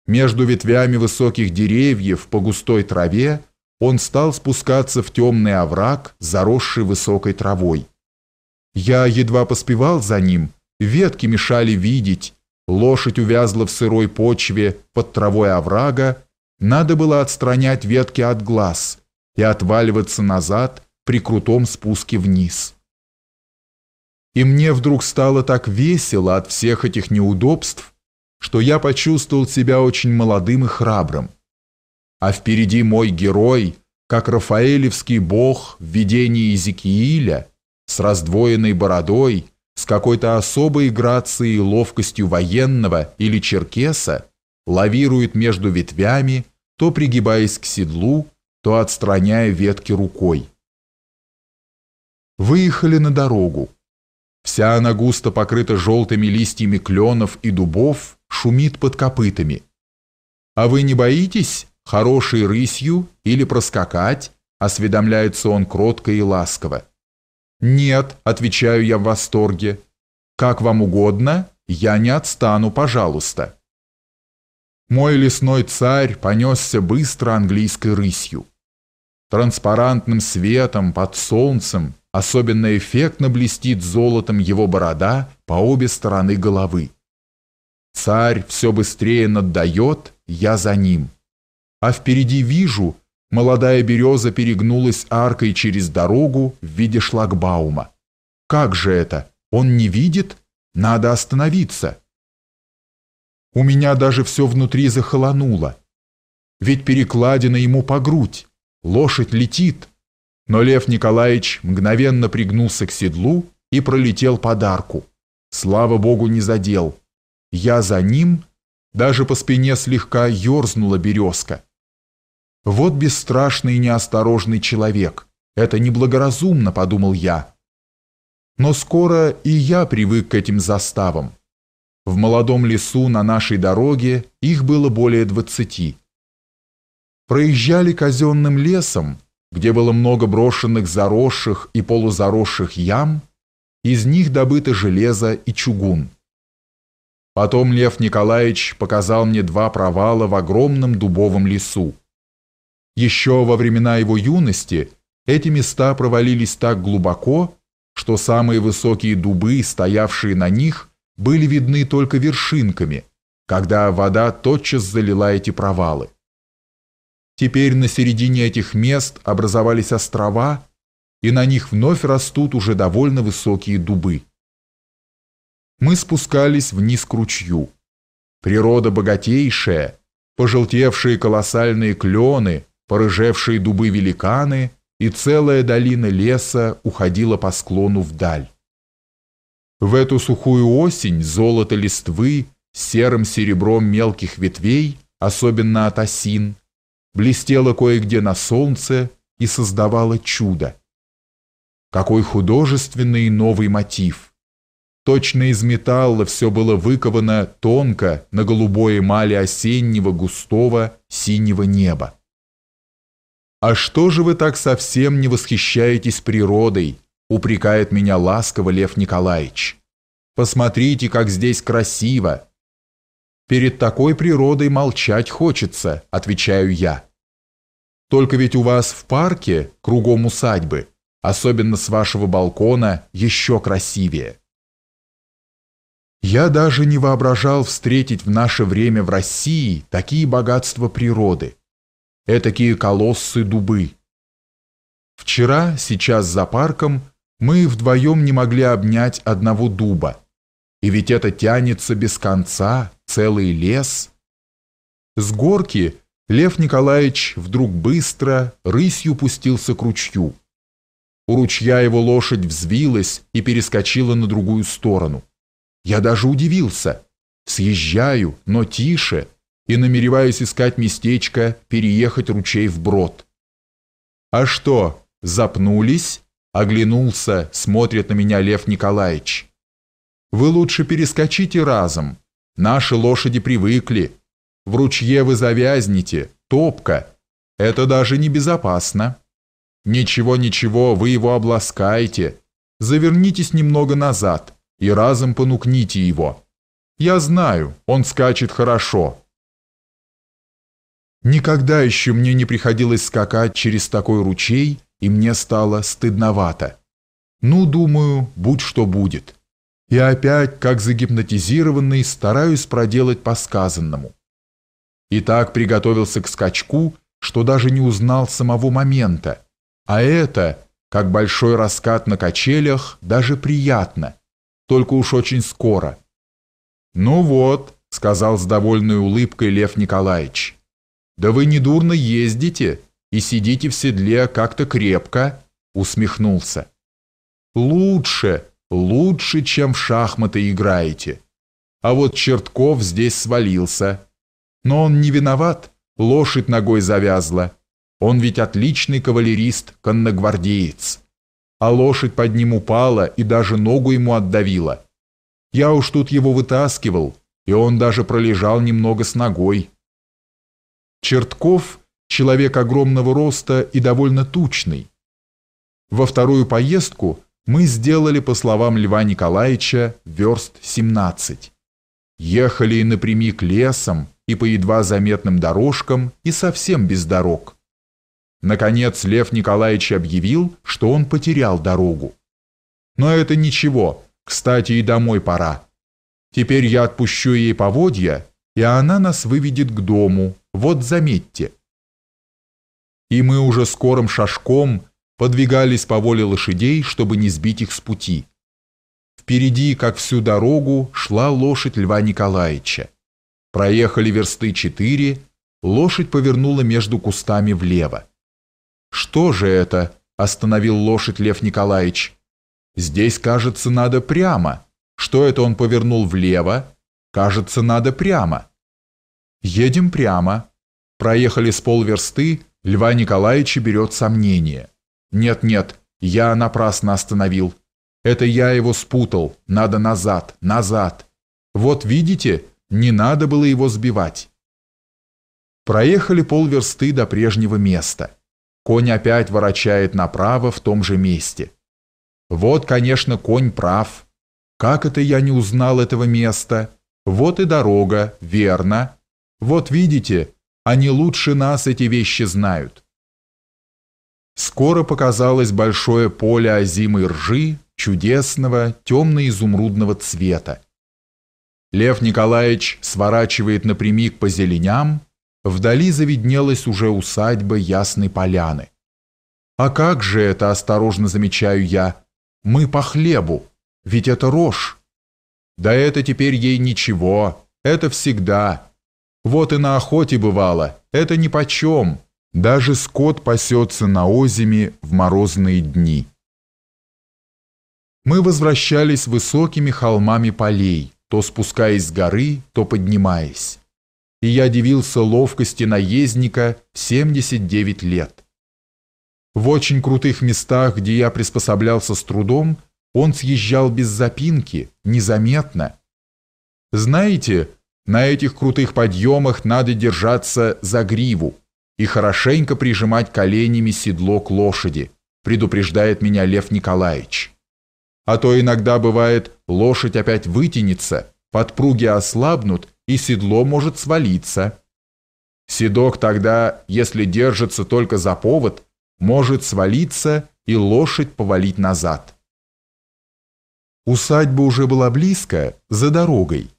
[SPEAKER 2] Между ветвями высоких деревьев по густой траве он стал спускаться в темный овраг, заросший высокой травой. Я едва поспевал за ним, ветки мешали видеть, лошадь увязла в сырой почве под травой оврага, надо было отстранять ветки от глаз и отваливаться назад при крутом спуске вниз. И мне вдруг стало так весело от всех этих неудобств, что я почувствовал себя очень молодым и храбрым. А впереди мой герой, как рафаэлевский бог в видении Иезекииля, с раздвоенной бородой, с какой-то особой грацией и ловкостью военного или черкеса, лавирует между ветвями, то пригибаясь к седлу, то отстраняя ветки рукой. Выехали на дорогу. Вся она густо покрыта желтыми листьями кленов и дубов, шумит под копытами. «А вы не боитесь хорошей рысью или проскакать?» – осведомляется он кротко и ласково. «Нет», – отвечаю я в восторге. «Как вам угодно, я не отстану, пожалуйста». Мой лесной царь понесся быстро английской рысью. Транспарантным светом под солнцем особенно эффектно блестит золотом его борода по обе стороны головы. Царь все быстрее наддает, я за ним. А впереди вижу, молодая береза перегнулась аркой через дорогу в виде шлагбаума. Как же это? Он не видит? Надо остановиться. У меня даже все внутри захолонуло. Ведь перекладина ему по грудь, лошадь летит. Но Лев Николаевич мгновенно пригнулся к седлу и пролетел подарку. Слава богу, не задел. Я за ним, даже по спине слегка ерзнула березка. Вот бесстрашный и неосторожный человек. Это неблагоразумно, подумал я. Но скоро и я привык к этим заставам. В молодом лесу на нашей дороге их было более двадцати. Проезжали казенным лесом, где было много брошенных заросших и полузаросших ям, из них добыто железо и чугун. Потом Лев Николаевич показал мне два провала в огромном дубовом лесу. Еще во времена его юности эти места провалились так глубоко, что самые высокие дубы, стоявшие на них, были видны только вершинками, когда вода тотчас залила эти провалы. Теперь на середине этих мест образовались острова, и на них вновь растут уже довольно высокие дубы мы спускались вниз к ручью. Природа богатейшая, пожелтевшие колоссальные клены, порыжевшие дубы великаны и целая долина леса уходила по склону вдаль. В эту сухую осень золото листвы, серым серебром мелких ветвей, особенно от осин, блестело кое-где на солнце и создавало чудо. Какой художественный новый мотив! Точно из металла все было выковано тонко на голубой эмали осеннего густого синего неба. «А что же вы так совсем не восхищаетесь природой?» – упрекает меня ласково Лев Николаевич. «Посмотрите, как здесь красиво!» «Перед такой природой молчать хочется», – отвечаю я. «Только ведь у вас в парке, кругом усадьбы, особенно с вашего балкона, еще красивее». Я даже не воображал встретить в наше время в России такие богатства природы. Этакие колоссы дубы. Вчера, сейчас за парком, мы вдвоем не могли обнять одного дуба. И ведь это тянется без конца, целый лес. С горки Лев Николаевич вдруг быстро, рысью пустился к ручью. У ручья его лошадь взвилась и перескочила на другую сторону. Я даже удивился. Съезжаю, но тише, и намереваюсь искать местечко, переехать ручей вброд. А что, запнулись? Оглянулся, смотрит на меня Лев Николаевич. Вы лучше перескочите разом. Наши лошади привыкли. В ручье вы завязнете, топка. Это даже небезопасно. Ничего-ничего, вы его обласкаете. Завернитесь немного назад и разом понукните его. Я знаю, он скачет хорошо. Никогда еще мне не приходилось скакать через такой ручей, и мне стало стыдновато. Ну, думаю, будь что будет. И опять, как загипнотизированный, стараюсь проделать по сказанному. И так приготовился к скачку, что даже не узнал самого момента. А это, как большой раскат на качелях, даже приятно – только уж очень скоро. «Ну вот», — сказал с довольной улыбкой Лев Николаевич, «да вы недурно ездите и сидите в седле как-то крепко», — усмехнулся. «Лучше, лучше, чем в шахматы играете. А вот Чертков здесь свалился. Но он не виноват, лошадь ногой завязла. Он ведь отличный кавалерист-конногвардеец» а лошадь под ним упала и даже ногу ему отдавила. Я уж тут его вытаскивал, и он даже пролежал немного с ногой. Чертков – человек огромного роста и довольно тучный. Во вторую поездку мы сделали, по словам Льва Николаевича, верст 17. Ехали и напрямик лесом и по едва заметным дорожкам, и совсем без дорог. Наконец Лев Николаевич объявил, что он потерял дорогу. Но это ничего, кстати, и домой пора. Теперь я отпущу ей поводья, и она нас выведет к дому, вот заметьте. И мы уже скорым шажком подвигались по воле лошадей, чтобы не сбить их с пути. Впереди, как всю дорогу, шла лошадь Льва Николаевича. Проехали версты четыре, лошадь повернула между кустами влево. «Что же это?» – остановил лошадь Лев Николаевич. «Здесь, кажется, надо прямо. Что это он повернул влево? Кажется, надо прямо». «Едем прямо». Проехали с полверсты, Льва Николаевича берет сомнение. «Нет-нет, я напрасно остановил. Это я его спутал. Надо назад, назад. Вот видите, не надо было его сбивать». Проехали полверсты до прежнего места. Конь опять ворочает направо в том же месте. Вот, конечно, конь прав. Как это я не узнал этого места? Вот и дорога, верно. Вот видите, они лучше нас эти вещи знают. Скоро показалось большое поле озимой ржи, чудесного, темно-изумрудного цвета. Лев Николаевич сворачивает напрямик по зеленям, Вдали завиднелась уже усадьба Ясной Поляны. «А как же это, осторожно замечаю я? Мы по хлебу, ведь это рожь». «Да это теперь ей ничего, это всегда. Вот и на охоте бывало, это нипочем. Даже скот пасется на озиме в морозные дни». Мы возвращались высокими холмами полей, то спускаясь с горы, то поднимаясь и я дивился ловкости наездника в 79 лет. В очень крутых местах, где я приспособлялся с трудом, он съезжал без запинки, незаметно. Знаете, на этих крутых подъемах надо держаться за гриву и хорошенько прижимать коленями седло к лошади, предупреждает меня Лев Николаевич. А то иногда бывает, лошадь опять вытянется, подпруги ослабнут, и седло может свалиться. Седок тогда, если держится только за повод, может свалиться и лошадь повалить назад. Усадьба уже была близко, за дорогой.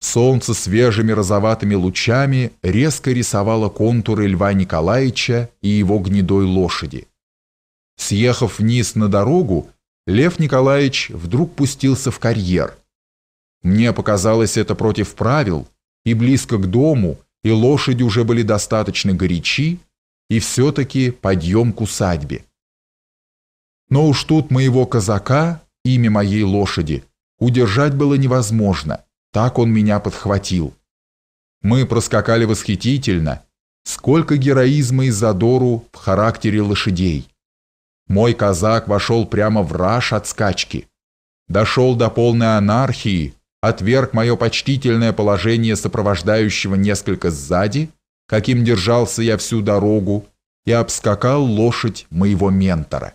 [SPEAKER 2] Солнце свежими розоватыми лучами резко рисовало контуры Льва Николаевича и его гнедой лошади. Съехав вниз на дорогу, Лев Николаевич вдруг пустился в карьер – мне показалось это против правил, и близко к дому, и лошади уже были достаточно горячи, и все-таки подъем к усадьбе. Но уж тут моего казака, имя моей лошади, удержать было невозможно, так он меня подхватил. Мы проскакали восхитительно, сколько героизма и задору в характере лошадей. Мой казак вошел прямо в раж от скачки. Дошел до полной анархии, отверг мое почтительное положение сопровождающего несколько сзади, каким держался я всю дорогу, и обскакал лошадь моего ментора.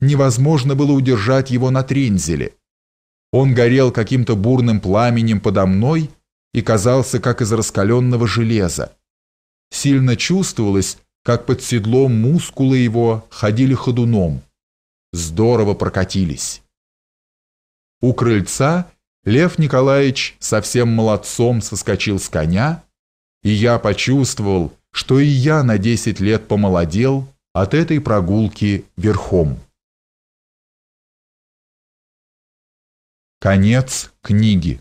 [SPEAKER 2] Невозможно было удержать его на трензеле. Он горел каким-то бурным пламенем подо мной и казался как из раскаленного железа. Сильно чувствовалось, как под седлом мускулы его ходили ходуном. Здорово прокатились. У крыльца Лев Николаевич совсем молодцом соскочил с коня,
[SPEAKER 1] и я почувствовал, что и я на 10 лет помолодел от этой прогулки верхом.
[SPEAKER 3] Конец книги